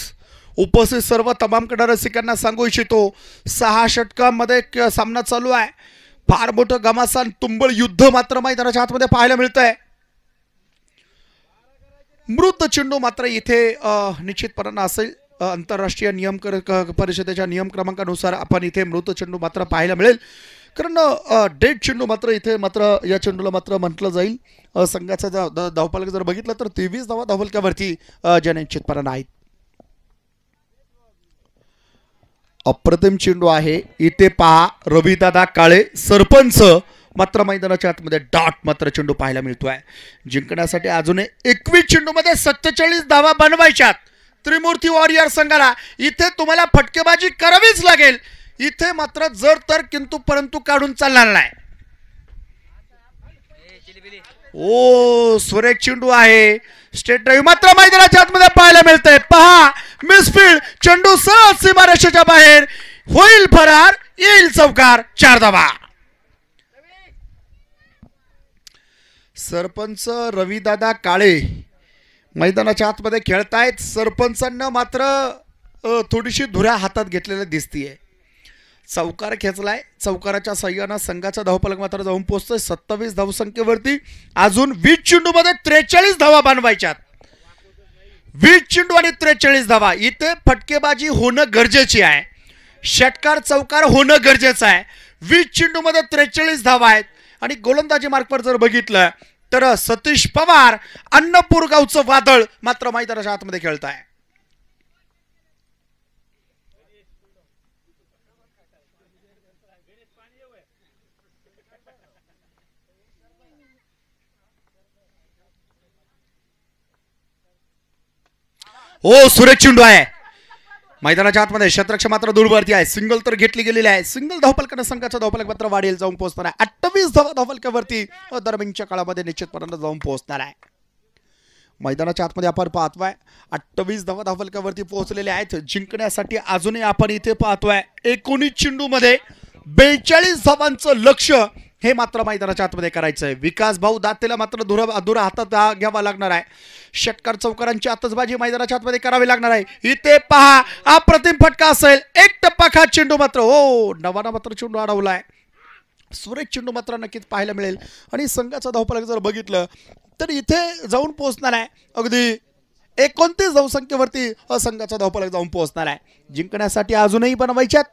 उपस्थित सर्व तमाम कडा रसिकांना सांगू इच्छितो सहा षटकांमध्ये सामना चालू आहे फार मोठं गमासान तुंबळ युद्ध मात्र मैदानाच्या हातमध्ये पाहायला मिळत आहे मृत चेंडू मात्र इथे निश्चितपणानं असेल आंतरराष्ट्रीय नियम परिषदेच्या नियम क्रमांकानुसार आपण इथे मृत चेंडू मात्र पाहायला मिळेल कारण डेड चेंडू मात्र इथे मात्र या चेंडूला मात्र म्हटलं जाईल संघाचा धावपालक जर बघितलं तर तेवीस धावा धावलक्यावरती जननिश्चितपणा आहेत अप्रतिम चेंडू आहे इथे पहा रविदादा काळे सरपंच मात्र मैदानाच्या आतमध्ये डॉट मात्र चेंडू पाहायला मिळतोय जिंकण्यासाठी अजून एकवीस मध्ये सत्तेचाळीस धावा बनवायच्यात त्रिमूर्ती वॉरियर संघाला इथे तुम्हाला फटकेबाजी करावीच लागेल इथे मात्र जर तर किंतु परंतु काढून चालणार नाही ओ सुरेख चेंडू आहे स्टेट ड्राईव्ह मात्र मैदानाच्या आतमध्ये पाहायला मिळतंय पहा मिसफील्ड चेंडू सहज सीमारेषेच्या बाहेर होईल फरार येईल चौकार चार दबा सरपंच रवीदादा काळे मैदानाच्या आतमध्ये खेळतायत सरपंचांना मात्र थोडीशी धुऱ्या हातात घेतलेल्या दिसतीये चौकार खेचलाय चौकाराच्या सह्यानं संघाचा धावपलक मात्र जाऊन पोहोचतोय सत्तावीस धावसंख्येवरती अजून वीस मध्ये त्रेचाळीस धावा बनवायच्यात वीस चेंडू आणि त्रेचाळीस धावा इथे फटकेबाजी होणं गरजेची आहे षटकार चौकार होणं गरजेचं आहे वीस मध्ये त्रेचाळीस धावा आहेत आणि गोलंदाजी मार्कवर जर बघितलं तर सतीश पवार अन्नपूर गावचं वादळ मात्र माहिती आतमध्ये खेळत आहे हो सुरेश चिंडू आहे मैदानाच्या आतमध्ये शतरक्ष मात्र दूरवरती आहे सिंगल तर घेतली गेलेली आहे सिंगल धावपलकानं संघाचा धावपलक मात्र वाढेल जाऊन पोहोचणार आहे अठ्ठावीस धावा धावपलकावरती दरम्यानच्या काळामध्ये निश्चितपर्यंत जाऊन पोहोचणार आहे मैदानाच्या आतमध्ये आपण पाहतोय अठ्ठावीस धावा धावपलकावरती पोहोचलेले आहेत जिंकण्यासाठी अजूनही आपण इथे पाहतोय एकोणीस मध्ये बेचाळीस धावांचं लक्ष हे मात्र मैदानाच्या आतमध्ये करायचं आहे विकास भाऊ दातेला मात्र धुर धुरा हातात घ्यावा लागणार आहे षटकार चौकारांची आतसबाजी मैदानाच्या आतमध्ये करावी लागणार आहे इथे पहा अप्रतिम फटका असेल एक टप्पा खात चेंडू मात्र हो नवाना मात्र चेंडू अडवलाय सुरेश चेंडू मात्र नक्कीच पाहायला मिळेल आणि संघाचा धावपलक जर बघितलं तर इथे जाऊन पोहोचणार आहे अगदी एकोणतीस धावसंख्येवरती संघाचा धावपालक जाऊन पोहोचणार आहे जिंकण्यासाठी अजूनही बनवायच्यात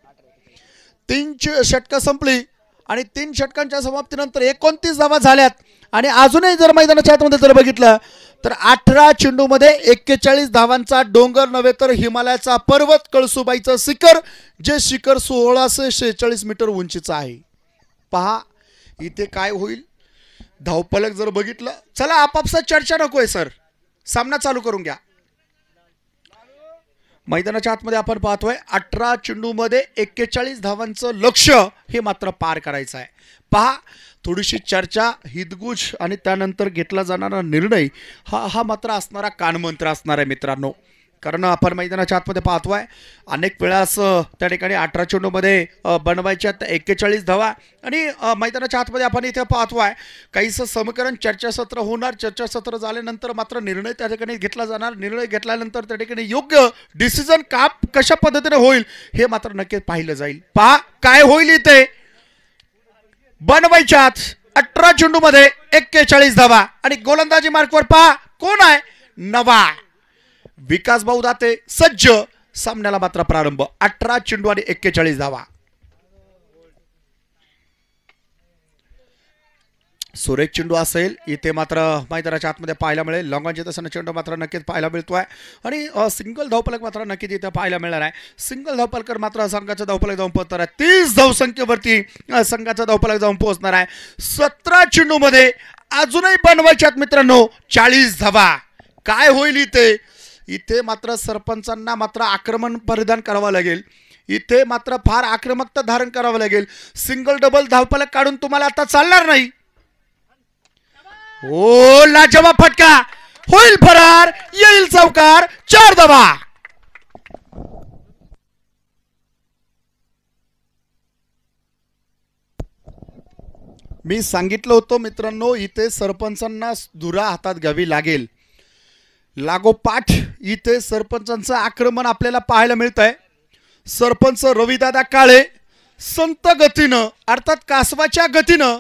तीन षटकं संपली आणि तीन षटकांच्या समाप्तीनंतर एकोणतीस धावा झाल्यात आणि अजूनही जर मैदानाच्या आतमध्ये जर बघितलं तर अठरा चेंडूमध्ये एक्केचाळीस धावांचा डोंगर नव्हे तर हिमालयाचा पर्वत कळसुबाईचं शिखर जे शिखर सोळाशे शेहेचाळीस मीटर उंचीचं आहे पहा इथे काय होईल धावपलक जर बघितलं चला आपापसात चर्चा नको आहे सर सामना चालू करून घ्या मैदानाच्या आतमध्ये आपण पाहतोय अठरा चेंडूमध्ये एक्केचाळीस धावांचं लक्ष हे मात्र पार करायचं आहे पहा थोडीशी चर्चा हितगुज आणि त्यानंतर घेतला जाणारा निर्णय हा हा मात्र असणारा कानमंत्र असणार आहे मित्रांनो कारण आपण मैदानाच्या आतमध्ये पाहतो आहे अनेक वेळास त्या ठिकाणी अठरा चेंडूमध्ये बनवायच्या एक्केचाळीस धावा आणि मैदानाच्या आतमध्ये आपण इथे पाहतो आहे काहीसं समीकरण चर्चासत्र होणार चर्चासत्र झाल्यानंतर मात्र निर्णय त्या ठिकाणी घेतला जाणार निर्णय घेतल्यानंतर त्या ठिकाणी योग्य डिसिजन का कशा पद्धतीने होईल हे मात्र नक्कीच पाहिलं जाईल पहा काय होईल इथे बनवायच्यात अठरा चेंडूमध्ये एक्केचाळीस धावा आणि गोलंदाजी मार्कवर पहा कोण आहे नवा विकास भाऊ दाते सज्ज सामन्याला मात्र प्रारंभ अठरा चेंडू आणि एक्केचाळीस धावा सुरेख चेंडू असेल इथे मात्र मैदानाच्या आतमध्ये पाहायला मिळेल लॉंगॉन जिथे चेंडू मात्र नक्कीच पाहायला मिळतोय आणि सिंगल धावपलक मात्र नक्कीच इथे पाहायला मिळणार आहे सिंगल धावपलकर मात्र संघाचा धावपलक जाऊन पोहोचणार आहे तीस धावसंख्येवरती संघाचा धावपलक जाऊन पोहोचणार आहे सतरा चेंडूमध्ये अजूनही बनवायच्यात मित्रांनो चाळीस धावा काय होईल इथे इथे मात्र सरपंचांना मात्र आक्रमण परिधान करावं लागेल इथे मात्र फार आक्रमकता धारण करावं लागेल सिंगल डबल धावपाला काढून तुम्हाला आता चालणार नाही ओ हो, लाजवा फटका होईल फरार येईल चौकार चार दबा मी सांगितलं होतं मित्रांनो इथे सरपंचांना धुरा हातात घ्यावी लागेल लागोपाठ इथे सरपंचांचं आक्रमण आपल्याला पाहायला मिळत आहे सरपंच रविदादा काळे संत गतीनं अर्थात कासवाच्या गतीनं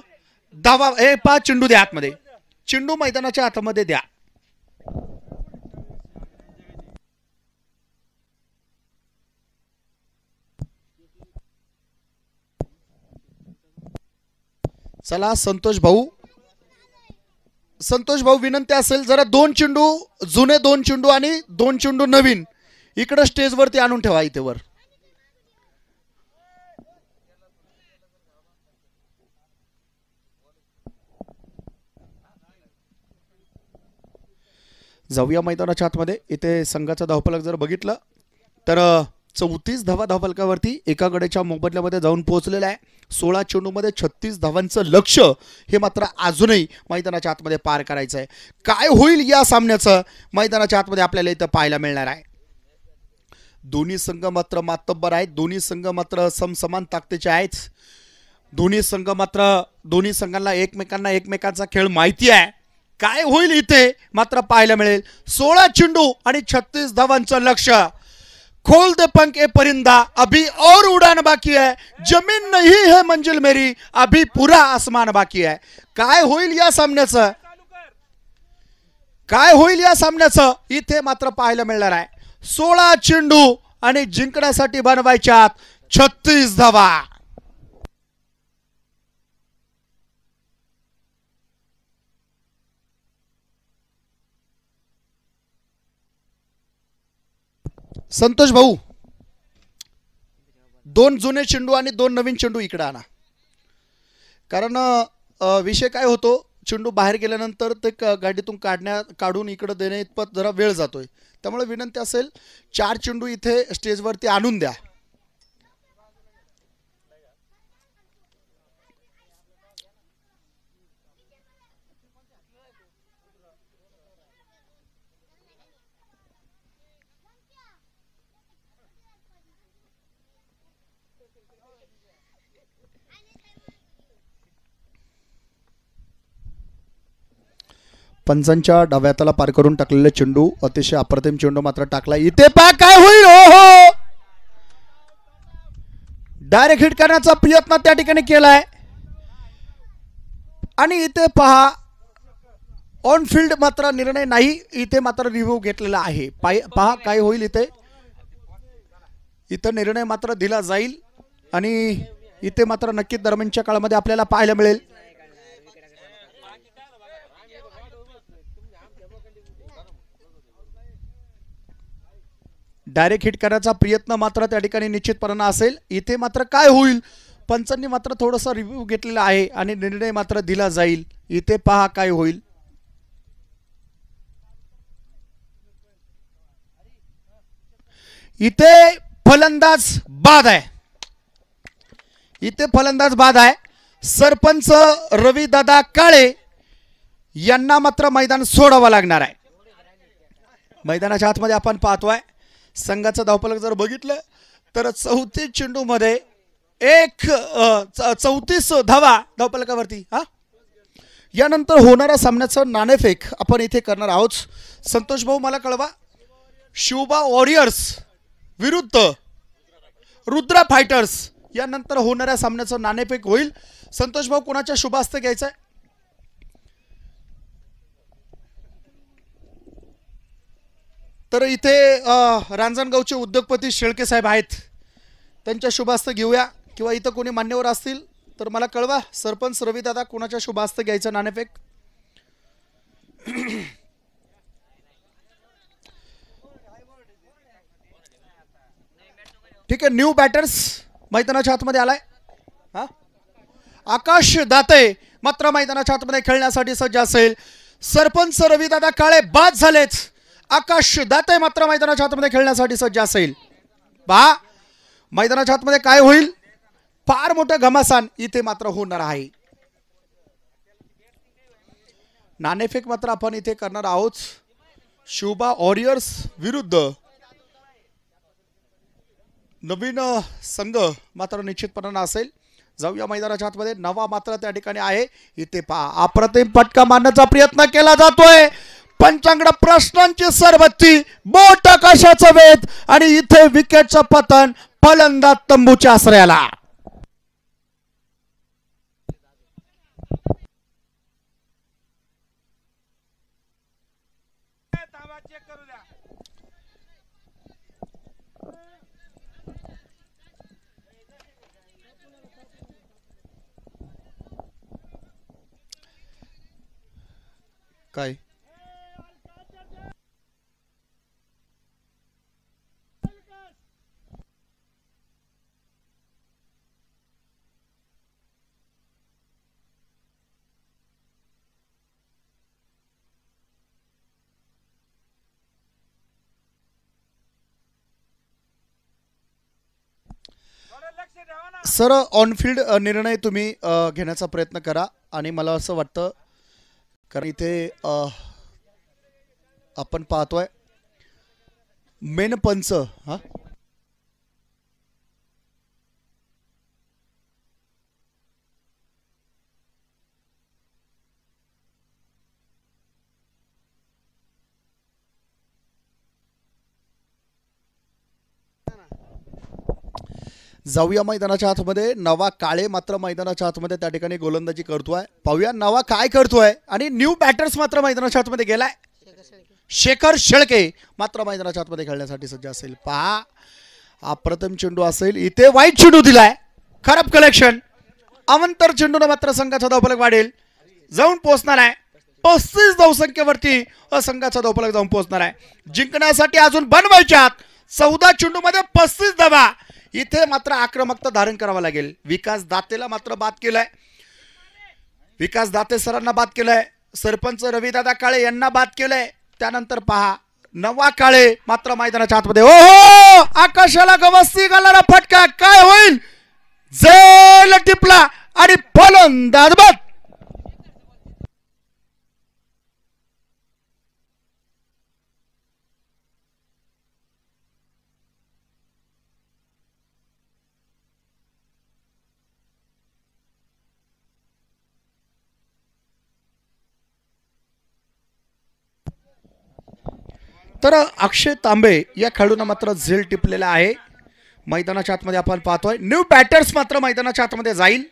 धावा हे पा चिंडू द्या आतमध्ये चिंडू मैदानाच्या आतमध्ये द्या चला संतोष भाऊ संतोष भाऊ विनंती असेल जरा दोन चेंडू जुने दोन चेंडू आणि दोन चेंडू नवीन इकडं स्टेजवरती आणून ठेवा इथे वर जाऊया मैदानाच्या आतमध्ये इथे संघाचा धावफलक जर बघितलं तर चौतीस धावा धावफलकावरती एका मोबदल्यामध्ये जाऊन पोहोचलेला आहे सोळा चेंडूमध्ये छत्तीस धावांचं लक्ष हे मात्र अजूनही मैदानाच्या आतमध्ये पार करायचं आहे काय होईल या सामन्याचं मैदानाच्या आतमध्ये आपल्याला इथं पाहायला मिळणार आहे दोन्ही संघ मात्र मातब्बर आहेत दोन्ही संघ मात्र समसमान ताकदीचे आहेत दोन्ही संघ मात्र दोन्ही संघांना एकमेकांना एकमेकांचा खेळ माहिती आहे काय होईल इथे मात्र पाहायला मिळेल सोळा चेंडू आणि छत्तीस धावांचं लक्ष खोल दे पंख ए परिंदा अभी और उड़ान बाकी है जमीन नहीं है मंजिल मेरी अभी पुरा आसमान बाकी आहे काय होईल या सामन्याचं काय होईल या सामन्याचं इथे मात्र पाहायला मिळणार आहे सोळा चेंडू आणि जिंकण्यासाठी बनवायच्यात छत्तीस धवा, संतोष भाऊ दोन जुने चेंडू आणि दोन नवीन चेंडू इकडे आणा कारण विषय काय होतो चेंडू बाहेर गेल्यानंतर ते गाडीतून काढण्या काढून इकडे देणे इतपत जरा वेळ जातोय त्यामुळे विनंती असेल चार चेंडू इथे स्टेजवरती आणून द्या पंचांच्या हाताला पार करून टाकलेले चेंडू अतिशय अप्रतिम चेंडू मात्र टाकला इथे पा काय होईल हो डायरेक्ट हिट करण्याचा प्रयत्न त्या ठिकाणी केलाय आणि इथे पहा ऑन फील्ड मात्र निर्णय नाही इथे मात्र रिव्ह्यू घेतलेला आहे पहा काय होईल इथे इथं निर्णय मात्र दिला जाईल आणि इथे मात्र नक्कीच दरम्यानच्या काळामध्ये आपल्याला पाहायला मिळेल डायरेक्ट हिट करण्याचा प्रयत्न मात्र त्या ठिकाणी निश्चितपणा असेल इथे मात्र काय होईल पंचांनी मात्र थोडंसं रिव्ह्यू घेतलेला आहे आणि निर्णय मात्र दिला जाईल इथे पहा काय होईल इथे फलंदाज बाद आहे इथे फलंदाज बाद आहे सरपंच रवीदादा काळे यांना मात्र मैदान सोडावं लागणार आहे मैदानाच्या आतमध्ये आपण पाहतोय संघाचा धावपलक जर बघितलं तर चौतीस चेंडूमध्ये एक चौतीस धावा धावपलकावरती हा यानंतर होणाऱ्या सामन्याचं नाणेफेक आपण इथे करणार आहोत संतोष भाऊ मला कळवा शिवबा वॉरियर्स विरुद्ध रुद्रा फायटर्स यानंतर होणाऱ्या सामन्याचं नाणेफेक होईल संतोष भाऊ कोणाच्या शुभास्त घ्यायचं आहे तर इथे रांजणगावचे उद्योगपती शेळके साहेब आहेत त्यांच्या शुभास्त घेऊया किंवा इथं कोणी मान्यवर असतील तर मला कळवा सरपंच रवीदादा कोणाच्या शुभास्त घ्यायचं नाणेफेक ठीक आहे न्यू बॅटर्स मैदानाच्या आतमध्ये आलाय आकाश दाते मात्र मैदानाच्या आतमध्ये खेळण्यासाठी सज्ज असेल सरपंच रवीदादा काळे बाद झालेच आकाश दाते मात्र मैदानाच्या आतमध्ये खेळण्यासाठी सज्ज असेल पहा मैदानाच्या आतमध्ये काय होईल फार मोठं घमासान इथे मात्र होणार आहे नाणेफेक मात्र आपण इथे करणार आहोत शिवबा ऑरियर्स विरुद्ध नवीन संघ मात्र निश्चितपणानं असेल जाऊया मैदानाच्या आतमध्ये नवा मात्र त्या ठिकाणी आहे इथे पहा अप्रतिम पटका मारण्याचा प्रयत्न केला जातोय पंचांकडे प्रश्नांची सरबत्ती बोट कशाचं वेद आणि इथे विकेटचं पतन फलंदाज तंबूच्या आश्रयाला काय सर फील्ड निर्णय तुम्ही घेण्याचा प्रयत्न करा आणि मला असं वाटतं कारण इथे आपण पाहतोय पंच, हां जाऊया मैदानाच्या आतमध्ये नवा काळे मात्र मैदानाच्या आतमध्ये त्या ठिकाणी गोलंदाजी करतोय पाहूया नवा काय करतोय आणि न्यू बॅटर्स मात्र मैदानाच्या आतमध्ये गेलाय शेखर शेळके मात्र मैदानाच्या आतमध्ये खेळण्यासाठी सज्ज असेल पहा अप्रतिम चेंडू असेल इथे वाईट चेंडू दिलाय खराब कलेक्शन अवंतर चेंडून मात्र संघाचा धावफलक वाढेल जाऊन पोहोचणार आहे पस्तीस धावसंख्येवरती संघाचा धावफलक जाऊन पोहोचणार आहे जिंकण्यासाठी अजून बनवायच्यात चौदा चेंडू मध्ये पस्तीस धावा इथे मात्र आक्रमकता धारण करावा लागेल विकास दातेला मात्र बाद केलाय विकास दाते सरांना बाद केलाय सरपंच रविदादा काळे यांना बाद केलंय त्यानंतर पहा नवा काळे मात्र मैदानाच्या आतमध्ये ओ हो आकाशाला गवस्ती घालणारा फटका काय होईल झल टिपला आणि फलंदाज बाद तर अक्षय तांबे या खेळाडूंना मात्र झेल टिपलेला आहे मैदानाच्या आतमध्ये आपण पाहतोय न्यू बॅटर्स मात्र मैदानाच्या आतमध्ये जाईल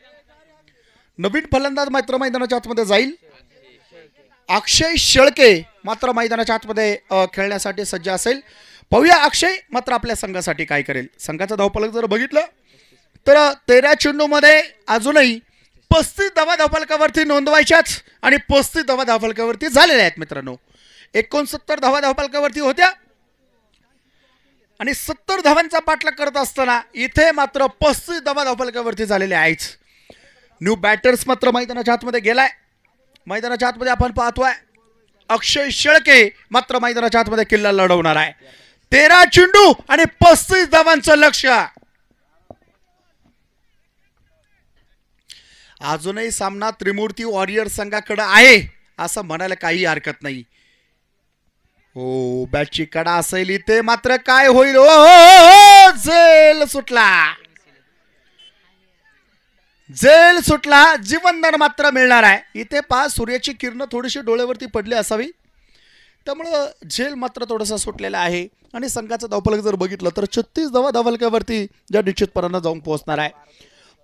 नवीन फलंदाज मात्र मैदानाच्या आतमध्ये जाईल अक्षय शेळके मात्र मैदानाच्या आतमध्ये खेळण्यासाठी सज्ज असेल पाहूया अक्षय मात्र आपल्या संघासाठी काय करेल संघाचा धावपालक जर बघितलं तर तेरा मध्ये अजूनही पस्तीस दवा धावपालकावरती नोंदवायच्याच आणि पस्तीस दवा धावपालकावरती झालेल्या आहेत मित्रांनो एकोणसत्तर धावा धावपालकावरती होत्या आणि सत्तर धावांचा पाठलाग करत असताना इथे मात्र पस्तीस धावा धावपालकावरती झालेले आहेच न्यू बॅटर्स मात्र मैदानाच्या आतमध्ये गेलाय मैदानाच्या आतमध्ये आपण पाहतोय अक्षय शेळके मात्र मैदानाच्या आतमध्ये किल्ला लढवणार आहे तेरा चेंडू आणि पस्तीस धावांचं लक्ष अजूनही सामना त्रिमूर्ती वॉरियर संघाकडे आहे असं म्हणायला काही हरकत नाही हो बॅटची कडा असेल इथे मात्र काय होईल ओ झेल सुटला झेल सुटला जीवनदान मात्र मिळणार आहे इथे पहा सूर्याची किरण थोडीशी डोळ्यावरती पडली असावी त्यामुळं झेल मात्र थोडासा सुटलेला आहे आणि संघाचा धावपलक जर बघितलं तर छत्तीस धावा धावलक्यावरती ज्या निश्चितपणानं जाऊन पोहोचणार आहे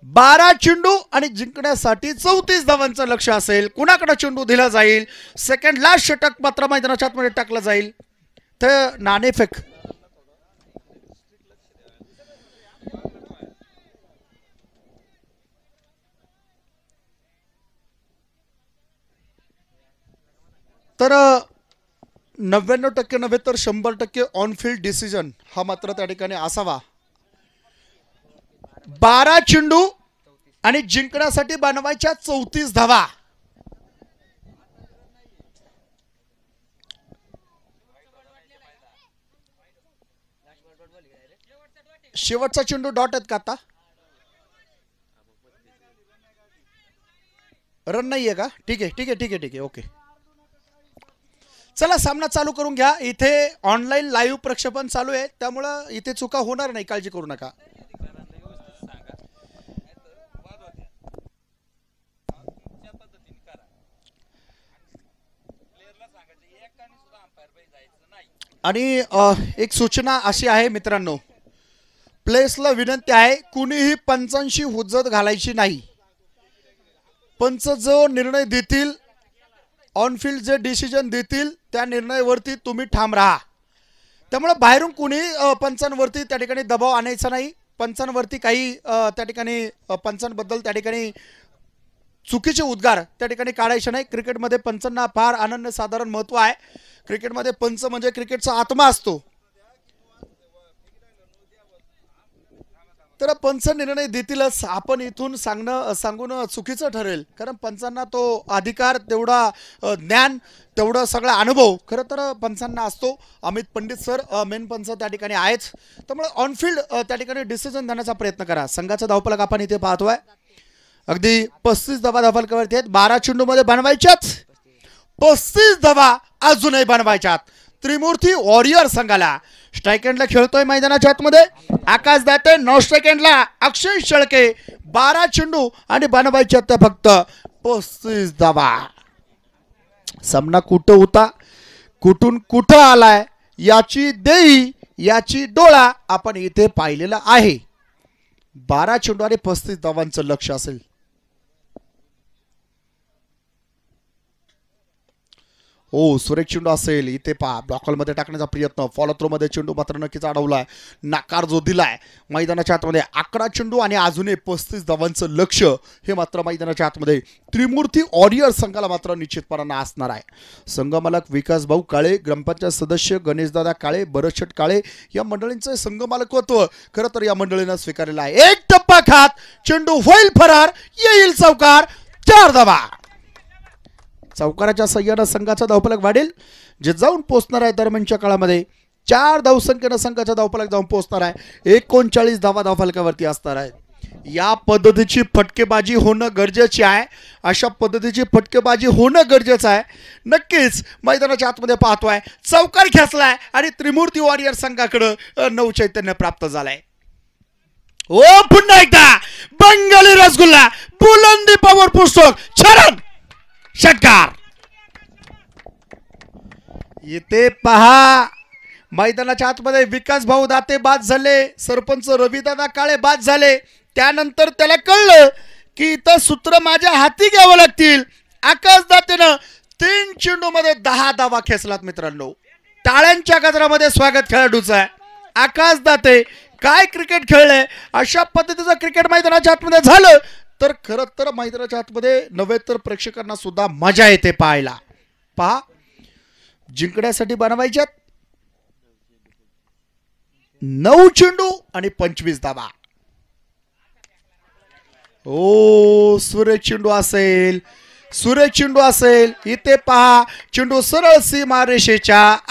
बारा चेंडू आणि जिंकण्यासाठी चौतीस धावांचं लक्ष असेल कुणाकडे चेंडू दिला जाईल सेकंड लास्ट षटक मात्र मैदानाच्या आतमध्ये टाकलं जाईल तर नाणेफेक तर नव्याण्णव टक्के नव्हे तर शंभर टक्के ऑन फील्ड डिसिजन हा मात्र त्या ठिकाणी असावा बारा चेंडू आणि जिंकण्यासाठी बनवायच्या चौतीस धावा शेवटचा चेंडू डॉट आहेत का आता रन नाहीये का ठीक आहे ठीक आहे ठीक आहे ठीक आहे ओके चला सामना चालू करून घ्या इथे ऑनलाईन लाईव्ह प्रक्षेपण चालू आहे त्यामुळं इथे चुका होणार नाही काळजी करू नका आणि एक सूचना अशी आहे मित्रांनो प्लेसला विनंती आहे कुणीही पंचांशी हुज्जत घालायची नाही पंच जो निर्णय देतील फील्ड जे डिसिजन देतील त्या निर्णयावरती तुम्ही ठाम राहा त्यामुळे बाहेरून कुणी पंचांवरती त्या ठिकाणी दबाव आणायचा नाही पंचांवरती काही त्या ठिकाणी पंचांबद्दल त्या ठिकाणी चुकीचे उद्गार त्या ठिकाणी काढायचे नाही क्रिकेटमध्ये पंचांना फार अनन्य साधारण महत्त्व आहे क्रिकेटमध्ये पंच म्हणजे क्रिकेटचा आत्मा असतो तर पंच निर्णय देतीलच आपण इथून सांगणं सांगून चुकीचं ठरेल कारण पंचांना तो अधिकार तेवढा ज्ञान तेवढा सगळा अनुभव खरं तर पंचांना असतो अमित पंडित सर मेन पंच त्या ठिकाणी आहेच त्यामुळे ऑनफिल्ड त्या ठिकाणी डिसिजन देण्याचा प्रयत्न करा संघाचा धावपलक आपण इथे पाहतोय अगदी पस्तीस धवा दाखल करते आहेत बारा मध्ये बनवायच्याच पस्तीस धवा अजूनही बनवायच्यात त्रिमूर्ती वॉरियर संघाला स्ट्रायकेंडला खेळतोय मैदानाच्या आतमध्ये आकाश दाते नऊ स्ट्रायकेंडला अक्षय शेळके बारा चेंडू आणि बनवायच्या त्या फक्त पस्तीस धावा सामना कुठं होता कुठून कुठं आलाय याची देई याची डोळा आपण इथे पाहिलेला आहे बारा चेंडू आणि पस्तीस धावांचं लक्ष असेल ओ सुरेख चेंडू असेल इथे पहा मध्ये टाकण्याचा प्रयत्न फॉलो मध्ये चेंडू मात्र नक्कीच अडवलाय नाकार जो दिलाय मैदानाच्या आतमध्ये अकरा चेंडू आणि अजूनही पस्तीस धावांचं लक्ष हे मात्र मैदानाच्या आतमध्ये त्रिमूर्ती ऑरियर संघाला मात्र निश्चितपणानं असणार आहे संघमालक विकास भाऊ काळे ग्रामपंचायत सदस्य गणेशदादा काळे बरशट काळे या मंडळींचं संघमालकत्व खरं तर या मंडळीनं स्वीकारलेलं आहे एक टप्पा खात चेंडू होईल फरार येईल चौकार चार धावा चौकाराच्या सह्यानं संघाचा धावपलक वाढेल जे जाऊन पोचणार आहे दरम्यानच्या काळामध्ये चार धावसंख्येनं संघाचा धावपलक जाऊन पोहोचणार आहे एकोणचाळीस धावा धावफलकावरती असणार आहे या पद्धतीची फटकेबाजी होणं गरजेचे आहे अशा पद्धतीची फटकेबाजी होणं गरजेचं आहे नक्कीच मैदानाच्या आतमध्ये पाहतो आहे चौकार खेचलाय आणि त्रिमूर्ती वॉरियर संघाकडं नऊ चैतन्य प्राप्त झालंय ओ पुन्हा एकदा बंगाली रसगुल्ला बुलंदी पॉवर पुस्तक छरण षटकार येते पहा मैदानाच्या आतमध्ये विकास भाऊ दाते बाद झाले सरपंच रविदादा काळे बाद झाले त्यानंतर त्याला कळलं की इथं सूत्र माझ्या हाती घ्यावं लागतील आकाश दातेनं तीन चेंडू मध्ये दहा दावा खेचलात मित्रांनो टाळ्यांच्या गजरामध्ये स्वागत खेळाडूचं आहे आकाश दाते काय क्रिकेट खेळले अशा पद्धतीचं क्रिकेट मैदानाच्या आतमध्ये झालं तर खर तर मैदानाच्या हातमध्ये नव्हे तर प्रेक्षकांना सुद्धा मजा येते पाहायला पहा जिंकण्यासाठी बनवायच्यात नऊ चेंडू आणि पंचवीस धावा ओ सूर्य चेंडू असेल सूर्य चेंडू असेल इथे पहा चेंडू सरळ सीमा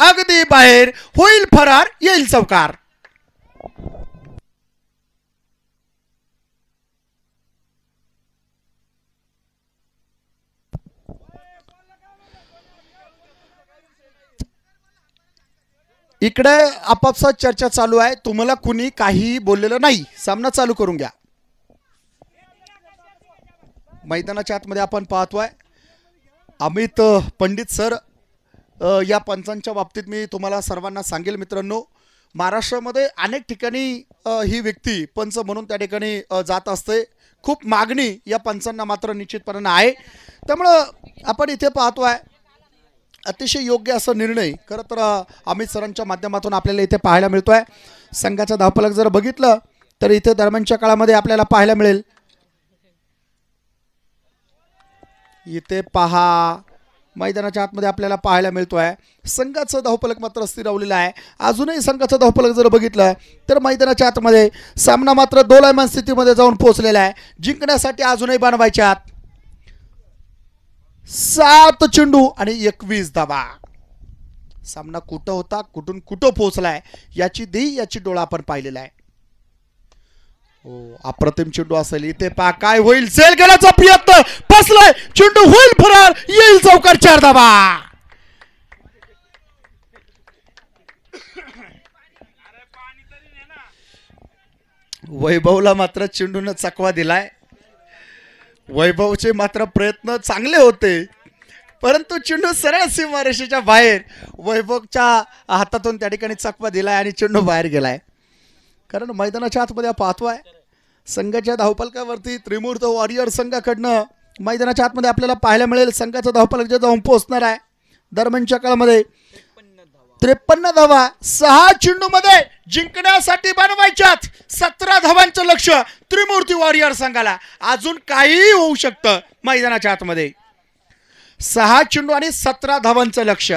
अगदी बाहेर होईल फरार येईल चौकार इकडे आपापसात चर्चा चालू आहे तुम्हाला कुणी काहीही बोललेलं नाही सामना चालू करून घ्या मैदानाच्या आतमध्ये आपण पाहतोय अमित पंडित सर या पंचांच्या बाबतीत मी तुम्हाला सर्वांना सांगेल मित्रांनो महाराष्ट्रामध्ये अनेक ठिकाणी ही व्यक्ती पंच म्हणून त्या ठिकाणी जात असते खूप मागणी या पंचांना मात्र निश्चितपणे आहे त्यामुळं आपण इथे पाहतो आहे अतिशय योग्य असा निर्णय खरं तर अमित सरांच्या माध्यमातून आपल्याला इथे पाहायला मिळतो आहे संघाचा धावपलक जर बघितलं तर इथे दरम्यानच्या काळामध्ये आपल्याला पाहायला मिळेल इथे पहा मैदानाच्या आतमध्ये आपल्याला पाहायला मिळतो आहे संघाचं धावपलक मात्र स्थिरावलेलं आहे अजूनही संघाचं धावपलक जर बघितलं आहे तर मैदानाच्या आतमध्ये सामना मात्र दोलायमान स्थितीमध्ये जाऊन पोहोचलेला आहे जिंकण्यासाठी अजूनही बनवायच्या आत सात चेंडू आणि एकवीस धावा सामना कुठं होता कुठून कुठं पोहोचलाय याची दी याची डोळा आपण पाहिलेला आहे हो, अप्रतिम चेंडू असेल इथे पा काय होईल सेल गेल्याचा प्रयत्न बसलाय चेंडू होईल फरार येईल चौकार चार धावा वैभवला मात्र चेंडून चकवा दिलाय वैभवचे मात्र प्रयत्न चांगले होते परंतु चेंडू सरळ सीमारेषेच्या बाहेर वैभवच्या हातातून त्या ठिकाणी चकवा दिला आणि चेंडू बाहेर गेलाय कारण मैदानाच्या आतमध्ये पाहतो आहे संघाच्या धावपालकावरती त्रिमूर्त वॉरियर संघाकडनं मैदानाच्या आतमध्ये आपल्याला पाहायला मिळेल संघाचा धावपालक जे जाऊन पोहोचणार आहे दरम्यानच्या काळामध्ये त्रेपन्न धावा सहा चेंडूमध्ये जिंकण्यासाठी बनवायच्यात सतरा धावांचं लक्ष त्रिमूर्ती वॉरियर संघाला अजून काहीही होऊ शकतं मैदानाच्या आतमध्ये सहा चेंडू आणि सतरा धावांचं लक्ष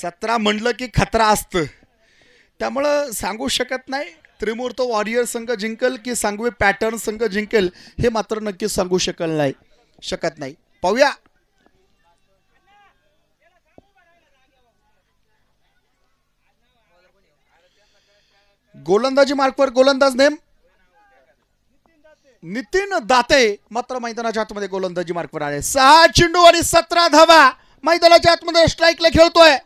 सतरा म्हणलं की खतरा असतं त्यामुळं सांगू शकत नाही त्रिमूर्त वॉरियर संघ जिंकेल की सांगवे पॅटर्न संघ जिंकेल हे मात्र नक्की सांगू शकल नाही शकत नाही पाहूया गोलंदाजी मार्कवर गोलंदाज नेम नितीन दाते मात्र मैदानाच्या आतमध्ये गोलंदाजी मार्कवर आले सहा चेंडू आणि सतरा धावा मैदानाच्या आतमध्ये स्ट्राईकला खेळतोय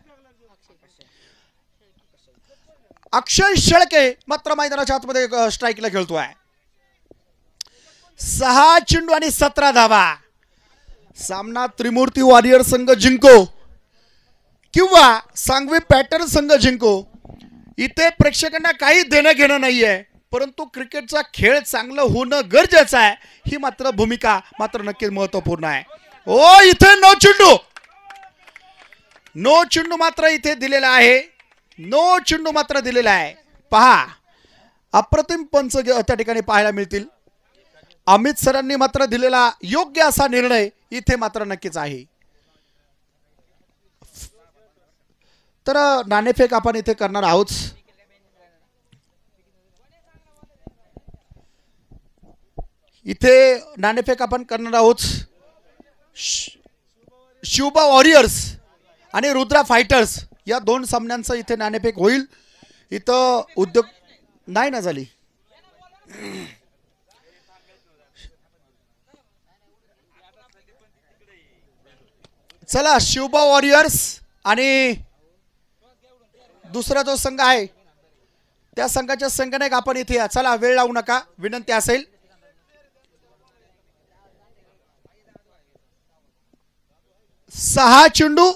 अक्षय शेळके मात्र मैदानाच्या आतमध्ये स्ट्राईकला खेळतोय सहा चेंडू आणि सतरा धावा सामना त्रिमूर्ती वॉरियर संघ जिंको किंवा सांगवी पॅटर्न संघ जिंको इथे प्रेक्षकांना काही देणं घेणं नाहीये परंतु क्रिकेटचा खेळ चांगलं होणं गरजेचं आहे ही मात्र भूमिका मात्र नक्कीच महत्वपूर्ण आहे ओ इथे नो चेंडू नो चेंडू मात्र इथे दिलेला आहे नो चेंडू मात्र दिलेला आहे पहा अप्रतिम पंच त्या ठिकाणी पाहायला मिळतील अमित सरांनी मात्र दिलेला योग्य असा निर्णय इथे मात्र नक्कीच आहे तर नाणेफेक आपण इथे करणार आहोत इथे नाणेफेक आपण करणार आहोत शिवबा वॉरियर्स आणि रुद्रा फायटर्स या दोन सामन्यांचं इथे नाणेफेक होईल इथं उद्योग नाही ना झाली चला शिवबा वॉरियर्स आणि दुसरा जो संघ आहे त्या संघाच्या संघनायक आपण इथे या चला वेळ लावू नका विनंती असेल सहा चेंडू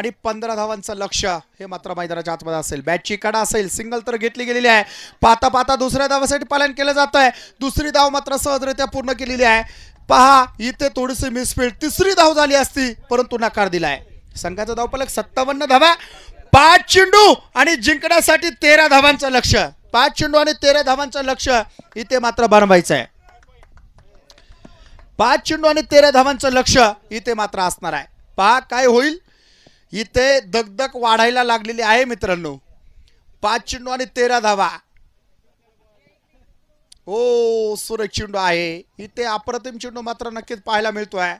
आणि पंधरा धावांचं लक्ष हे मात्र मैदानाच्या आतमध्ये असेल बॅटची कडा असेल सिंगल तर घेतली गेलेली आहे पाता पाहता दुसऱ्या धावासाठी पालन केलं जात आहे दुसरी धाव मात्र सहजरित्या पूर्ण केलेली आहे पहा इथे थोडीशी मिसफील्ड तिसरी धाव झाली असती परंतु नकार दिलाय संघाचा धावपलक सत्तावन्न धावा पाच चेंडू आणि जिंकण्यासाठी तेरा धावांचं लक्ष पाच चेंडू आणि तेरा धावांचं लक्ष इथे मात्र बनवायचं आहे पाच चेंडू आणि तेरा धावांचं लक्ष इथे मात्र असणार आहे पहा काय होईल इथे दगदग वाढायला लागलेली आहे मित्रांनो पाच चेंडू आणि तेरा धावा ओ सुरेख चेंडू आहे इथे अप्रतिम चेंडू मात्र नक्कीच पाहायला मिळतोय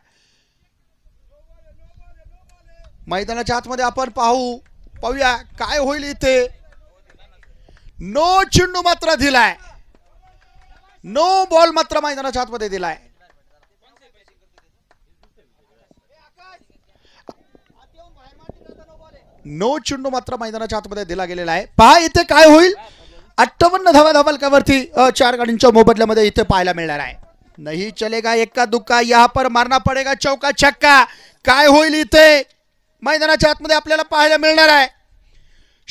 मैदानाच्या आतमध्ये आपण पाहू पाहूया काय होईल इथे नो चेंडू मात्र दिलाय नो बॉल मात्र मैदानाच्या आतमध्ये दिलाय नो चेंडू मात्र मैदानाच्या आतमध्ये दिला गेलेला आहे पहा इथे काय होईल अठ्ठावन्न धावा धाबालकावरती चार गाडींच्या मोबदल्यामध्ये इथे पाहायला मिळणार आहे नाही चलेगा एक्का दुक्का या पर मारना पडेगा चौका छक्का काय होईल इथे मैदानाच्या आतमध्ये आपल्याला पाहायला मिळणार आहे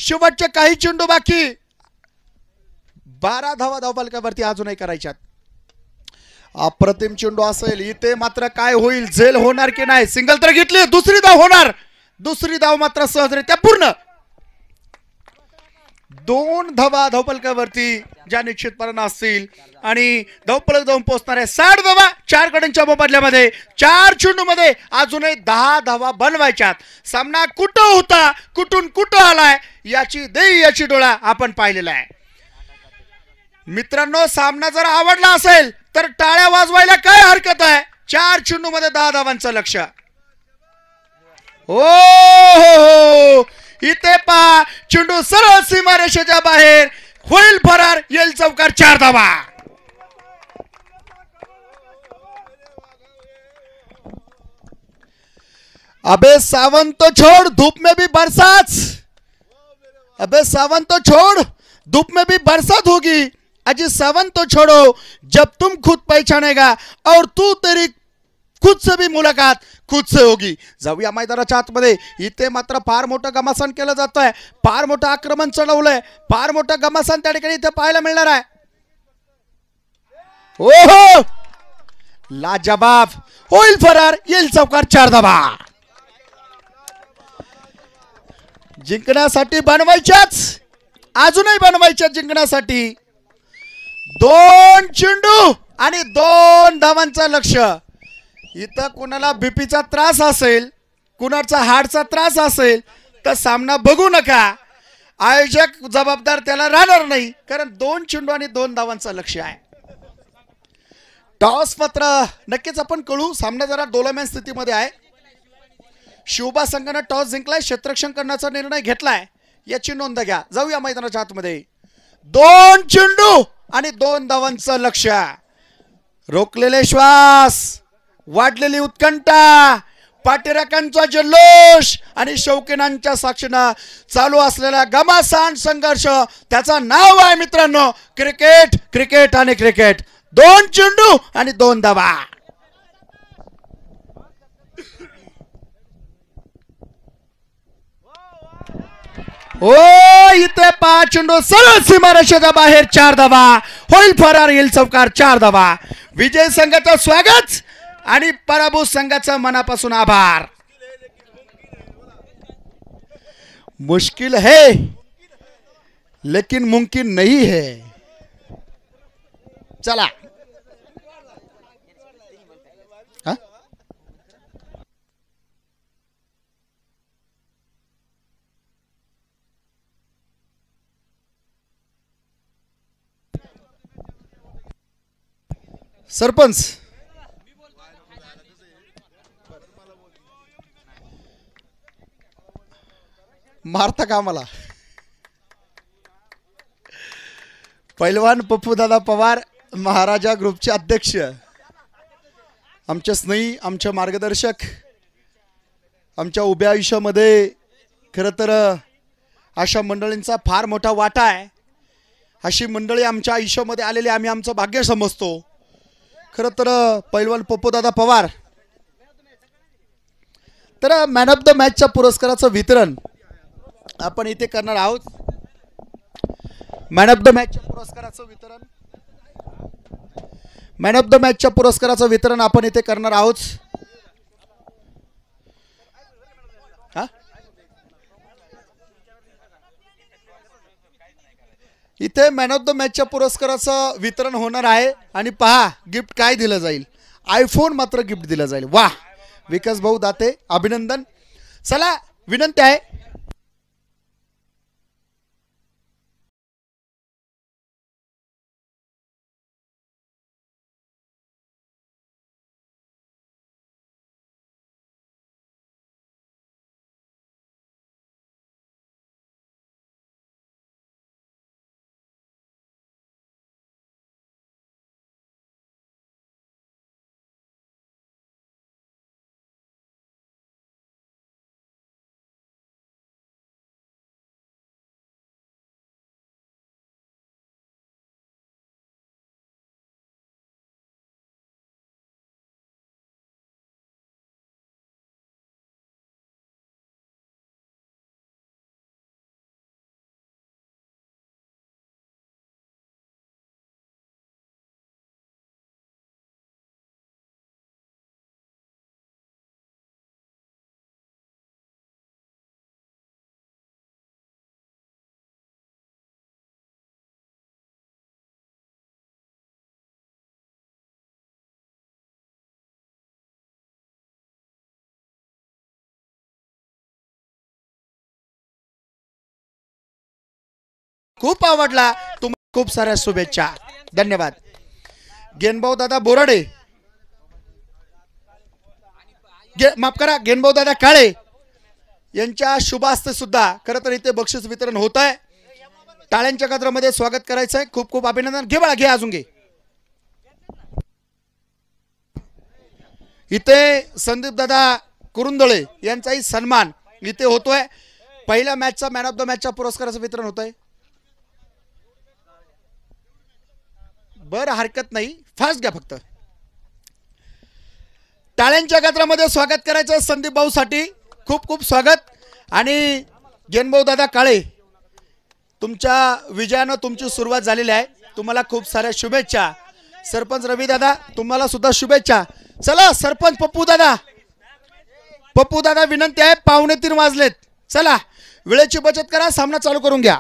शेवटचे काही चेंडू बाकी बारा धावा धावपालकावरती अजूनही करायच्यात अप्रतिम चेंडू असेल इथे मात्र काय होईल झेल होणार की नाही सिंगल तर घेतली दुसरी धाव होणार दुसरी धाव मात्र सहजरित्या पूर्ण दोन धावा धावपलकावरती ज्या निश्चितपणा असतील आणि धावपलक जाऊन आहे साठ धावा चार गड्यांच्या मोबदल्यामध्ये चार चेंडू मध्ये अजूनही दहा धावा बनवायच्यात सामना कुठं होता कुठून कुठं आलाय याची देई याची डोळा आपण पाहिलेला आहे मित्रांनो सामना जर आवडला असेल तर टाळ्या वाजवायला काय हरकत आहे चार चेंडू मध्ये दहा धावांचं लक्ष ओ हो हो, हो. इथे पहा चेंडू सरळ सीमारेषेच्या बाहेर होईल फरार येईल चौकार चार धावा अबे सावन तो छोड़ धूप में भी बरसात अबे सावन तो छोड़ धूप में भी बरसात होगी अजी सावन तो छोड़ो जब तुम खुद पहचानेगा और तू तेरी खुदच भी मुलाखत खुदच योगी जाऊया मैदानाच्या आतमध्ये इथे मात्र फार मोठं गमासन केलं जात आहे फार मोठं आक्रमण चढवलंय फार मोठं गमासन त्या ठिकाणी इथे पाहायला मिळणार आहे हो हो लाजबाब होईल फरार येईल चौकार चार धाबा जिंकण्यासाठी बनवायच्याच अजूनही बनवायच्या जिंकण्यासाठी दोन चिंडू आणि दोन धावांचं लक्ष इथं कुणाला बीपीचा त्रास असेल कुणाचा हार्टचा त्रास असेल तर सामना बघू नका आयोजक जबाबदार त्याला राहणार नाही कारण दोन चेंडू आणि दोन धावांचं लक्ष आहे टॉस मात्र नक्कीच आपण कळू सामना जरा डोलाम्यान स्थितीमध्ये आहे शिवबा संघानं टॉस जिंकलाय क्षेत्रक्षण करण्याचा निर्णय घेतलाय याची नोंद घ्या जाऊया मैदानाच्या आतमध्ये दोन चेंडू आणि दोन धावांचं लक्ष रोखलेले श्वास वाढलेली उत्कंठा पाटीरकांचा जल्लोष आणि शौकिनांच्या साक्षीनं चालू असलेला गमासान संघर्ष त्याचा नाव आहे मित्रांनो क्रिकेट क्रिकेट आणि क्रिकेट दोन चेंडू आणि दोन दबा ओ इथे पाच चेंडू सरळ सीमारेषेच्या बाहेर चार दबा होईल फरार येईल चौकार चार दबा विजय संघाचं स्वागत आणि पराभूत संघाचा मनापासून आभार मुश्किल है लेकिन मुमकिन नहीं है चला सरपंच मारता का मला पैलवान पप्पूदादा पवार महाराजा ग्रुपचे अध्यक्ष आमच्या स्नेही आमच्या मार्गदर्शक आमच्या उभ्या आयुष्यामध्ये खरं तर अशा मंडळींचा फार मोठा वाटा आहे अशी मंडळी आमच्या आयुष्यामध्ये आलेली आम्ही आमचं भाग्य समजतो खरं तर पैलवान दादा पवार तर मॅन ऑफ द मॅचच्या पुरस्काराचं वितरण आपण इथे करणार आहोत मॅन ऑफ द मॅचच्या पुरस्काराचं वितरण मॅन ऑफ द मॅचच्या पुरस्काराचं वितरण आपण इथे करणार आहोत इथे मॅन ऑफ द मॅचच्या पुरस्काराचं वितरण होणार आहे आणि पहा गिफ्ट काय दिलं जाईल आयफोन मात्र गिफ्ट दिलं जाईल वा विकास भाऊ दाते अभिनंदन चला विनंती आहे खूप आवडला तुम्हाला खूप साऱ्या शुभेच्छा धन्यवाद गेनभाऊ दादा बोराडे माफ करा गेनभाऊ दादा काळे यांच्या शुभास्त सुद्धा खरं तर इथे बक्षीस वितरण होत आहे टाळ्यांच्या गजरामध्ये स्वागत करायचंय खूप खूप अभिनंदन घे बाळा घे अजून घे इथे संदीप दादा कुरुंदळे यांचाही सन्मान इथे होतोय पहिल्या मॅचचा मॅन ऑफ द मॅचचा पुरस्काराचं वितरण होत आहे बर हरकत नाही फास्ट घ्या फक्त टाळ्यांच्या गात्रामध्ये स्वागत करायचं संदीप भाऊ साठी खूप खूप स्वागत आणि जेनभाऊ दादा काळे तुमच्या विजयानं तुमची सुरुवात झालेली आहे तुम्हाला खूप साऱ्या शुभेच्छा सरपंच रवी दादा तुम्हाला सुद्धा शुभेच्छा चला सरपंच पप्पू दादा पप्पू दादा विनंती आहे पावणे तीन वाजलेत चला वेळेची बचत करा सामना चालू करून घ्या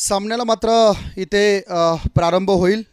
सामन्याला मात्र इथे प्रारंभ होईल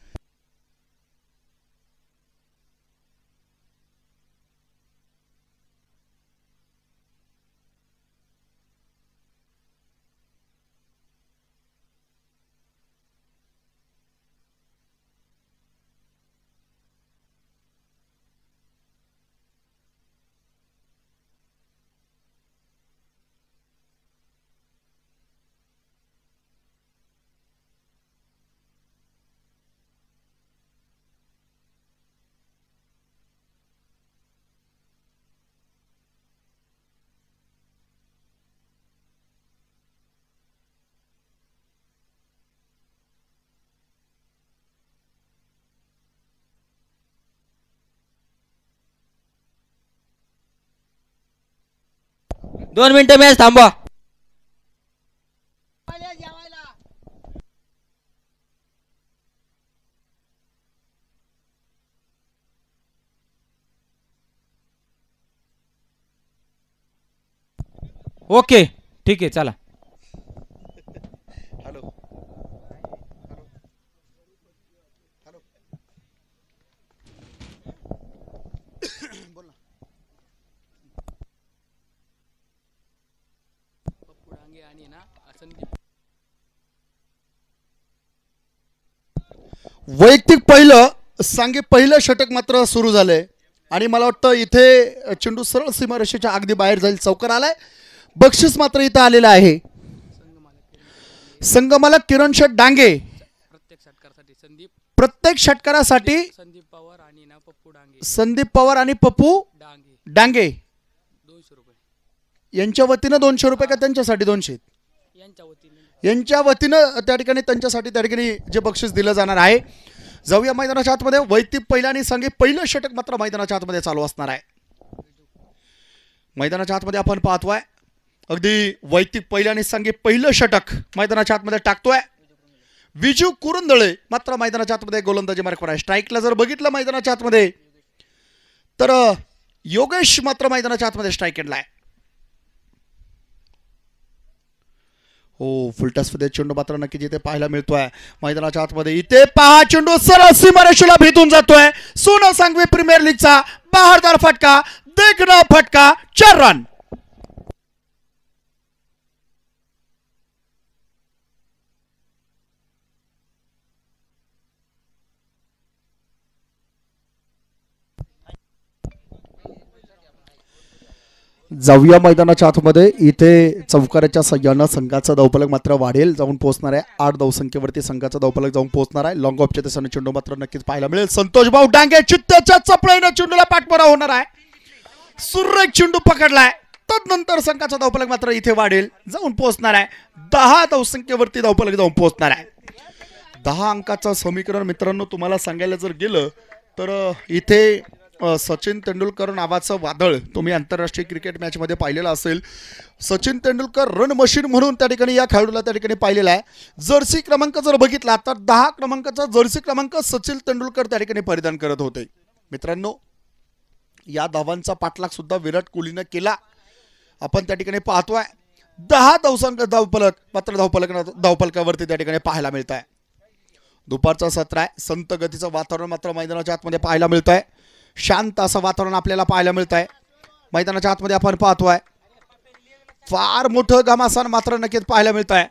दोन मिनिटं मॅच थांबवा ओके ठीक आहे चला वैयक्तिक पहिलं सांगे पहिलं षटक मात्र सुरू झालंय आणि मला वाटतं इथे चेंडू सरळ सीमारेषेच्या अगदी बाहेर जाईल चौकार आलाय बक्षीस मात्र इथं आलेलं आहे संगमाला किरण शेट डांगे प्रत्येक षटकारासाठी संदीप पवार आणि ना पप्पू डांगे संदीप पवार आणि पप्पू डांगे डांगे दोनशे रुपये यांच्या वतीनं दोनशे रुपये का त्यांच्यासाठी दोनशे यांच्या वतीनं यांच्या वतीनं त्या ठिकाणी त्यांच्यासाठी त्या ठिकाणी जे बक्षीस दिलं जाणार आहे जाऊया मैदानाच्या आतमध्ये वैतिक पहिला आणि सांगे पहिलं षटक मात्र मैदानाच्या आतमध्ये चालू असणार आहे मैदानाच्या आतमध्ये आपण पाहतोय अगदी वैतिक पहिल्या आणि सांगे पहिलं षटक मैदानाच्या आतमध्ये टाकतोय विजू कुरुंदळे मात्र मैदानाच्या आतमध्ये गोलंदाजी मार्कवर आहे स्ट्राईकला जर बघितलं मैदानाच्या आतमध्ये तर योगेश मात्र मैदानाच्या आतमध्ये स्ट्राईक केला आहे हो फुलटसमध्ये चेंडू मात्र नक्कीच इथे पाहायला मिळतोय मैदानाच्या आतमध्ये इथे पहा चेंडू सरळ सीमारेषेला भेटून जातोय सोनं सांगवी प्रीमियर लीगचा बहारदार फटका देखना फटका चार रन जाऊया मैदानाच्या आतमध्ये इथे चौकाराच्या सह्यानं संघाचा धावपलक मात्र वाढेल जाऊन पोहोचणार आहे आठ दौसंख्येवरती संघाचा धावपलक जाऊन पोहोचणार आहे लॉंग ऑफच्या दिशेने चेंडू मात्र नक्कीच पाहायला मिळेल संतोष भाऊ डांगे चित्त्याच्या चपळेनं चेंडूला पाठपुरा होणार आहे सुरेख चेंडू पकडलाय तदनंतर संघाचा धावपलक मात्र इथे वाढेल जाऊन पोहोचणार आहे दहा धावसंख्येवरती धावपलक जाऊन पोहोचणार आहे दहा अंकाचं समीकरण मित्रांनो तुम्हाला सांगायला जर गेलं तर इथे सचिन तेंडुलकर नावाचं वादळ तुम्ही आंतरराष्ट्रीय क्रिकेट मॅचमध्ये पाहिलेलं असेल सचिन तेंडुलकर रन मशीन म्हणून त्या ठिकाणी या खेळाडूला त्या ठिकाणी पाहिलेला आहे जर्सी क्रमांक जर बघितला तर दहा क्रमांकाचा जर्सी क्रमांक सचिन तेंडुलकर त्या ठिकाणी परिधान करत होते मित्रांनो या धावांचा पाठलाग सुद्धा विराट कोहलीनं केला आपण त्या ठिकाणी पाहतोय दहा धावसांक धावपलक मात्र धावपलक धावपलकावरती त्या ठिकाणी पाहायला मिळत आहे दुपारचा सत्र आहे संत गतीचं वातावरण मात्र मैदानाच्या आतमध्ये पाहायला मिळत आहे शांत असं वातावरण आपल्याला पाहायला मिळत आहे मैदानाच्या आतमध्ये आपण पाहतो आहे फार मोठं घमासन मात्र नक्कीच पाहायला मिळत आहे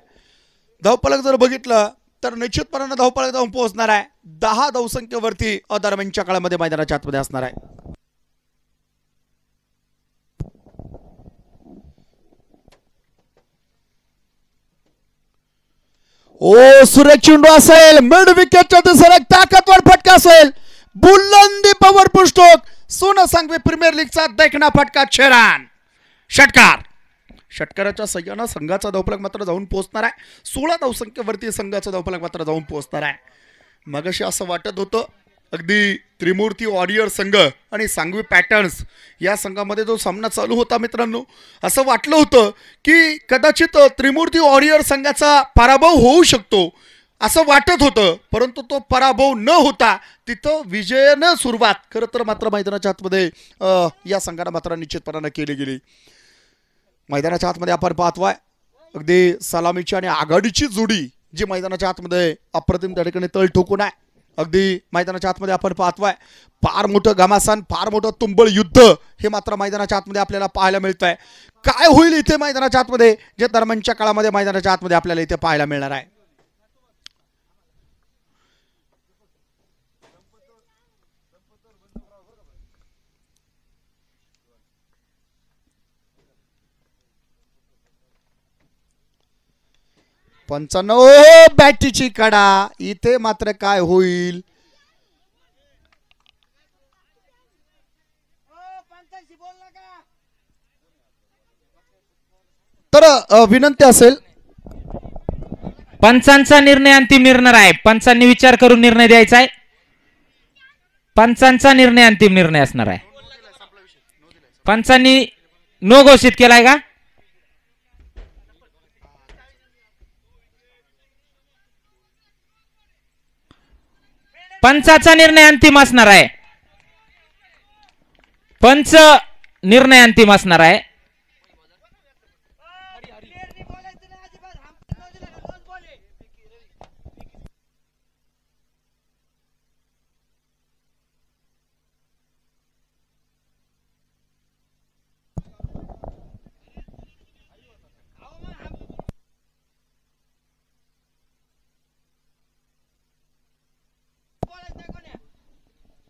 धावपलक जर बघितलं तर निश्चितपणानं धावपळक जाऊन पोहोचणार आहे दहा धावसंख्येवरती अदरम्यानच्या काळामध्ये मैदानाच्या आतमध्ये असणार आहे ओ सूर्य चेंडू असेल मिड विकेटच्या दिशेला ताकदवर फटका असेल बुलंदी पवर पुस्तक सोनं सांगवे प्रीमियर लीगचा देखणा फटका छेरान षटकार षटकाराच्या सयना संघाचा धावफलक मात्र जाऊन पोहोचणार आहे सोळा धावसंख्येवरती संघाचा धावफलक मात्र जाऊन पोहोचणार आहे मगशी असं वाटत होतं अगदी त्रिमूर्ती वॉरियर संघ आणि सांगवी पॅटर्न्स या संघामध्ये जो सामना चालू होता मित्रांनो असं वाटलं होतं की कदाचित त्रिमूर्ती वॉरियर संघाचा पराभव होऊ शकतो असं वाटत होतं परंतु तो पराभव न होता तिथं विजयानं सुरुवात खरं तर मात्र मैदानाच्या आतमध्ये या संघानं मात्र निश्चितपणानं केली गेली मैदानाच्या आतमध्ये आपण पाहतोय अगदी सलामीची आणि आघाडीची जोडी जी मैदानाच्या आतमध्ये अप्रतिम त्या ठिकाणी तळ ठोकून आहे अगदी मैदानाच्या आतमध्ये आपण पाहतोय फार मोठं घमासान फार मोठं तुंबळ युद्ध हे मात्र मैदानाच्या आतमध्ये आपल्याला पाहायला मिळतंय काय होईल इथे मैदानाच्या आतमध्ये जे दरम्यानच्या काळामध्ये मैदानाच्या आतमध्ये आपल्याला इथे पाहायला मिळणार आहे पंचाण्णव बॅटीची कडा इथे मात्र काय होईल तर विनंती असेल पंचांचा निर्णय अंतिम निर्णय आहे पंचांनी विचार करून निर्णय द्यायचा आहे पंचांचा निर्णय अंतिम निर्णय असणार आहे पंचांनी नो घोषित केलाय का पंचाचा निर्णय अंतिम असणार आहे पंच निर्णय अंतिम असणार आहे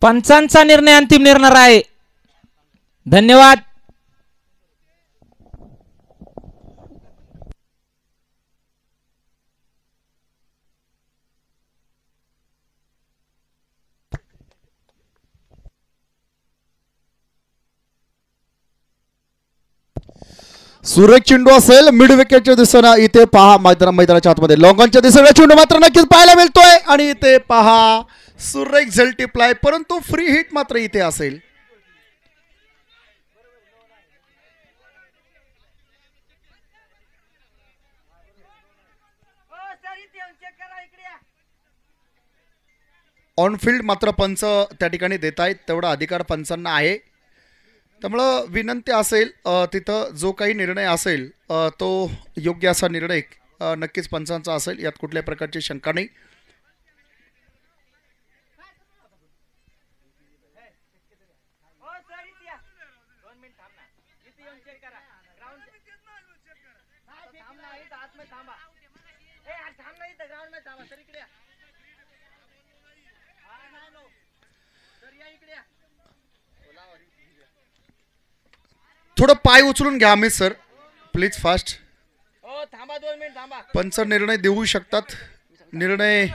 पंचांचा निर्णय अंतिम निर्णय आहे धन्यवाद सुरेख चेंडू असेल मिड विकेटच्या दिसणं इथे पहा मैदान मैदानाच्या आतमध्ये लॉंगॉनच्या दिशेनं चेंडू मात्र नक्कीच पाहायला मिळतोय आणि इथे पहा सुरेख प्लाय परंतु फ्री हिट मात्र इथे असेल फील्ड मात्र पंच त्या ठिकाणी देत आहेत तेवढा अधिकार पंचांना आहे त्यामुळं विनंती असेल तिथं जो काही निर्णय असेल तो योग्य असा निर्णय नक्कीच पंचांचा असेल यात कुठल्याही प्रकारची शंका नाही थोडं पाय उचलून घ्या आम्ही सर प्लीज फास्ट पण सर निर्णय देऊ शकतात निर्णय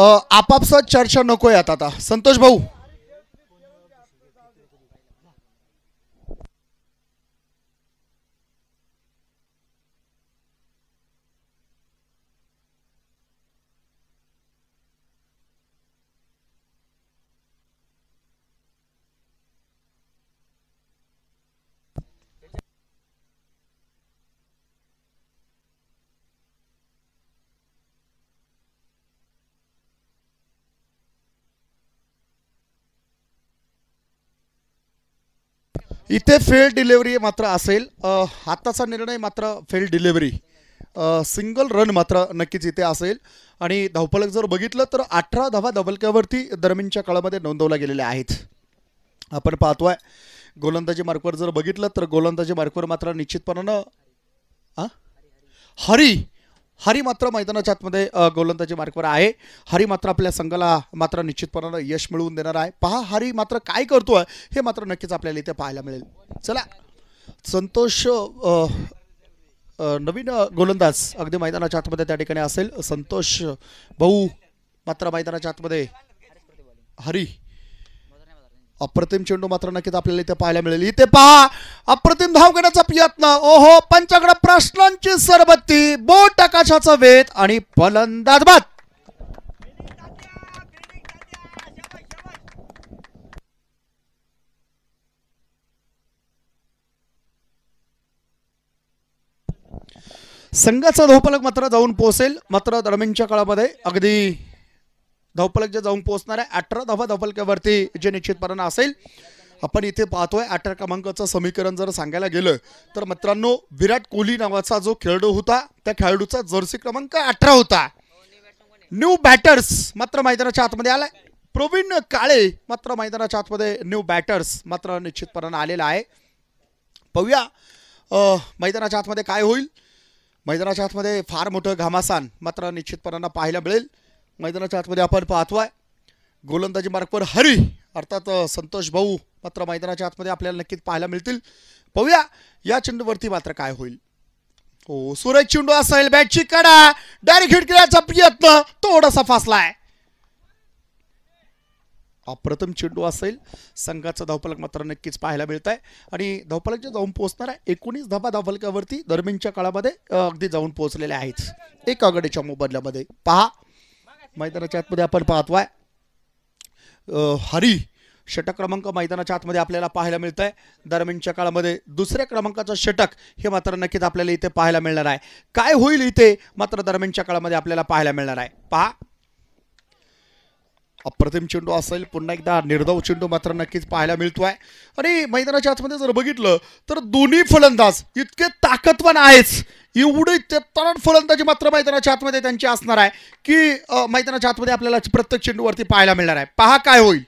आपापसात चर्चा नको यात आता संतोष भाऊ इथे फेल्ड डिलेवरी मात्र असेल आत्ताचा निर्णय मात्र फेल्ड डिलेवरी सिंगल रन मात्र नक्कीच इथे असेल आणि धावपलक जर बघितलं तर अठरा धावा धबलक्यावरती दरम्यानच्या काळामध्ये नोंदवल्या गेलेल्या आहेत आपण पाहतोय गोलंदाजी मार्कवर जर बघितलं तर गोलंदाजी मार्कवर मात्र निश्चितपणानं हरी हरी मात्र मैदानाच्या आतमध्ये गोलंदाजी मार्कवर आहे हरी मात्र आपल्या संघाला मात्र निश्चितपणानं यश मिळवून देणार आहे पहा हरी मात्र काय करतोय हे मात्र नक्कीच आपल्याला इथे पाहायला मिळेल चला संतोष नवीन गोलंदाज अगदी मैदानाच्या आतमध्ये त्या ठिकाणी असेल संतोष भाऊ मात्र मैदानाच्या आतमध्ये हरी अप्रतिम चेंडू मात्र नक्कीच आपल्याला इथे पाहायला मिळेल इथे पहा अप्रतिम धाव घेण्याचा प्रयत्न ओहो पंचाकडे प्रश्नांची सरबत्ती बोट आकाशाचा वेध आणि फलंदाज बात संघाचा धोपलक मात्र जाऊन पोहोचेल मात्र दरम्यानच्या काळामध्ये अगदी धावपलक जाऊन पोहोचणार आहे अठरा धावा धावपलक्यावरती जे निश्चितपणानं असेल आपण इथे पाहतोय अठरा क्रमांकाचं समीकरण जर सांगायला गेलं तर मित्रांनो विराट कोहली नावाचा जो खेळाडू होता त्या खेळाडूचा जर्सी क्रमांक अठरा होता न्यू बॅटर्स मात्र मैदानाच्या आतमध्ये आलाय प्रवीण काळे मात्र मैदानाच्या आतमध्ये न्यू बॅटर्स मात्र निश्चितपणानं आलेला आहे पाहूया मैदानाच्या आतमध्ये काय होईल मैदानाच्या आतमध्ये फार मोठं घामासान मात्र निश्चितपणानं पाहायला मिळेल मैदानाच्या आतमध्ये आपण पाहतोय गोलंदाजी मार्गवर हरी अर्थात संतोष भाऊ मात्र मैदानाच्या आतमध्ये आपल्याला नक्कीच पाहायला मिळतील पाहूया या चेंडूवरती मात्र काय होईल हो सूरज चेंडू असेल बॅटची कडा डायरेक्ट हिट करण्याचा प्रयत्न थोडासा आहे अप्रथम चेंडू असेल संघाचा धावपालक मात्र नक्कीच पाहायला मिळत आहे आणि धावपालक जे जाऊन पोहोचणार आहे एकोणीस धाबा धावपलकावरती दरम्यानच्या काळामध्ये अगदी जाऊन पोहोचलेले आहेत एक आघाडीच्या मोबदल्यामध्ये पहा मैदानाच्या आतमध्ये आपण पाहतोय हरी षटक क्रमांक मैदानाच्या आतमध्ये आपल्याला पाहायला मिळत आहे दरम्यानच्या काळामध्ये दुसऱ्या क्रमांकाचं षटक हे मात्र नक्कीच आपल्याला इथे पाहायला मिळणार आहे काय होईल इथे मात्र दरम्यानच्या काळामध्ये आपल्याला पाहायला मिळणार आहे पहा अप्रतिम चेंडू असेल पुन्हा एकदा निर्धव चेंडू मात्र नक्कीच पाहायला मिळतो आहे आणि मैदानाच्या आतमध्ये जर बघितलं तर दोन्ही फलंदाज इतके ताकदवान आहेच एवढी तरण फलंदाजी मात्र मैदानाच्या आतमध्ये त्यांची असणार आहे की मैदानाच्या आतमध्ये आपल्याला प्रत्येक चेंडूवरती पाहायला मिळणार आहे पहा काय होईल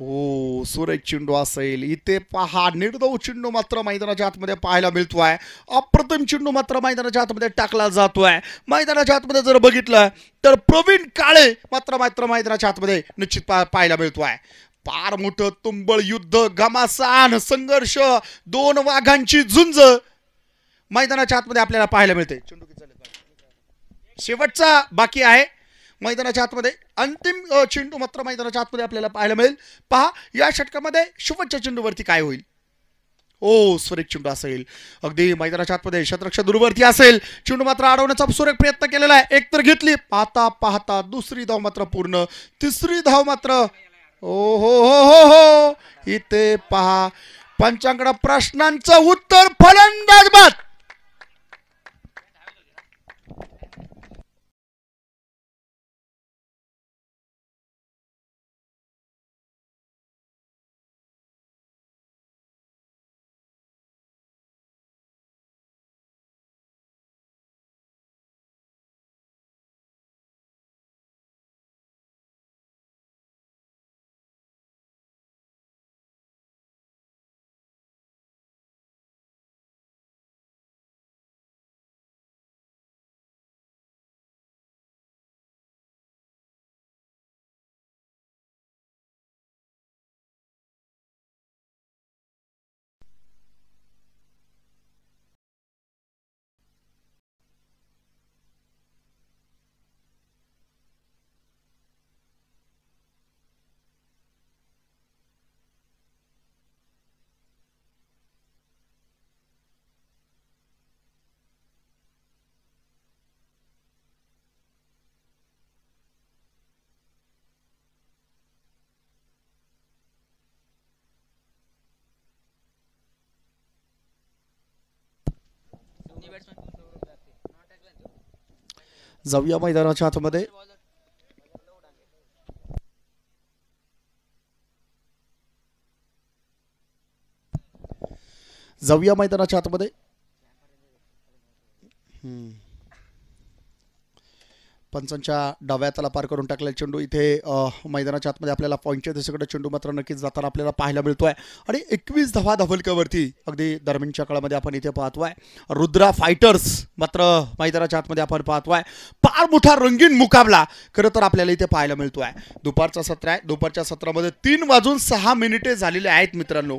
ओ सुरेख चेंडू असेल इथे पहा निर्दव चेंडू मात्र मैदानाच्या आतमध्ये पाहायला मिळतोय अप्रतिम चेंडू मात्र मैदानाच्या आतमध्ये टाकला जातोय मैदानाच्या आतमध्ये जर बघितलं तर प्रवीण काळे मात्र मात्र मैदानाच्या आतमध्ये निश्चित पाहायला मिळतोय फार मोठं तुंबळ युद्ध घमासान संघर्ष दोन वाघांची झुंज मैदानाच्या आतमध्ये आपल्याला पाहायला मिळते शेवटचा बाकी आहे मैदानाच्या आतमध्ये अंतिम चेंडू मात्र मैदानाच्या आतमध्ये आपल्याला पाहायला मिळेल पहा या षटकामध्ये शेवटच्या चेंडूवरती काय होईल ओ सुरेख चेंडू असेल अगदी मैदानाच्या आतमध्ये शतरक्ष दूरवरती असेल चेंडू मात्र अडवण्याचा सुरेख प्रयत्न केलेला आहे एकतर घेतली पाहता पाहता दुसरी धाव मात्र पूर्ण तिसरी धाव मात्र ओ हो हो हो हो इथे पहा पंचांकडे प्रश्नांचं उत्तर फलंदाज बात जाऊया मैदानाच्या आतमध्ये जाऊया मैदानाच्या आतमध्ये पंचांच्या डाव्या त्याला पार करून टाकलेला चेंडू इथे मैदानाच्या आतमध्ये आपल्याला पॉईंटच्या दिशेकडे चेंडू मात्र नक्कीच जाताना आपल्याला पाहायला मिळतो आहे आणि एकवीस धावा धबलक्यावरती अगदी दरम्यानच्या काळामध्ये आपण इथे पाहतो आहे रुद्रा फायटर्स मात्र मैदानाच्या आतमध्ये आपण पाहतो आहे फार मोठा रंगीन मुकाबला खरं तर आपल्याला इथे पाहायला मिळतो आहे दुपारचा सत्र आहे दुपारच्या सत्रामध्ये तीन वाजून सहा मिनिटे झालेले आहेत मित्रांनो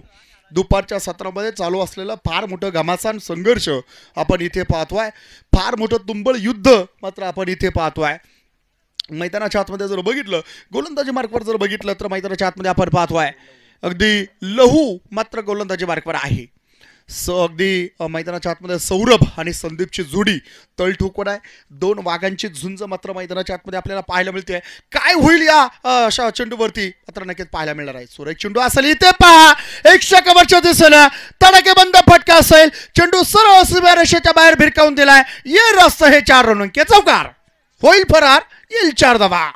दुपारच्या सत्रामध्ये चालू असलेलं फार मोठं घमासान संघर्ष आपण इथे पाहतो आहे फार मोठं तुंबळ युद्ध मात्र आपण इथे पाहतो आहे मैदानाच्या आतमध्ये जर बघितलं गोलंदाजी मार्कवर जर बघितलं तर मैदानाच्या आतमध्ये आपण पाहतो अगदी लहू मात्र गोलंदाजी मार्कवर आहे स अगदी मैदानाच्या आतमध्ये सौरभ आणि संदीपची जोडी तळ ठोकवण आहे दोन वाघांची झुंज मात्र मैदानाच्या आतमध्ये आपल्याला पाहायला मिळते काय होईल या चेंडूवरती मात्र नक्कीच पाहायला मिळणार आहे सुरेख चेंडू असेल इथे पहा एकशे कवरच्या दिसेल बंद फटका असेल चेंडू सरळ रेषेच्या बाहेर भिरकावून दिलाय ये रस्त हे चार रन चौकार होईल फरार येईल चार दबा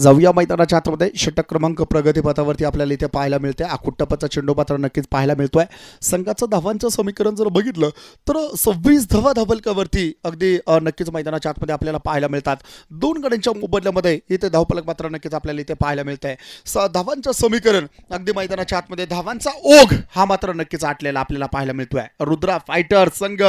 जाऊया मैदानाच्या आतमध्ये षटक क्रमांक प्रगतीपथावरती आपल्याला इथे पाहायला मिळते आकुट्टपाचा चेंडू मात्र नक्कीच पाहायला मिळतोय संघाचं धावांचं समीकरण जर बघितलं तर सव्वीस धावा धावलकावरती अगदी नक्कीच मैदानाच्या आतमध्ये आपल्याला पाहायला मिळतात दोन गड्यांच्या मोबदल्यामध्ये इथे धावपलक मात्र नक्कीच आपल्याला इथे पाहायला मिळत आहे धावांचं समीकरण अगदी मैदानाच्या आतमध्ये धावांचा ओघ हा मात्र नक्कीच आटलेला आपल्याला पाहायला मिळतोय रुद्रा फायटर संघ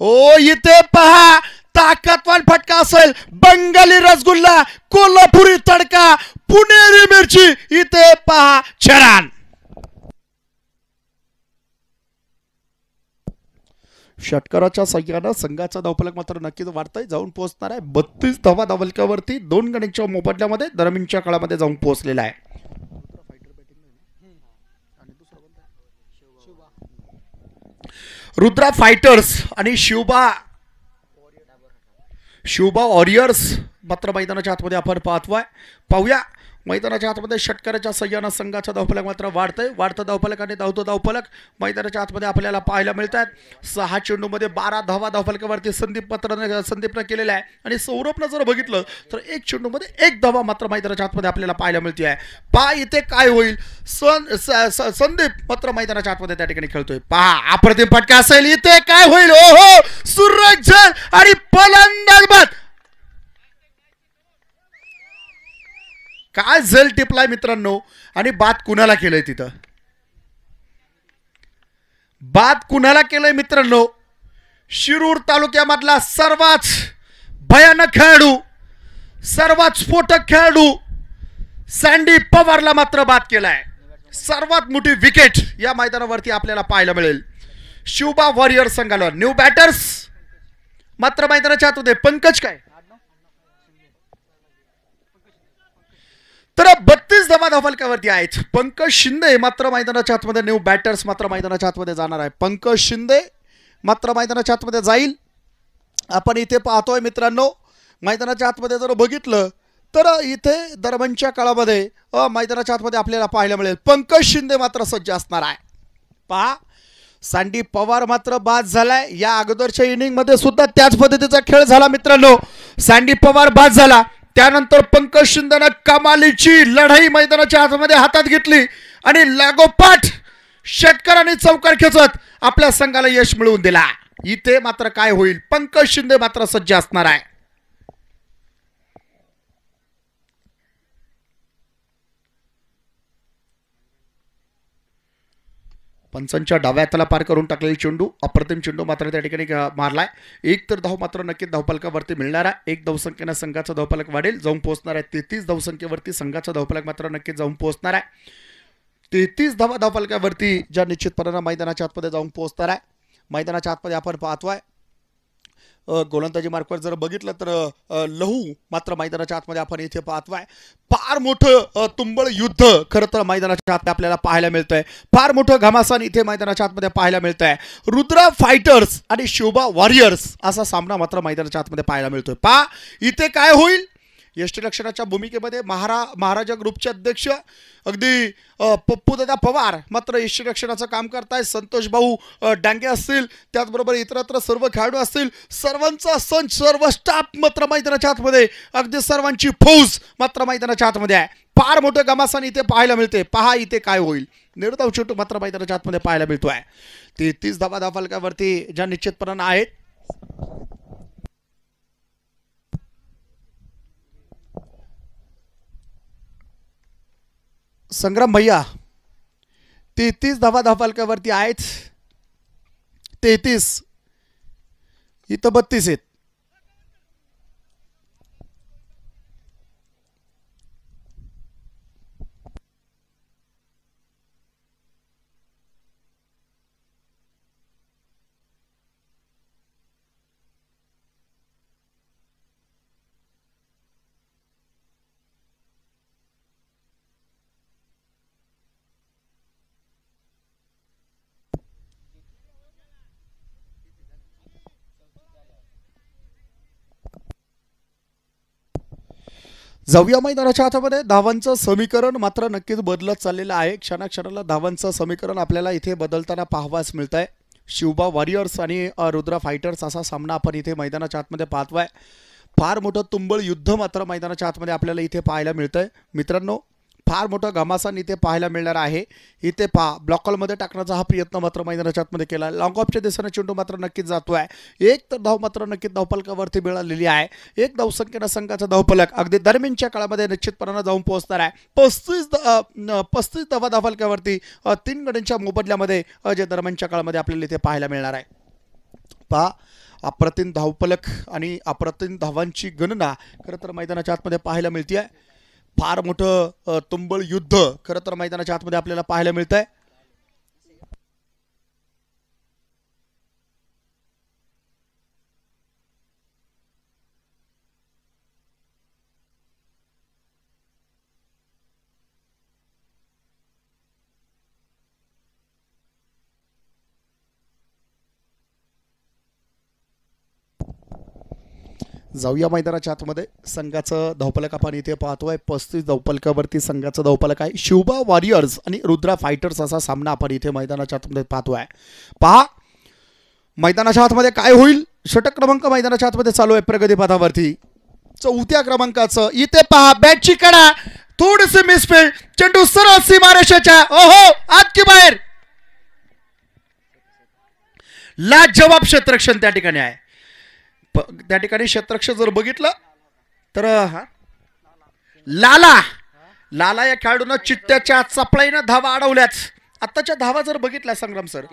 ओ इथे पहा ताकदवान फटका असेल बंगाली रसगुल्ला कोल्हापुरी तडका पुणेरी मिरची इथे पहा चरण षटकाराच्या सह्यानं संघाचा धावफलक मात्र नक्कीच वाढतंय जाऊन पोहोचणार आहे बत्तीस धावा धावलक्यावरती दोन गणेशच्या मोबदल्यामध्ये दरमिनच्या काळामध्ये जाऊन पोहोचलेला आहे रुद्रा फायटर्स आणि शिवबा शुभ वॉरियर्स मात्र मैदानाच्या आतमध्ये आपण पाहतोय पाहूया मैदानाच्या आतमध्ये षटकाराच्या सय्यानं संघाचा धावफलक मात्र वाढतंय वाढतं धावफलक आणि धावतो धावफलक मैदानाच्या आतमध्ये आपल्याला पाहायला मिळत आहेत सहा चेंडूमध्ये बारा धावा धावफलकावरती संदीप पत्रानं संदीपनं केलेला आहे आणि सौरभनं जर बघितलं तर एक चेंडूमध्ये एक धावा मात्र मैदानाच्या आतमध्ये आपल्याला पाहायला मिळते आहे पा इथे काय होईल सन संदीप मात्र मैदानाच्या आतमध्ये त्या ठिकाणी खेळतोय पहा अप्रतिम फटका असेल इथे काय होईल हो सुरज आणि फलंदाजबाद काय झल टिपलाय मित्रांनो आणि बात कुणाला केलंय तिथं बात कुणाला केलंय मित्रांनो शिरूर तालुक्यामधला सर्वात भयानक खेळाडू सर्वात स्फोटक खेळाडू सँडी पवारला मात्र बाद केलाय सर्वात मोठी विकेट या मैदानावरती आपल्याला पाहायला मिळेल शिवबा वॉरियर्स संघाला न्यू बॅटर्स मात्र मैदानाच्या आत होते पंकज काय तर बत्तीस धावा धावलक्यावरती आहेत पंकज शिंदे मात्र मैदानाच्या आतमध्ये न्यू बॅटर्स मात्र मैदानाच्या आतमध्ये जाणार आहे पंकज शिंदे मात्र मैदानाच्या आतमध्ये जाईल आपण इथे पाहतोय मित्रांनो मैदानाच्या आतमध्ये जर बघितलं तर इथे दरम्यानच्या काळामध्ये मैदानाच्या आतमध्ये आपल्याला पाहायला मिळेल पंकज शिंदे मात्र सज्ज असणार आहे पहा सांडी पवार मात्र बाद झालाय या अगोदरच्या इनिंगमध्ये सुद्धा त्याच पद्धतीचा खेळ झाला मित्रांनो सांडी पवार बाद झाला त्यानंतर पंकज शिंदेनं कमालीची लढाई मैदानाच्या हातामध्ये हातात घेतली आणि लागोपाठ शेतकऱ्यांनी चौकार खेचत आपल्या संघाला यश मिळवून दिला इथे मात्र काय होईल पंकज शिंदे मात्र सज्ज असणार आहे पंचांच्या डाव्या हाताला पार करून टाकलेला चेंडू अप्रतिम चेंडू मात्र त्या ठिकाणी मारलाय एक तर धाव मात्र नक्कीच धावपालकावरती मिळणार आहे एक धावसंख्येनं संघाचा धावपालक वाढेल जाऊन पोहोचणार आहे तेहतीस धावसंख्येवरती संघाचा धावपालक मात्र नक्कीच जाऊन पोहोचणार आहे तेहतीस धावा धावपालकावरती ज्या निश्चितपणानं मैदानाच्या आतमध्ये जाऊन पोहोचणार आहे मैदानाच्या आतमध्ये आपण पाहतोय गोलंदाजी मार्कवर जर बघितलं तर लहू मात्र मैदानाच्या आतमध्ये आपण इथे पाहतोय फार मोठं तुंबळ युद्ध खरं तर मैदानाच्या आत आपल्याला पाहायला मिळतंय फार मोठं घमासान इथे मैदानाच्या आतमध्ये पाहायला मिळतंय आहे रुद्रा फायटर्स आणि शोभा वॉरियर्स असा सामना मात्र मैदानाच्या आतमध्ये पाहायला मिळतोय पा इथे काय होईल यष्टी रक्षणाच्या भूमिकेमध्ये महारा महाराजा ग्रुपचे अध्यक्ष अगदी दादा पवार मात्र यष्टी रक्षणाचं काम करताय संतोष भाऊ डांगे असतील त्याचबरोबर इतरत्र सर्व खेळाडू असतील सर्वांचा संच सर्व स्टाफ मात्र मैदानाच्या आतमध्ये अगदी सर्वांची फौज मात्र मैदानाच्या आतमध्ये आहे फार मोठं गमासन इथे पाहायला मिळते पहा इथे काय होईल निर्धाव छोटू मात्र मैदानाच्या आतमध्ये पाहायला मिळतो आहे ते धावा धाफलकावरती ज्या निश्चितपणानं आहेत संग्राम भैया तेहतीस धावा धापालकावरती आहेत तेहतीस इथं बत्तीस आहेत जाऊया मैदानाच्या हातामध्ये धावांचं समीकरण मात्र नक्कीच बदलत चाललेलं आहे क्षणाक्षणाला धावांचं समीकरण आपल्याला इथे बदलताना पाहावास मिळत आहे शिवबा वॉरियर्स आणि रुद्रा फायटर्स असा सामना आपण इथे मैदानाच्या आतमध्ये पाहतोय फार मोठं तुंबळ युद्ध मात्र मैदानाच्या आतमध्ये आपल्याला इथे पाहायला मिळतंय मित्रांनो फार मोठं घमासान इथे पाहायला मिळणार आहे इथे पहा ब्लॉकॉलमध्ये टाकण्याचा हा प्रयत्न मात्र मैदानाच्या आतमध्ये केला लॉंग ऑफच्या दिशेनं चेंडू मात्र नक्कीच जातो आहे एक तर धाव मात्र नक्कीच धावपलकावरती मिळालेली आहे एक धावसंख्येनं संघाचा धावपलक अगदी दरम्यानच्या काळामध्ये निश्चितपणानं जाऊन पोहोचणार आहे पस्तीस पस्तीस धावा धावपलकावरती तीन गड्यांच्या मोबदल्यामध्ये जे दरम्यानच्या काळामध्ये आपल्याला इथे पाहायला मिळणार आहे पहा अप्रतिम धावपलक आणि अप्रतिम धावांची गणना खरं तर मैदानाच्या आतमध्ये पाहायला मिळते आहे फार मोठं तुंबळ युद्ध खरं तर मैदानाच्या आतमध्ये आपल्याला पाहायला मिळतंय जाऊया मैदानाच्या आतमध्ये संघाचं धावपलक आपण इथे पाहतोय पस्तीस धावपलकावरती संघाचं धावपलक आहे शिवबा वॉरियर्स आणि रुद्रा फायटर्स असा सामना आपण इथे मैदानाच्या आतमध्ये पाहतोय पहा मैदानाच्या आतमध्ये काय होईल षटक क्रमांक मैदानाच्या आतमध्ये चालू आहे प्रगतीपथावरती चौथ्या क्रमांकाचं इथे पहा बॅटची कडा थोडीशी मिसफिल्ड चेंडू सरळ सीमारेषेच्या ओहो आत की बाहेर लाजवाब क्षेत्रक्षण त्या ठिकाणी आहे त्या ठिकाणी क्षेत्रक्ष जर बघितलं तर हा लाला लाला या खेळाडून चित्त्याच्या चपळाईनं धावा अडवल्याच आत्ताच्या धावा जर बघितल्या संग्राम सर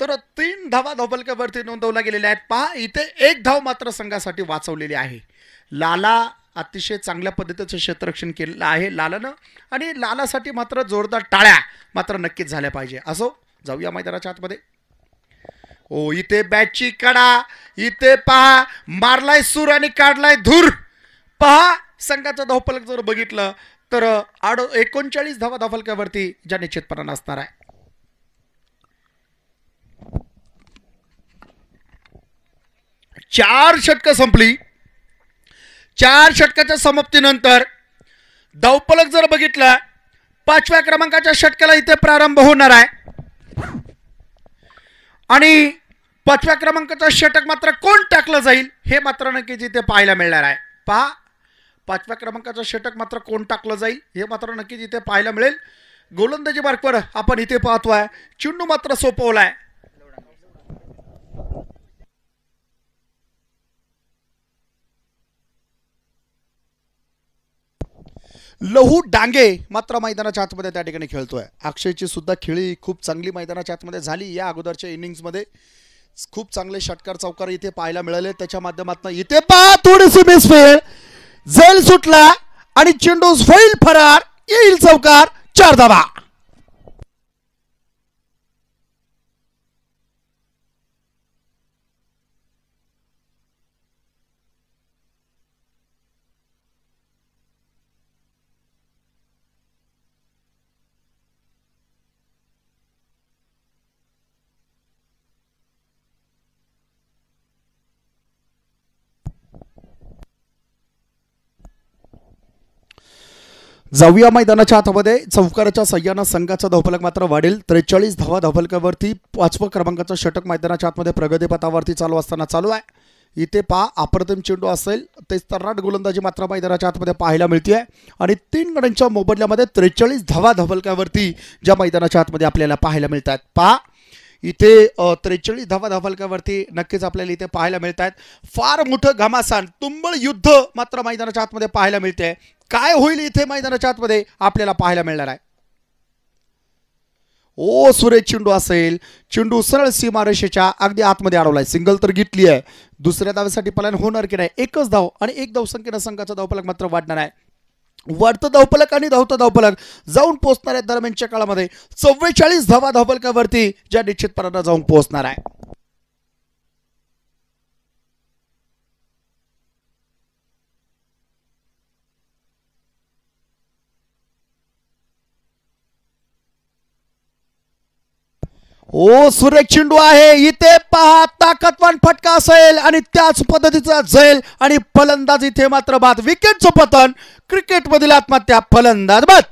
तर तीन धावा धोबलक्यावरती नोंदवल्या गेलेल्या आहेत पहा इथे एक धाव मात्र संघासाठी वाचवलेली आहे लाला अतिशय चांगल्या पद्धतीचं क्षेत्ररक्षण केलेलं आहे लालानं आणि लालासाठी मात्र जोरदार टाळ्या मात्र नक्कीच झाल्या पाहिजे असो जाऊया मैदानाच्या आतमध्ये ओ इथे बॅची कडा इथे पहा मारलाय सूर आणि काढलाय धूर पहा संघाचा धावपलक जर बघितलं तर आड एकोणचाळीस धावा धावफलकावरती ज्या निश्चितपणा नसणार आहे चार षटक संपली चार षटकाच्या समाप्तीनंतर धावपलक जर बघितलं पाचव्या क्रमांकाच्या षटकाला इथे प्रारंभ होणार आहे आणि पाचव्या क्रमांकाचं षटक मात्र कोण टाकलं जाईल हे मात्र नक्कीच इथे पाहायला मिळणार आहे पहा पाचव्या क्रमांकाचं षटक मात्र कोण टाकलं जाईल हे मात्र नक्कीच इथे पाहायला मिळेल गोलंदाजी मार्कवर आपण इथे पाहतो आहे चिंडू मात्र सोपवला आहे लहू डांगे मात्र मैदानाच्या आतमध्ये त्या ठिकाणी खेळतोय अक्षयची सुद्धा खेळी खूप चांगली मैदानाच्या आतमध्ये झाली या अगोदरच्या इनिंग्समध्ये खूप चांगले षटकार चौकार इथे पाहायला मिळाले त्याच्या माध्यमातून इथे पहा थोडीशी फेल झेल सुटला आणि चेंडूस होईल फरार येईल चौकार चार धावा जाऊया मैदानाच्या आतमध्ये चौकाराच्या सह्यानं संघाचा धावफलक मात्र वाढेल त्रेचाळीस धावा धावफलकावरती पाचवं क्रमांकाचं षटक मैदानाच्या आतमध्ये प्रगतीपथावरती चालू असताना चालू आहे इथे पा अप्रतिम चेंडू असेल तेच तर्राट गोलंदाजी मात्र मैदानाच्या आतमध्ये पाहायला मिळते आहे आणि तीन गणांच्या मोबदल्यामध्ये त्रेचाळीस धावा धावफलकावरती ज्या मैदानाच्या आतमध्ये आपल्याला पाहायला मिळत आहेत पा इथे त्रेचाळीस धावा धावलकावरती नक्कीच आपल्याला इथे पाहायला मिळत आहेत फार मोठं घमासान तुंबळ युद्ध मात्र मैदानाच्या आतमध्ये पाहायला मिळते काय होईल इथे मैदानाच्या आतमध्ये आपल्याला पाहायला मिळणार आहे ओ सुरेश चिंडू असेल चेंडू सरळ सीमारेषेच्या अगदी आतमध्ये अडवलाय सिंगल तर घेतली आहे दुसऱ्या धाव्यासाठी पलायन होणार की नाही एकच धाव आणि एक धाव संख्येनं संघाचा धावपलक मात्र वाढणार आहे वाढतं धावपलक आणि धावतं धावपलक जाऊन पोहोचणार आहे दरम्यानच्या काळामध्ये चव्वेचाळीस धावा धावपलकावरती ज्या निश्चितपणानं जाऊन पोहोचणार आहे ओ सुरेख चिंडू आहे इथे पहा ताकदवान फटका असेल आणि त्याच पद्धतीचा जैल आणि फलंदाज इथे मात्र बाद विकेटचं पतन क्रिकेटमधील आत्महत्या फलंदाज बाद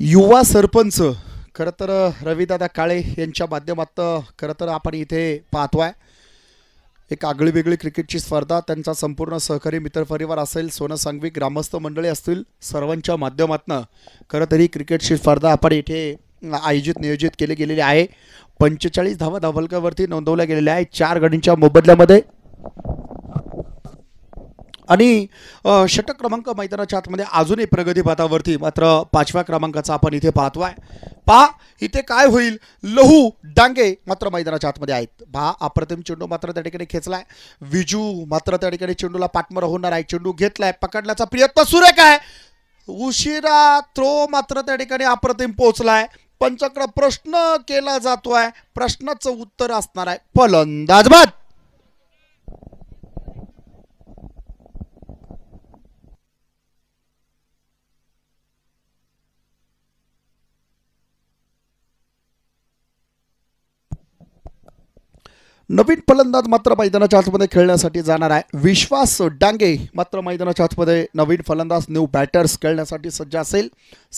युवा सरपंच खरं तर रविदादा काळे यांच्या माध्यमातून खरं तर आपण इथे पाहतो आहे एक आगळीवेगळी क्रिकेटची स्पर्धा त्यांचा संपूर्ण सहकारी मित्रपरिवार असेल सोनं सांगवी ग्रामस्थ मंडळी असतील सर्वांच्या माध्यमातून खरं तर क्रिकेटची स्पर्धा आपण इथे आयोजित नियोजित केली गेलेली आहे पंचेचाळीस धावा धावलकावरती नोंदवल्या गेलेल्या आहे चार गडींच्या मोबदल्यामध्ये आणि षटक क्रमांक मैदानाच्या आतमध्ये अजूनही प्रगतीपथावरती मात्र पाचव्या क्रमांकाचा आपण इथे पाहतो आहे पहा इथे काय होईल लहू डांगे मात्र मैदानाच्या आतमध्ये आहेत भा अप्रतिम चेंडू मात्र त्या ठिकाणी खेचलाय विजू मात्र त्या ठिकाणी चेंडूला पाठमर होणार आहे चेंडू घेतलाय पकडण्याचा प्रयत्न सुरेख आहे उशिरा थ्रो मात्र त्या ठिकाणी अप्रतिम पोहोचलाय पंचाकडं प्रश्न केला जातोय प्रश्नाचं उत्तर असणार आहे फलंदाजबाद नवीन फलंदाज मात्र मैदानाच्या आतमध्ये खेळण्यासाठी जाणार आहे विश्वास डांगे मात्र मैदानाच्या आतमध्ये नवीन फलंदाज न्यू बॅटर्स खेळण्यासाठी सज्ज असेल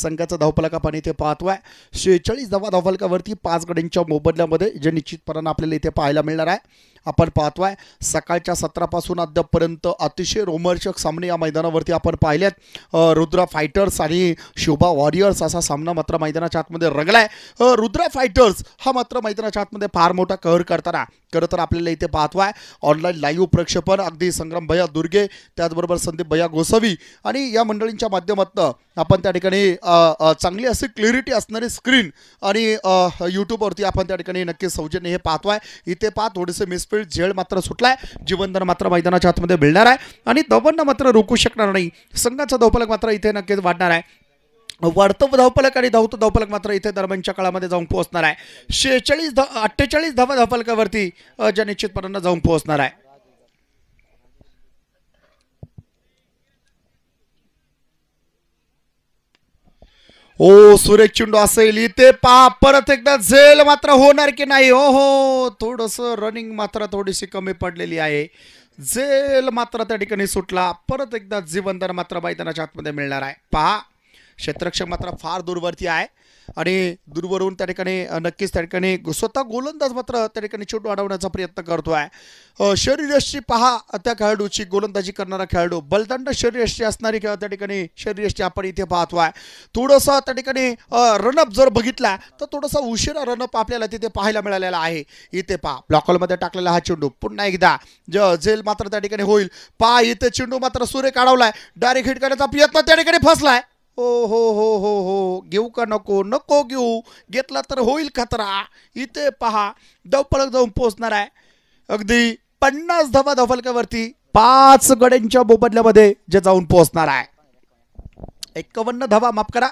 संघाचा धावफलका पण इथे पाहतोय शेहेचाळीस धावा धावफलकावरती पाच गडींच्या मोबदल्यामध्ये जे निश्चितपणानं आपल्याला इथे पाहायला मिळणार आहे आपण पाहतो आहे सकाळच्या सतरापासून अद्यापपर्यंत अतिशय रोमर्चक सामने या मैदानावरती आपण पाहिलेत रुद्रा फायटर्स आणि शोभा वॉरियर्स असा सामना मात्र मैदानाच्या आतमध्ये रंगलाय आहे रुद्रा फायटर्स हा मात्र मैदानाच्या आतमध्ये फार मोठा कहर करताना खरं तर आपल्याला इथे पाहतो आहे ऑनलाईन लाईव्ह प्रक्षेपण अगदी संग्राम भैया दुर्गे त्याचबरोबर संदीप भैया गोसावी आणि या मंडळींच्या माध्यमातून आपण त्या ठिकाणी चांगली असे क्लिअरिटी असणारी स्क्रीन आणि यूट्यूबवरती आपण त्या ठिकाणी नक्की सौजन्य हे पाहतो आहे इथे पहा थोडेसे मिसपेड फुलफिल झेळ मात्र सुटलाय जीवनदान मात्र मैदानाच्या आतमध्ये भिडणार आहे आणि दबंड मात्र रोखू शकणार नाही संघाचा धावपलक मात्र इथे नक्कीच वाढणार आहे वाढतं धावपलक आणि धावतो धावपलक मात्र इथे दरम्यानच्या काळामध्ये जाऊन पोहोचणार आहे शेहेचाळीस धा अठ्ठेचाळीस धावा धावपलकावरती ज्या निश्चितपणानं जाऊन पोहोचणार आहे ओ सुरेश चेंडू असेल इथे पहा परत एकदा झेल मात्र होणार की नाही हो हो थोडस रनिंग मात्र थोडीशी कमी पडलेली आहे झेल मात्र त्या ठिकाणी सुटला परत एकदा जीवनदान मात्र मैदानाच्या आतमध्ये मिळणार आहे पहा क्षेत्रक्षक मात्र फार दूरवरती आहे आणि दूरवरून त्या ठिकाणी नक्कीच त्या ठिकाणी स्वतः गोलंदाज मात्र त्या ठिकाणी चेंडू अडवण्याचा प्रयत्न करतो आहे पहा त्या खेळाडूची गोलंदाजी करणारा खेळाडू बलदंड शरीरयष्टी असणारी खेळ त्या ठिकाणी शरीरयष्टी आपण इथे पाहतो आहे थोडंसं त्या ठिकाणी रनअप जर बघितला तर थोडासा उशिरा रनअप आपल्याला तिथे पाहायला मिळालेला आहे इथे पहा ब्लॉकॉलमध्ये टाकलेला हा चेंडू पुन्हा एकदा ज मात्र त्या ठिकाणी होईल पहा इथे चेंडू मात्र सूर्य काढवलाय डायरेक्ट हिट करण्याचा प्रयत्न त्या ठिकाणी फसलाय ओ हो, हो हो हो हो घेऊ का नको नको घेऊ घेतला तर होईल खतरा इथे पहा दवपळक जाऊन पोचणार आहे अगदी पन्नास धावा धफलक्यावरती पाच गड्यांच्या मोबदल्यामध्ये जे जाऊन पोहोचणार आहे एकावन्न धावा माफ करा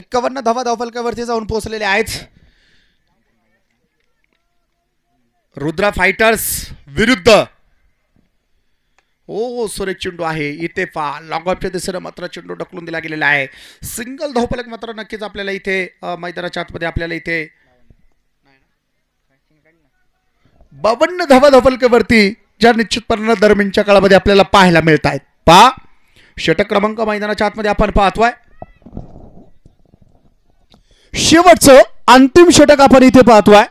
एकावन्न धावा धावफलकावरती जाऊन पोहोचलेले आहेत रुद्रा फायटर्स विरुद्ध ओ सुरेश चेंडू आहे इथे पा लॉंगॉपच्या दिशेनं मात्र चेंडू ढकलून दिला गेलेला आहे सिंगल धावपलक मात्र नक्कीच आपल्याला इथे मैदानाच्या आतमध्ये आपल्याला इथे बावन्न धावा ज्या निश्चितपणानं दरम्यानच्या काळामध्ये आपल्याला पाहायला मिळत आहेत पा षटक क्रमांक मैदानाच्या आतमध्ये आपण पाहतोय शेवटचं अंतिम षटक आपण इथे पाहतोय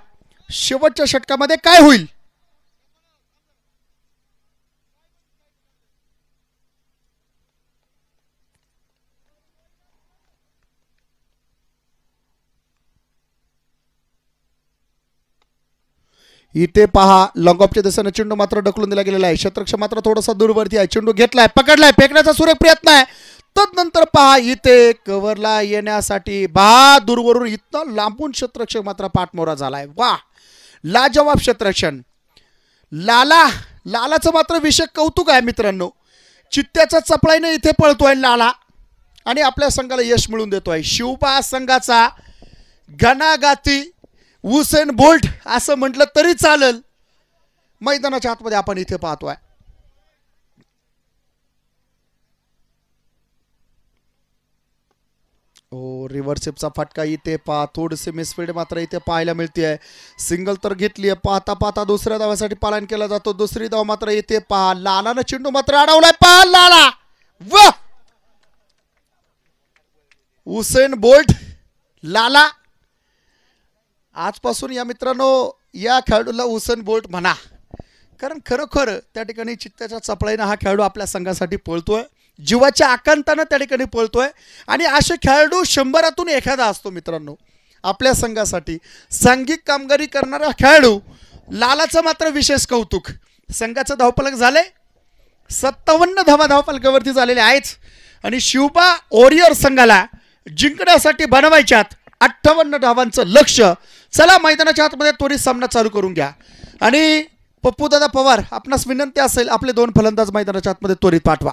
शेवटच्या षटकामध्ये काय होईल इथे पहा लॉंगॉपच्या दिशेने चेंडू मात्र ढकलून दिला गेलेला आहे क्षेत्रक्ष मात्र थोडासा दूरवरती आहे चेंडू घेतलाय पकडलाय फेकण्याचा सुरेख प्रयत्न आहे तदनंतर पहा इथे कव्हरला येण्यासाठी बा दूरवरून इतकं लांबून क्षेत्रक्षक मात्र पाठमोरा झालाय वा लाजवाब क्षेत्रक्षण लाला लालाचं मात्र विषय कौतुक आहे मित्रांनो चित्त्याचा चपळाईने इथे पळतोय लाला आणि आपल्या संघाला यश मिळून देतोय शिवबा संघाचा घनागाती उसेन बोल्ट असं म्हटलं तरी चालेल मैदानाच्या आतमध्ये आपण इथे पाहतोय ओ रिव्हर्सिपचा फटका इथे पहा थोडीशी मिसफील्ड मात्र इथे पाहायला मिळते आहे सिंगल तर घेतली आहे पाहता पाहता दुसऱ्या धावासाठी पालन केला जातो दुसरी धाव मात्र इथे पहा लालानं चेंडू मात्र अडवलाय पहा लाला व हुसेन बोल्ट लाला आजपासून या मित्रांनो या खेळाडूला उसन बोल्ट म्हणा कारण खरोखर त्या ठिकाणी चित्त्याच्या चपळाईनं हा खेळाडू आपल्या संघासाठी पळतोय जीवाच्या आकांतानं त्या ठिकाणी पळतोय आणि असे खेळाडू शंभरातून एखादा असतो मित्रांनो आपल्या संघासाठी सांघिक कामगिरी करणारा खेळाडू लालाचं मात्र विशेष कौतुक संघाचं धावपालक झाले सत्तावन्न धावा धावफलकावरती झालेले आहेच आणि शिवबा ओरियर संघाला जिंकण्यासाठी बनवायच्यात अठ्ठावन्न धावांचं लक्ष चला मैदानाच्या आतमध्ये त्वरित सामना चालू करून घ्या आणि दादा पवार आपणास विनंती असेल आपले दोन फलंदाज मैदानाच्या आतमध्ये त्वरित पाठवा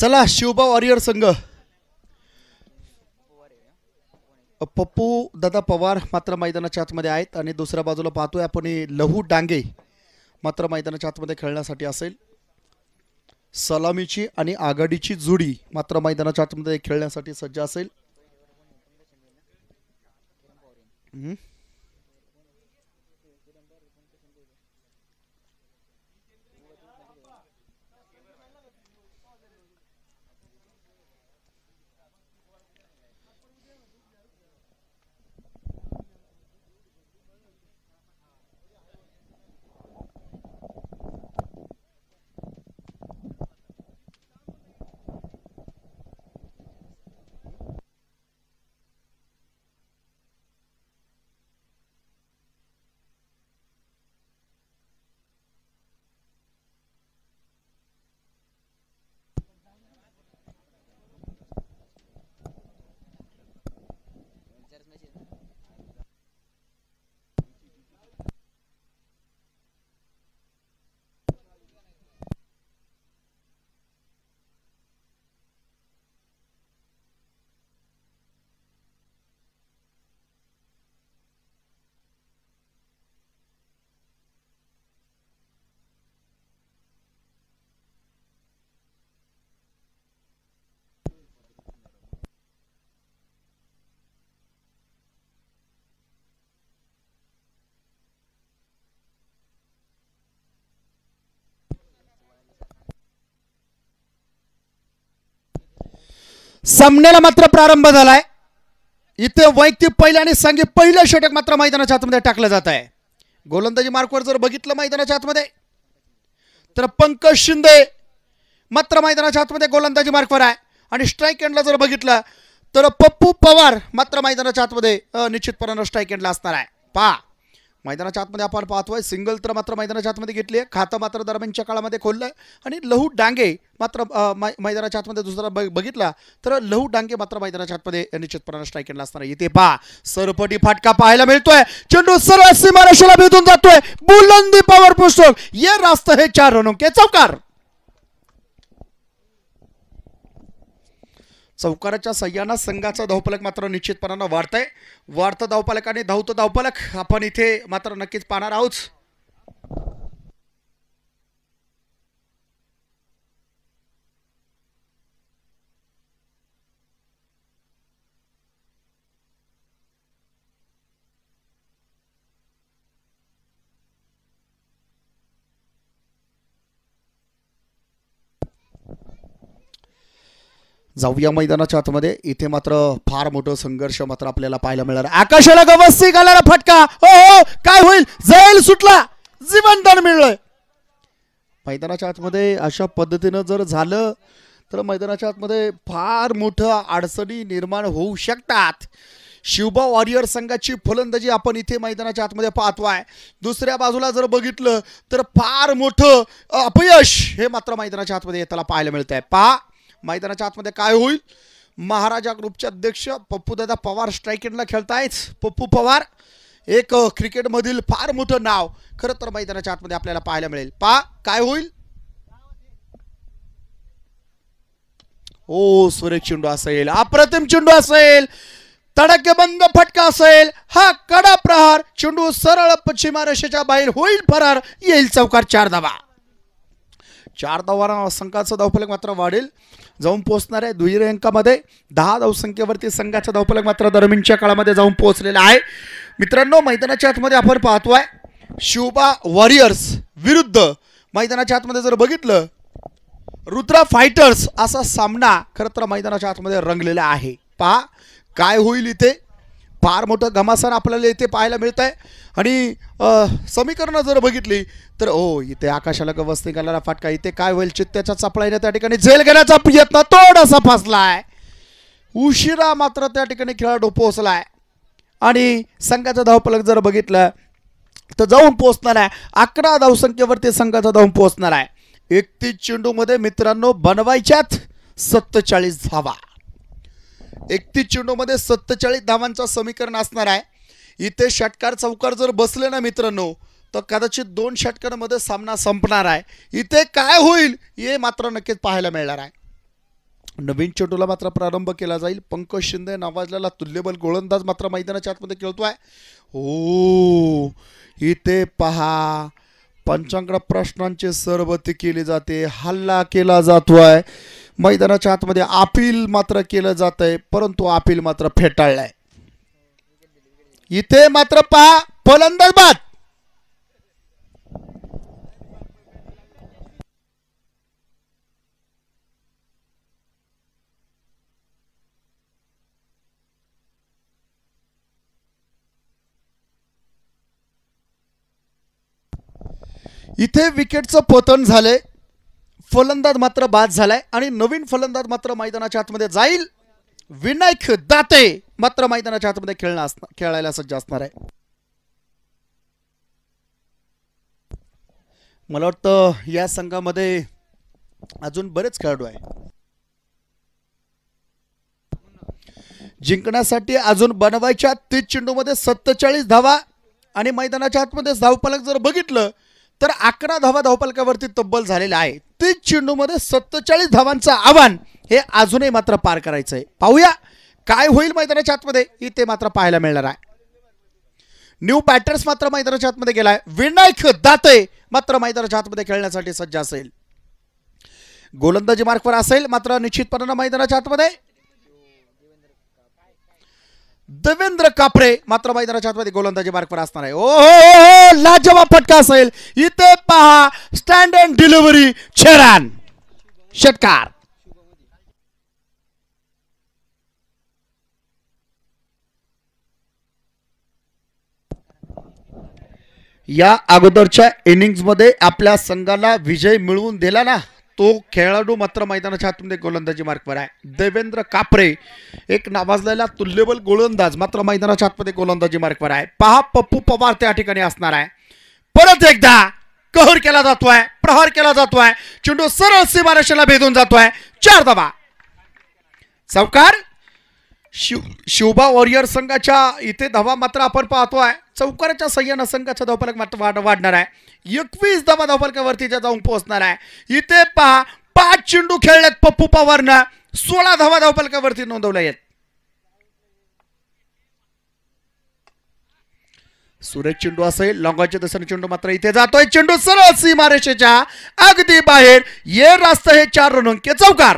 चला शिवबा वॉरियर संघ पप्पू दादा पवार मात्र मैदानाच्या आतमध्ये आहेत आणि दुसऱ्या बाजूला पाहतोय आपण लहू डांगे मात्र मैदानाच्या आतमध्ये खेळण्यासाठी असेल सलामीची आणि आघाडीची जुडी मात्र मैदानाच्या आतमध्ये खेळण्यासाठी सज्ज असेल सामन्याला मात्र प्रारंभ झालाय इथे वैयक्तिक पहिल्याने आणि सांगे पहिलं षटक मात्र मैदानाच्या आतमध्ये टाकलं जात आहे गोलंदाजी मार्कवर जर बघितलं मैदानाच्या आतमध्ये तर पंकज शिंदे मात्र मैदानाच्या आतमध्ये गोलंदाजी मार्कवर आहे आणि स्ट्राईक एंडला जर बघितलं तर पप्पू पवार मात्र मैदानाच्या आतमध्ये निश्चितपणानं स्ट्राईक एंडला असणार आहे पा मैदानाच्या आतमध्ये आपण पाहतोय सिंगल तर मात्र मैदानाच्या आतमध्ये घेतली आहे खातं मात्र दरम्यानच्या काळामध्ये खोललं आहे आणि लहू डांगे मात्र मैदानाच्या आतमध्ये दुसरा बघितला तर लहू डांगे मात्र मैदानाच्या आतमध्ये निश्चितपणाने स्ट्राईक केला असणार इथे पा सरपटी फाटका पाहायला मिळतोय चेंडू सरळ सीमारेषेला भेटून जातोय बुलंदी पॉवर पुस्तक ये रास्त हे चार रनों चौकार चौकाराच्या सह्यानं संघाचा धावपलक मात्र निश्चितपणानं वाढतंय वाढतं धावपालक आणि धावतं धावपालक आपण इथे मात्र नक्कीच पाहणार आहोत जाऊया मैदानाच्या आतमध्ये इथे मात्र फार मोठं संघर्ष मात्र आपल्याला पाहायला मिळणार आकाशाला गवस्ती घालायला फटका हो हो, हो काय होईल जैल सुटला जीवनदान मिळलंय मैदानाच्या आतमध्ये अशा पद्धतीनं जर झालं तर मैदानाच्या आतमध्ये फार मोठं अडचणी निर्माण होऊ शकतात शिवबा वॉरियर संघाची फलंदाजी आपण इथे मैदानाच्या आतमध्ये पाहतोय दुसऱ्या बाजूला जर बघितलं तर फार मोठं अपयश हे मात्र मैदानाच्या आतमध्ये त्याला पाहायला मिळत आहे पहा मैदानाच्या आतमध्ये काय होईल महाराजा ग्रुपचे अध्यक्ष दादा पवार स्ट्रायकेटला खेळतायच पप्पू पवार एक क्रिकेटमधील फार मोठं नाव खरं तर मैदानाच्या आतमध्ये आपल्याला पाहायला मिळेल पा काय होईल ओ सुरेख चेंडू असेल अप्रतिम चेंडू असेल तडकेबंद फटका असेल हा कडा प्रहार चेंडू सरळ पश्चिम रेषेच्या बाहेर होईल फरार येईल चौकार चार धावा चार धावांना संघाचं धावफलक मात्र वाढेल जाऊन पोहोचणार आहे दुहेरी अंकामध्ये दहा धावसंख्येवरती संघाचा धावफलक मात्र दरम्यानच्या काळामध्ये जाऊन पोहोचलेला आहे मित्रांनो मैदानाच्या आतमध्ये आपण पाहतोय शिवबा वॉरियर्स विरुद्ध मैदानाच्या आतमध्ये जर बघितलं रुद्रा फायटर्स असा सामना खरं तर मैदानाच्या आतमध्ये रंगलेला आहे पहा काय होईल इथे फार मोठं घमासन आपल्याला इथे पाहायला मिळत आहे आणि समीकरणं जर बघितली तर ओ इथे आकाशाला गवस्तिकाला फाटका इथे काय होईल चित्त्याच्या चपळाईने त्या ठिकाणी झेल घेण्याचा प्रयत्न थोडासा फासलाय उशिरा मात्र त्या ठिकाणी खेळाडू पोहोचलाय आणि संघाचा धावपलक जर बघितलं तर जाऊन पोहोचणार आहे अकरा धावसंख्येवरती संघाचा धावून पोहोचणार आहे एकतीस चेंडूमध्ये मित्रांनो बनवायच्यात सत्तेचाळीस धावा एकतीस चेंडूमध्ये सत्तेचाळीस धावांचं समीकरण असणार आहे इथे षटकार चौकार जर बसले ना मित्रांनो तर कदाचित दोन षटकांमध्ये सामना संपणार आहे इथे काय होईल हे मात्र नक्कीच पाहायला मिळणार आहे नवीन चेंडूला मात्र प्रारंभ केला जाईल पंकज शिंदे नावाजलेला तुल्यबल गोलंदाज मात्र मैदानाच्या आतमध्ये खेळतो आहे हो इथे पहा पंचांकडे प्रश्नांचे सरबती केली जाते हल्ला केला जातो आहे मैदानाच्या आतमध्ये अपील मात्र केलं जात आहे परंतु अपील मात्र फेटाळलाय इथे मात्र पहा फलंदाज बाद इथे विकेटचं पतन झालंय फलंदाज मात्र बाद झालाय आणि नवीन फलंदाज मात्र मैदानाच्या आतमध्ये जाईल विनायक दाते मात्र मैदानाच्या आतमध्ये खेळणं असणार खेळायला सज्ज असणार आहे मला वाटतं या संघामध्ये अजून बरेच खेळाडू आहे जिंकण्यासाठी अजून बनवायच्या तीस चेंडूमध्ये सत्तेचाळीस धावा आणि मैदानाच्या आतमध्येच धावपालक जर बघितलं तर अकरा धावा धावपालकावरती तब्बल झालेला आहे तीस मध्ये सत्तेचाळीस धावांचं आव्हान हे अजूनही मात्र पार करायचं आहे पाहूया काय होईल मैदानाच्या आतमध्ये ही ते मात्र पाहायला मिळणार आहे न्यू पॅटर्न्स मात्र मैदानाच्या आतमध्ये गेलाय विनायक दाते मात्र मैदानाच्या आतमध्ये खेळण्यासाठी सज्ज असेल गोलंदाजी मार्कवर असेल मात्र निश्चितपणानं मैदानाच्या आतमध्ये देवेंद्र कापरे मात्र मैदानाच्या आतमध्ये गोलंदाजी मार्गवर असणार आहे ओ हो लाजवा फटका असेल इथे पहा स्टँड अँड डिलिव्हरी छेरान षटकार या अगोदरच्या इनिंग्समध्ये आपल्या संघाला विजय मिळवून दिला ना तो खेळाडू मात्र मैदानाच्या आतमध्ये गोलंदाजी मार्कवर आहे देवेंद्र कापरे एक नावाजलेला तुल्यबल गोलंदाज मात्र मैदानाच्या आतमध्ये गोलंदाजी मार्कवर आहे पहा पप्पू पवार त्या ठिकाणी असणार आहे परत एकदा कहर केला जातोय प्रहार केला जातोय चेंडू सरळ सीमारेषेला भेदून जातोय चार धावा सावकार शिव शिवबा वॉरियर संघाच्या इथे धावा मात्र आपण पाहतो आहे चौकाराच्या सह्यानं संघाचा धावपालक मात्र वाढ वाढणार आहे एकवीस धावा धावफलकावरती जाऊन पोहोचणार आहे इथे पहा पाच चेंडू खेळल्यात पप्पू पवारनं सोळा धावा धावपालकावरती नोंदवल्या आहेत सुरेश चेंडू असेल लॉंगाच्या दसन चेंडू मात्र इथे जातोय चेंडू सरळ सीमारेषेच्या अगदी बाहेर ये रास्त हे चार रन चौकार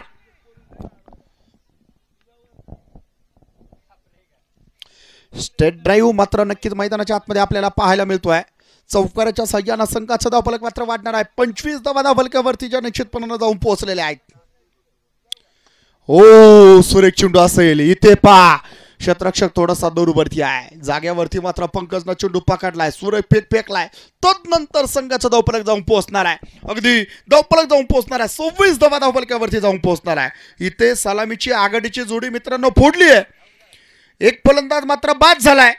स्टेट ड्राईव्ह मात्र नक्कीच मैदानाच्या आतमध्ये आपल्याला पाहायला मिळतोय चौकाराच्या सह्यानं संघाचा धावफलक मात्र वाढणार आहे पंचवीस धावा फलकावरती ज्या निश्चितपणानं जाऊन पोहोचलेल्या आहेत हो सुरेख चेंडू असेल इथे पा क्षेत्रक्षक थोडासा दोरूवरती आहे जाग्यावरती मात्र पंकजनं चेंडू पकडलाय सुरेख फेक फेकलाय तोच नंतर संघाचा धावफलक जाऊन पोहोचणार आहे अगदी धावपलक जाऊन पोहोचणार आहे सव्वीस धावा धावफलकावरती जाऊन पोहोचणार आहे इथे सलामीची आघाडीची जोडी मित्रांनो फोडली आहे एक फलंदाज मात्र बाद झालाय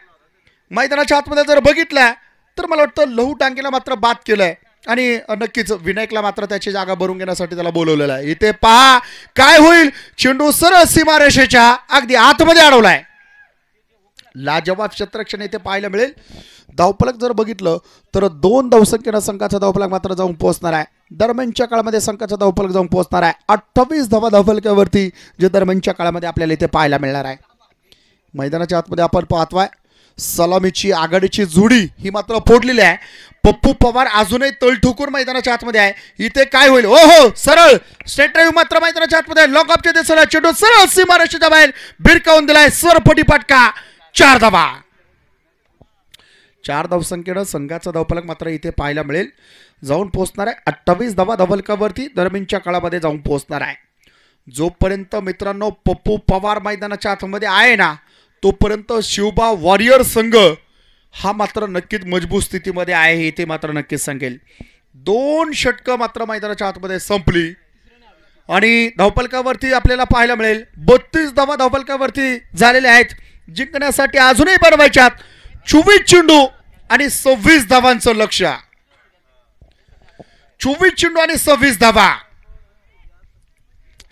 मैदानाच्या आतमध्ये जर बघितला तर मला वाटतं लहू टांगेला मात्र बाद केलंय आणि नक्कीच विनायकला मात्र त्याची जागा भरून घेण्यासाठी त्याला बोलवलेला आहे इथे पहा काय होईल चेंडू सरळ सीमारेषेच्या अगदी आतमध्ये अडवलाय लाजवाब क्षेत्रक्षण इथे पाहायला मिळेल धावपलक जर बघितलं तर दोन धावसंख्येनं संघाचा धावपलक मात्र जाऊन पोहोचणार आहे दरम्यानच्या काळामध्ये संघाचा धावपलक जाऊन पोहोचणार आहे अठ्ठावीस धावा धावपलक्यावरती जे दरम्यानच्या काळामध्ये आपल्याला इथे पाहायला मिळणार आहे मैदानाच्या आतमध्ये आपण पाहतोय सलामीची आघाडीची जुडी ही मात्र फोडलेली आहे पप्पू पवार अजूनही तळ ठोकून मैदानाच्या आतमध्ये आहे इथे काय होईल ओ हो, हो सरळ स्टेट ड्राईव्ह मात्र मैदानाच्या आतमध्ये आहे लॉकअपच्या दिसला चेंडू सरळ सीमारेषेच्या बाहेर भिरकावून दिलाय सरफटी पाटका चार धावा चार धावसंख्येनं संघाचा धावपलक मात्र इथे पाहायला मिळेल जाऊन पोहोचणार आहे अठ्ठावीस धावा धावलकावरती दरम्यानच्या काळामध्ये जाऊन पोहोचणार आहे जोपर्यंत मित्रांनो पप्पू पवार मैदानाच्या आतमध्ये आहे ना तोपर्यंत शिवबा वॉरियर संघ हा मात्र नक्कीच मजबूत स्थितीमध्ये आहे हे ते मात्र नक्कीच सांगेल दोन षटकं मात्र मैदानाच्या आतमध्ये संपली आणि धावपलकावरती आपल्याला पाहायला मिळेल बत्तीस धावा धावपलकावरती झालेल्या आहेत जिंकण्यासाठी अजूनही बनवायच्यात चोवीस चेंडू आणि सव्वीस धावांचं लक्ष चोवीस चेंडू आणि सव्वीस धावा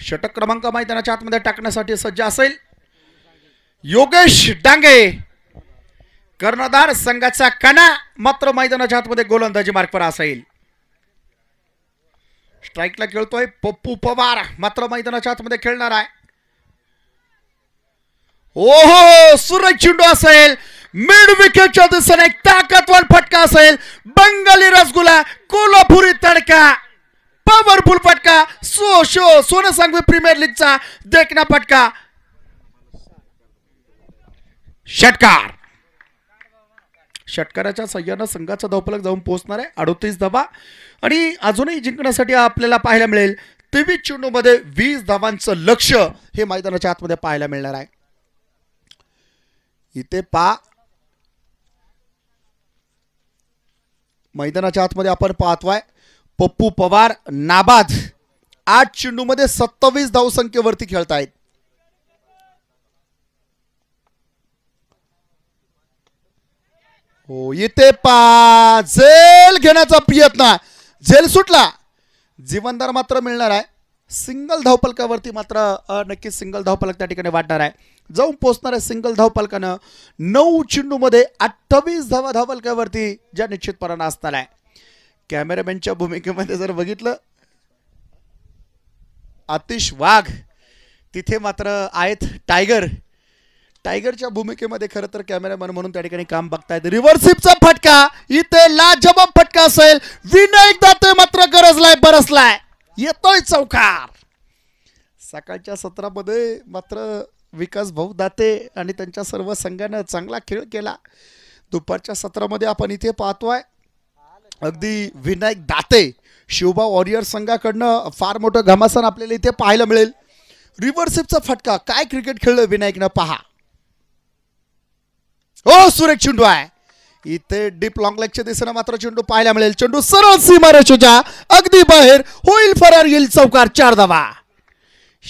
षटक क्रमांक मैदानाच्या आतमध्ये टाकण्यासाठी सज्ज असेल योगेश डांगे कर्णधार संघाचा कणा मात्र मैदानाच्या आतमध्ये गोलंदाजी मार्कवर असेल स्ट्राईकला खेळतोय पप्पू पवार मात्र मैदानाच्या आतमध्ये खेळणार आहे ओहो सुरज चिंडू असेल मिड विकेटच्या दिशेने एक ताकदवर फटका असेल बंगाली रसगुला कोल्हापुरी तडका पॉवरफुल फटका सो शो सोनं सांगवी प्रीमियर लीगचा देखना फटका षटकार षटकाराच्या सह्यानं संघाचा धावफलक जाऊन पोहोचणार आहे अडोतीस धावा आणि अजूनही जिंकण्यासाठी आपल्याला पाहायला मिळेल तेवीस चेंडूमध्ये वीस धावांचं लक्ष हे मैदानाच्या आतमध्ये पाहायला मिळणार आहे इथे पा मैदानाच्या आतमध्ये आपण पाहतोय पप्पू पवार नाबाद आठ चेंडूमध्ये सत्तावीस खेळत आहेत हो इथे पा झेल घेण्याचा प्रयत्न आहे झेल सुटला जीवनदार मात्र मिळणार आहे सिंगल धावपलकावरती मात्र नक्कीच सिंगल धावपलक त्या ठिकाणी वाटणार आहे जाऊन पोचणार आहे सिंगल धावपलकानं नऊ मध्ये अठ्ठावीस धावा धावपलकावरती ज्या निश्चितपणानं असणार आहे कॅमेरामॅनच्या भूमिकेमध्ये जर बघितलं आतिश वाघ तिथे मात्र आहेत टायगर टायगरच्या भूमिकेमध्ये खरं तर कॅमेरामॅन म्हणून त्या ठिकाणी काम बघतायत रिव्हर्सिपचा फटका इथे लाजब फटका असेल विनायक दाते मात्र गरजलाय बरसलाय येतोय चौकार सकाळच्या सत्रामध्ये मात्र विकास भाऊ दाते आणि त्यांच्या सर्व संघानं चांगला खेळ केला दुपारच्या सत्रामध्ये आपण इथे पाहतोय अगदी विनायक दाते शिवबा वॉरियर संघाकडनं फार मोठं घमासन आपल्याला इथे पाहायला मिळेल रिव्हर्सिपचा फटका काय क्रिकेट खेळलं विनायकनं पहा हो सुरेख चेंडू आहे इथे डीप लॉंग लेगच्या दिशेनं मात्र चेंडू पाहायला मिळेल चेंडू सरळ सीमारेषेच्या अगदी बाहेर होईल फरार येईल चौकार चार धावा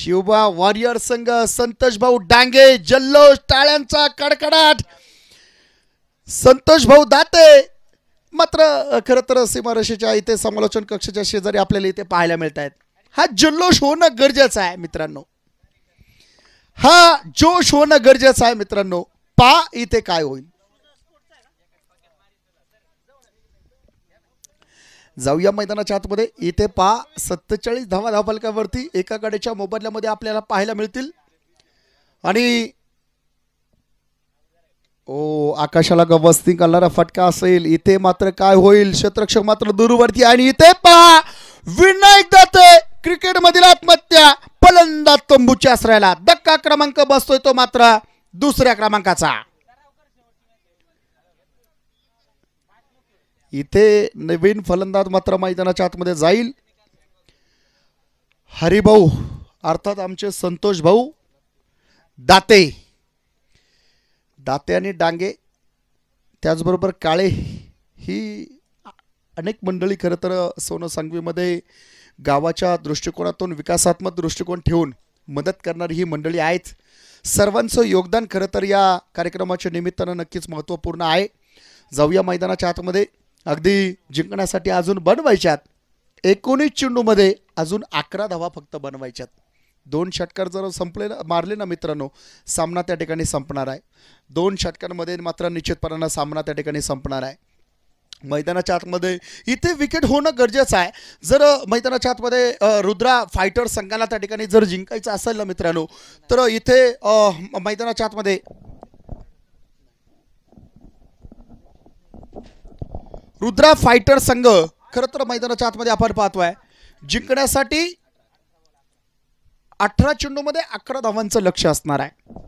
शिवबा वॉरियर संघ संतोष भाऊ डांगे जल्लोष टाळ्यांचा कडकडाट संतोष भाऊ दाते मात्र खर तर सीमारेषेच्या इथे समालोचन कक्षाच्या शेजारी आपल्याला इथे पाहायला मिळत आहेत हा जल्लोष होणं गरजेचं आहे मित्रांनो हा जोश होणं गरजेचं आहे मित्रांनो पा इथे काय होईल जाऊया मैदानाच्या आतमध्ये इथे पा सत्तेचाळीस धावा धावफलकावरती एका गाड्याच्या मोबदल्यामध्ये आपल्याला पाहायला मिळतील आणि ओ आकाशाला गवस्ती करणारा फटका असेल इथे मात्र काय होईल शत्रक्षक मात्र दूरवरती आणि इथे पहा विनायक दाते क्रिकेटमधील आत्महत्या फलंदाज तंबूच्या आश्रयाला धक्का क्रमांक बसतोय तो मात्र दुसऱ्या क्रमांकाचा इथे नवीन फलंदाज मात्र मैदानाच्या आतमध्ये जाईल हरिभाऊ अर्थात आमचे संतोष भाऊ दाते दाते आणि डांगे त्याचबरोबर काळे ही अनेक मंडळी खरं तर सोनं सांगवीमध्ये गावाच्या दृष्टिकोनातून विकासात्मक दृष्टिकोन ठेवून मदत करणारी ही मंडळी आहेत सर्वांचं योगदान खरं तर या कार्यक्रमाच्या निमित्तानं नक्कीच महत्त्वपूर्ण आहे जाऊया मैदानाच्या आतमध्ये अगदी जिंकण्यासाठी अजून बनवायच्यात एकोणीस चेंडूमध्ये अजून अकरा धावा फक्त बनवायच्यात दोन षटकार जर संपले मारले ना मित्रांनो सामना त्या ठिकाणी संपणार आहे दोन षटकांमध्ये मात्र निश्चितपणानं सामना त्या ठिकाणी संपणार आहे मैदानाच्या आतमध्ये इथे विकेट होणं गरजेचं आहे जर मैदानाच्या आतमध्ये रुद्रा फायटर संघाला त्या ठिकाणी जर जिंकायचं असेल ना मित्रांनो तर इथे मैदानाच्या आतमध्ये रुद्रा फायटर संघ खर तर मैदानाच्या आतमध्ये आपण पाहतोय जिंकण्यासाठी अठरा चेंडूमध्ये अकरा धावांचं लक्ष असणार आहे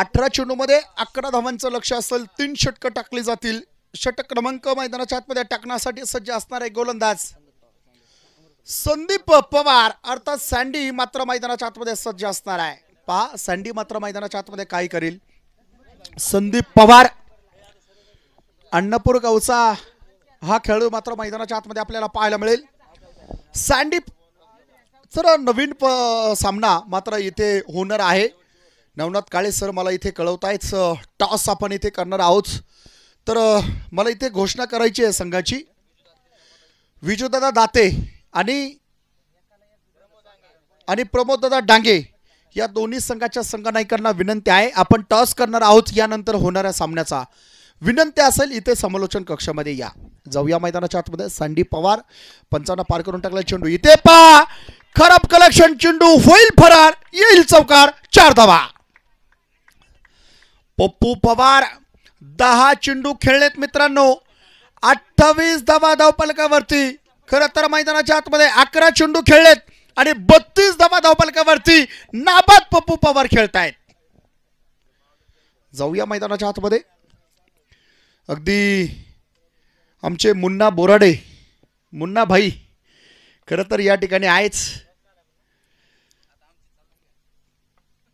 अठरा चेंडूमध्ये अकरा धावांचं लक्ष असेल तीन षटकं टाकली जातील षटक क्रमांक मैदानाच्या आतमध्ये टाकण्यासाठी सज्ज असणार आहे गोलंदाज संदीप पवार अर्थात सँडी मात्र मैदानाच्या आतमध्ये सज्ज असणार आहे पहा सँडी मात्र मैदानाच्या आतमध्ये काय करील संदीप पवार अन्नपूर गावचा हा खेळाडू मात्र मैदानाच्या आतमध्ये आपल्याला पाहायला मिळेल सँडी सर नवीन सामना मात्र इथे होणार आहे नवनाथ काळे सर मला इथे कळवतायच टॉस आपण इथे करणार आहोत तर मला इथे घोषणा करायची आहे संघाची विजूदादा दाते आणि आणि प्रमोददादा डांगे या दोन्ही संघाच्या संघनायकांना विनंती आहे आपण टॉस करणार आहोत यानंतर होणाऱ्या सामन्याचा विनंती असेल इथे समालोचन कक्षामध्ये या जाऊया मैदानाच्या आतमध्ये संडी पवार पंचांना पार करून टाकला चेंडू इथे पा खराब कलेक्शन चेंडू होईल फरार येईल चौकार चार धावा पप्पू पवार दहा चेंडू खेळलेत मित्रांनो अठ्ठावीस धावा पालकावरती खर तर मैदानाच्या आतमध्ये अकरा चेंडू खेळलेत आणि बत्तीस धावा पालकावरती नाबाद पप्पू पवार खेळतायत जाऊया मैदानाच्या आतमध्ये अगदी आमचे मुन्ना बोराडे मुन्ना भाई खरं तर या ठिकाणी आहेच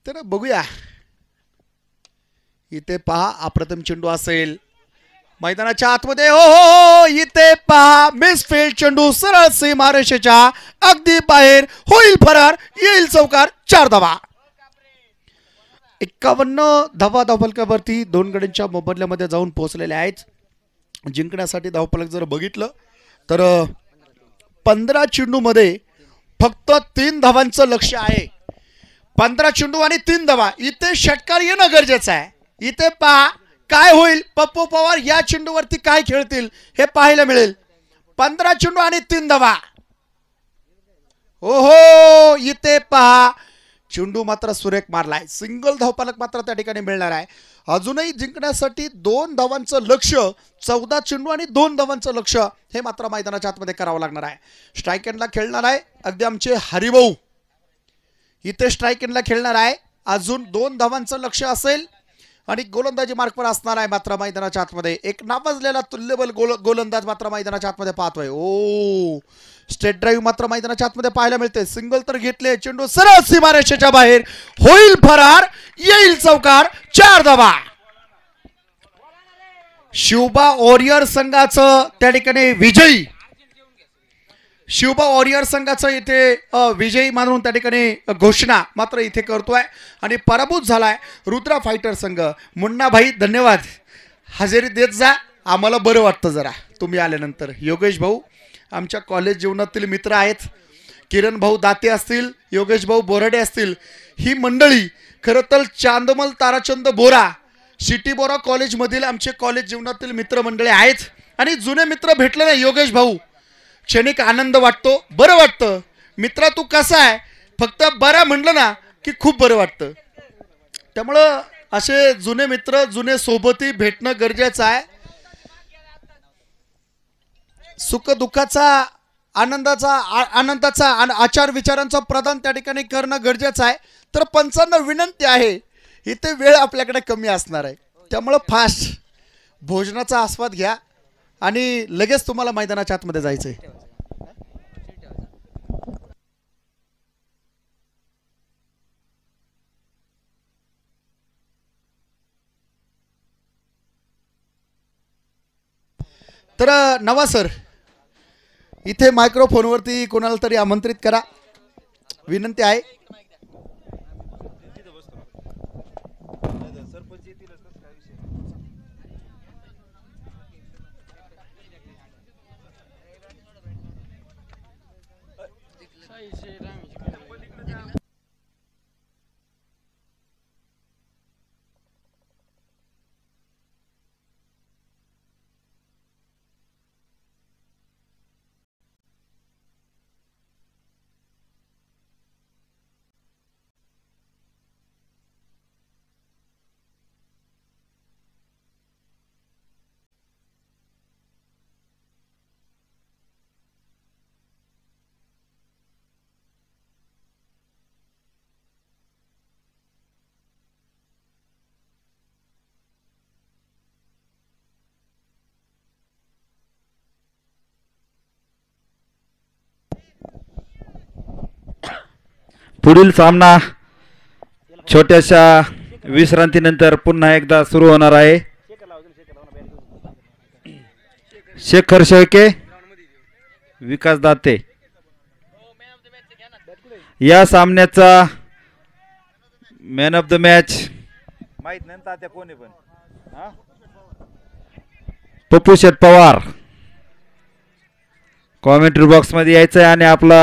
तर बघूया इथे पहा अप्रथम चेंडू असेल मैदानाच्या आतमध्ये हो हो, हो इथे पहा मिसफील्ड चेंडू सरळ सी महाराष्ट्रच्या अगदी बाहेर होईल फरार येईल चौकार चार धावा एक्कावन्न धावा धावपलकावरती दोन गड्यांच्या मोबदल्यामध्ये जाऊन पोहोचलेले आहेत जिंकण्यासाठी धावपलक जर बघितलं तर पंधरा चेंडूमध्ये फक्त तीन धावांचं लक्ष आहे पंधरा चेंडू आणि तीन धावा इथे षटकार येणं गरजेचं आहे इथे पहा काय होईल पप्पू पवार या चेंडूवरती काय खेळतील हे पाहायला मिळेल पंधरा चेंडू आणि तीन धावा ओहो इथे पहा चेंडू मात्र सुरेख मारलाय सिंगल धावपालक मात्र त्या ठिकाणी मिळणार आहे अजूनही जिंकण्यासाठी दोन धावांचं लक्ष चौदा चेंडू आणि दोन धावांचं लक्ष हे मात्र मैदानाच्या आतमध्ये करावं लागणार आहे स्ट्राईक एंडला खेळणार आहे अगदी आमचे हरिभाऊ इथे स्ट्राईक एंडला खेळणार आहे अजून दोन धावांचं लक्ष असेल आणि गोलंदाजी मार्कवर असणार आहे मात्र मैदानाच्या आतमध्ये एक नावाजलेला तुल्यबल गोल गोलंदाज मात्र मैदानाच्या आतमध्ये पाहतोय ओ स्टेट ड्राईव्ह मात्र मैदानाच्या आतमध्ये पाहायला मिळते सिंगल तर घेतले चेंडू सरळ सीमारेषेच्या बाहेर होईल फरार येईल चौकार चार दबा शिवबा ओरियर संघाचं त्या ठिकाणी विजयी शिवबा वॉरियर संघाचं इथे विजयी मानून त्या ठिकाणी घोषणा मात्र इथे करतोय आणि पराभूत झालाय रुद्रा फायटर संघ मुन्ना भाई धन्यवाद हजेरी देत जा आम्हाला बरं वाटतं जरा तुम्ही आल्यानंतर योगेश भाऊ आमच्या कॉलेज जीवनातील मित्र आहेत किरण भाऊ दाते असतील योगेश भाऊ बोराडे असतील ही मंडळी खरं तर चांदमल ताराचंद बोरा सिटी बोरा कॉलेजमधील आमचे कॉलेज जीवनातील मित्रमंडळी आहेत आणि जुने मित्र भेटले नाही योगेश भाऊ क्षणिक आनंद वाटतो बरं वाटतं मित्रा तू कसा आहे फक्त बरा म्हणलं ना की खूप बरं वाटतं त्यामुळं असे जुने मित्र जुने सोबती भेटणं गरजेचं आहे सुख दुःखाचा आनंदाचा आनंदाचा आचार विचारांचा प्रदान त्या ठिकाणी करणं गरजेचं आहे तर पंचांना विनंती आहे इथे वेळ आपल्याकडे कमी असणार आहे त्यामुळं फास्ट भोजनाचा आस्वाद घ्या आणि लगेच तुम्हाला मैदानाच्या आतमध्ये जायचंय तर नवा सर इथे मायक्रोफोनवरती कोणाला तरी आमंत्रित करा विनंती आहे पुढील सामना छोट्याशा विश्रांतीनंतर पुन्हा एकदा सुरू होणार आहे शेखर शेळके विकास दाते या सामन्याचा मॅन ऑफ द मॅच माहित नाही पण पप्पू शेठ पवार कॉमेंट्री बॉक्स यायचं आहे आणि आपला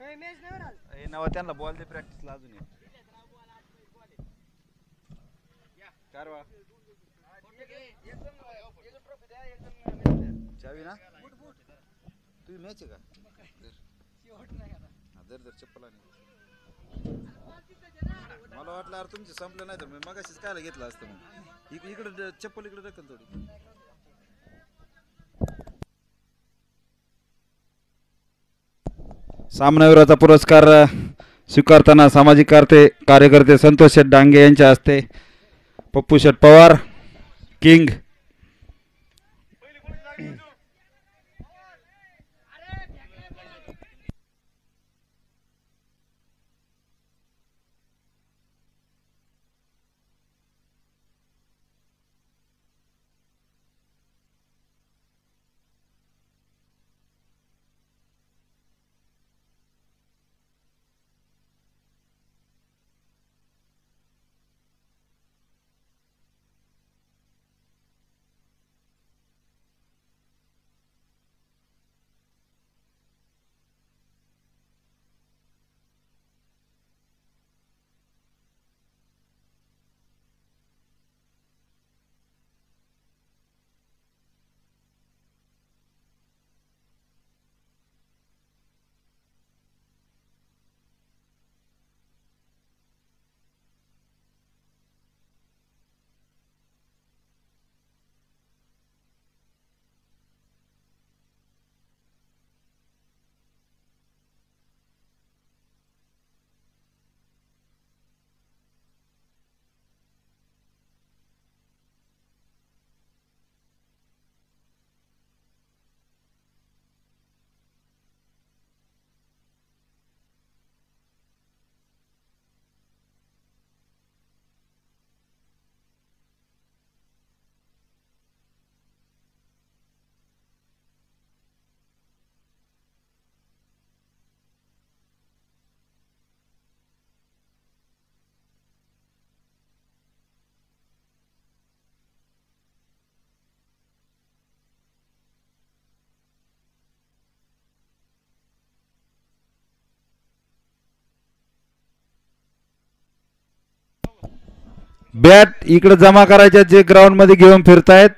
हे नवा त्यांना बॉल दे प्रॅक्टिसला अजून कारवा चावी ना तुम्ही मॅच आहे का जर जर चप्पल आणि मला वाटलं अरे तुमचे संपलं नाही तर मग मगाशीच कायला घेतलं असतं मग इकडे चप्पल इकडे रकल थोडी सामनावीराचा पुरस्कार स्वीकारताना सामाजिक कार्ते कार्यकर्ते संतोष शेठ डांगे यांच्या हस्ते पप्पू शेठ पवार किंग बॅट इकडे जमा करायच्या जे ग्राउंड मध्ये घेऊन फिरतायत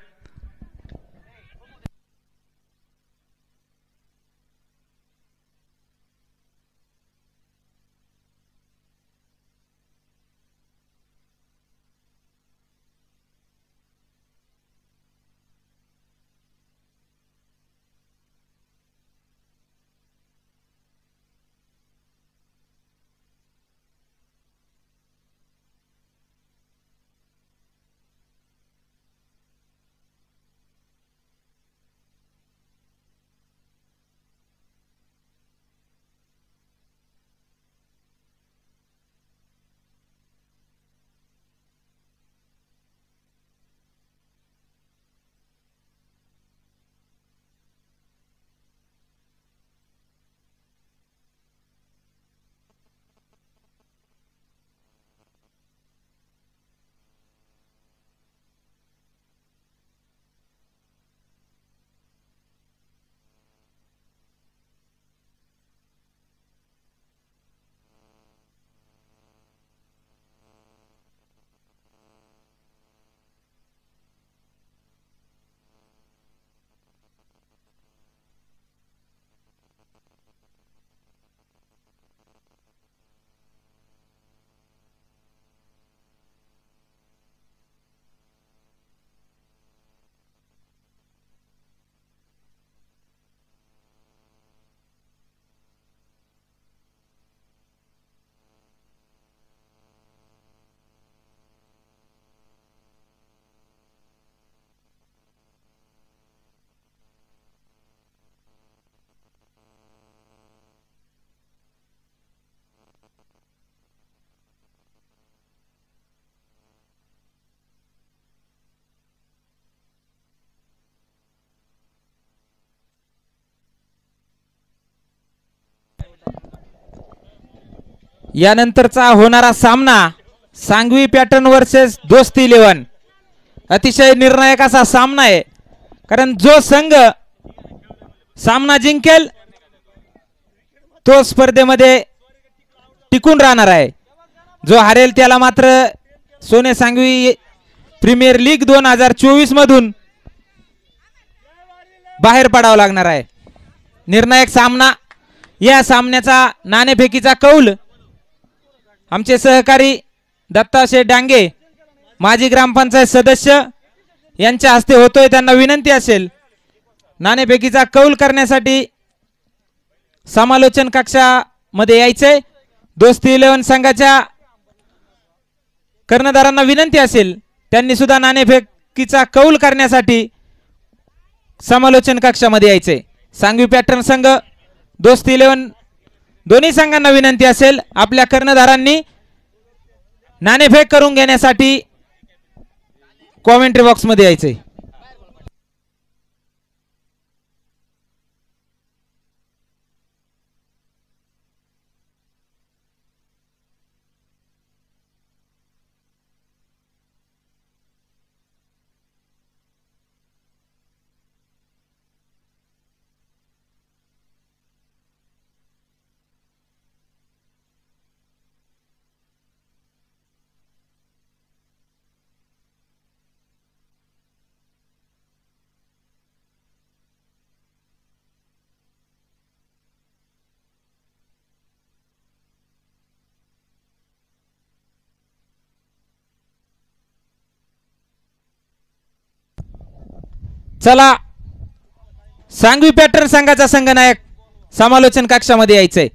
यानंतरचा होणारा सामना Sangvi pattern versus Dosti eleven अतिशय निर्णायक असा सामना आहे कारण जो संघ सामना जिंकेल तो स्पर्धेमध्ये टिकून राहणार आहे जो हारेल त्याला मात्र सोने सांगवी प्रीमियर लीग दोन हजार चोवीस मधून बाहेर पडावं लागणार आहे निर्णायक सामना या सामन्याचा नाणेफेकीचा कौल आमचे सहकारी दत्ताशे डांगे माजी ग्रामपंचायत सदस्य यांच्या हस्ते होतोय त्यांना विनंती असेल नाणेपेकीचा कौल करण्यासाठी समालोचन कक्षामध्ये यायचंय दोस्ती इलेव्हन संघाच्या कर्णधारांना विनंती असेल त्यांनी सुद्धा नाणेफेकीचा कौल करण्यासाठी समालोचन कक्षामध्ये यायचे सांगवी पॅटर्न संघ दोस्ती इलेव्हन दोन्ही संघांना विनंती असेल आपल्या कर्णधारांनी नाणेफेक करून घेण्यासाठी कॉमेंट्री बॉक्समध्ये यायचे चला सांगवी पॅटर्न संघाचा संघनायक समालोचन कक्षामध्ये यायचंय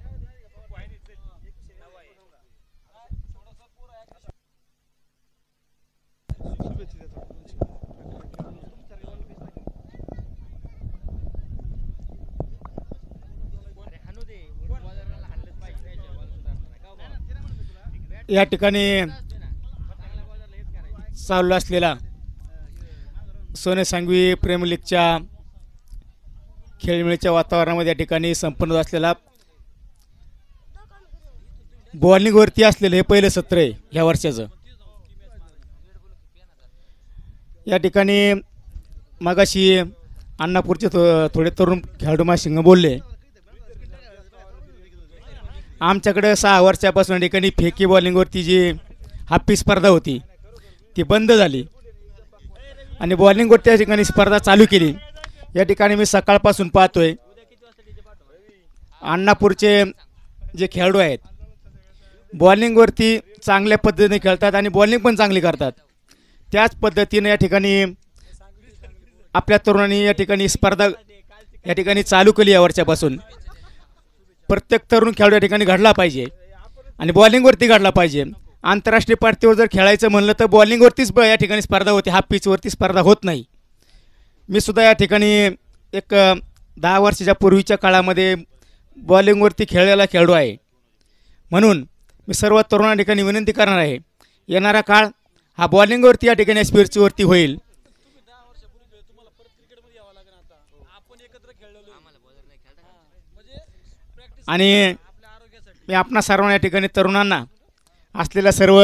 या ठिकाणी चालू असलेला सोने सांगवी प्रेम लीगच्या खेळमेळीच्या वातावरणामध्ये या ठिकाणी संपन्न असलेला बॉलिंगवरती असलेलं हे पहिलं सत्र आहे ह्या वर्षाचं या ठिकाणी मागाशी अण्णापूरचे थोडे तरुण खेळाडू सिंग बोलले आमच्याकडे सहा वर्षापासून या ठिकाणी फेकी बॉलिंगवरती जी हाप्पी स्पर्धा होती ती बंद झाली आणि बॉलिंग त्या ठिकाणी स्पर्धा चालू केली या ठिकाणी मी सकाळपासून पाहतोय अण्णापूरचे जे खेळाडू आहेत बॉलिंगवरती चांगल्या पद्धतीने खेळतात आणि बॉलिंग पण चांगली करतात त्याच पद्धतीने या ठिकाणी आपल्या तरुणांनी या ठिकाणी स्पर्धा या ठिकाणी चालू केली या वर्षापासून प्रत्येक तरुण खेळाडू या ठिकाणी घडला पाहिजे आणि बॉलिंगवरती घडला पाहिजे आंतरराष्ट्रीय पार्टीवर जर खेळायचं म्हणलं तर बॉलिंगवरतीच ब या ठिकाणी स्पर्धा होती हा पिचवरती स्पर्धा होत नाही मी सुद्धा या ठिकाणी एक दहा वर्षाच्या पूर्वीच्या काळामध्ये बॉलिंगवरती खेळलेला खेळाडू आहे म्हणून मी सर्व तरुणा ठिकाणी विनंती करणार आहे येणारा काळ हा बॉलिंगवरती या ठिकाणी स्पिरिचवरती होईल आणि मी आपणा सर्वांना या ठिकाणी तरुणांना असलेल्या सर्व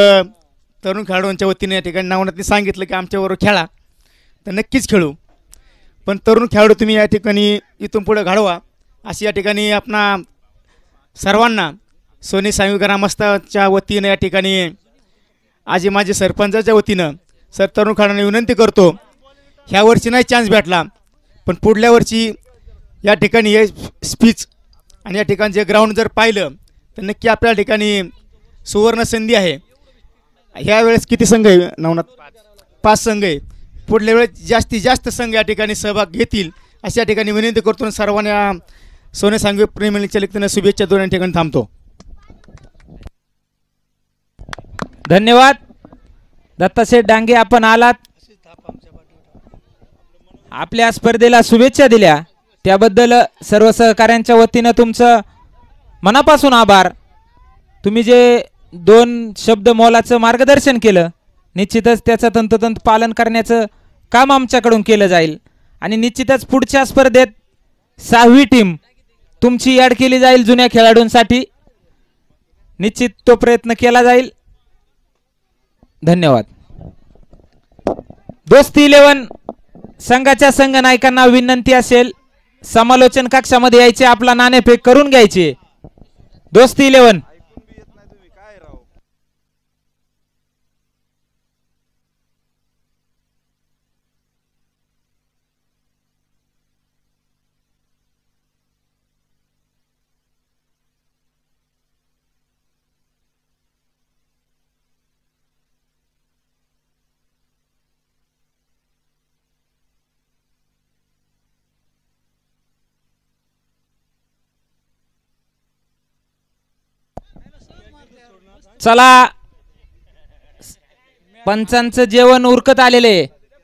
तरुण खेळाडूंच्या वतीने या ठिकाणी नावनातनी सांगितलं की आमच्याबरोबर खेळा तर नक्कीच खेळू पण तरुण खेळाडू तुम्ही या ठिकाणी इथून पुढं घडवा अशी या ठिकाणी आपणा सर्वांना सोनी साई ग्रामस्थाच्या वतीनं या ठिकाणी आजी माझी सरपंचाच्या वतीनं सर तरुण खेळाडूंना विनंती करतो ह्या वर्षी नाही चान्स भेटला पण पुढल्या वर्षी या ठिकाणी हे स्पीच आणि या ठिकाणी जे ग्राउंड जर पाहिलं तर नक्की आपल्या ठिकाणी सुवर्ण संधी आहे ह्या वेळेस किती संघ आहे नवनाथ पाच संघ आहे पुढल्या वेळेस जास्तीत जास्त संघ या ठिकाणी सहभाग घेतील अशा ठिकाणी विनंती करतो सर्वांना सोने सांगवे प्रेमलीच्या लिखित शुभेच्छा दोन ठिकाणी थांबतो धन्यवाद दत्ताशेठ डांगे आपण आलात आपल्या स्पर्धेला शुभेच्छा दिल्या त्याबद्दल सर्व सहकाऱ्यांच्या वतीनं तुमचं मनापासून आभार तुम्ही जे दोन शब्द मोलाचं मार्गदर्शन केलं निश्चितच त्याचं तंतोतंत पालन करण्याचं काम आमच्याकडून केलं जाईल आणि निश्चितच पुढच्या स्पर्धेत सहावी टीम तुमची याड केली जाईल जुन्या खेळाडूंसाठी निश्चित तो प्रयत्न केला जाईल धन्यवाद दोस्ती इलेवन संघाच्या संघ नायकांना विनंती असेल समालोचन कक्षामध्ये यायचे आपला नाणेफेक करून घ्यायचे दोस्ती इलेवन चला पंचांचं जेवण उरकत आलेले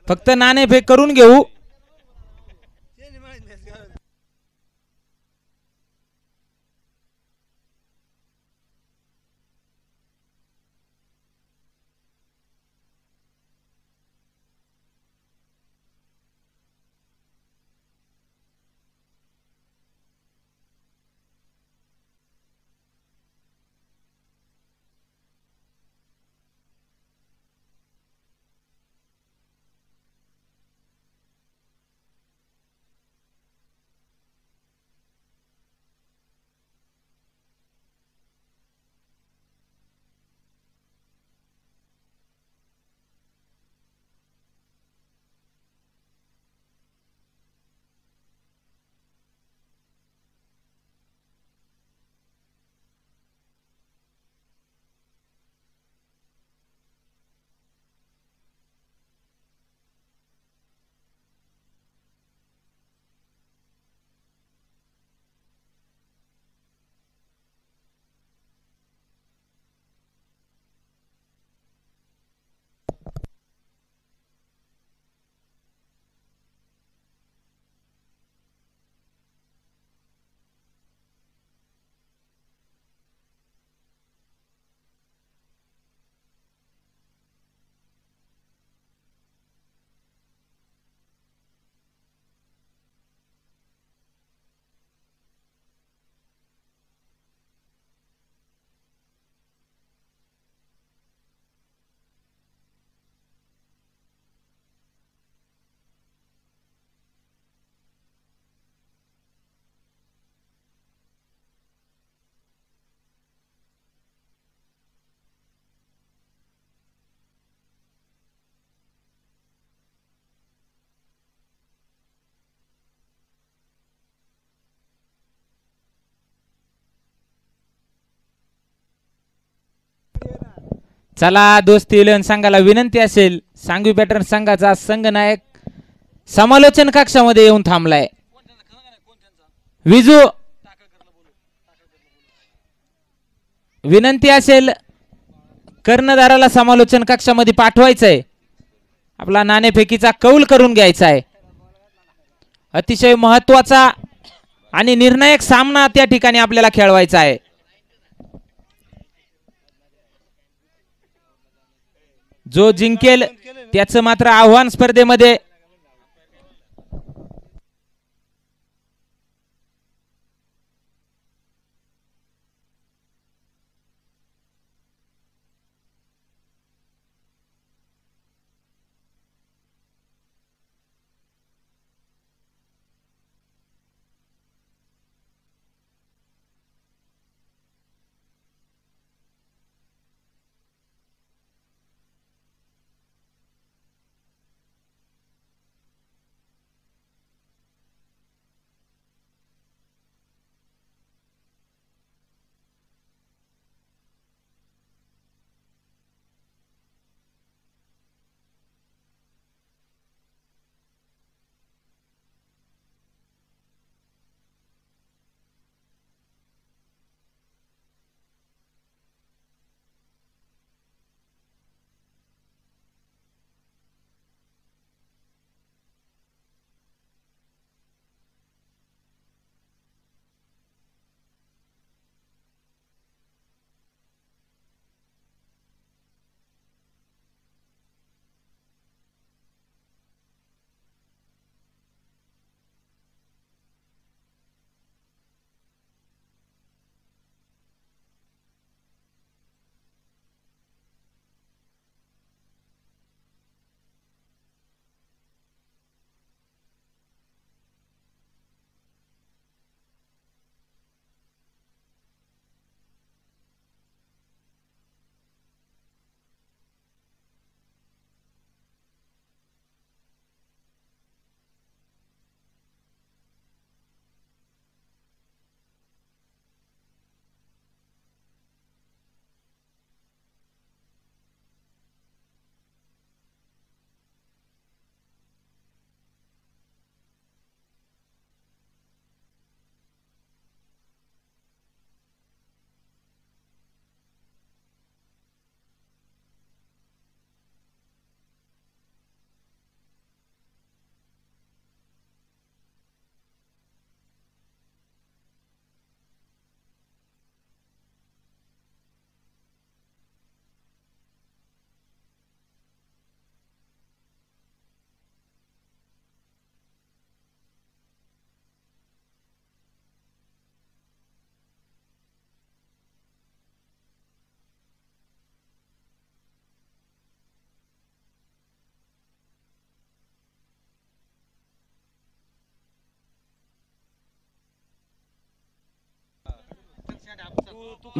फक्त नाणेफेक करून घेऊ चला दोस्ती इलेवन संघाला विनंती असेल सांगवी पॅटर्न संघाचा नायक समालोचन कक्षामध्ये येऊन थांबलाय विजू विनंती असेल कर्णधाराला समालोचन कक्षामध्ये पाठवायचंय आपला नाणेफेकीचा कौल करून घ्यायचा आहे अतिशय महत्वाचा आणि निर्णायक सामना त्या ठिकाणी आपल्याला खेळवायचा आहे जो जिंकेल त्याचं मात्र आव्हान स्पर्धेमध्ये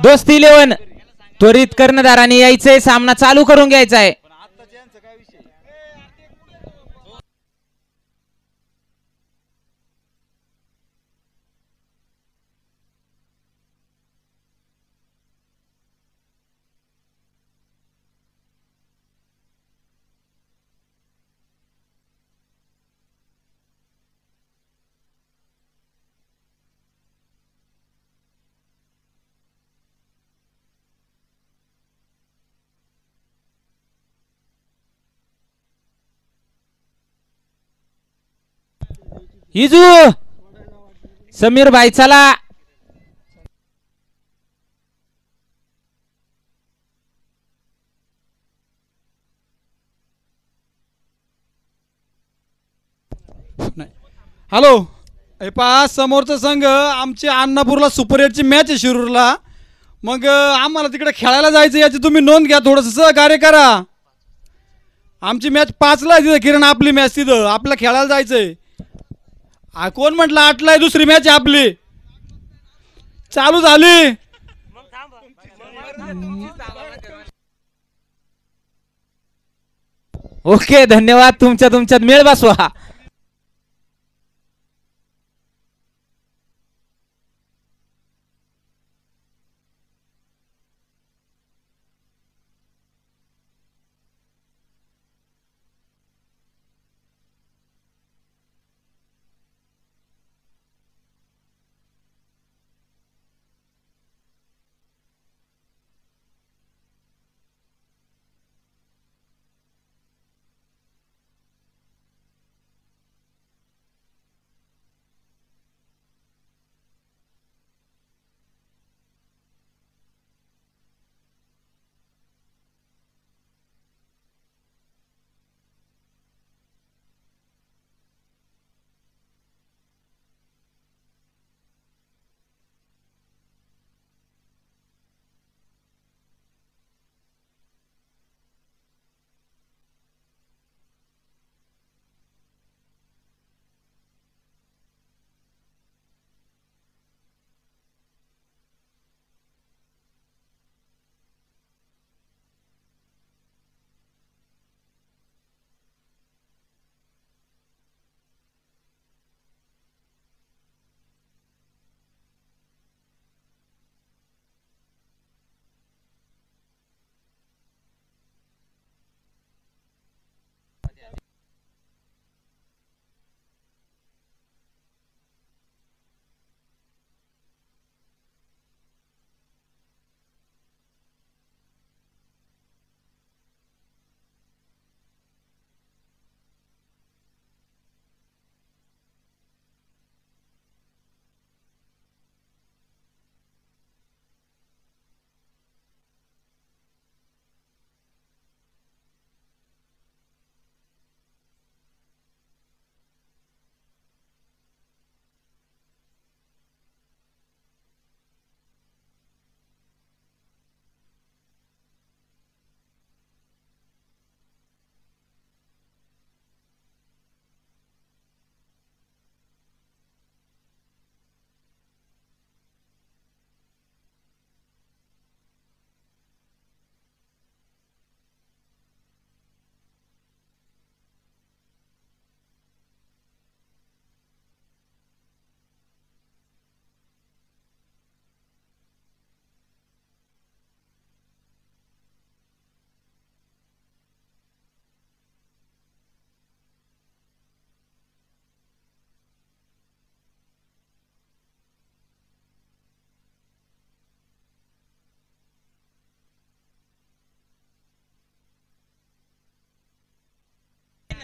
दोस्ती लेवन त्वरित कर्णधाराने यायचंय सामना चालू करून घ्यायचा आहे हिजू समीर भाई चला हॅलो हे पहा समोरचा संघ आमची अण्णापूरला सुपर एटची मॅच आहे शिरूरला मग आम्हाला तिकडे खेळायला जायचं याची तुम्ही नोंद घ्या थोडस सहकार्य करा आमची मॅच पाचला आहे तिथं किरण आपली मॅच तिथं आपल्याला खेळायला जायचंय आ कोण म्हटलं आठला दुसरी मॅच आपली चालू झाली ओके धन्यवाद तुमच्या तुमच्यात मेळ बसवा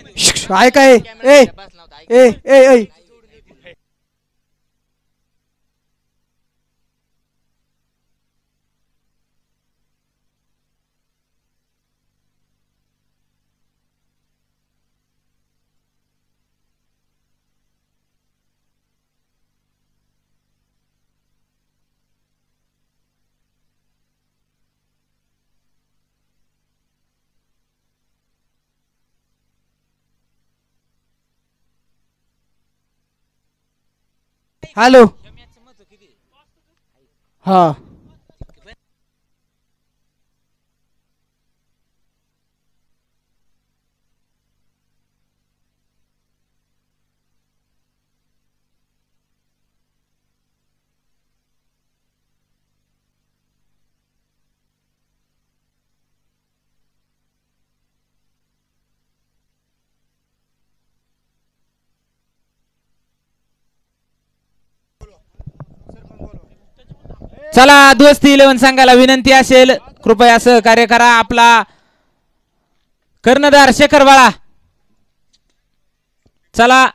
ऐक ए, ए ए ए हॅलो हा चला दोस्ती इलेव्हन संघाला विनंती असेल कृपया सहकार्य करा आपला कर्णधार शेखर बाळा चला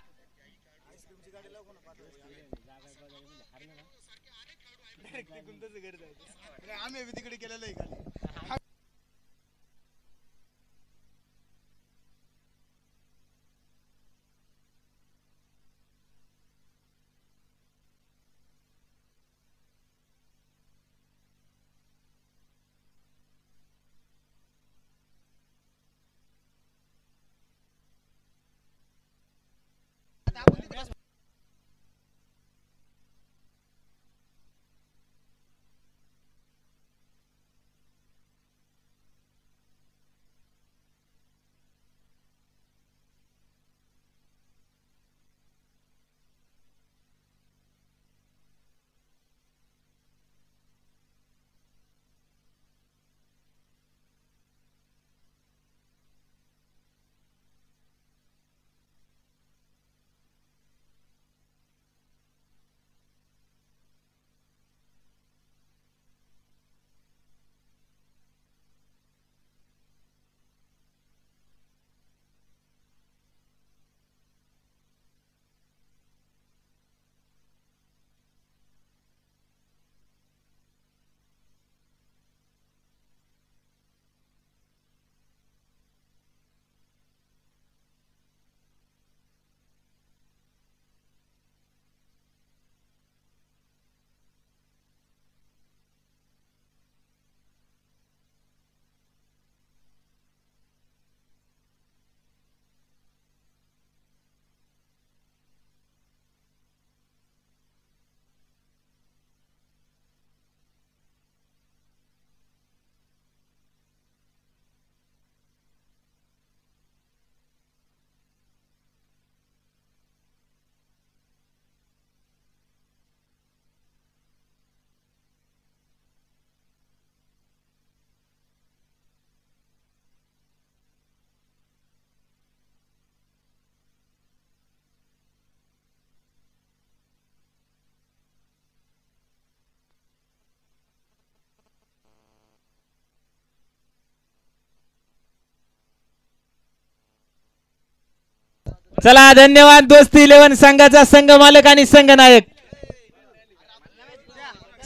चला धन्यवाद दोस्ती इलेवन संघाचा संघ मालक आणि संघ नायक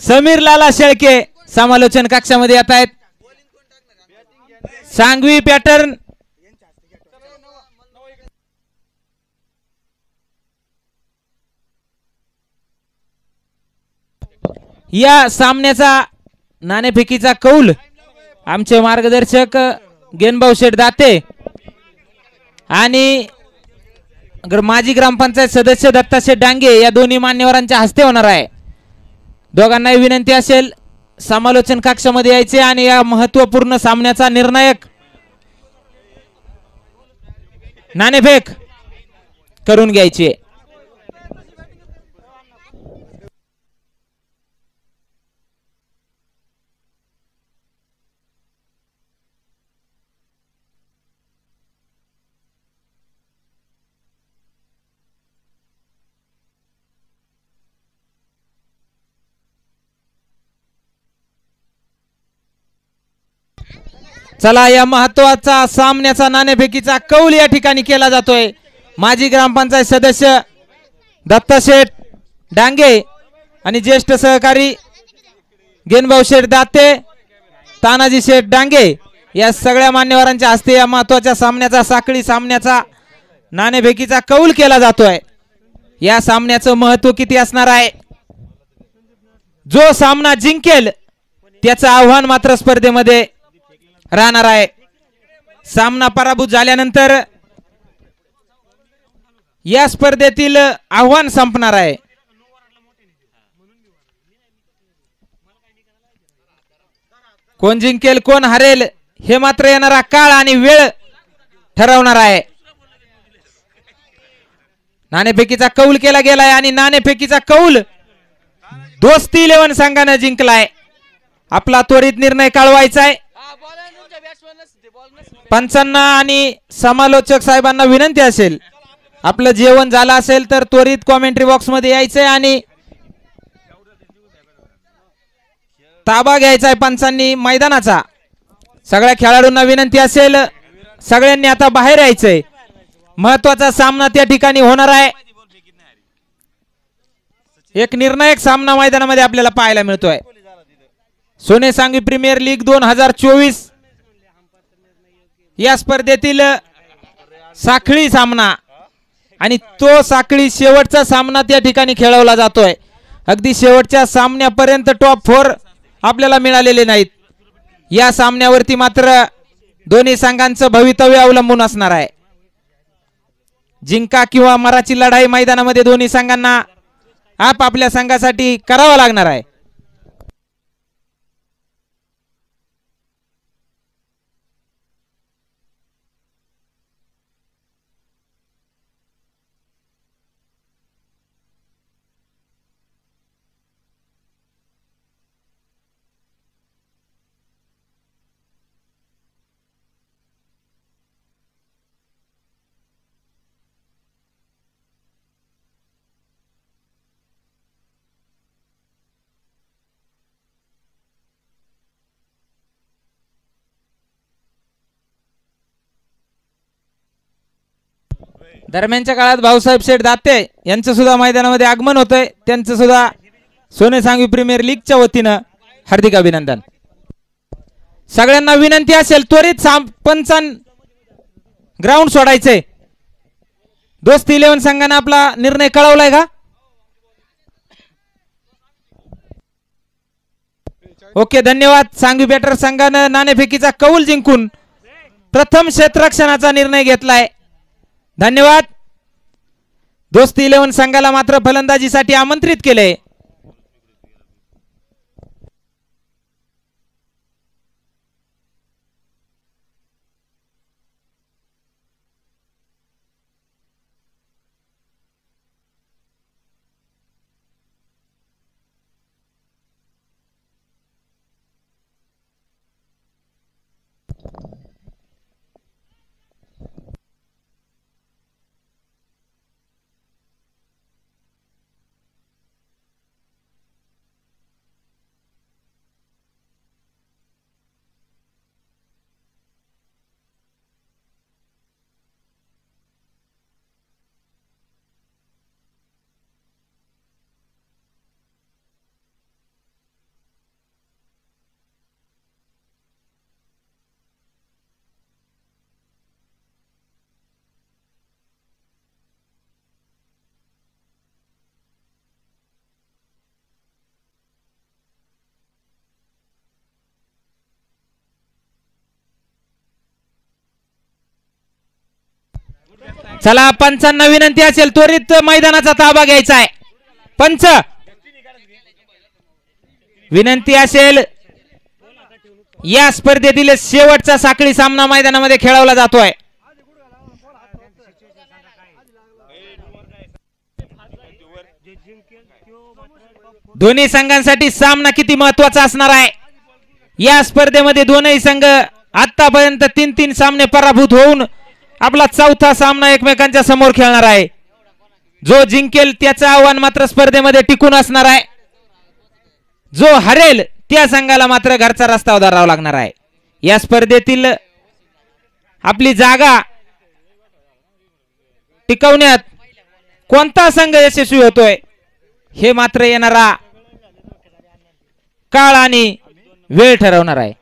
समीर लाला शेळके समालोचन कक्षामध्ये येत आहेत सांगवी पॅटर्न या सामन्याचा नाणेफेकीचा कौल आमचे मार्गदर्शक गेनभाऊ शेठ दाते आणि माजी ग्रामपंचायत सदस्य दत्ताशे डांगे या दोन्ही मान्यवरांच्या हस्ते होणार आहे दोघांनाही विनंती असेल समालोचन कक्षामध्ये यायचे आणि या महत्वपूर्ण सामन्याचा निर्णायक नाणेफेक करून घ्यायचे चला या महत्वाचा सामन्याचा नाणेफेकीचा कौल या ठिकाणी केला जातोय माजी ग्रामपंचायत सदस्य दत्ता शेठ डांगे आणि ज्येष्ठ सहकारी गेनभाऊ शेठ दाते तानाजी शेठ डांगे या सगळ्या मान्यवरांच्या हस्ते या महत्वाच्या सामन्याचा साखळी सामन्याचा नाणेफेकीचा कौल केला जातोय या सामन्याचं महत्व किती असणार आहे जो सामना जिंकेल त्याचं आव्हान मात्र स्पर्धेमध्ये राहणार आहे सामना पराभूत झाल्यानंतर या स्पर्धेतील आव्हान संपणार आहे कोण जिंकेल कोण हरेल हे मात्र येणारा काळ आणि वेळ ठरवणार आहे नाणेफेकीचा कौल केला गेलाय आणि नाणेफेकीचा कौल दोस्ती इलेव्हन संघानं जिंकलाय आपला त्वरित निर्णय कळवायचा आहे पंचांना आणि समालोचक साहेबांना विनंती असेल आपलं जेवण झालं असेल तर त्वरित कॉमेंट्री मध्ये यायचंय आणि ताबा घ्यायचा आहे पंचांनी मैदानाचा सगळ्या खेळाडूंना विनंती असेल सगळ्यांनी आता बाहेर यायचंय महत्वाचा सामना त्या ठिकाणी होणार आहे एक निर्णायक सामना मैदानामध्ये आपल्याला पाहायला मिळतोय सोने सांगवी प्रीमियर लीग दोन हजार चोवीस या स्पर्धेतील साखळी सामना आणि तो साखळी शेवटचा सामना त्या ठिकाणी खेळवला जातोय अगदी शेवटच्या सामन्यापर्यंत टॉप फोर आपल्याला मिळालेले नाहीत या सामन्यावरती मात्र दोन्ही संघांचं भवितव्य अवलंबून असणार आहे जिंका किंवा मराची लढाई मैदानामध्ये दोन्ही संघांना आपल्या संघासाठी करावा लागणार आहे दरम्यानच्या काळात भाऊसाहेब शेठ दाते यांचं सुद्धा मैदानामध्ये आगमन होतंय त्यांचं सुद्धा सोने सांगवी प्रीमियर लीगच्या वतीनं हार्दिक अभिनंदन सगळ्यांना विनंती असेल त्वरित पंचान ग्राउंड सोडायचंय दोस्त इलेव्हन संघाने आपला निर्णय कळवलाय का ओके धन्यवाद सांगवी बॅटर संघानं नाणेफेकीचा कौल जिंकून प्रथम क्षेत्ररक्षणाचा निर्णय घेतलाय धन्यवाद दोस्ती इलेव्हन संघाला मात्र फलंदाजीसाठी आमंत्रित केले चला पंचांना विनंती असेल त्वरित मैदानाचा ताबा घ्यायचा आहे पंच विनंती असेल या स्पर्धेतील शेवटचा साखळी सामना मैदानामध्ये खेळवला जातोय दोन्ही संघांसाठी सामना किती महत्वाचा असणार आहे या स्पर्धेमध्ये दोनही संघ आतापर्यंत तीन तीन सामने पराभूत होऊन आपला चौथा सामना एकमेकांच्या समोर खेळणार आहे जो जिंकेल त्याचं आव्हान मात्र स्पर्धेमध्ये टिकून असणार आहे जो हरेल त्या संघाला मात्र घरचा रस्ता उधारावा लागणार आहे या स्पर्धेतील आपली जागा टिकवण्यात कोणता संघ यशस्वी होतोय हे मात्र येणारा काळ आणि वेळ ठरवणार आहे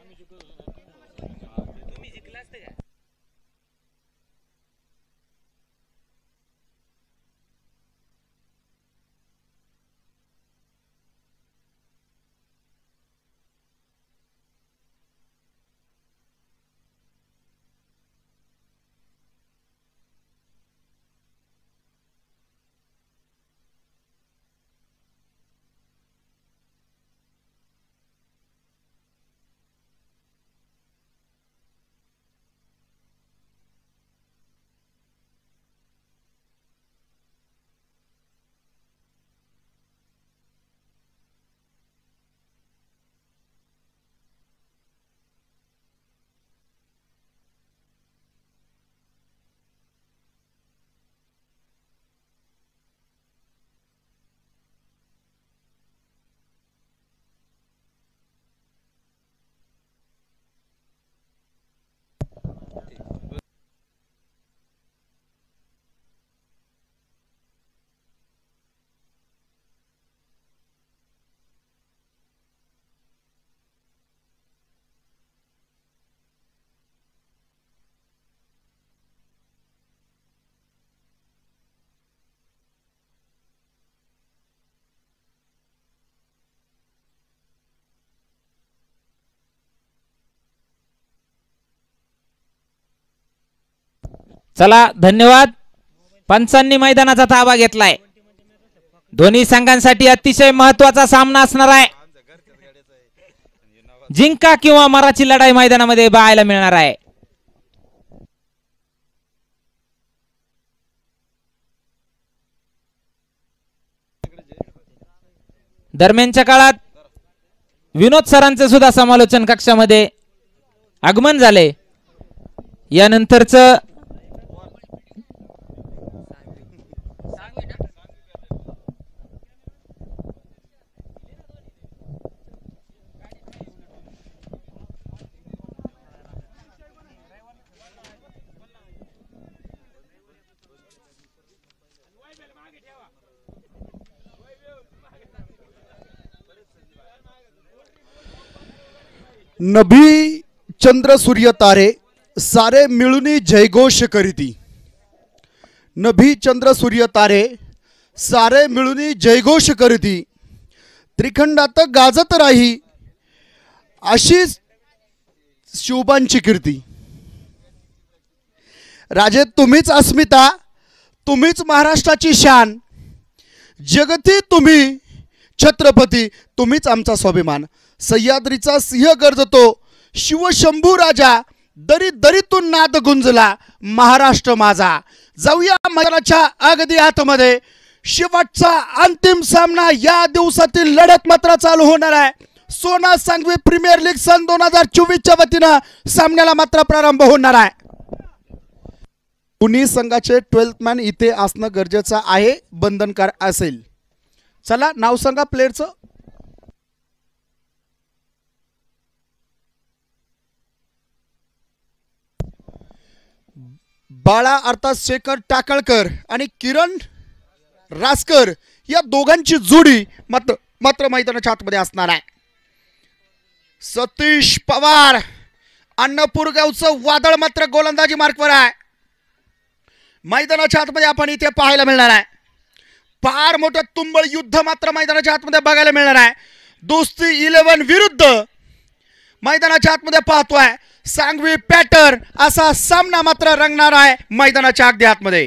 चला धन्यवाद पंचांनी मैदानाचा ताबा घेतलाय दोन्ही संघांसाठी अतिशय महत्वाचा सामना असणार आहे जिंका किंवा मराची लढाई मैदानामध्ये पाहायला मिळणार आहे दरम्यानच्या काळात विनोद सरांचे सुद्धा समालोचन कक्षामध्ये आगमन झाले यानंतरचं नभी चंद्र सूर्य तारे सारे मिळून जयघोष करीती नभी चंद्र सूर्य तारे सारे मिळून जयघोष करीती त्रिखंडात गाजत राही अशी शिवबांची कीर्ती राजे तुम्हीच अस्मिता तुम्हीच महाराष्ट्राची शान जगती तुम्ही छत्रपती तुम्हीच आमचा स्वाभिमान सह्याद्रीचा सिंह गर्जतो शिवशंभू राजा दरी दरीतून नाद गुंजला महाराष्ट्र माझा जाऊया मराच्या अगदी आतमध्ये शेवटचा अंतिम सामना या दिवसातील लढत मात्र चालू होणार आहे सोना सांगवी प्रीमियर लीग सन दोन हजार चोवीसच्या वतीनं सामन्याला मात्र प्रारंभ होणार आहे पुणे संघाचे ट्वेल्थ मॅन इथे असणं गरजेचं आहे बंधनकार असेल चला नाव सांगा प्लेअरचं बाळा अर्थात शेखर टाकळकर आणि किरण रासकर या दोघांची जोडी मात्र मात्र मैदानाच्या आतमध्ये असणार आहे सतीश पवार अन्नपूरगावचं वादळ मात्र गोलंदाजी मार्कवर आहे मैदानाच्या आतमध्ये आपण इथे पाहायला मिळणार आहे फार मोठं तुंबळ युद्ध मात्र मैदानाच्या आतमध्ये बघायला मिळणार आहे दोस्ती इलेव्हन विरुद्ध मैदानाच्या आतमध्ये पाहतोय सांगवी पॅटर असा सामना मात्र रंगणार आहे मैदानाच्या अगदी आतमध्ये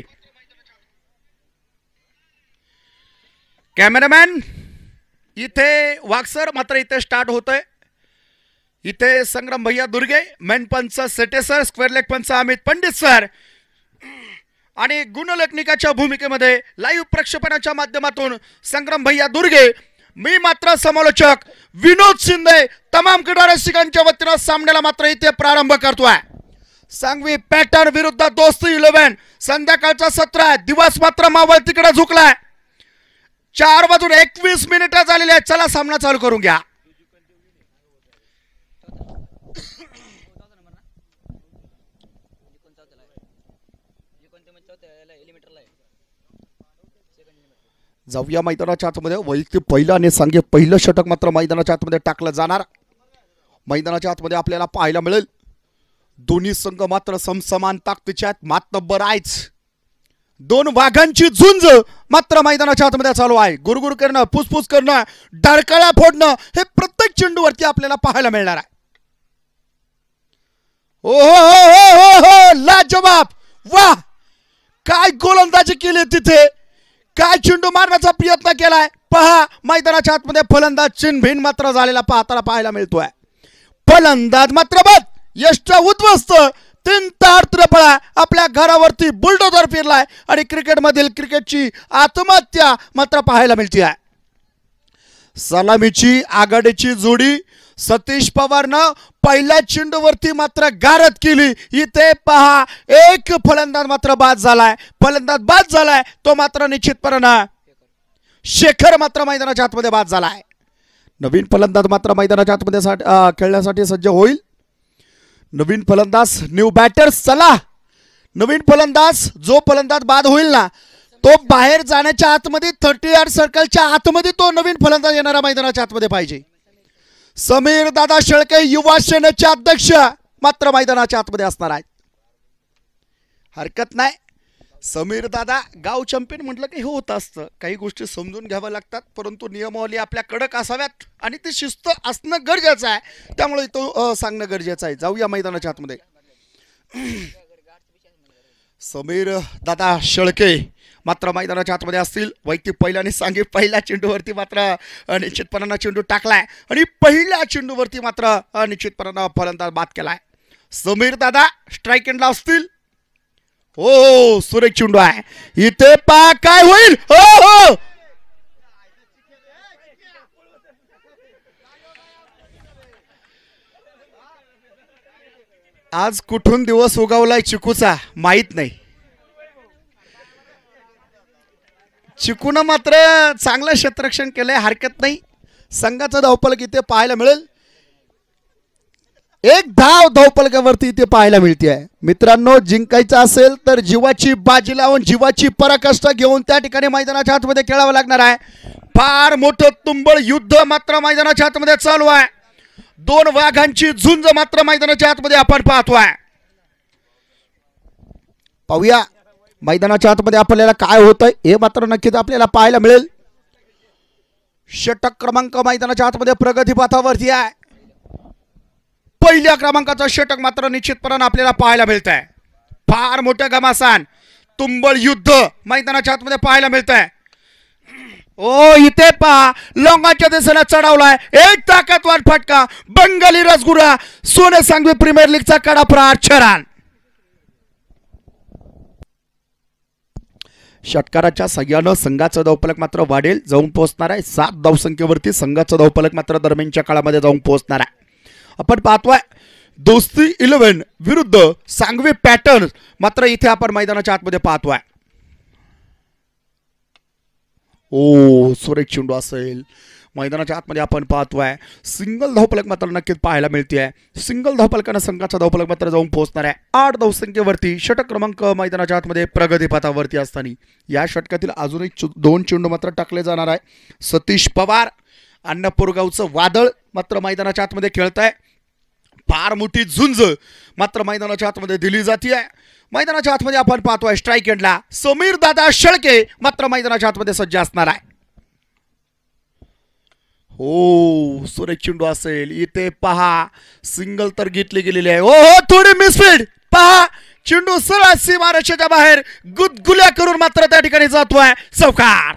कॅमेरामॅन इथे वाक्सर मात्र इथे स्टार्ट होतोय इथे संग्राम भैया दुर्गे मेन पंच सेटे सर स्क्वेअर लेग पंच अमित पंडित सर आणि गुणलेखनिकाच्या भूमिकेमध्ये लाईव्ह प्रक्षेपणाच्या माध्यमातून संग्राम भैया दुर्गे मी मात्र समालोचक विनोद शिंदे तमाम क्रीडा रसिकांच्या वतीनं सामन्याला मात्र इथे प्रारंभ करतोय सांगवी पॅटर्न विरुद्ध दोस्ती इलेव्हन संध्याकाळचा सत्र आहे दिवस मात्र मावळ तिकडे झुकलाय चार वाजून एकवीस मिनिटं झालेली आहे चला सामना चालू करून घ्या जाऊया मैदानाच्या आतमध्ये वैयक्तिक पहिलं आणि सांगे पहिलं षटक मात्र मैदानाच्या आतमध्ये टाकलं जाणार मैदानाच्या आतमध्ये आपल्याला पाहायला मिळेल दोन्ही संघ मात्र समसमान ताकदीच्या आहेत मात्र बरायच दोन वाघांची झुंज मात्र मैदानाच्या आतमध्ये चालू आहे गुरगुर करणं फुसफुस करणं डरकळा फोडणं हे प्रत्येक चेंडूवरती आपल्याला पाहायला मिळणार आहे ओ हो हो हो हो, हो लाजवाब वा काय गोलंदाजी केली तिथे काय चेंडू मारण्याचा प्रयत्न केलाय पहा मैदानाच्या आतमध्ये फलंदाज चिनभिन मात्र झालेला पाहताना पाहायला मिळतोय फलंदाज मात्र बघ यष्टा उद्ध्वस्त तीन तार त्रिफळा आपल्या घरावरती बुलडोजर फिरलाय आणि क्रिकेटमधील क्रिकेटची आत्महत्या मात्र पाहायला मिळते आहे सलामीची आघाडीची जोडी सतीश पवारनं पहिल्या चेंडूवरती मात्र गारद केली इथे पहा एक फलंदाज मात्र बाद झालाय फलंदाज बाद झालाय तो मात्र निश्चितपणे शेखर मात्र मैदानाच्या आतमध्ये बाद झालाय नवीन फलंदाज मात्र मैदानाच्या आतमध्ये खेळण्यासाठी सज्ज होईल नवीन फलंदाज न्यू बॅटर्स चला नवीन फलंदाज जो फलंदाज बाद होईल ना तो बाहेर जाण्याच्या आतमध्ये थर्टी यार्ड सर्कलच्या आतमध्ये तो नवीन फलंदाज येणारा मैदानाच्या आतमध्ये पाहिजे समीर दादा शेळके युवा सेनेचे अध्यक्ष मात्र मैदानाच्या आतमध्ये असणार आहेत हरकत नाही समीर दादा गाव चॅम्पियन म्हटलं की हे होत असतं काही गोष्टी समजून घ्याव्या लागतात परंतु नियमावली आपल्या कडक असाव्यात आणि ते शिस्त असणं गरजेचं आहे त्यामुळे तो सांगणं गरजेचं आहे जाऊया मैदानाच्या आतमध्ये [clears throat] समीर दादा शेळके मात्र मैदानाच्या आतमध्ये असतील वैयक्तिक पहिल्याने सांगे पहिल्या चेंडूवरती मात्र निश्चितपणानं चेंडू टाकलाय आणि पहिल्या चेंडूवरती मात्र निश्चितपणानं फलंदाज बाद केलाय समीर दादा स्ट्राईक एंडला असतील हो, हो सुरेख चेंडू आहे इथे पा काय होईल हो हो आज कुठून दिवस उगवलाय चिकूचा माहीत नाही चिकून मात्र चांगलं क्षेत्ररक्षण केलंय हरकत नाही संघाचं धावपलक इथे पाहायला मिळेल एक धाव धावपलकावरती इथे पाहायला मिळते मित्रांनो जिंकायचं असेल तर जीवाची बाजी लावून जीवाची पराकाष्ठा घेऊन त्या ठिकाणी मैदानाच्या आतमध्ये खेळावं लागणार आहे फार मोठं तुंबळ युद्ध मात्र मैदानाच्या आतमध्ये चालू आहे दोन वाघांची झुंज मात्र मैदानाच्या आतमध्ये आपण पाहतोय पाहूया मैदानाच्या आतमध्ये आपल्याला काय होतंय हे मात्र नक्कीच आपल्याला पाहायला मिळेल षटक क्रमांक मैदानाच्या आतमध्ये प्रगतीपथावरती आहे पहिल्या क्रमांकाचा षटक मात्र निश्चितपणानं आपल्याला पाहायला मिळत आहे फार मोठं घमासान तुंबळ युद्ध मैदानाच्या आतमध्ये पाहायला मिळत आहे ओ इथे पहा लोंगाच्या दिशेला चढावलाय एक ताकदवान फटका बंगाली रसगुरा सोने सांगवी प्रीमियर लीगचा कडा प्रहार छरान षटकाराच्या सह्यानं संघाचं धावपलक मात्र वाढेल जाऊन पोहोचणार आहे सात धावसंख्येवरती संघाचं धावपलक मात्र दरम्यानच्या काळामध्ये जाऊन पोहोचणार आहे आपण पाहतोय दोस्ती इलेव्हन विरुद्ध सांगवे पॅटर्न मात्र इथे आपण मैदानाच्या आतमध्ये पाहतोय ओ सुरेश चेंडू असेल मैदानाच्या आतमध्ये आपण पाहतो आहे सिंगल धावपलक मात्र नक्कीच पाहायला मिळते आहे सिंगल धावपलकानं संघाचा धावपलक मात्र जाऊन पोहोचणार आहे आठ धावसंख्येवरती षटक क्रमांक मैदानाच्या आतमध्ये प्रगतीपथावरती असताना या षटकातील अजूनही दोन चेंडू मात्र टाकले जाणार आहे सतीश पवार अन्नपूरगावचं वादळ मात्र मैदानाच्या आतमध्ये खेळत आहे फार मोठी झुंज मात्र मैदानाच्या आतमध्ये दिली जाते आहे मैदानाच्या आतमध्ये आपण पाहतोय स्ट्राईक एंडला समीर दादा शेळके मात्र मैदानाच्या आतमध्ये सज्ज असणार आहे हो चेंडू असेल इथे पहा सिंगल तर घेतली गेलेली आहे ओ हो थोडी मिसफिल्ड पहा चेंडू सरळ महाराष्ट्राच्या बाहेर गुदगुल्या करून मात्र त्या ठिकाणी जातोय चौकार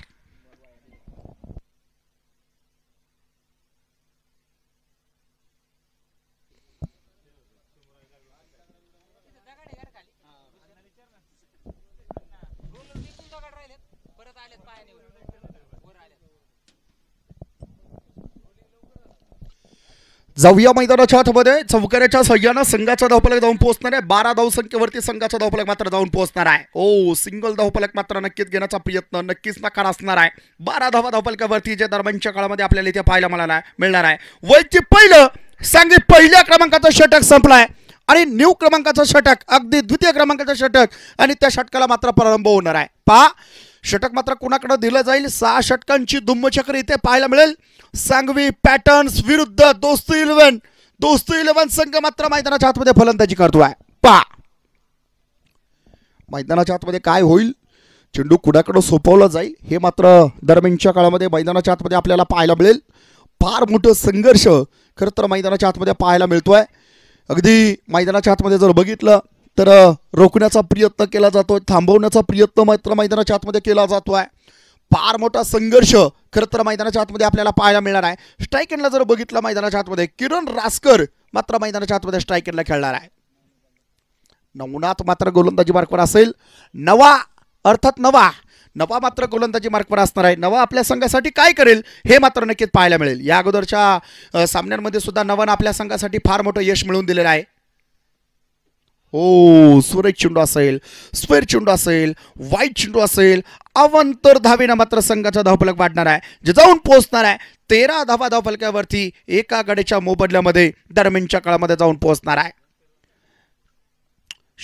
जाऊया मैदानाच्या आतमध्ये चौकऱ्याच्या सह्यानं संघाचा धावपलक जाऊन पोहोचणार आहे बारा संख्येवरती संघाचा धावपलक मात्र जाऊन पोहोचणार आहे ओ सिंगल धावपलक मात्र नक्कीच घेण्याचा प्रयत्न नक्कीच नकार असणार आहे बारा धावा धावपलकावरती जे दरम्यानच्या काळामध्ये आपल्याला इथे पाहायला मला मिळणार आहे वैची पहिलं सांगली पहिल्या क्रमांकाचं षटक संपलाय आणि न्यू क्रमांकाचं षटक अगदी द्वितीय क्रमांकाचं षटक आणि त्या षटकाला मात्र प्रारंभ होणार आहे पा षटक मात्र कोणाकडे दिलं जाईल सहा षटकांची धुम्मचक्र इथे पाहायला मिळेल सांगवी पॅटर्न्स विरुद्ध दोस्त इलेव्हन दोस्त इलेव्हन संघ मात्र मैदानाच्या आतमध्ये फलंदाजी करतो आहे पा मैदानाच्या आतमध्ये काय होईल चेंडू कुणाकडं सोपवला जाईल हे मात्र दरम्यानच्या काळामध्ये मैदानाच्या आतमध्ये आपल्याला पाहायला मिळेल फार मोठं संघर्ष खरं तर मैदानाच्या आतमध्ये पाहायला मिळतोय अगदी मैदानाच्या आतमध्ये जर बघितलं तर रोखण्याचा प्रयत्न केला जातोय थांबवण्याचा प्रयत्न मात्र मैदानाच्या आतमध्ये केला जातो आहे फार मोठा संघर्ष खरं तर मैदानाच्या आतमध्ये आपल्याला पाहायला मिळणार आहे स्ट्राईक एंडला जर बघितलं मैदानाच्या आतमध्ये किरण रासकर मात्र मैदानाच्या आतमध्ये स्ट्राईक एंडला खेळणार आहे नवनाथ मात्र गोलंदाजी मार्कवर असेल नवा अर्थात नवा नवा मात्र गोलंदाजी मार्कवर असणार आहे नवा आपल्या संघासाठी काय करेल हे मात्र नक्कीच पाहायला मिळेल या अगोदरच्या सामन्यांमध्ये सुद्धा नवानं आपल्या संघासाठी फार मोठं यश मिळवून दिलेलं आहे हो सुरेख चेंडू असेल स्वेर चेंडू असेल वाईट चेंडू असेल अवंतर धावेनं मात्र संघाचा धावफलक वाढणार आहे जे जाऊन पोहोचणार आहे तेरा धावा धावफलक्यावरती एका गडीच्या मोबदल्यामध्ये दरम्यानच्या काळामध्ये जाऊन पोहोचणार आहे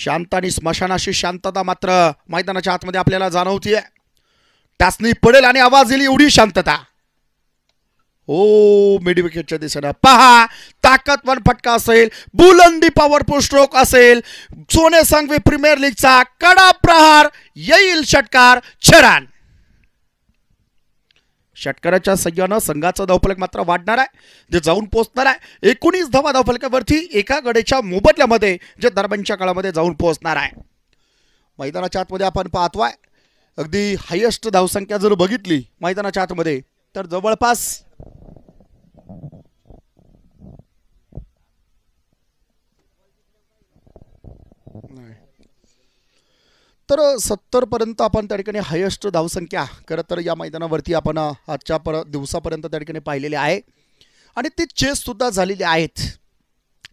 शांत आणि स्मशानाशी शांतता मात्र मैदानाच्या आतमध्ये आपल्याला जाणवतीये टाचणी पडेल आणि आवाज येईल एवढी शांतता ओ मिडविकेटच्या दिशेनं पहा ताकदवान फटका असेल बुलंदी पॉवरफुल स्ट्रोक असेल सोने सांगवी प्रीमियर लीगचा कडा प्रहार येईल षटकार छरान षटकाराच्या सह्यानं संघाचा धावफलक मात्र वाढणार आहे जे जाऊन पोहोचणार आहे एकोणीस धावा धावफलकावरती एका गडेच्या मोबदल्यामध्ये जे दरम्यानच्या काळामध्ये जाऊन पोहोचणार आहे मैदानाच्या आतमध्ये आपण पाहतोय अगदी हायेस्ट धावसंख्या जर बघितली मैदानाच्या आतमध्ये तर जवळपास तर सत्तरपर्यंत आपण त्या ठिकाणी हायेस्ट धावसंख्या खरं तर या मैदानावरती आपण आजच्या पर दिवसापर्यंत त्या ठिकाणी पाहिलेले आहे आणि ते चेससुद्धा झालेली आहेत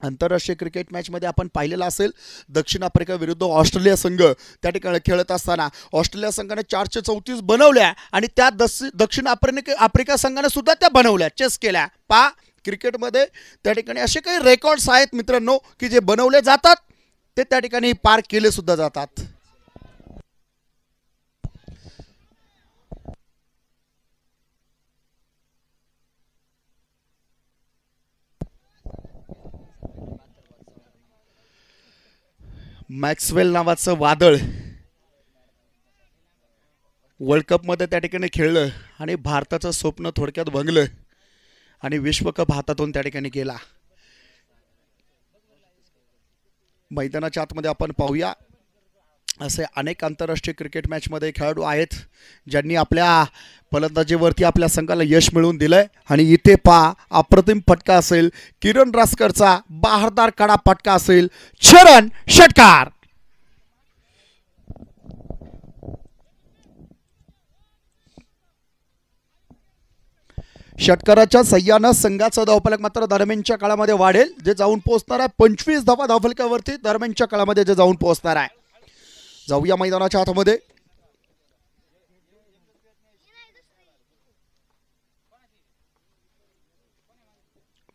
आंतरराष्ट्रीय क्रिकेट मॅचमध्ये आपण पाहिलेला असेल दक्षिण आफ्रिका विरुद्ध ऑस्ट्रेलिया संघ त्या ठिकाणी खेळत असताना ऑस्ट्रेलिया संघाने चारशे चौतीस बनवल्या आणि त्या दक्षिण आफ्रिके आफ्रिका संघाने सुद्धा त्या बनवल्या चेस केल्या पा क्रिकेटमध्ये त्या ठिकाणी असे काही रेकॉर्ड्स आहेत मित्रांनो की जे बनवले जातात ते त्या ठिकाणी पार केले सुद्धा जातात मॅक्सवेल नावाचं वादळ वर्ल्ड कपमध्ये त्या ठिकाणी खेळलं आणि भारताचं स्वप्न थोडक्यात भंगलं आणि विश्वकप हातातून त्या ठिकाणी गेला मैदानाच्या आतमध्ये आपण पाहूया असे अनेक आंतरराष्ट्रीय क्रिकेट मॅचमध्ये खेळाडू आहेत ज्यांनी आपल्या फलंदाजीवरती आपल्या संघाला यश मिळवून दिलं आणि इथे पा अप्रतिम फटका असेल किरण रासकरचा बहारदार कडा फटका असेल चरण षटकार षटकाराच्या सह्यानं संघाचा धावफलक मात्र दरम्यानच्या काळामध्ये वाढेल जे जाऊन पोहोचणार आहे पंचवीस धावा धावफलकावरती दरम्यानच्या काळामध्ये जे जाऊन पोहोचणार आहे जाऊया मैदानाच्या आतमध्ये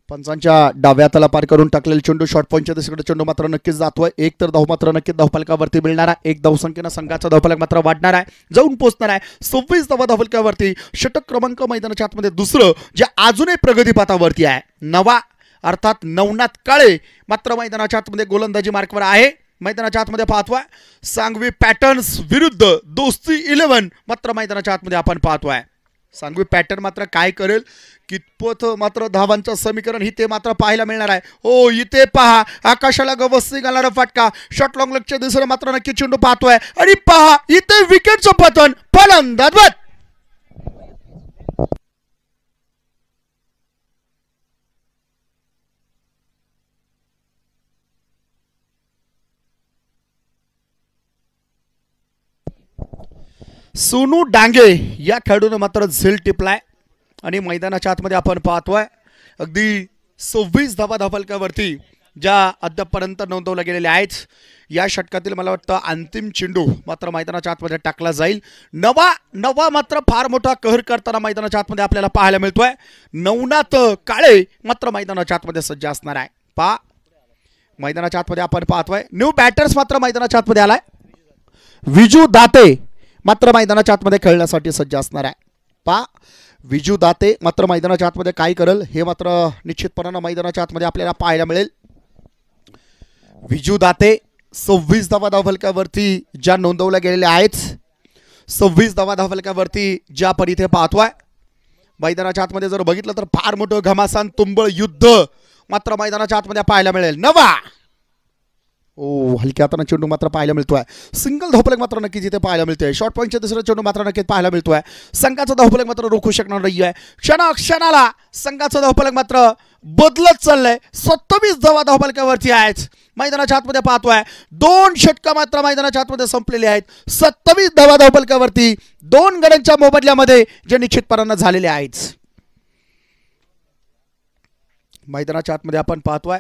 पंचांच्या डाव्या हाताला पार करून टाकलेले चेंडू शॉर्ट पॉईंटच्या दिशेकडे चेंडू मात्र नक्कीच जातोय एक तर धाव मात्र नक्कीच धावपालकावरती मिळणार आहे एक धाव संख्येनं संघाचा धावपालक मात्र वाढणार आहे जाऊन पोहोचणार आहे सव्वीस धावा धावफलकावरती षटक क्रमांक मैदानाच्या आतमध्ये दुसरं जे अजूनही प्रगतीपाथावरती आहे नवा अर्थात नवनाथ काळे मात्र मैदानाच्या आतमध्ये गोलंदाजी मार्कवर आहे मैदानाच्या आतमध्ये पाहतोय सांगवी पॅटर्न्स विरुद्ध दोस्ती इलेव्हन मात्र मैदानाच्या आतमध्ये आपण पाहतोय सांगवी पॅटर्न मात्र काय करेल कितपत मात्र धावांचं समीकरण इथे मात्र पाहायला मिळणार आहे हो इथे पहा आकाशाला गवस्ती घालणारा फाटका शॉट लॉंग लक्ष दिसणं मात्र नक्की चेंडू पाहतोय आणि पहा इथे विकेटचं पतन फलंदाज सोनू डांगे या खेळाडूनं मात्र झेल टिपलाय आणि मैदानाच्या आतमध्ये आपण पाहतोय अगदी सव्वीस धावा धाफलकावरती ज्या अद्यापर्यंत नोंदवल्या गेलेल्या आहेत या षटकातील मला वाटतं अंतिम चेंडू मात्र मैदानाच्या आतमध्ये टाकला जाईल नवा नवा मात्र फार मोठा कहर करताना मैदानाच्या आतमध्ये आपल्याला पाहायला मिळतोय नवनाथ काळे मात्र मैदानाच्या आतमध्ये सज्ज असणार आहे पा मैदानाच्या आतमध्ये आपण पाहतोय न्यू बॅटर्स मात्र मैदानाच्या आतमध्ये आलाय विजू दाते मात्र मैदानाच्या आतमध्ये खेळण्यासाठी सज्ज असणार आहे पा विजू दाते मात्र मैदानाच्या आतमध्ये काय करेल हे मात्र निश्चितपणानं मैदानाच्या आतमध्ये आपल्याला पाहायला मिळेल विजू दाते सव्वीस धावा धावलक्यावरती ज्या नोंदवल्या गेलेल्या आहेत सव्वीस धावा धावलक्यावरती ज्या आपण इथे पाहतोय मैदानाच्या आतमध्ये जर बघितलं तर फार मोठं घमासान तुंबळ युद्ध मात्र मैदानाच्या आतमध्ये पाहायला मिळेल नवा ओ हलक्या आता चेंडू मात्र पाहायला मिळतो आहे सिंगल धोपलक मात्र नक्कीच इथे पाहायला मिळतोय शॉर्ट पॉईंटचे दुसरा चेंडू मात्र नक्कीच पाहायला मिळतो आहे संघाचा धावफलक मात्र रोखू शकणार नाही आहे क्षणाक्षणाला संघाचा धावपलक मात्र बदलत चाललंय सत्तावीस धवा धावफलकावरती आहेच मैदानाच्या आतमध्ये पाहतोय दोन षटक मात्र मैदानाच्या आतमध्ये संपलेले आहेत सत्तावीस धवा धावफलकावरती दोन गड्यांच्या मोबदल्यामध्ये जे निश्चितपणानं झालेले आहेत मैदानाच्या आतमध्ये आपण पाहतोय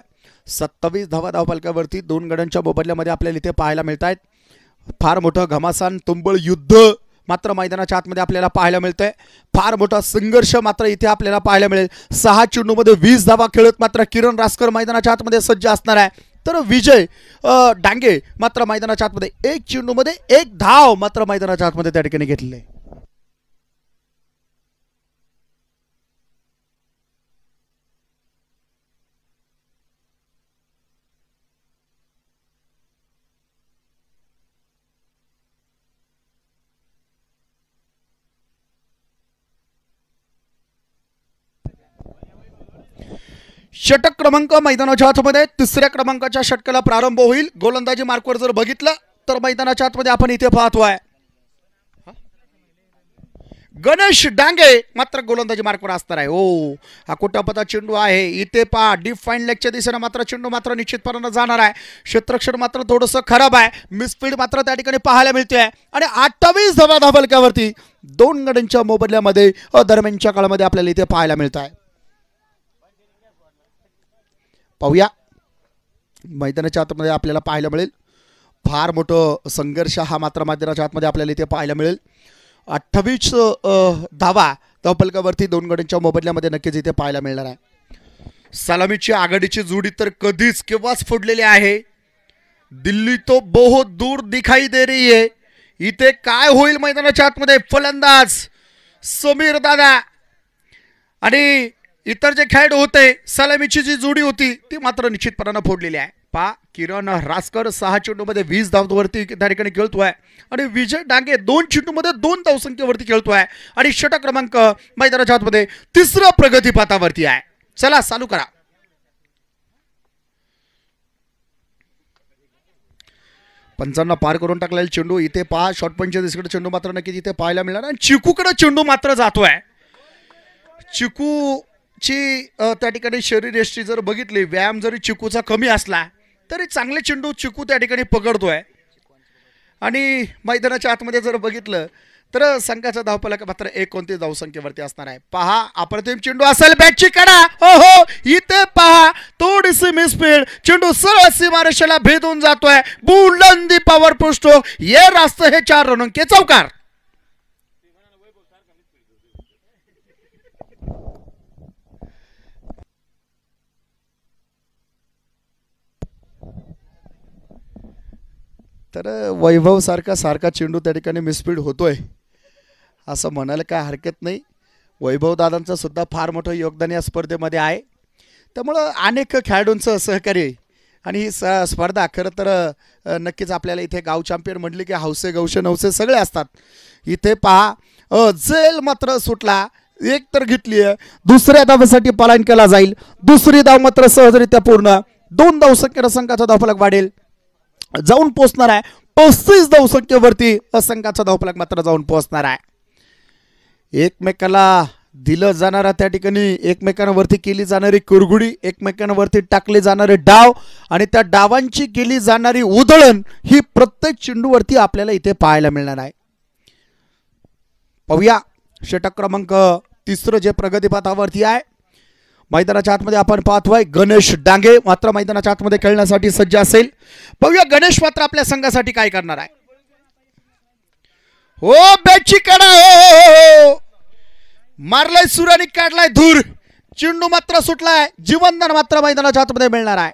सत्तावीस धावा धावपालकावरती दोन गड्यांच्या मोबदल्यामध्ये आपल्याला इथे पाहायला मिळत आहेत फार मोठं घमासान तुंबळ युद्ध मात्र मैदानाच्या आतमध्ये आपल्याला पाहायला मिळतंय फार मोठा संघर्ष मात्र इथे आपल्याला पाहायला मिळेल सहा चेंडूमध्ये वीस धावा खेळत मात्र किरण रासकर मैदानाच्या आतमध्ये सज्ज असणार आहे तर विजय डांगे मात्र मैदानाच्या आतमध्ये एक चेंडूमध्ये एक धाव मात्र मैदानाच्या आतमध्ये त्या ठिकाणी घेतलेले षटक क्रमांक मैदानाच्या आतमध्ये तिसऱ्या क्रमांकाच्या षटकाला प्रारंभ होईल गोलंदाजी मार्कवर जर बघितलं तर मैदानाच्या आतमध्ये आपण इथे पाहतोय गणेश डांगे मात्र गोलंदाजी मार्कवर असणार आहे ओ हो, हा कुटापता चेंडू आहे इथे पहा डीप फाईन लेगच्या दिशेनं मात्र चेंडू मात्र निश्चितपणानं जाणार आहे क्षेत्रक्षण मात्र थोडंसं खराब आहे मिसफीड मात्र त्या ठिकाणी पाहायला मिळतोय आणि अठ्ठावीस धावा धाबलक्यावरती दोन गड्यांच्या मोबदल्यामध्ये दरम्यानच्या काळामध्ये आपल्याला इथे पाहायला मिळत आहे पाहूया मैदानाच्या आतमध्ये आपल्याला पाहायला मिळेल फार मोठं संघर्ष हा मात्र मैदानाच्या आतमध्ये आपल्याला इथे पाहायला मिळेल अठ्ठावीस धावा धावपलकावरती दोन गड्यांच्या मोबदल्यामध्ये नक्कीच इथे पाहायला मिळणार आहे सलामीची आघाडीची जोडी तर कधीच केव्हाच फोडलेली आहे दिल्ली तो बहुत दूर दिखाई दे रही है इथे काय होईल मैदानाच्या आतमध्ये फलंदाज समीर दादा आणि इतर जे खेळाडू होते सलामीची जी जोडी होती ती मात्र निश्चितपणानं फोडलेली आहे पा किरण रासकर सहा चेंडूमध्ये वीस धावांवरती त्या ठिकाणी खेळतोय आणि विजय डांगे दोन चेंडूमध्ये दोन धावसंख्येवरती खेळतोय आणि षट क्रमांक मैदानाच्या आतमध्ये तिसरा प्रगतीपातावरती आहे चला चालू करा पंचांना पार करून टाकलेले चेंडू इथे पहा शॉर्ट पंच दिसकडे चेंडू मात्र नक्की इथे पाहायला मिळणार आणि चिकूकडे चेंडू मात्र जातोय चिकू ची त्या ठिकाणी यष्टी जर बघितली व्यायाम जरी चिकूचा कमी असला तरी चांगले चेंडू चिकू त्या ठिकाणी पकडतोय आणि मैदानाच्या आतमध्ये जर बघितलं तर संघाचा का मात्र एकोणतीस धावसंख्येवरती असणार आहे पहा अप्रतिम चेंडू असेल बॅटची कडा हो हो इथे पहा थोडीशी मिसफील्ड चेंडू सरळ सीमारेषेला भेदून जातोय बुलंदी पॉवर पुष्टो हे रास्त हे चार के चौकार तर वैभवसारखा सारखा चेंडू त्या ठिकाणी मिसफीड होतोय असं म्हणायला काय हरकत नाही वैभवदादांचं सुद्धा फार मोठं योगदान या स्पर्धेमध्ये आहे त्यामुळं अनेक खेळाडूंचं सहकार्य आणि ही स स्पर्धा खरं तर नक्कीच आपल्याला इथे गाव चॅम्पियन म्हटली की हौसे गौशे नवसे सगळे असतात इथे पहा जेल मात्र सुटला एक तर घेतली आहे दुसऱ्या धावासाठी पलायन केला जाईल दुसरी धाव मात्र सहजरित्या पूर्ण दोन धाव संख्येनं संघाचा धावफलक वाढेल जाऊन पोहोचणार आहे पस्तीस धावसंख्येवरती संघाचा धावपलाक मात्र जाऊन पोहोचणार आहे एकमेकाला दिलं जाणारा त्या ठिकाणी एकमेकांवरती केली जाणारी कुरगुडी एकमेकांवरती टाकले जाणारे डाव आणि त्या डावांची केली जाणारी उधळण ही प्रत्येक चेंडूवरती आपल्याला इथे पाहायला मिळणार आहे पाहूया षटक क्रमांक तिसरं जे प्रगतीपथावरती आहे मैदानाच्या आतमध्ये आपण पाहतोय गणेश डांगे मात्र मैदानाच्या आतमध्ये खेळण्यासाठी सज्ज असेल बघूया गणेश मात्र आपल्या संघासाठी काय करणार आहे हो बॅटची कडा हो, हो, हो, हो. मारलाय काढलाय धूर चिंडू मात्र सुटलाय जीवनदान मात्र मैदानाच्या आतमध्ये मिळणार आहे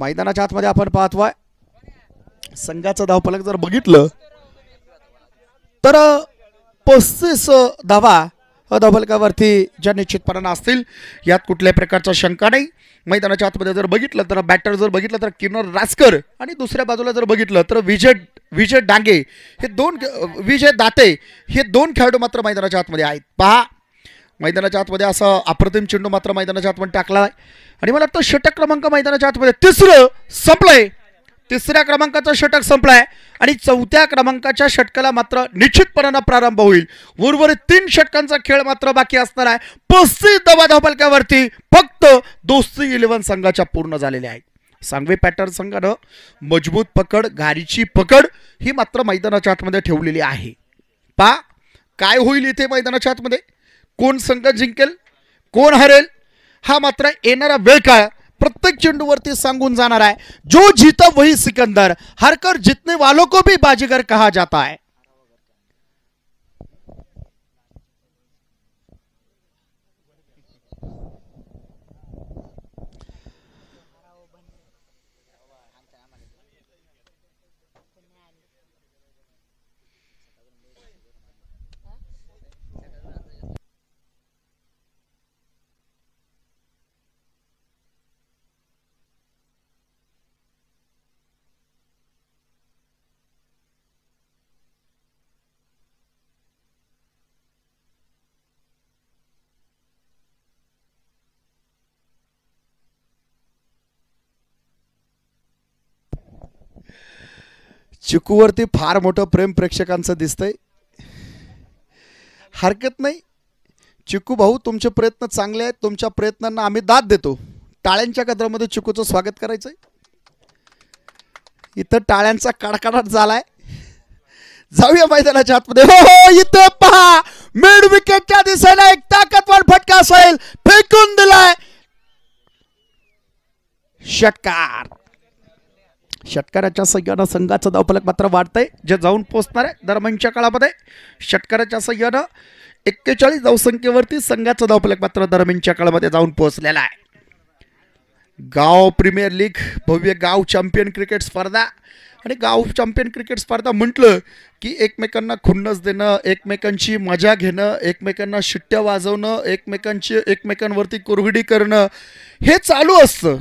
मैदानाच्या आतमध्ये आपण पाहतोय संघाचं धावफलक जर बघितलं तर पस्तीस धावा धबलकावरती ज्या निश्चितपणानं असतील यात कुठल्याही प्रकारचा शंका नाही मैदानाच्या आतमध्ये जर बघितलं तर बॅटर जर बघितलं तर किनर रासकर आणि दुसऱ्या बाजूला जर बघितलं तर विजय विजय डांगे हे दोन विजय दाते हे दोन खेळाडू मात्र मैदानाच्या आतमध्ये आहेत पहा मैदानाच्या आतमध्ये असं अप्रतिम चेंडू मात्र मैदानाच्या आतमध्ये टाकला आणि मला वाटतं षटक क्रमांक मैदानाच्या आतमध्ये तिसरं संपलंय तिसऱ्या क्रमांकाचा षटक संपलाय आणि चौथ्या क्रमांकाच्या षटकाला मात्र निश्चितपणानं प्रारंभ होईल उर्वरित तीन षटकांचा खेळ मात्र बाकी असणार आहे पस्तीस दबा धावपलक्यावरती फक्त दोस्ती इलेव्हन संघाच्या पूर्ण झालेल्या आहेत सांगवे पॅटर्न संघानं मजबूत पकड गारीची पकड ही मात्र मैदानाच्या आतमध्ये ठेवलेली आहे पा काय होईल इथे मैदानाच्या आतमध्ये कोण संघ जिंकेल कोण हरेल हा मात्र येणारा वेळ काळ प्रत्येक चेंडूवरती सांगून जाणार आहे जो जीता वही सिकंदर हरकर जितने वालों को भी बाजीगर कहा जाता है चिकूवरती फार मोठं प्रेम प्रेक्षकांचं दिसतंय हरकत नाही चिकू भाऊ तुमचे प्रयत्न चांगले आहेत तुमच्या प्रयत्नांना आम्ही दाद देतो टाळ्यांच्या कदरामध्ये चिकूचं स्वागत करायचंय इथं टाळ्यांचा कडकडाट झालाय जाऊया मैदानाच्या आतमध्ये हो हो इथे पहा मिड विकेटच्या दिसायला एक ताकदवर फटका असेल फेकून दिलाय षटकार षटकाराच्या सह्यानं संघाचं धावफलक मात्र वाढतंय जे जाऊन पोहोचणार आहे दरम्यानच्या काळामध्ये षटकाराच्या सह्यानं एक्केचाळीस धावसंख्येवरती संघाचं धावफलक मात्र दरम्यानच्या काळामध्ये जाऊन पोहोचलेला आहे गाव प्रीमियर लीग भव्य गाव चॅम्पियन क्रिकेट स्पर्धा आणि गाव चॅम्पियन क्रिकेट स्पर्धा म्हटलं की एकमेकांना खुन्नस देणं एकमेकांची मजा घेणं एकमेकांना शिट्ट्या वाजवणं एकमेकांची एकमेकांवरती कुरघडी करणं हे चालू असतं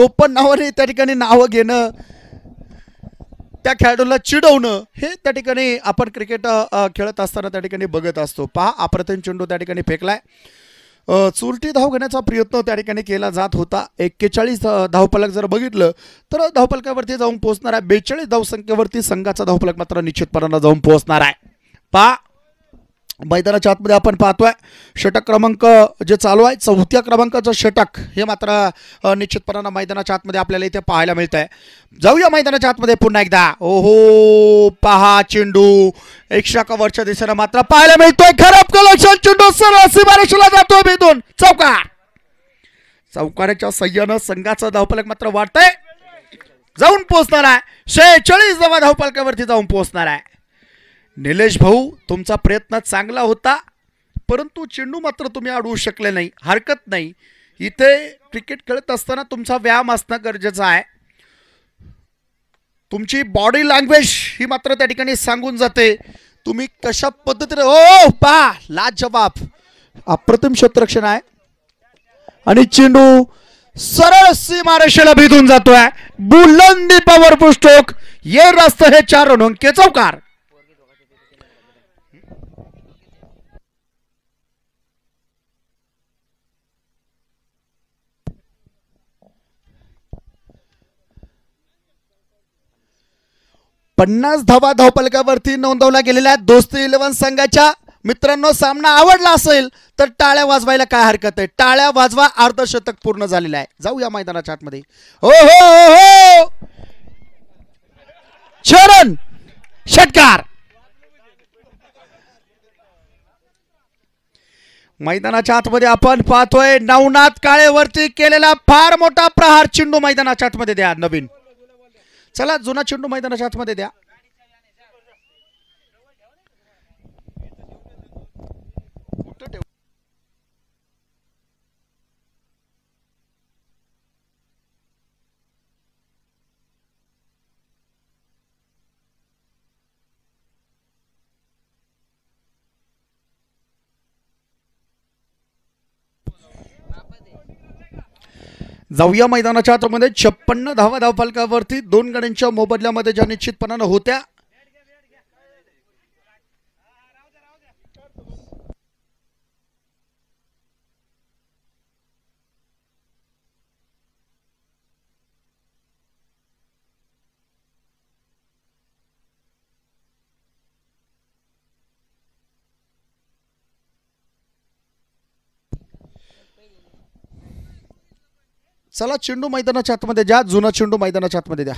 पण नावाने त्या ठिकाणी नावं घेणं त्या खेळाडूला चिडवणं हे त्या ठिकाणी आपण क्रिकेट खेळत असताना त्या ठिकाणी बघत असतो पहा अप्रतिम चेंडू त्या ठिकाणी फेकलाय चुरटी धाव घेण्याचा प्रयत्न त्या ठिकाणी केला जात होता एक्केचाळीस धावपलक जर बघितलं तर धावपलकावरती जाऊन पोहोचणार आहे बेचाळीस धावसंख्येवरती संघाचा धावपलक मात्र निश्चितपणाला जाऊन पोहोचणार आहे पहा मैदानाच्या आतमध्ये आपण पाहतोय षटक क्रमांक जे चालू आहे चौथ्या क्रमांकाचं षटक हे मात्र निश्चितपणानं मैदानाच्या आतमध्ये आपल्याला इथे पाहायला मिळत आहे जाऊया मैदानाच्या आतमध्ये पुन्हा एकदा ओहो पहा चेंडू एकशा कवरच्या दिशेनं मात्र पाहायला मिळतोय खराब कलेक्शन चेंडू सर जातोय भेदून चौका चौकाराच्या सह्यानं संघाचा धावपलक मात्र वाढतंय जाऊन पोहोचणार आहे शेहेचाळीस जवा धावपालकावरती जाऊन पोहोचणार आहे निलेश भाऊ तुमचा प्रयत्न चांगला होता परंतु चेंडू मात्र तुम्ही अडवू शकले नाही हरकत नाही इथे क्रिकेट खेळत असताना तुमचा व्यायाम असणं गरजेचं आहे तुमची बॉडी लँग्वेज ही मात्र त्या ठिकाणी सांगून जाते तुम्ही कशा पद्धतीने ओ पा ला जबाब अप्रतिम क्षेत्रक्षण आहे आणि चेंडू सरळ सीमारेषेला भेदून जातोय बुलंदी पॉवर स्ट्रोक ये रस्त हे चार रन चौकार पन्नास धावा धावपलकावरती नोंदवला गेलेल्या दोस्ती इलेव्हन संघाच्या मित्रांनो सामना आवडला असेल तर टाळ्या वाजवायला काय हरकत आहे टाळ्या वाजवा अर्धशतक पूर्ण झालेला आहे जाऊ या मैदानाच्या आतमध्ये हो हो चरण हो, हो! षटकार मैदानाच्या आतमध्ये आपण पाहतोय नवनाथ काळेवरती केलेला फार मोठा प्रहार चिंडू मैदानाच्या आतमध्ये द्या नवीन चला जुना चेंडू मैदानाच्या आतमध्ये द्या कुठं जाऊया मैदानाच्या आतमध्ये छप्पन्न धावा धावपालकावरती दोन गाड्यांच्या मोबदल्यामध्ये ज्या निश्चितपणानं होत्या चला चेंडू मैदानाच्या आतमध्ये द्या जुना चेंडू मैदानाच्या आतमध्ये द्या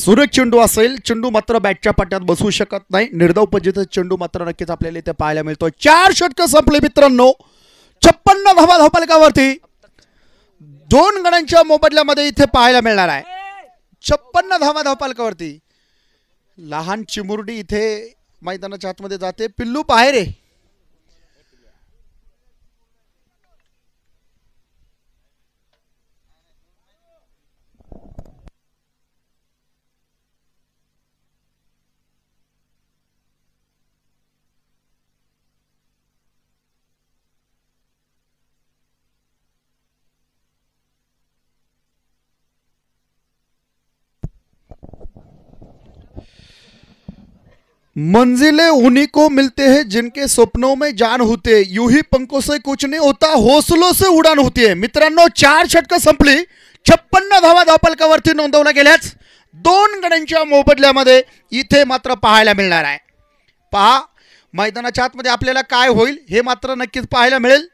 सूरज चेंडू असेल चेंडू मात्र बॅटच्या पाट्यात बसू शकत नाही निर्धाव पद्धत चेंडू मात्र नक्कीच आपल्याला इथे पाहायला मिळतो चार षटक संपले मित्रांनो छप्पन्न धावा धावपालकावरती दोन गणांच्या मोबदल्यामध्ये इथे पाहायला मिळणार आहे छप्पन्न धावा धावपालकावरती लहान चिमुरडी इथे मैदानाच्या आतमध्ये जाते पिल्लू पाहेरे मंजिले उन्हीं को मिलते हैं जिनके स्वप्नों में जान होते यू ही पंखों से कुछ नहीं होता हौसलो से उडान है मित्रांनो चार षटकं संपली छप्पन्न धावा धापलकावरती नोंदवल्या गेल्याच दोन गड्यांच्या मोबदल्यामध्ये इथे मात्र पाहायला मिळणार आहे पहा मैदानाच्या आतमध्ये आपल्याला काय होईल हे मात्र नक्कीच पाहायला मिळेल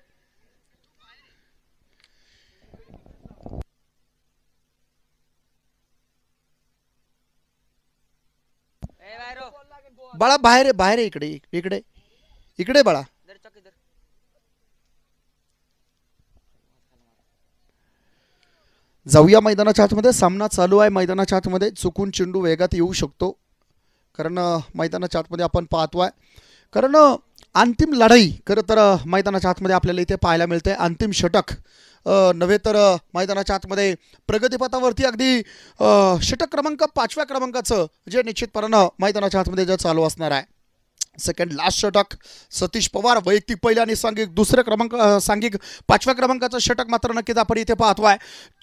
बाळा बाहेर आहे बाहेर इकडे इकडे इकडे बाळा जाऊया मैदानाच्या आतमध्ये सामना चालू आहे मैदानाच्या आतमध्ये चुकून चेंडू वेगात येऊ शकतो कारण मैदानाच्या आतमध्ये आपण पाहतो आहे कारण अंतिम लढाई खरं तर मैदानाच्या आतमध्ये आपल्याला इथे पाहायला मिळते अंतिम षटक नव्हे तर मैदानाच्या आतमध्ये प्रगतीपथावरती अगदी षटक क्रमांक पाचव्या क्रमांकाचं जे निश्चितपणानं मैदानाच्या आतमध्ये जे चालू असणार आहे सेकंड लास्ट षटक सतीश पवार वैयक्तिक पहिल्या आणि सांघिक दुसऱ्या क्रमांक सांघिक पाचव्या क्रमांकाचं षटक मात्र नक्कीच आपण इथे पाहतोय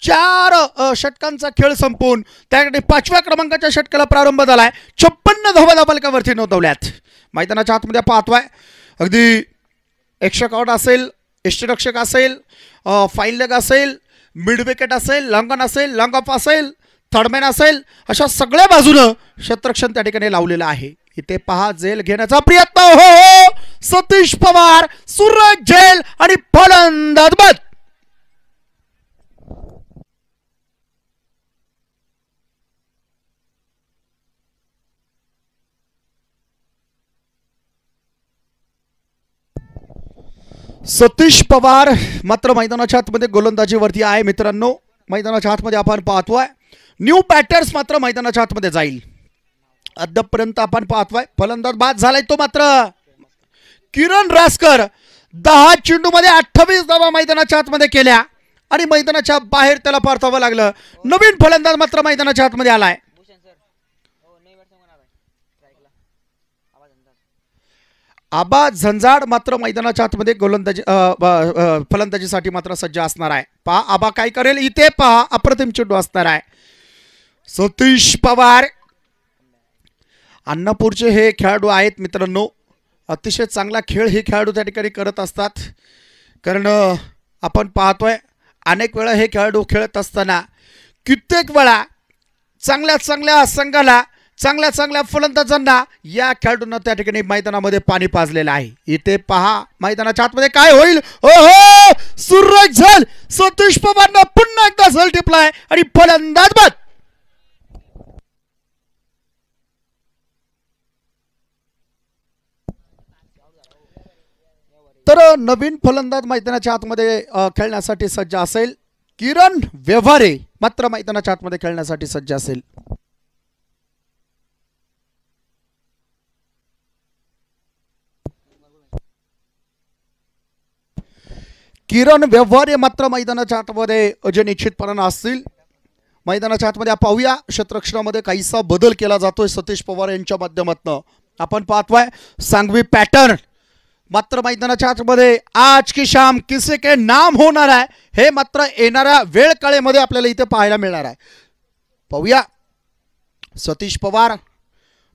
चार षटकांचा खेळ संपून त्याकडे पाचव्या क्रमांकाच्या षटकाला प्रारंभ झालाय छप्पन्न धावा नोंदवल्यात मैदानाच्या आतमध्ये पाहतोय अगदी एक्स्ट्रा कॉट असेल यष्टरक्षक असेल फाईन लेग असेल मिड विकेट असेल लंगन असेल लंग ऑफ असेल थर्डमॅन असेल अशा सगळ्या बाजूनं क्षेत्रक्षण त्या ठिकाणी लावलेलं आहे इथे पहा जेल घेण्याचा प्रयत्न हो हो सतीश पवार सुरज जेल आणि फलंदाजबद सतीश पवार मात्र मैदानाच्या आतमध्ये गोलंदाजीवरती आहे मित्रांनो मैदानाच्या आतमध्ये आपण पाहतोय न्यू बॅटर्स मात्र मैदानाच्या आतमध्ये जाईल अद्यापर्यंत आपण पाहतोय फलंदाज बाद झालाय तो मात्र किरण रासकर दहा मध्ये अठ्ठावीस धावा मैदानाच्या आतमध्ये केल्या आणि मैदानाच्या बाहेर त्याला परतावं लागलं नवीन फलंदाज मात्र मैदानाच्या आतमध्ये आलाय आबा झंझाड मात्र मैदानाच्या आतमध्ये गोलंदाजी फलंदाजीसाठी मात्र सज्ज असणार आहे पहा आबा काय करेल इथे पहा अप्रतिम चेंडू असणार आहे सतीश पवार अन्नापूरचे हे खेळाडू आहेत मित्रांनो अतिशय चांगला खेळ हे खेळाडू त्या ठिकाणी करत असतात कारण आपण पाहतोय अनेक वेळा हे खेळाडू खेळत असताना कित्येक वेळा चांगल्या चांगल्या संघाला चांगल्या चांगल्या फलंदाजांना या खेळाडूंना त्या ठिकाणी मैदानामध्ये पाणी पाजलेलं आहे इथे पहा मैदानाच्या आतमध्ये काय होईल ओ हो झल सतीश पवार पुन्हा एकदा झल टिपलाय आणि फलंदाज बाद तर नवीन फलंदाज मैदानाच्या आतमध्ये खेळण्यासाठी सज्ज असेल किरण व्यवहारे मात्र मैदानाच्या आतमध्ये खेळण्यासाठी सज्ज असेल किरण व्यवहार्य मात्र मैदानाच्या आतमध्ये जे निश्चितपणानं असतील मैदानाच्या आतमध्ये पाहूया क्षेत्रक्षणामध्ये काहीसा बदल केला जातोय सतीश पवार यांच्या माध्यमातून आपण पाहतोय सांगवी पॅटर्न मात्र मैदानाच्या आतमध्ये आज की शाम किसे के नाम होणार आहे हे मात्र येणाऱ्या वेळ काळेमध्ये आपल्याला इथे पाहायला मिळणार आहे पाहूया सतीश पवार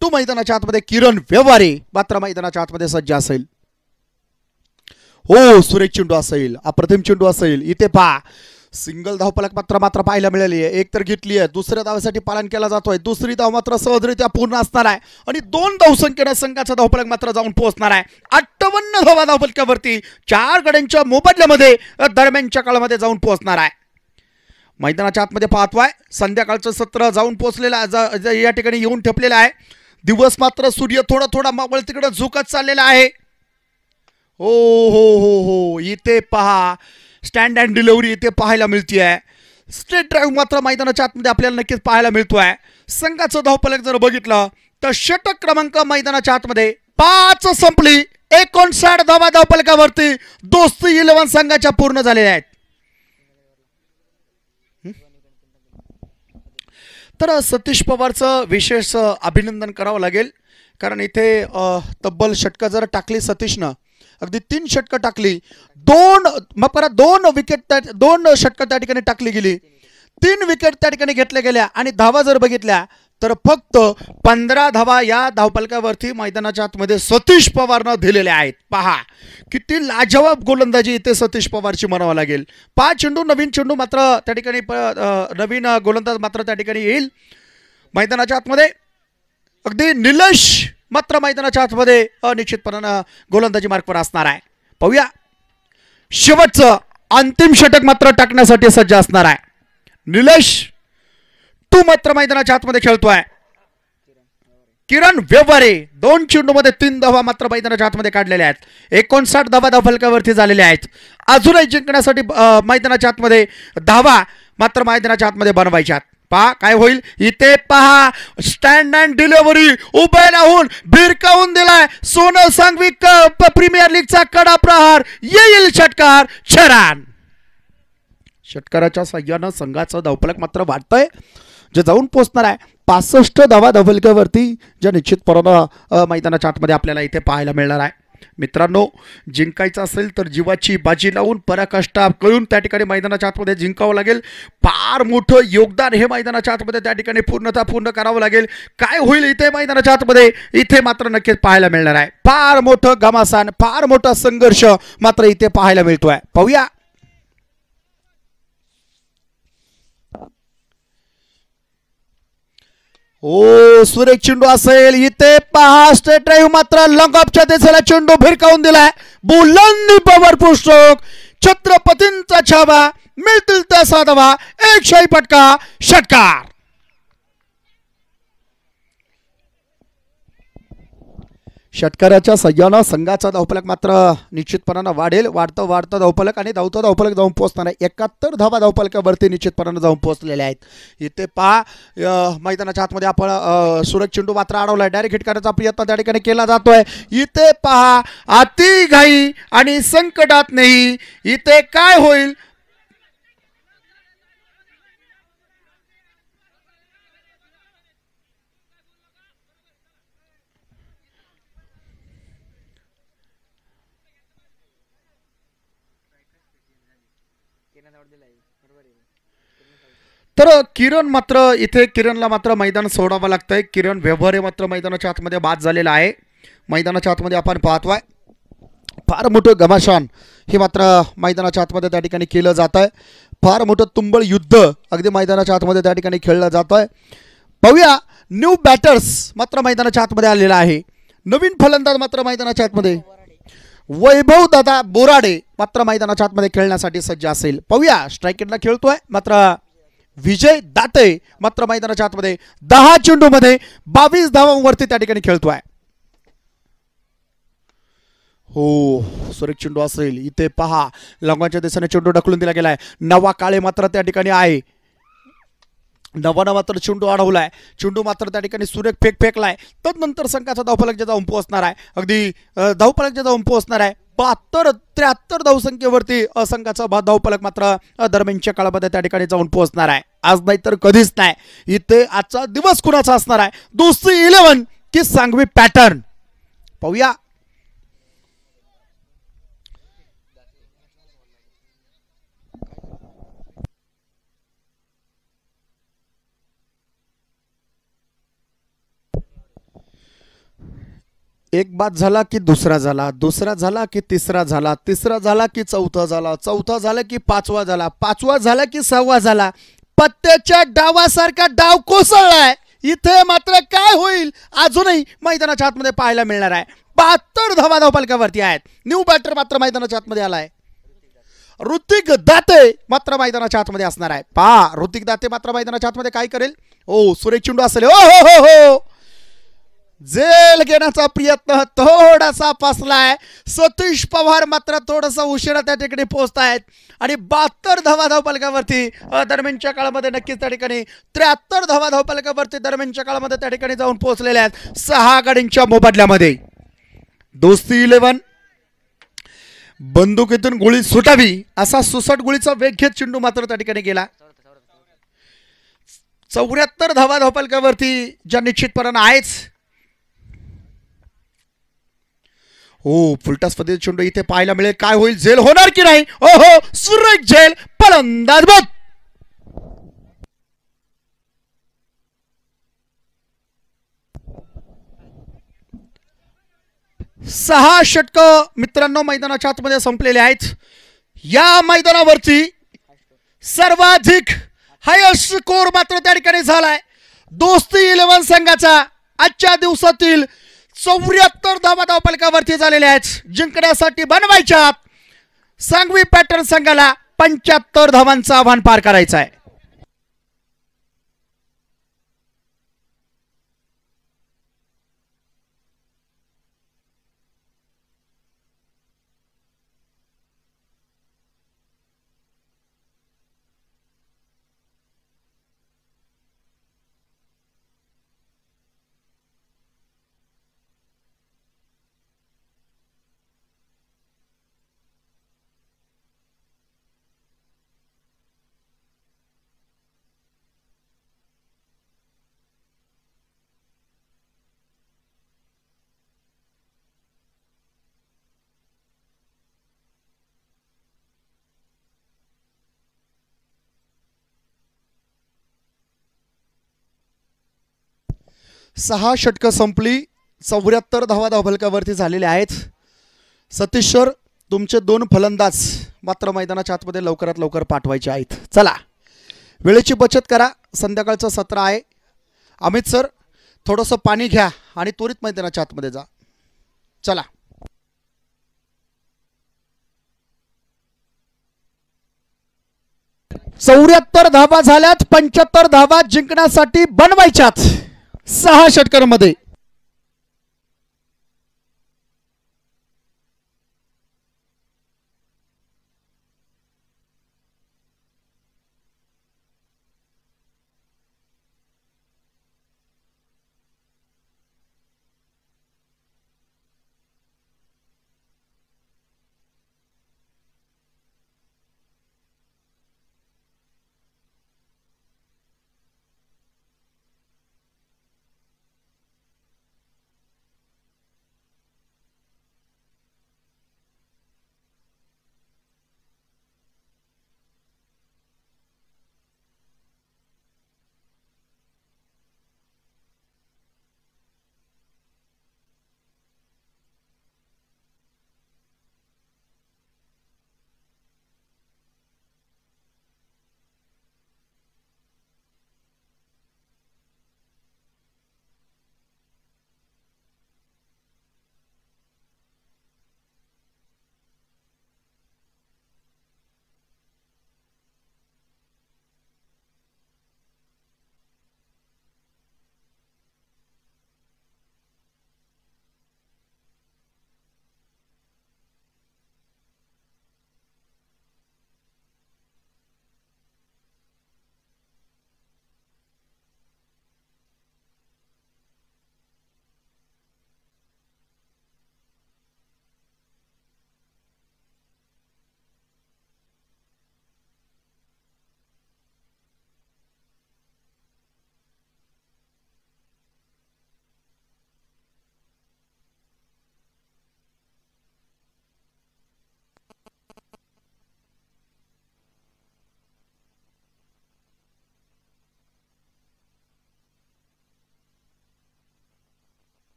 टू मैदानाच्या आतमध्ये किरण व्यवहारी मात्र मैदानाच्या आतमध्ये सज्ज असेल हो सुरेश चेंडू असेल अप्रतिम चेंडू असेल इथे पहा सिंगल धावपलक मात्र मात्र पाहायला मिळाली आहे एक तर घेतली आहे दुसऱ्या धावासाठी पालन केला जातोय दुसरी धाव मात्र सहजरित्या पूर्ण असणार आहे आणि दोन धावसंख्येने संघाचा धावपलक मात्र जाऊन पोहोचणार आहे अठ्ठावन्न धावा धावपलक्यावरती चार गड्यांच्या मोबदल्यामध्ये दरम्यानच्या काळामध्ये जाऊन पोहोचणार आहे मैदानाच्या आतमध्ये पाहतोय संध्याकाळचं सत्र जाऊन पोहोचलेलं आहे या ठिकाणी येऊन ठेपलेलं आहे दिवस मात्र सूर्य थोडा थोडा मावळ तिकडं झुकत चाललेला आहे हो हो हो हो इथे पहा स्टँड अँड डिलेवरी इथे पाहायला मिळते आहे स्ट्रेट ड्राईव्ह मात्र मैदानाच्या आतमध्ये आपल्याला नक्कीच पाहायला मिळतो आहे संघाचं धावपलक जर बघितलं तर षटक क्रमांक मैदानाच्या आतमध्ये पाच संपली एकोणसाठ धावा धावपलकावरती दोस्ती इलेव्हन संघाच्या पूर्ण झालेल्या आहेत तर सतीश पवारचं विशेष अभिनंदन करावं लागेल कारण इथे तब्बल षटकं जर टाकली सतीशनं अगदी तीन षटकं टाकली दोन मग परत दोन विकेट त्या दोन षटकं त्या ठिकाणी टाकली गेली तीन विकेट त्या ठिकाणी घेतल्या गेल्या आणि धावा जर बघितल्या तर फक्त पंधरा धावा या धावपालकावरती मैदानाच्या आतमध्ये सतीश पवारनं दिलेल्या आहेत पहा किती लाजवाब गोलंदाजी इथे सतीश पवारची म्हणावं लागेल पाच चेंडू नवीन चेंडू मात्र त्या ठिकाणी नवीन गोलंदाज मात्र त्या ठिकाणी येईल मैदानाच्या आतमध्ये अगदी निलश मात्र मैदानाच्या आतमध्ये अनिश्चितपणानं गोलंदाजी मार्कवर असणार आहे पाहूया शेवटचं अंतिम षटक मात्र टाकण्यासाठी सज्ज असणार आहे निलेश तू मात्र मैदानाच्या आतमध्ये खेळतोय किरण व्यवहारे दोन चेंडूमध्ये तीन धावा मात्र मैदानाच्या आतमध्ये काढलेल्या आहेत एकोणसाठ धावा फलक्यावरती झालेल्या आहेत अजूनही जिंकण्यासाठी मैदानाच्या आतमध्ये धावा मात्र मैदानाच्या आतमध्ये बनवायच्या पहा काय होईल इथे पहा स्टँड अँड डिलिव्हरी उभे राहून भिरकावून दिलाय सोनल सांगवी प्रीमियर लीगचा कडा प्रहार येईल षटकार छरान षटकाराच्या सह्यानं संघाचं धावपलक मात्र वाढतंय जे जाऊन पोचणार आहे पासष्ट धावा धावलक्यावरती ज्या निश्चितपणानं मैदानाच्या आतमध्ये आपल्याला इथे पाहायला मिळणार आहे मित्रांनो जिंकायचं असेल तर जीवाची बाजी लावून पराकाष्ठा कळून त्या ठिकाणी मैदानाच्या आतमध्ये जिंकावं लागेल फार मोठं योगदान हे मैदानाच्या आतमध्ये त्या ठिकाणी पूर्णता पूर्ण करावं लागेल काय होईल इथे मैदानाच्या आतमध्ये इथे मात्र नक्कीच पाहायला मिळणार आहे फार मोठं घमासान फार मोठा संघर्ष मात्र इथे पाहायला मिळतोय पाहूया ओ सुरेख चेंडू असेल इथे पहा स्ट्रेट ड्राईव्ह मात्र लंग ऑफच्या दिशेला चेंडू फिरकावून दिलाय बुलंदी पवर पुस्तक छत्रपतींचा छावा मिळतील तसा दवा एकशाही पटका षटकार षटकाराच्या सय्यानं संघाचा धावपलक मात्र निश्चितपणानं वाढेल वाढतं वाढतं धावपलक आणि धावतं धावपलक जाऊन पोहोचणार आहे एकाहत्तर धावा धावफलकावरती निश्चितपणानं जाऊन पोहोचलेल्या आहेत इथे पहा मैदानाच्या आतमध्ये आपण सुरज चेंडू मात्र अडवला आहे डायरेक्ट हिट करण्याचा प्रयत्न त्या ठिकाणी केला जातोय इथे पहा अति घाई आणि संकटात नाही इथे काय होईल तर किरण मात्र इथे किरणला मात्र मैदान सोडावं लागतंय आहे किरण व्यवहारे मात्र मैदानाच्या आतमध्ये बाद झालेला आहे मैदानाच्या आतमध्ये आपण पाहतोय फार मोठं घमाशान हे मात्र मैदानाच्या आतमध्ये त्या ठिकाणी केलं जात आहे फार मोठं तुंबळ युद्ध अगदी मैदानाच्या आतमध्ये त्या ठिकाणी खेळलं जात आहे पाहूया न्यू बॅटर्स मात्र मैदानाच्या आतमध्ये आलेला आहे नवीन फलंदाज मात्र मैदानाच्या आतमध्ये वैभव दादा बोराडे मात्र मैदानाच्या आतमध्ये खेळण्यासाठी सज्ज असेल पाहूया स्ट्रायकेटला खेळतोय मात्र विजय दाते मात्र मैदानाच्या आतमध्ये दहा चेंडूमध्ये बावीस धावांवरती त्या ठिकाणी खेळतोय हो सुरेख चेंडू असेल इथे पहा लग्नाच्या दिशेने चेंडू ढकलून दिला गेलाय नवा काळे मात्र त्या ठिकाणी आहे नवा नवा मात्र चेंडू अडवलाय चेंडू मात्र त्या ठिकाणी सुरेख फेक फेकलाय तदनंतर संघाचा धावफलक जे जाऊन असणार आहे अगदी धावफलक जे जाऊन पोहोचणार आहे बहात्तर त्र्याहत्तर धावसंख्येवरती असंख्याचा भा पलक मात्र दरम्यानच्या काळामध्ये त्या ठिकाणी जाऊन पोहोचणार आहे आज नाही तर कधीच नाही इथे आजचा दिवस कुणाचा असणार आहे दुसरी इलेव्हन की सांगवी पॅटर्न पाहूया एक बाद झाला की दुसरा झाला दुसरा झाला की तिसरा झाला तिसरा झाला की चौथा झाला चौथा झाला की पाचवा झाला पाचवा झाला की सहावा झाला पत्त्याच्या डावासारखा डाव कोसळलाय इथे मात्र काय होईल अजूनही मैदानाच्या आतमध्ये पाहायला मिळणार आहे बहात्तर धावा धावपालकावरती आहेत न्यू बॅटर मात्र मैदानाच्या आतमध्ये आलाय ऋतिक दाते मात्र मैदानाच्या आतमध्ये असणार आहे पा ऋतिक दाते मात्र मैदानाच्या आतमध्ये काय करेल ओ सुरेश चिंडू असेल हो हो हो हो जेल घेण्याचा प्रयत्न थोडासा फसलाय सतीश पवार मात्र थोडासा उशिरा त्या ठिकाणी पोहोचत आहेत आणि बहात्तर धावाधाव पलकावरती दरम्यानच्या काळामध्ये नक्कीच त्या ठिकाणी त्र्याहत्तर धावाधाव पलकावरती दरम्यानच्या काळामध्ये त्या ठिकाणी जाऊन पोहोचलेल्या आहेत सहा गाडींच्या मोबदल्यामध्ये दोस्ती इलेव्हन बंदुकीतून गोळी सुटावी असा सुसट गोळीचा वेग घेत चिंडू मात्र त्या ठिकाणी गेला चौऱ्याहत्तर धावा धावपालकावरती ज्या निश्चितपणानं आहेच हो फुलटा स्पर्धेत चेंडू इथे पाहायला मिळेल काय होईल झेल होणार की नाही ओ हो सुरेख झेल फलंदाज सहा षटक मित्रांनो मैदानाच्या आतमध्ये संपलेले आहेत या मैदानावरती सर्वाधिक हायस्ट स्कोर मात्र त्या ठिकाणी झालाय दोस्ती इलेव्हन संघाचा आजच्या दिवसातील चौऱ्याहत्तर धावा धावपालकावरती झालेल्या आहेत जिंकण्यासाठी बनवायच्या सांगवी पॅटर्न संघाला पंच्याहत्तर धावांचं आव्हान पार करायचं आहे सहा षटकं संपली चौऱ्याहत्तर धावा धावफलकावरती झालेल्या आहेत सतीश सर तुमचे दोन फलंदाज मात्र मैदानाच्या आतमध्ये लवकरात लवकर पाठवायचे आहेत चला वेळेची बचत करा संध्याकाळचं सत्र आहे अमित सर थोडंसं पाणी घ्या आणि त्वरित मैदानाच्या आतमध्ये जा चला चौऱ्याहत्तर धावा झाल्यात पंच्याहत्तर धावा जिंकण्यासाठी बनवायच्यात सहा षटकांमध्ये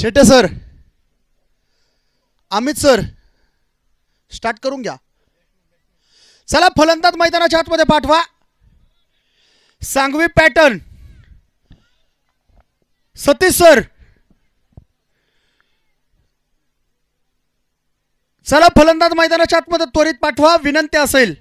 Shete sir Amit sir start करून घ्या चला फलंदाज मैदानाच्या आतमध्ये पाठवा सांगवी पॅटर्न सतीश सर चला फलंदाज मैदानाच्या आतमध्ये त्वरित पाठवा विनंती असेल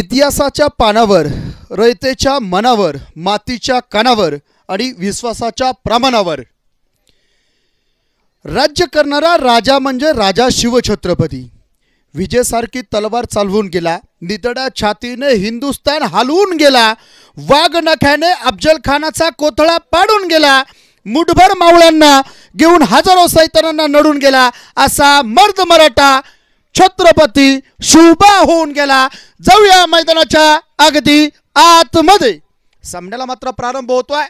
इतिहासाच्या पानावर रयतेच्या मनावर मातीच्या कानावर आणि विश्वासाच्या प्रमाणावर राज्य करणारा राजा म्हणजे राजा शिवछत्रपती विजेसारखी तलवार चालवून गेला नितडा छातीने हिंदुस्थान हालवून गेला वाघ नख्याने अफजल खानाचा कोथळा पाडून गेला मुठभर मावळ्यांना घेऊन हजारो सैतानांना नडून गेला असा मर्द मराठा छत्रपती शुभा होऊन गेला जाऊया मैदानाच्या अगदी आतमध्ये सामन्याला मात्र प्रारंभ होतोय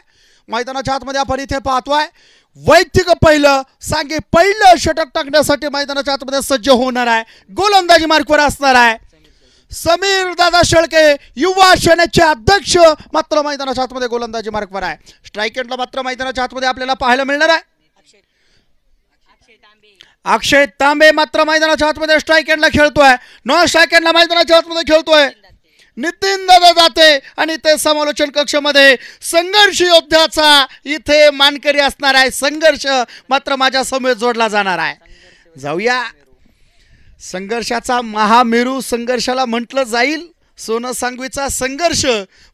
मैदानाच्या आतमध्ये आपण इथे पाहतोय वैयक्तिक पहिलं सांगे पहिलं षटक टाकण्यासाठी मैदानाच्या आतमध्ये सज्ज होणार आहे गोलंदाजी मार्कवर असणार आहे समीर दादा शेळके युवा सेनेचे अध्यक्ष मात्र मैदानाच्या आतमध्ये गोलंदाजी मार्कवर आहे स्ट्राईक एंडला मात्र मैदानाच्या आतमध्ये आपल्याला पाहायला मिळणार आहे अक्षय तांबे मात्र मैदानाच्या आतमध्ये स्ट्राईक एंडला खेळतोय नॉन स्ट्राईक एंडला मैदानाच्या आतमध्ये खेळतोय नितीन दादा जाते आणि ते समालोचन कक्षामध्ये संघर्ष योद्ध्याचा इथे मानकरी असणार आहे संघर्ष मात्र माझ्या समोर जोडला जाणार आहे जाऊया संघर्षाचा महामेरू संघर्षाला म्हटलं जाईल सोनं सांगवीचा संघर्ष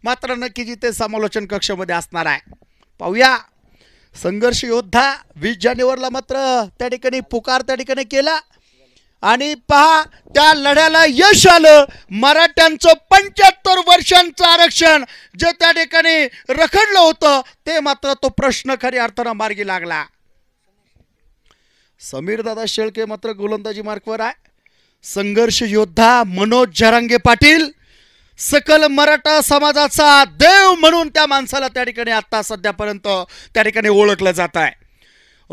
मात्र नक्की जिथे समालोचन कक्षामध्ये असणार आहे पाहूया संघर्ष योद्धा वीस जानेवारीला मात्र त्या ठिकाणी पुकार त्या ठिकाणी केला आणि पहा त्या लढ्याला यश आलं मराठ्यांचं पंच्याहत्तर वर्षांचं आरक्षण जे त्या ठिकाणी रखडलं होतं ते मात्र तो प्रश्न खरी अर्थानं मार्गी लागला समीर दादा शेळके मात्र गोलंदाजी मार्कवर आहे संघर्ष योद्धा मनोज जरांगे पाटील सकल मराठा समाजाचा देव म्हणून त्या माणसाला त्या ठिकाणी आत्ता सध्यापर्यंत त्या ठिकाणी ओळखलं जात आहे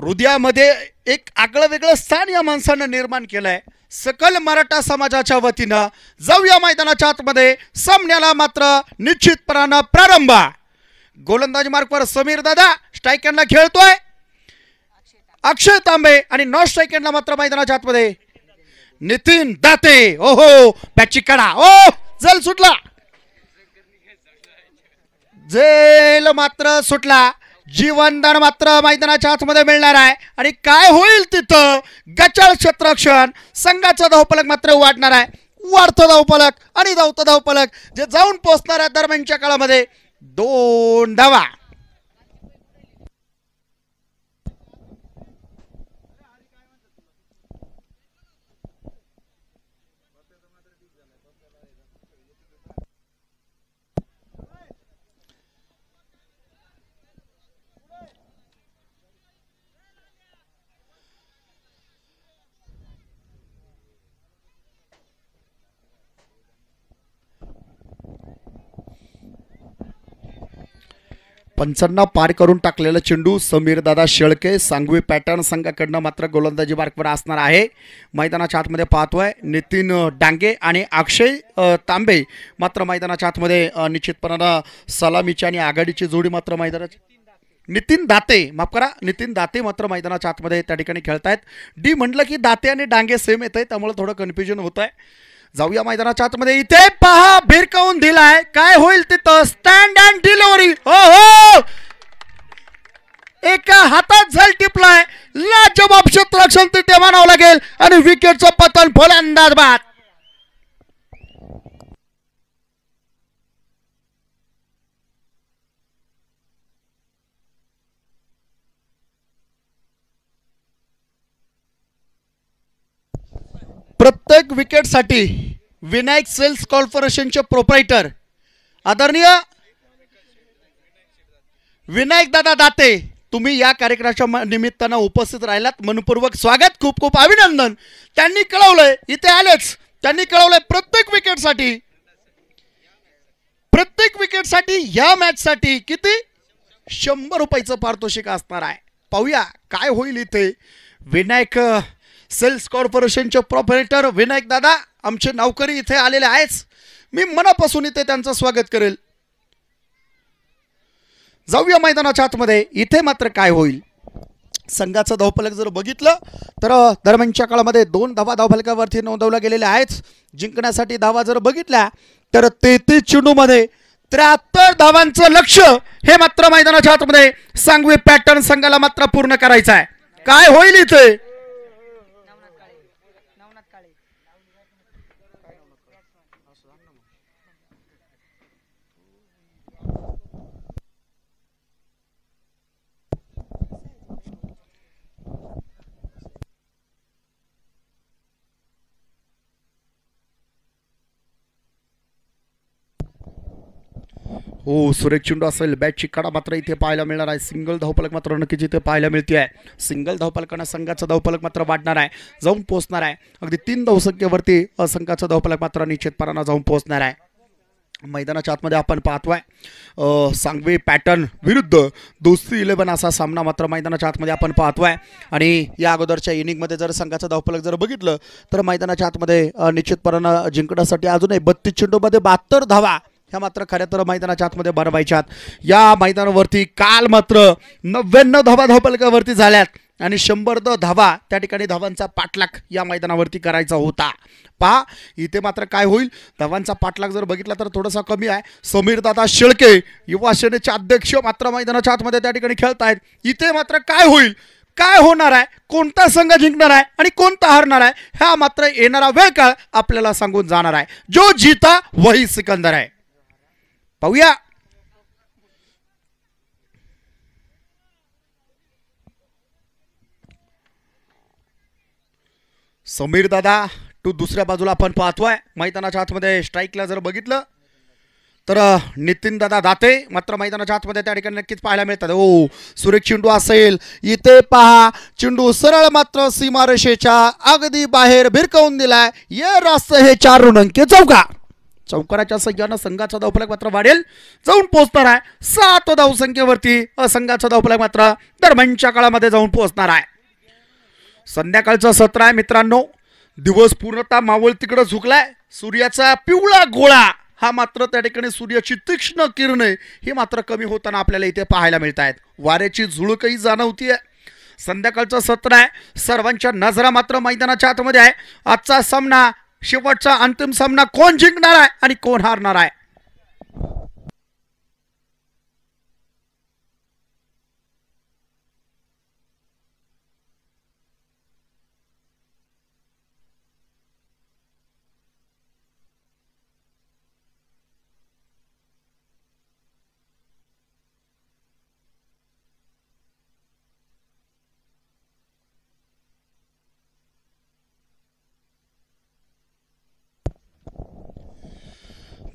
हृदयामध्ये एक आगळं वेगळं स्थान या माणसानं निर्माण केलं आहे सकल मराठा समाजाच्या वतीनं या मैदानाच्या आतमध्ये सामन्याला मात्र निश्चितपणानं प्रारंभ गोलंदाजी मार्गवर समीर दादा स्ट्रायकरला खेळतोय अक्षय तांबे आणि नॉन स्ट्रायकरला मात्र मैदानाच्या आतमध्ये नितीन दाते ओहो पॅची कडा ओ जल सुटला जेल मात्र सुटला जीवनदान मात्र मैदानाच्या आतमध्ये मिळणार आहे आणि काय होईल तिथं गचाळ क्षेत्रक्षण संघाचा धावपलक मात्र वाढणार आहे वाढतो धावपलक आणि धावतो धावपलक जे जाऊन पोचणार आहे दरम्यानच्या काळामध्ये दोन धावा पंचांना पार करून टाकलेला चेंडू दादा शेळके सांगवी पॅटर्न संघाकडनं मात्र गोलंदाजी मार्कवर असणार आहे मैदानाच्या आतमध्ये पाहतोय नितीन डांगे आणि अक्षय तांबे मात्र मैदानाच्या आतमध्ये निश्चितपणानं सलामीची आणि आघाडीची जोडी मात्र मैदानाची नितीन दाते माफ करा नितीन दाते मात्र मैदानाच्या आतमध्ये त्या ठिकाणी खेळतायत डी म्हटलं की दाते आणि डांगे सेम येत आहे त्यामुळे थोडं कन्फ्युजन होत आहे जाऊया मैदानाच्या आतमध्ये इथे पहा भिरकावून दिलाय काय होईल तिथं स्टँड अँड डिलिव्हरी हो हो एका हातात झाल टिपलाय लाजबाब शत्रक्षण तिथे म्हणावं लागेल आणि विकेटचं पतन फलंदाज बात प्रत्येक साठी विनायक सेल्स कॉर्पोरेशनचे प्रोप्रायटर आदरणीय विनायक दादा दाते तुम्ही या कार्यक्रमाच्या निमित्तानं उपस्थित राहिलात मनपूर्वक स्वागत खूप खूप अभिनंदन त्यांनी कळवलंय इथे आलेच त्यांनी कळवलंय प्रत्येक विकेटसाठी प्रत्येक विकेटसाठी या मॅचसाठी किती शंभर रुपयाचं पारितोषिक असणार आहे पाहूया काय होईल इथे विनायक सेल्स कॉर्पोरेशनचे प्रॉपरेटर विनायक दादा आमचे नौकरी इथे आलेले आहेच मी मनापासून इथे त्यांचं स्वागत करेल जाऊया मैदानाच्या आतमध्ये इथे मात्र काय होईल संघाचं धावफलक जर बघितलं तर दरम्यानच्या काळामध्ये दोन धावा धावफलकावरती नोंदवल्या गेलेल्या आहेत जिंकण्यासाठी धावा जर बघितल्या तर तेहतीस चेंडूमध्ये त्र्याहत्तर धावांचं लक्ष हे मात्र मैदानाच्या आतमध्ये सांगवी पॅटर्न संघाला मात्र पूर्ण करायचं आहे काय होईल इथे हो सुरेख चेंडू असेल बॅटची कडा मात्र इथे पाहायला मिळणार आहे सिंगल धावपलक मात्र नक्कीच इथे पाहायला मिळते आहे सिंगल धावपलकांना संघाचा धावपलक मात्र वाढणार आहे जाऊन पोहोचणार आहे अगदी तीन धावसंख्येवरती संघाचा धावपलक मात्र निश्चितपणानं जाऊन पोहोचणार आहे मैदानाच्या आतमध्ये आपण पाहतोय सांगवी पॅटर्न विरुद्ध दोस्ती इलेव्हन असा सामना मात्र मैदानाच्या आतमध्ये आपण पाहतोय आणि या अगोदरच्या इनिंगमध्ये जर संघाचा धावपलक जर बघितलं तर मैदानाच्या आतमध्ये निश्चितपणानं जिंकण्यासाठी अजूनही बत्तीस चेंडूमध्ये बहात्तर धावा ह्या मात्र खऱ्या तर मैदानाच्या आतमध्ये भरवायच्यात या मैदानावरती काल मात्र नव्याण्णव धावा धावपलकावरती झाल्यात आणि शंभर द धावा त्या ठिकाणी धावांचा पाठलाग या मैदानावरती करायचा होता पहा इथे मात्र काय होईल धावांचा पाठलाग जर बघितला तर थोडासा कमी आहे समीर दादा शेळके युवा सेनेचे अध्यक्ष मात्र मैदानाच्या आतमध्ये त्या ठिकाणी खेळत आहेत इथे मात्र काय होईल काय होणार आहे कोणता संघ जिंकणार आहे आणि कोणता हरणार आहे ह्या मात्र येणारा वेळ काळ आपल्याला सांगून जाणार आहे जो जिता वही सिकंदर आहे पाहूया समीर दादा टू दुसऱ्या बाजूला आपण पाहतोय मैदानाच्या आतमध्ये स्ट्राईकला जर बघितलं तर नितीन दादा दाते मात्र मैदानाच्या आतमध्ये त्या ठिकाणी नक्कीच पाहायला मिळतात ओ सुरेख चिंडू असेल इथे पहा चिंडू सरळ मात्र सीमारेषेच्या अगदी बाहेर भिरकवून दिलाय ये रास्त हे चार ऋणांके चौका चौकाराच्या संख्येनं संघाचा धावफलक मात्र वाढेल जाऊन पोहोचणार आहे सात धावसंख्येवरती संघाचा धावफलक मात्र दरम्यानच्या काळामध्ये जाऊन पोहोचणार आहे संध्याकाळचं सत्र आहे मित्रांनो दिवस पूर्णतः मावळ तिकडं झुकलाय सूर्याचा पिवळा गोळा हा मात्र त्या ठिकाणी सूर्याची तीक्ष्ण किरणे ही मात्र कमी होताना आपल्याला इथे पाहायला मिळत आहेत वाऱ्याची झुळकही जाणवतीये संध्याकाळचं सत्र आहे सर्वांच्या नजरा मात्र मैदानाच्या आतमध्ये आहे आजचा सामना शेवटचा अंतिम सामना कोण जिंकणार आहे आणि कोण हारणार आहे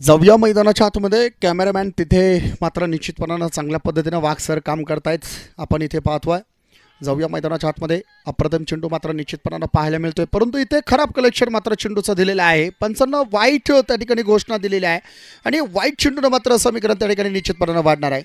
जाऊया मैदानाच्या आतमध्ये कॅमेरामॅन तिथे मात्र निश्चितपणानं चांगल्या पद्धतीनं वाघ सर काम करतायत आपण इथे पाहतो आहे जाऊया मैदानाच्या आतमध्ये अप्रथम चेंडू मात्र निश्चितपणानं पाहायला मिळतोय परंतु इथे खराब कलेक्शन मात्र चेंडूचं दिलेलं आहे पंचांना वाईट त्या ठिकाणी घोषणा दिलेली आहे आणि वाईट चेंडूनं मात्र समीकरण त्या ठिकाणी निश्चितपणानं वाढणार आहे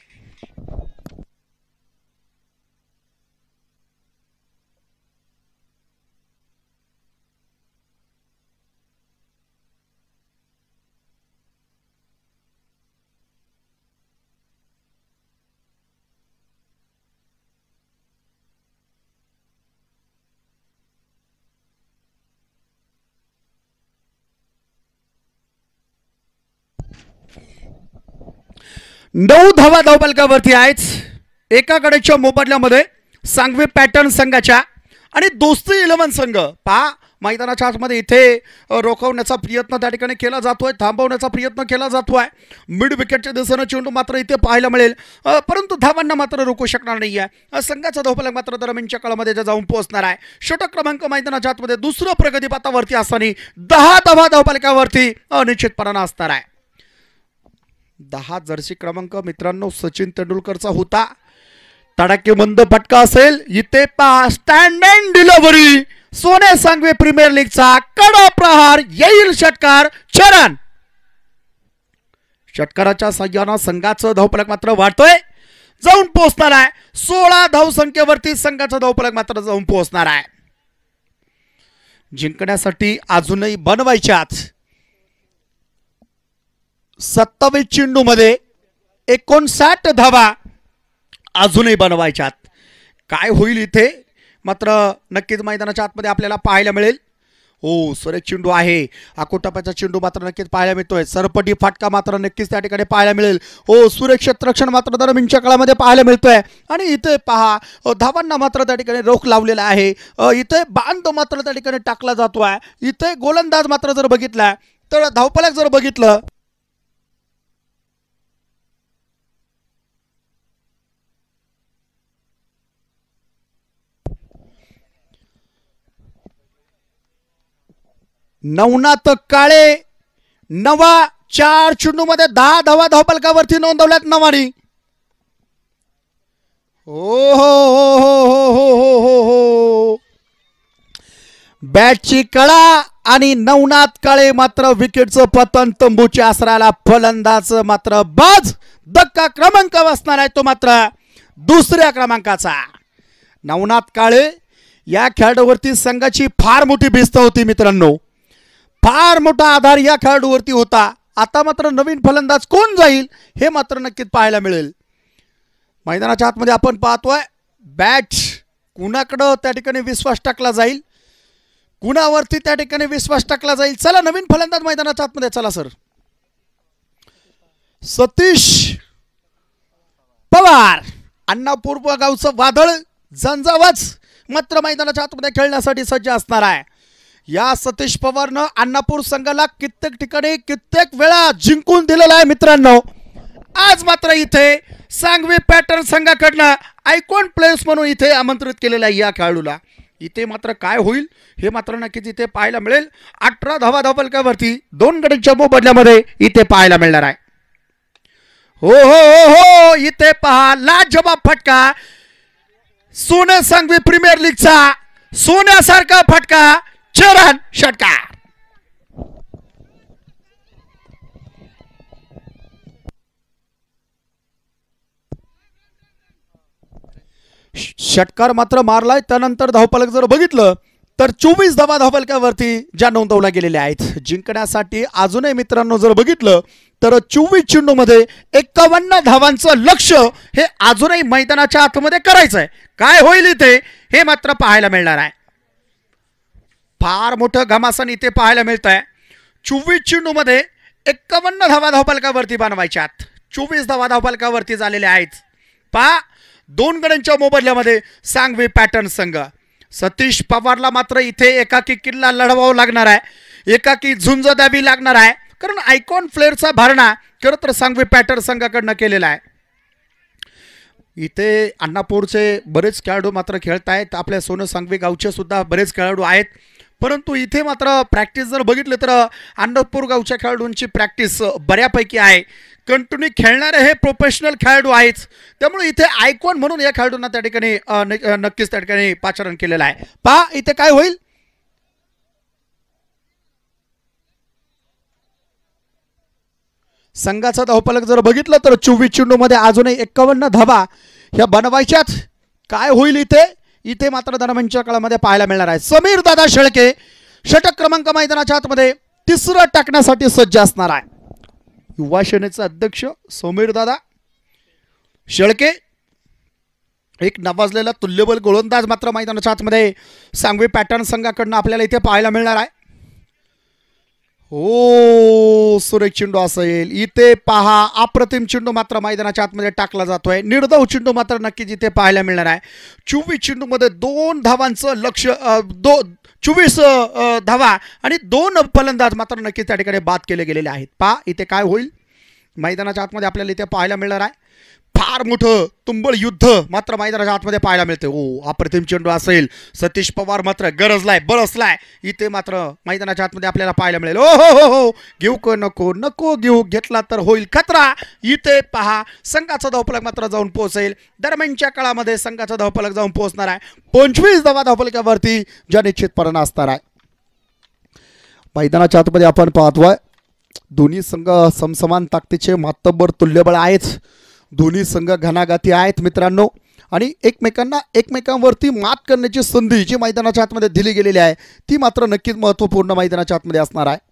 नऊ धावा धावपालकावरती आहेच एका कडेच्या मोबदल्यामध्ये सांगवी पॅटर्न संघाच्या आणि दोस्ती इलेव्हन संघ पहा मैदानाच्या आतमध्ये इथे रोखवण्याचा प्रयत्न त्या ठिकाणी केला जातोय थांबवण्याचा प्रयत्न केला जातोय मिड विकेटच्या दिशेनं चेंडू मात्र इथे पाहायला मिळेल परंतु धावांना मात्र रोखू शकणार नाही आहे संघाचा धावपालक मात्र दरम्यानच्या काळामध्ये जाऊन पोहोचणार आहे षटक क्रमांक मैदानाच्या आतमध्ये दुसरं प्रगतीपातावरती असताना दहा धावा धावपालकावरती अनिश्चितपणानं असणार आहे दहा जर्सी क्रमांक मित्रांनो सचिन तेंडुलकरचा होता तडाकेबंद फटका असेल इथे पा स्टँड डिलिव्हरी सोने सांगवे प्रीमियर लीगचा कडा प्रहार येईल षटकार चरण षटकाराच्या सहाय्यानं संघाचं धावपलक मात्र वाढतोय जाऊन पोहोचणार आहे सोळा धाव संख्येवरती संघाचा धावपलक मात्र जाऊन पोहोचणार आहे जिंकण्यासाठी अजूनही बनवायच्याच सत्तावीस मध्ये एकोणसाठ धावा अजूनही बनवायच्यात काय होईल इथे मात्र नक्कीच मैदानाच्या आतमध्ये आपल्याला पाहायला मिळेल हो सुरेख चेंडू आहे अकोटापाचा चेंडू मात्र नक्कीच पाहायला मिळतोय सरपटी फाटका मात्र नक्कीच त्या ठिकाणी पाहायला मिळेल हो सुरेश क्षेत्रक्षण मात्र मिनच्या काळामध्ये पाहायला मिळतोय आणि इथे पहा धावांना मात्र त्या ठिकाणी रोख लावलेला आहे इथे बांध मात्र त्या ठिकाणी टाकला जातो आहे इथे गोलंदाज मात्र जर बघितला तर धावपल्याक जर बघितलं नवनाथ काळे नवा चार चेंडू मध्ये दहा धावा धावपलकावरती नोंदवल्यात नवानी हो हो हो, हो हो हो हो हो हो बॅटची कळा आणि नवनाथ काळे मात्र विकेटचं पतन तंबूच्या आसराला फलंदाज मात्र बाज धक्का क्रमांक बसणार आहे तो मात्र दुसऱ्या क्रमांकाचा नवनाथ काळे या खेळाडूवरती संघाची फार मोठी भिस्त होती मित्रांनो फार मोठा आधार या खेळाडूवरती होता आता मात्र नवीन फलंदाज कोण जाईल हे मात्र नक्कीच पाहायला मिळेल मैदानाच्या आतमध्ये आपण पाहतोय बॅट कुणाकडं त्या ठिकाणी विश्वास टाकला जाईल कुणावरती त्या ठिकाणी विश्वास टाकला जाईल चला नवीन फलंदाज मैदानाच्या आतमध्ये चला सर सतीश पवार अण्णापूर्व गावचं वादळ झंझावच मात्र मैदानाच्या आतमध्ये खेळण्यासाठी सज्ज असणार आहे या सतीश पवारनं अण्णापूर संघाला कित्येक ठिकाणी कित्येक वेळा जिंकून दिलेला आहे मित्रांनो आज मात्र इथे सांगवी पॅटर्न संघाकडनं आयकॉन प्लेस म्हणून इथे आमंत्रित केलेला आहे या खेळाडूला इथे मात्र काय होईल हे मात्र नक्कीच इथे पाहायला मिळेल अठरा धावा धावलक्यावरती दोन गडीच्या मोबदल्यामध्ये इथे पाहायला मिळणार आहे हो हो हो हो इथे पहा लाजवाब फटका सोन्या सांगवी प्रीमियर लीगचा सोन्यासारखा फटका चरण षटकार षटकार मात्र मारलाय त्यानंतर धावपालक जर बघितलं तर चोवीस धावा धावपालकावरती ज्या नोंदवल्या गेलेल्या आहेत जिंकण्यासाठी अजूनही मित्रांनो जर बघितलं तर चोवीस चेंडू मध्ये एक्कावन्न धावांचं लक्ष हे अजूनही मैदानाच्या आतमध्ये करायचंय काय होईल इथे हे मात्र पाहायला मिळणार आहे फार मोठं घमासन इथे पाहायला मिळत आहे चोवीस चेंडूमध्ये एक्कावन्न धावा धावपालकावरती बनवायच्यात चोवीस धावा धावपालकावरती झालेल्या आहेत पा दोन गड्यांच्या मोबदल्यामध्ये सांगवी पॅटर्न संघ सतीश पवारला मात्र इथे एकाकी किल्ला लढवावा लागणार आहे एकाकी झुंज द्यावी लागणार आहे कारण आयकॉन फ्लेअरचा भरणा खरं तर सांगवी पॅटर्न संघाकडनं केलेला आहे इथे अण्णापूरचे बरेच खेळाडू मात्र खेळत आहेत आपल्या सोनं सांगवी गावचे सुद्धा बरेच खेळाडू आहेत परंतु इथे मात्र प्रॅक्टिस जर बघितलं तर अन्नपूर गावच्या खेळाडूंची प्रॅक्टिस बऱ्यापैकी आहे कंटिन्यू खेळणारे हे प्रोफेशनल खेळाडू आहेच त्यामुळे इथे आयकॉन म्हणून या खेळाडूंना त्या ठिकाणी नक्कीच त्या ठिकाणी पाचारण केलेलं आहे पहा इथे काय होईल संघाचा धावपालक जर बघितलं तर चोवीस मध्ये अजूनही एक्कावन्न धावा ह्या बनवायच्याच काय होईल इथे इथे मात्र धनमंच्या काळामध्ये पाहायला मिळणार आहे समीर दादा शेळके षटक क्रमांक मैदानाच्या आतमध्ये तिसरं टाकण्यासाठी सज्ज असणार आहे युवा सेनेचे अध्यक्ष समीर दादा शेळके एक नवाजलेला तुल्यबल गोलंदाज मात्र मैदानाच्या आतमध्ये सांगवी पॅटर्न संघाकडनं आपल्याला इथे पाहायला मिळणार आहे ओ सुरेख चेंडू असेल इथे पहा अप्रतिम चेंडू मात्र मैदानाच्या आतमध्ये टाकला जातोय निर्धव चेंडू मात्र नक्कीच इथे पाहायला मिळणार आहे चोवीस मध्ये दोन धावांचं लक्ष दो चोवीस धावा आणि दोन फलंदाज मात्र नक्कीच त्या ठिकाणी बाद केले गेलेले आहेत पहा इथे काय होईल मैदानाच्या आतमध्ये आपल्याला इथे पाहायला मिळणार आहे फार मोठं तुंबळ युद्ध मात्र मैदानाच्या आतमध्ये पाहायला मिळते ओ अप्रतिम चेंडू असेल सतीश पवार मात्र गरजलाय बरसलाय इथे मात्र मैदानाच्या आतमध्ये आपल्याला पाहायला मिळेल ओ हो हो हो घेऊ को नको नको घेऊ घेतला तर होईल खतरा इथे पहा संघाचा धावपलक मात्र जाऊन पोहोचेल दरम्यानच्या काळामध्ये संघाचा धावपलक जाऊन पोहोचणार आहे पंचवीस धावा धावपलकावरती ज्या निश्चितपणा असणार आहे मैदानाच्या आतमध्ये आपण पाहतोय दोन्ही संघ समसमान ताकदीचे मातब्बर तुल्यबळ आहेच दोन्ही संघ घणाघाती आहेत मित्रांनो आणि एकमेकांना एकमेकांवरती मात करण्याची संधी जी मैदानाच्या आतमध्ये दिली गेलेली आहे ती मात्र नक्कीच महत्त्वपूर्ण मैदानाच्या आतमध्ये असणार आहे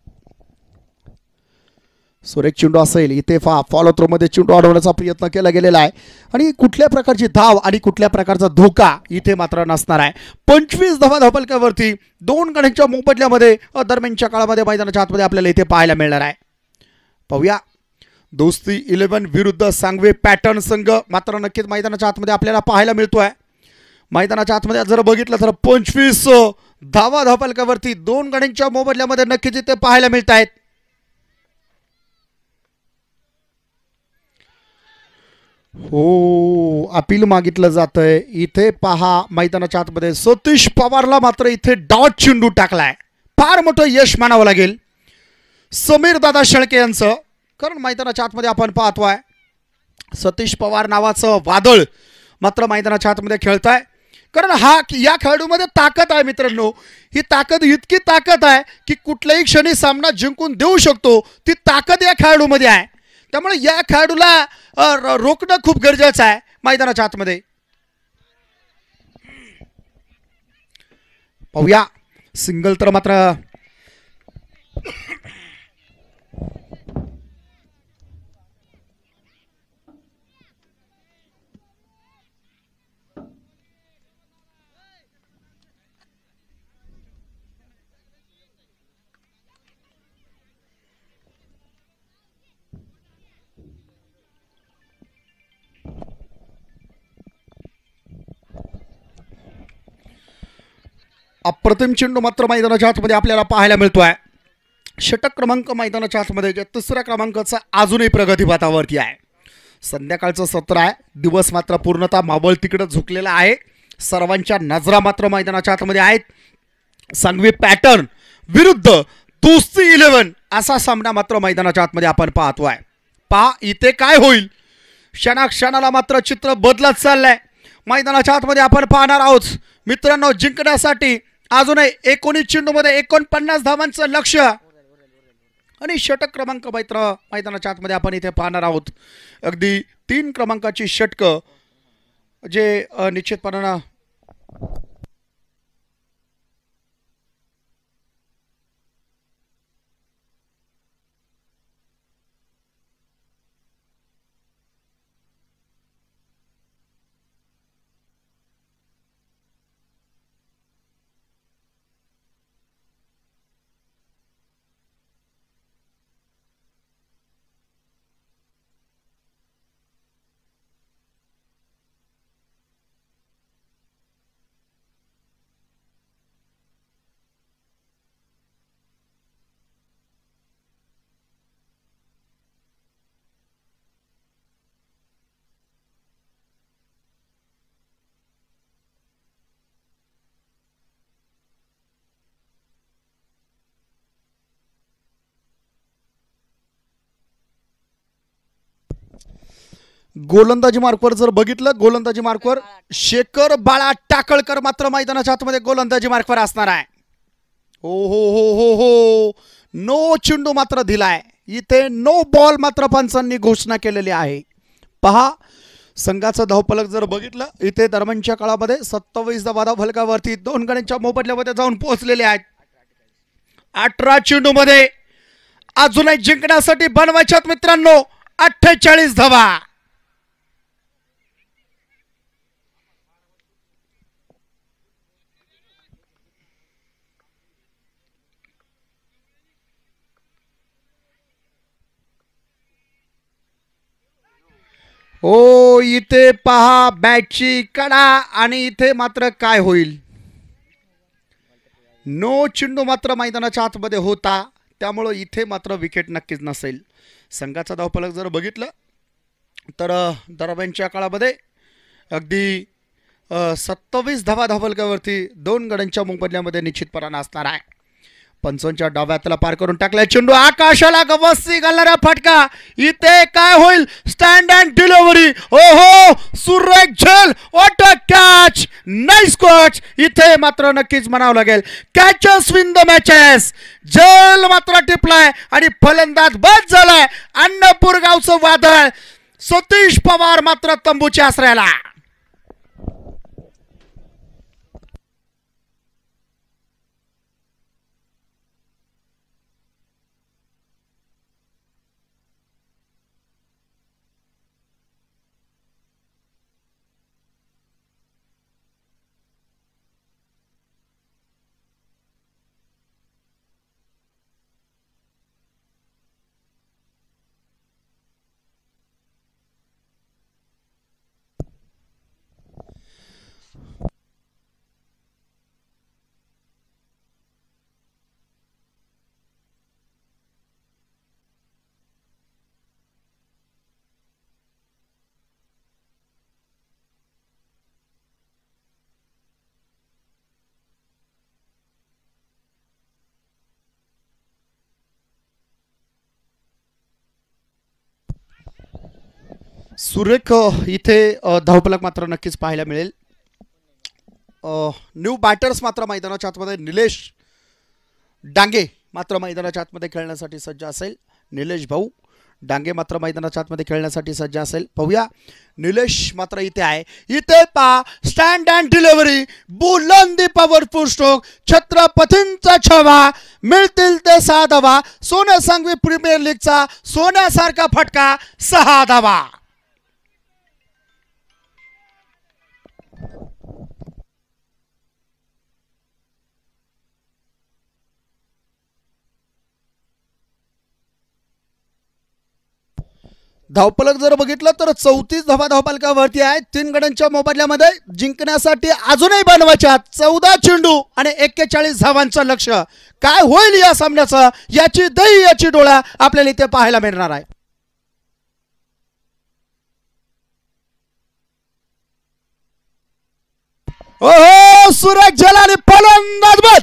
सुरेख चिंडू असेल इथे फा फॉलो मध्ये चिंडू अडवण्याचा प्रयत्न केला गेलेला आहे आणि कुठल्या प्रकारची धाव आणि कुठल्या प्रकारचा धोका इथे मात्र नसणार आहे पंचवीस धावा धापलक्यावरती दोन गणांच्या मोबदल्यामध्ये दरम्यानच्या काळामध्ये मैदानाच्या आतमध्ये आपल्याला इथे पाहायला मिळणार आहे पाहूया दोस्ती इलेवन विरुद्ध सांगवे पॅटर्न संघ मात्र नक्कीच मैदानाच्या आतमध्ये आपल्याला पाहायला मिळतो आहे मैदानाच्या आतमध्ये जर बघितलं तर पंचवीस धावा धापालकावरती दोन गाड्यांच्या मोबदल्यामध्ये नक्कीच इथे पाहायला मिळत आहेत हो अपील मागितलं जात आहे इथे पहा मैदानाच्या आतमध्ये सतीश पवारला मात्र इथे डॉट चेंडू टाकलाय फार मोठं यश मानावं लागेल समीर दादा शेळके यांचं कारण मैदानाच्या आतमध्ये आपण पाहतो आहे सतीश पवार नावाचं वादळ मात्र मैदानाच्या आतमध्ये खेळत आहे कारण हा या खेळाडूमध्ये ताकद आहे मित्रांनो ही ताकद इतकी ताकद आहे की कुठल्याही क्षणी सामना जिंकून देऊ शकतो ती ताकद या खेळाडूमध्ये आहे त्यामुळे या खेळाडूला रोखणं खूप गरजेचं आहे मैदानाच्या आतमध्ये पाहूया सिंगल तर मात्र अप्रतिम चेंडू मात्र मैदानाच्या आतमध्ये आपल्याला पाहायला मिळतो आहे षटक क्रमांक मैदानाच्या आतमध्ये जे तिसऱ्या क्रमांकाचं अजूनही प्रगतीपथावरती आहे संध्याकाळचं सत्र आहे दिवस मात्र पूर्णतः मावळ तिकडं झुकलेला आहे सर्वांच्या नजरा मात्र मैदानाच्या आतमध्ये आहेत सांगवी पॅटर्न विरुद्ध दुस्ती इलेव्हन असा सामना मात्र मैदानाच्या आतमध्ये आपण पाहतो आहे पहा इथे काय होईल क्षणाक्षणाला मात्र चित्र बदलत चाललंय मैदानाच्या आतमध्ये आपण पाहणार आहोत मित्रांनो जिंकण्यासाठी अजूनही एकोणीस चेंडू मध्ये एकोणपन्नास धावांचं लक्ष आणि षटक क्रमांक मैत्र मैदानाच्या आतमध्ये आपण इथे पाहणार आहोत अगदी तीन क्रमांकाची षटकं जे निश्चितपणानं गोलंदाजी मार्कवर जर बघितलं गोलंदाजी मार्कवर शेखर बाळा टाकळकर मात्र मैदानाच्या आतमध्ये गोलंदाजी मार्कवर असणार आहे ओ हो, हो हो हो हो नो चेंडू मात्र दिलाय इथे नो बॉल मात्र पंचांनी घोषणा केलेली आहे पहा संघाचं धावपलक जर बघितलं इथे दरम्यानच्या काळामध्ये सत्तावीस धावा फलकावरती दोन गणेशच्या मोबदल्यामध्ये जाऊन पोहोचलेले आहेत अठरा चेंडू मध्ये अजूनही जिंकण्यासाठी बनवायच्यात मित्रांनो अठ्ठेचाळीस धावा ओ इथे पहा बॅटची कडा आणि इथे मात्र काय होईल नो चिंडू मात्र मैदानाच्या आतमध्ये होता त्यामुळं इथे मात्र विकेट नक्कीच नसेल संघाचा धावफलक जर बघितलं तर दरम्यानच्या काळामध्ये अगदी सत्तावीस धावा धावलकावरती दोन गड्यांच्या मोबदल्यामध्ये निश्चितपणा असणार आहे पंचनच्या डाव्यातला पार करून टाकलाय चेंडू आकाशाला गवस्ती घालणारा फटका इथे काय होईल स्टँड अँड डिलिव्हरी ओहो सुरेख झेल what a catch nice catch इथे मात्र नक्कीच म्हणावं लागेल कॅचेस विन द मॅचेस झेल मात्र टिपलाय आणि फलंदाज बस झालाय अन्नपूर गावचं वादळ सतीश पवार मात्र तंबूच्या आश्रयाला सुरेख इथे धावपलक मात्र नक्कीच पाहायला मिळेल न्यू बॅटर्स मात्र मैदानाच्या आतमध्ये निलेश डांगे मात्र मैदानाच्या आतमध्ये खेळण्यासाठी सज्ज असेल निलेश भाऊ डांगे मात्र मैदानाच्या आतमध्ये खेळण्यासाठी सज्ज असेल पाहूया निलेश मात्र इथे आहे इथे पा स्टँड अँड डिलिव्हरी बुलंदी पॉवरफुल स्ट्रोक छत्रपतींचा छवा मिळतील ते सहा धावा सोन्या सांगवी प्रीमियर लीगचा सोन्यासारखा फटका सहा धावा धावपलक जर बघितलं तर चौतीस धावा धावपालकावरती आहे तीन गड्यांच्या मोबदल्यामध्ये जिंकण्यासाठी अजूनही बनवायच्या चौदा चेंडू आणि एक्केचाळीस धावांचं लक्ष काय होईल या सामन्याचं याची दही याची डोळा आपल्याला इथे पाहायला मिळणार आहे ओहो सुरज जलाने फलंदाज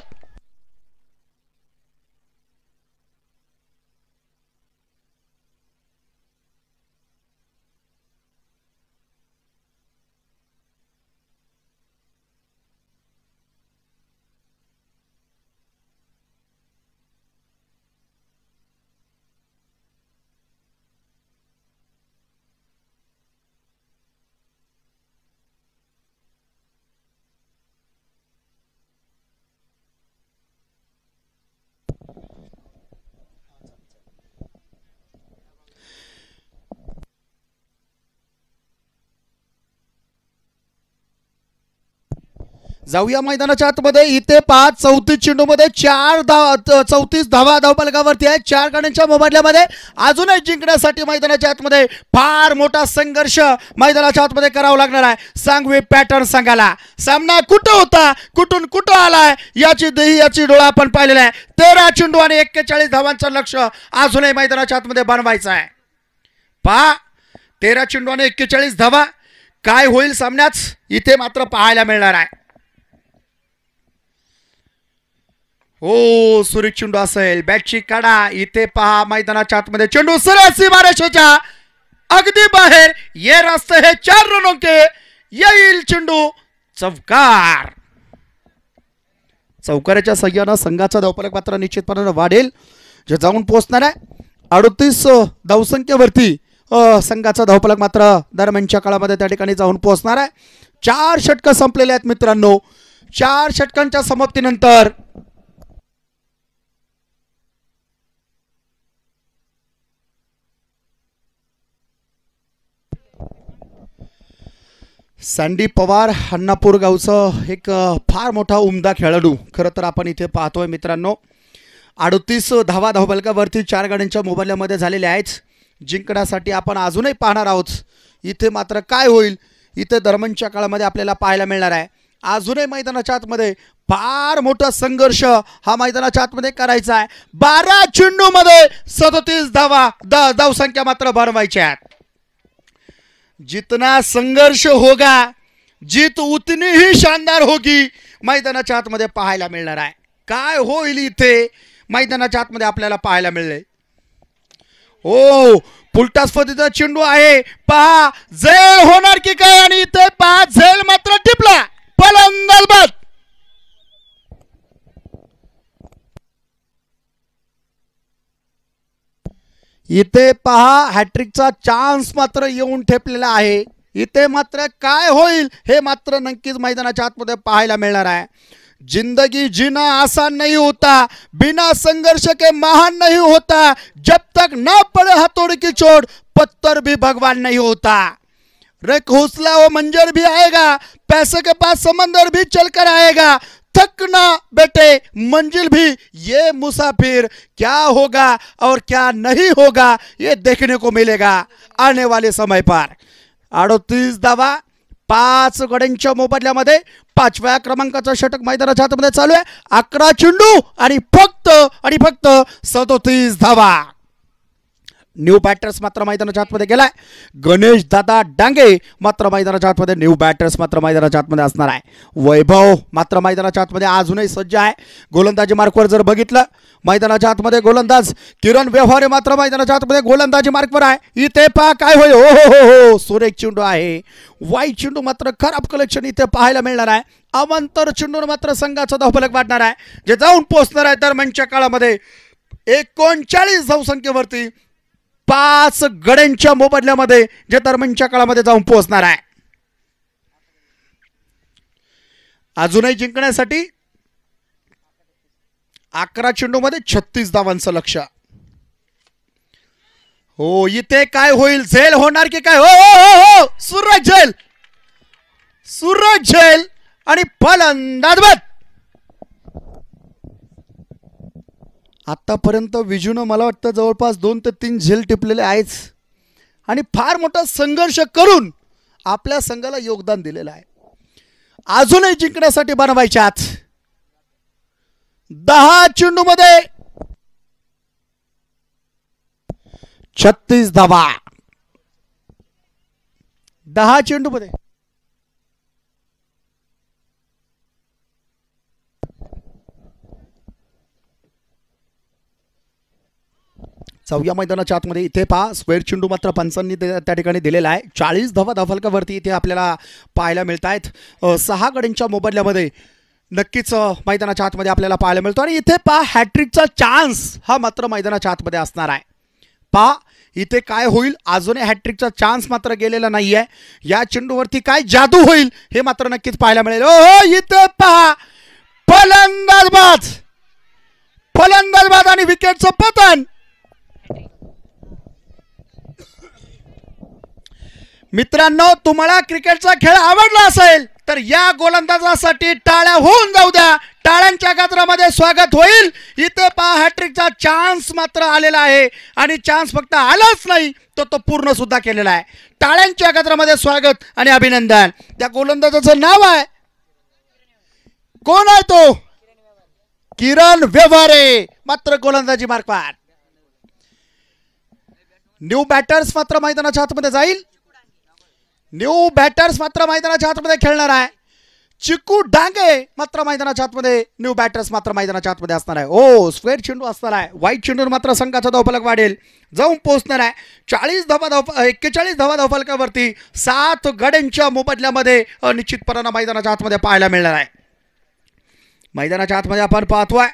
जाऊया मैदानाच्या आतमध्ये इथे पाच चौतीस चेंडू मध्ये चार धाव चौतीस धावा धावपालकावरती आहे चार गाड्यांच्या मोबदल्यामध्ये अजूनही जिंकण्यासाठी मैदानाच्या आतमध्ये फार मोठा संघर्ष मैदानाच्या आतमध्ये करावा लागणार आहे सांगवे पॅटर्न सांगायला सामना कुठं होता कुठून कुठं आलाय याची देही याची डोळा आपण पाहिलेला आहे तेरा चेंडू आणि एक्केचाळीस धावांचं लक्ष अजूनही मैदानाच्या आतमध्ये बनवायचं आहे पहा तेरा चेंडू आणि एक्केचाळीस धावा काय होईल सामन्याच इथे मात्र पाहायला मिळणार आहे ओ सुरेख चेंडू असेल बॅटची काढा इथे पहा मैदानाच्या आतमध्ये चेंडू सुरेश सीमारेषेच्या अगदी बाहेर ये रस्ते हे चार रन ओके येईल चेंडू चौकार चौकाराच्या सह्यानं संघाचा धावपलक मात्र निश्चितपणानं वाढेल जे जाऊन पोहोचणार आहे अडतीस धावसंख्येवरती संघाचा धावपलक मात्र दरम्यानच्या काळामध्ये त्या ठिकाणी जाऊन पोहोचणार आहे चार षटकं संपलेले आहेत मित्रांनो चार षटकांच्या समाप्तीनंतर सँडी पवार हन्नापूर गावचं एक फार मोठा उमदा खेळाडू खरं तर आपण इथे पाहतोय मित्रांनो अडतीस धावा धावबलकावरती चार गाड्यांच्या मोबाईलमध्ये झालेल्या आहेत जिंकण्यासाठी आपण अजूनही पाहणार आहोत इथे मात्र काय होईल इथे दरम्यानच्या काळामध्ये आपल्याला पाहायला मिळणार आहे अजूनही मैदानाच्या आतमध्ये फार मोठा संघर्ष हा मैदानाच्या आतमध्ये करायचा आहे बारा चेंडूमध्ये सदोतीस धावा द धावसंख्या मात्र भरवायच्या आहेत जितना संघर्ष होगा जीत उतनी ही शानदार होगी मैदानाच्या आतमध्ये पाहायला मिळणार आहे काय होईल इथे मैदानाच्या आतमध्ये आपल्याला पाहायला मिळले हो फुलटा स्पर्धेचा चेंडू आहे पहा झेल होणार की काय आणि इथे पहा झेल मात्र टिपला फलंदाजबाद इथे पहा हॅट्रिकचा चान्स मात्र येऊन ठेपलेला आहे इथे मात्र काय होईल हे मात्र नक्कीच मैदानाच्या आतमध्ये पाहायला मिळणार आहे जिंदगी जीना आसान नहीं होता बिना संघर्ष के महान नहीं होता जब तक ना पड़े हथौड़ी की चोट पत्थर भी भगवान नहीं होता रे हौसला वो मंजर भी आएगा पैसे के पास समंदर भी चलकर आएगा थक बेटे मंजिल भी ये मुसाफिर क्या होगा और क्या नहीं होगा ये देखने को मिलेगा आने वाले समय पर अडोतीस धावा पाच गड्यांच्या मोबदल्यामध्ये पाचव्या क्रमांकाचा षटक मैदानाच्या हातामध्ये चालू आहे अकरा चेंडू आणि फक्त आणि फक्त सदोतीस धावा न्यू बॅटर्स मात्र मैदानाच्या आतमध्ये गेलाय गणेश दादा डांगे मात्र मैदानाच्या आतमध्ये न्यू बॅटर्स मात्र मैदानाच्या आतमध्ये असणार आहे वैभव मात्र मैदानाच्या आतमध्ये अजूनही सज्ज आहे गोलंदाजी मार्कवर जर बघितलं मैदानाच्या आतमध्ये गोलंदाज किरण व्यवहारे मात्र मैदानाच्या आतमध्ये गोलंदाजी मार्कवर आहे इथे पा काय होय हो हो हो, हो. सुरेख चेंडू आहे वाईट चेंडू मात्र खराब कलेक्शन इथे पाहायला मिळणार आहे अवंतर चेंडून मात्र संघाचा धावफलक वाढणार आहे जे जाऊन पोहोचणार आहे तर दरम्यानच्या काळामध्ये एकोणचाळीस धावसंख्येवरती पाच गड्यांच्या मोबदल्यामध्ये जे काळामध्ये जाऊन पोहोचणार आहे अजूनही जिंकण्यासाठी अकरा चेंडूमध्ये छत्तीस धावांचं लक्ष हो इथे काय होईल झेल होणार की काय हो हो हो, हो. सूरज झेल सुरज झेल आणि फलंदाजबत आत्तापर्यंत विजूनं मला वाटतं जवळपास दोन ते तीन झेल टिपलेले आहेच आणि फार मोठा संघर्ष करून आपल्या संघाला योगदान दिलेलं आहे अजूनही जिंकण्यासाठी आज दहा चेंडूमध्ये छत्तीस धावा दहा चेंडूमध्ये चौव्या मैदानाच्या आतमध्ये इथे पहा स्क्वेअर चेंडू मात्र पंचांनी त्या ठिकाणी दिलेला आहे चाळीस धावा धफलकावरती इथे आपल्याला पाहायला मिळत आहेत सहा गडींच्या मोबदल्यामध्ये नक्कीच मैदानाच्या आतमध्ये आपल्याला पाहायला मिळतो आणि इथे पहा हॅट्रिकचा चान्स हा मात्र मैदानाच्या आतमध्ये असणार आहे पहा इथे काय होईल अजूनही हॅट्रिकचा चान्स मात्र गेलेला नाही आहे या चेंडूवरती काय जादू होईल हे मात्र नक्कीच पाहायला मिळेल ओ हो, इथे पहा फलंदाजबाज फलंदाजबाज आणि विकेटचं पतन मित्रांनो तुम्हाला क्रिकेटचा खेळ आवडला असेल तर या गोलंदाजासाठी टाळ्या होऊन जाऊ द्या टाळ्यांच्या गजरामध्ये स्वागत होईल इथे पहा हॅट्रिकचा चान्स मात्र आलेला आहे आणि चान्स फक्त आलाच नाही तर तो, तो पूर्ण सुद्धा केलेला आहे टाळ्यांच्या गजरामध्ये स्वागत आणि अभिनंदन त्या गोलंदाजाचं नाव आहे कोण आहे तो किरण व्यवहारे मात्र गोलंदाजी मार्फत न्यू बॅटर्स मात्र मैदानाच्या आतमध्ये जाईल न्यू बॅटर्स मात्र मैदानाच्या आतमध्ये खेळणार आहे चिकू डांगे मात्र मैदानाच्या आतमध्ये न्यू बॅटर्स मात्र मैदानाच्या आतमध्ये असणार आहे ओ स्क्वेअर चेंडू असणार आहे व्हाईट चेंडूर मात्र संघाचा धावफलक वाढेल जाऊन पोहोचणार आहे चाळीस धबा धाव एक्केचाळीस धावा धावफलकावरती सात गड्यांच्या मोबदल्यामध्ये अनिश्चितपणानं मैदानाच्या आतमध्ये पाहायला मिळणार आहे मैदानाच्या आतमध्ये आपण पाहतोय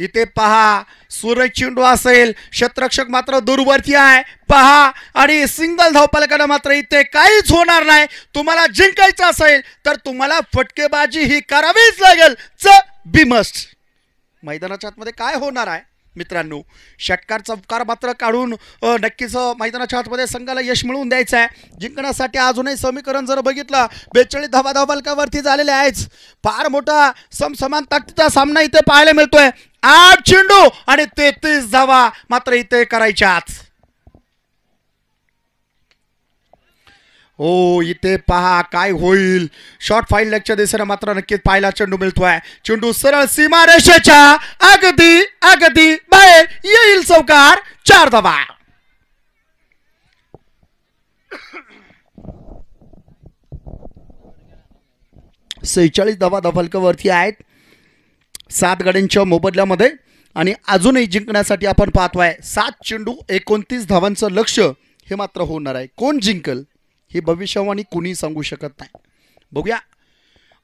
इथे पहा सूर्य चेंडू असेल शत्रक्षक मात्र दूरवरती आहे पहा आणि सिंगल धावपालकांना मात्र इथे काहीच होणार नाही तुम्हाला जिंकायचं असेल तर तुम्हाला फटकेबाजी ही करावीच लागेल च बी मस्ट मैदानाच्या आतमध्ये काय होणार आहे मित्रांनो षटकार उपकार मात्र काढून नक्कीच मैदानाच्या आतमध्ये संघाला यश मिळवून द्यायचं आहे जिंकण्यासाठी अजूनही समीकरण जर बघितलं बेचाळीस धावा धाव बलकावरती झालेले आहेच फार मोठा समसमान ताकदीचा सामना इथे पाहायला मिळतोय आठ चेंडू आणि तेहतीस धावा मात्र इथे करायच्या हो इथे पहा काय होईल शॉर्ट फाईल लेक्चर दिसणं मात्र नक्कीच पाहिला चेंडू मिळतोय चेंडू सरळ सीमा रेषेच्या अगदी अगदी बाहेर येईल चौकार चार धावा सेहेचाळीस धावा वरती आहेत सात गड्यांच्या मोबदल्यामध्ये आणि अजूनही जिंकण्यासाठी आपण पाहतोय सात चेंडू एकोणतीस धावांचं लक्ष हे मात्र होणार आहे कोण जिंकल ही भविष्यवाणी कुणी सांगू शकत नाही बघूया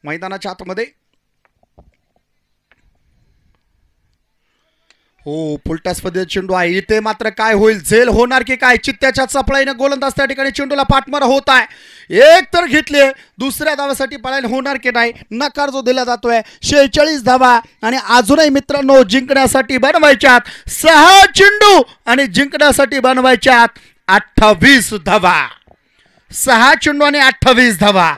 मैदानाच्या आतमध्ये हो फुलटा स्पर्धेत चेंडू आहे इथे मात्र काय होईल झेल होणार की काय चित्त्याच्या चपळाईनं गोलंदाज त्या ठिकाणी चेंडूला पाठमार होत आहे एक तर घेतले दुसऱ्या धावासाठी पळायला होणार की नाही नकार जो दिला जातोय शेहेचाळीस धावा आणि अजूनही मित्रांनो जिंकण्यासाठी बनवायच्यात सहा चेंडू आणि जिंकण्यासाठी बनवायच्यात अठ्ठावीस धावा सहा आणि अठ्ठावीस धावा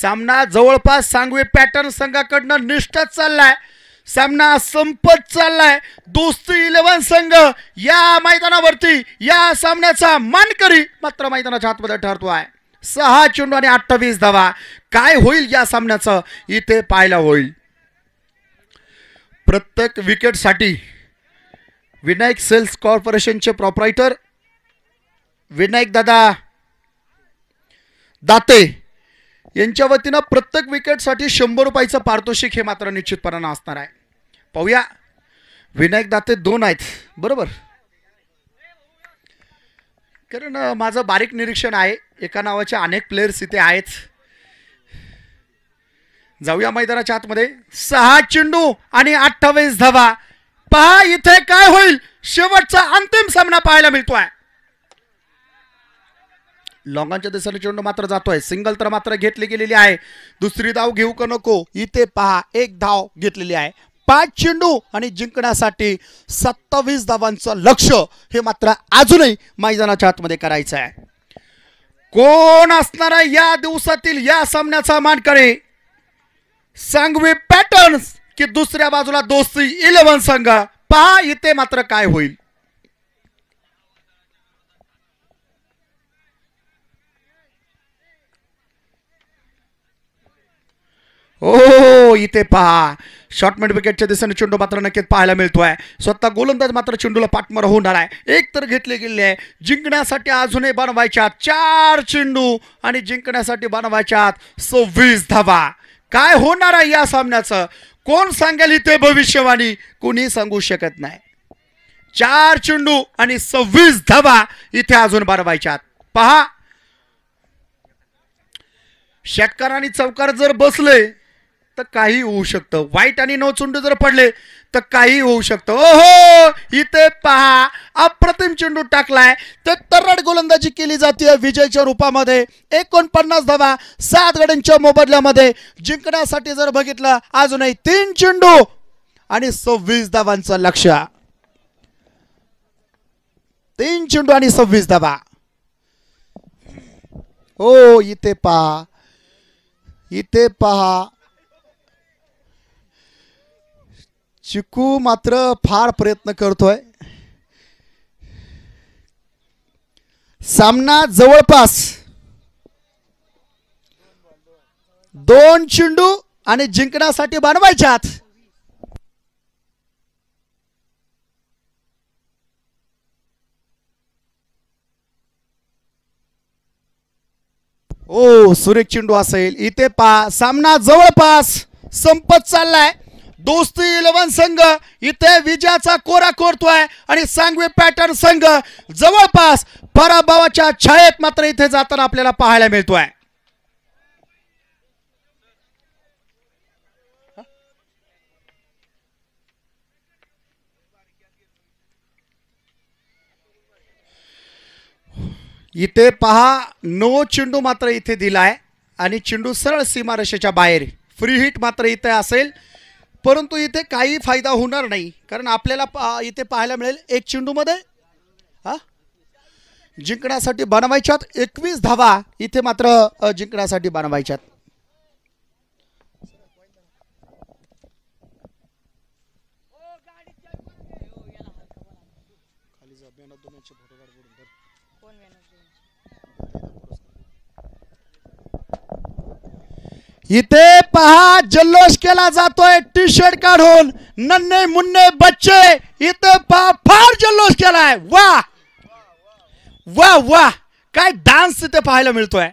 सामना जवळपास सांगवे पॅटर्न संघाकडनं निष्ठत चाललाय सामना संपत चाललाय दोस्ती इलेव्हन संघ या मैदानावरती या सामन्याचा मानकरी मात्र मैदानाच्या आतमध्ये ठरतो आहे सहा चेंडू आणि अठ्ठावीस धावा काय होईल या सामन्याचं इथे पाहायला होईल प्रत्येक विकेटसाठी विनायक सेल्स कॉर्पोरेशनचे प्रॉपरायटर विनायक दादा दाते यांच्या वतीनं प्रत्येक विकेटसाठी शंभर रुपयाचं पारितोषिक हे मात्र निश्चितपणानं असणार आहे पाहूया विनायक दाते दोन आहेत बरोबर कारण माझं बारीक निरीक्षण आहे एका नावाचे अनेक प्लेयर्स इथे आहेत जाऊया मैदानाच्या आतमध्ये सहा चेंडू आणि अठ्ठावीस धावा पहा इथे काय होईल शेवटचा अंतिम सामना पाहायला मिळतोय लॉंगांच्या दिशेने चेंडू मात्र जातोय सिंगल तर मात्र घेतली गेलेली आहे दुसरी धाव घेऊ का नको इथे पहा एक धाव घेतलेली आहे पाच चेंडू आणि जिंकण्यासाठी सत्तावीस धावांचं लक्ष हे मात्र अजूनही मैदानाच्या आतमध्ये करायचं आहे कोण असणार या दिवसातील या सामन्याचा मानकरी सांगवे पॅटर्न की दुसऱ्या बाजूला दोस्ती इलेव्हन संघ पहा इथे मात्र काय होईल ओ इथे पहा शॉर्ट विकेटच्या दिशेने चेंडू मात्र नक्कीच पाहायला मिळतोय स्वतः गोलंदाज मात्र चेंडूला पाठमर होणार आहे एक तर घेतले गेले आहे जिंकण्यासाठी अजूनही बनवायच्या चार चेंडू आणि जिंकण्यासाठी बनवायच्या सव्वीस धावा काय होणार आहे या सामन्याचं कोण सांगेल इथे भविष्यवाणी कोणी सांगू शकत नाही चार चेंडू आणि सव्वीस धावा इथे अजून बनवायच्यात पहा षटकार आणि चौकार जर बसले तर काही होऊ शकतं वाईट आणि चुंडू जर पडले तर काही होऊ शकतं ओहो इथे पहा अप्रतिम चेंडू टाकलाय ते तरड गोलंदाजी केली जाते विजयच्या रूपामध्ये एकोणपन्नास धावा सात गड्यांच्या मोबदल्यामध्ये जिंकण्यासाठी जर बघितलं अजूनही तीन चेंडू आणि सव्वीस धावांचं लक्ष तीन चेंडू आणि सव्वीस धावा हो इथे पहा इथे पहा चिकू मात्र फार प्रयत्न करतोय सामना जवळपास दोन चेंडू आणि जिंकण्यासाठी बनवायच्यात ओ सुरेख चेंडू असेल इथे पा सामना जवळपास संपत चाललाय दोस्ती इलेवन संघ इथे विजयाचा कोरा कोरतोय आणि सांगवी पॅटर्न संघ जवळपास पराभवाच्या छायेत मात्र इथे जाताना आपल्याला पाहायला मिळतोय इथे पहा नो चेंडू मात्र इथे दिलाय आणि चेंडू सरळ सीमारेषेच्या बाहेर फ्री हिट मात्र इथे असेल परंतु इथे काही फायदा होणार नाही कारण आपल्याला इथे पाहायला मिळेल एक चेंडूमध्ये हां जिंकण्यासाठी बनवायच्यात एकवीस धावा इथे मात्र जिंकण्यासाठी बनवायच्यात इथे पहा जल्लोष केला जातोय टी शर्ट काढून नन्ने मुन्ने बच्चे इथे पहा फार जल्लोष केलाय वा वा वा काय डान्स इथे पाहायला मिळतोय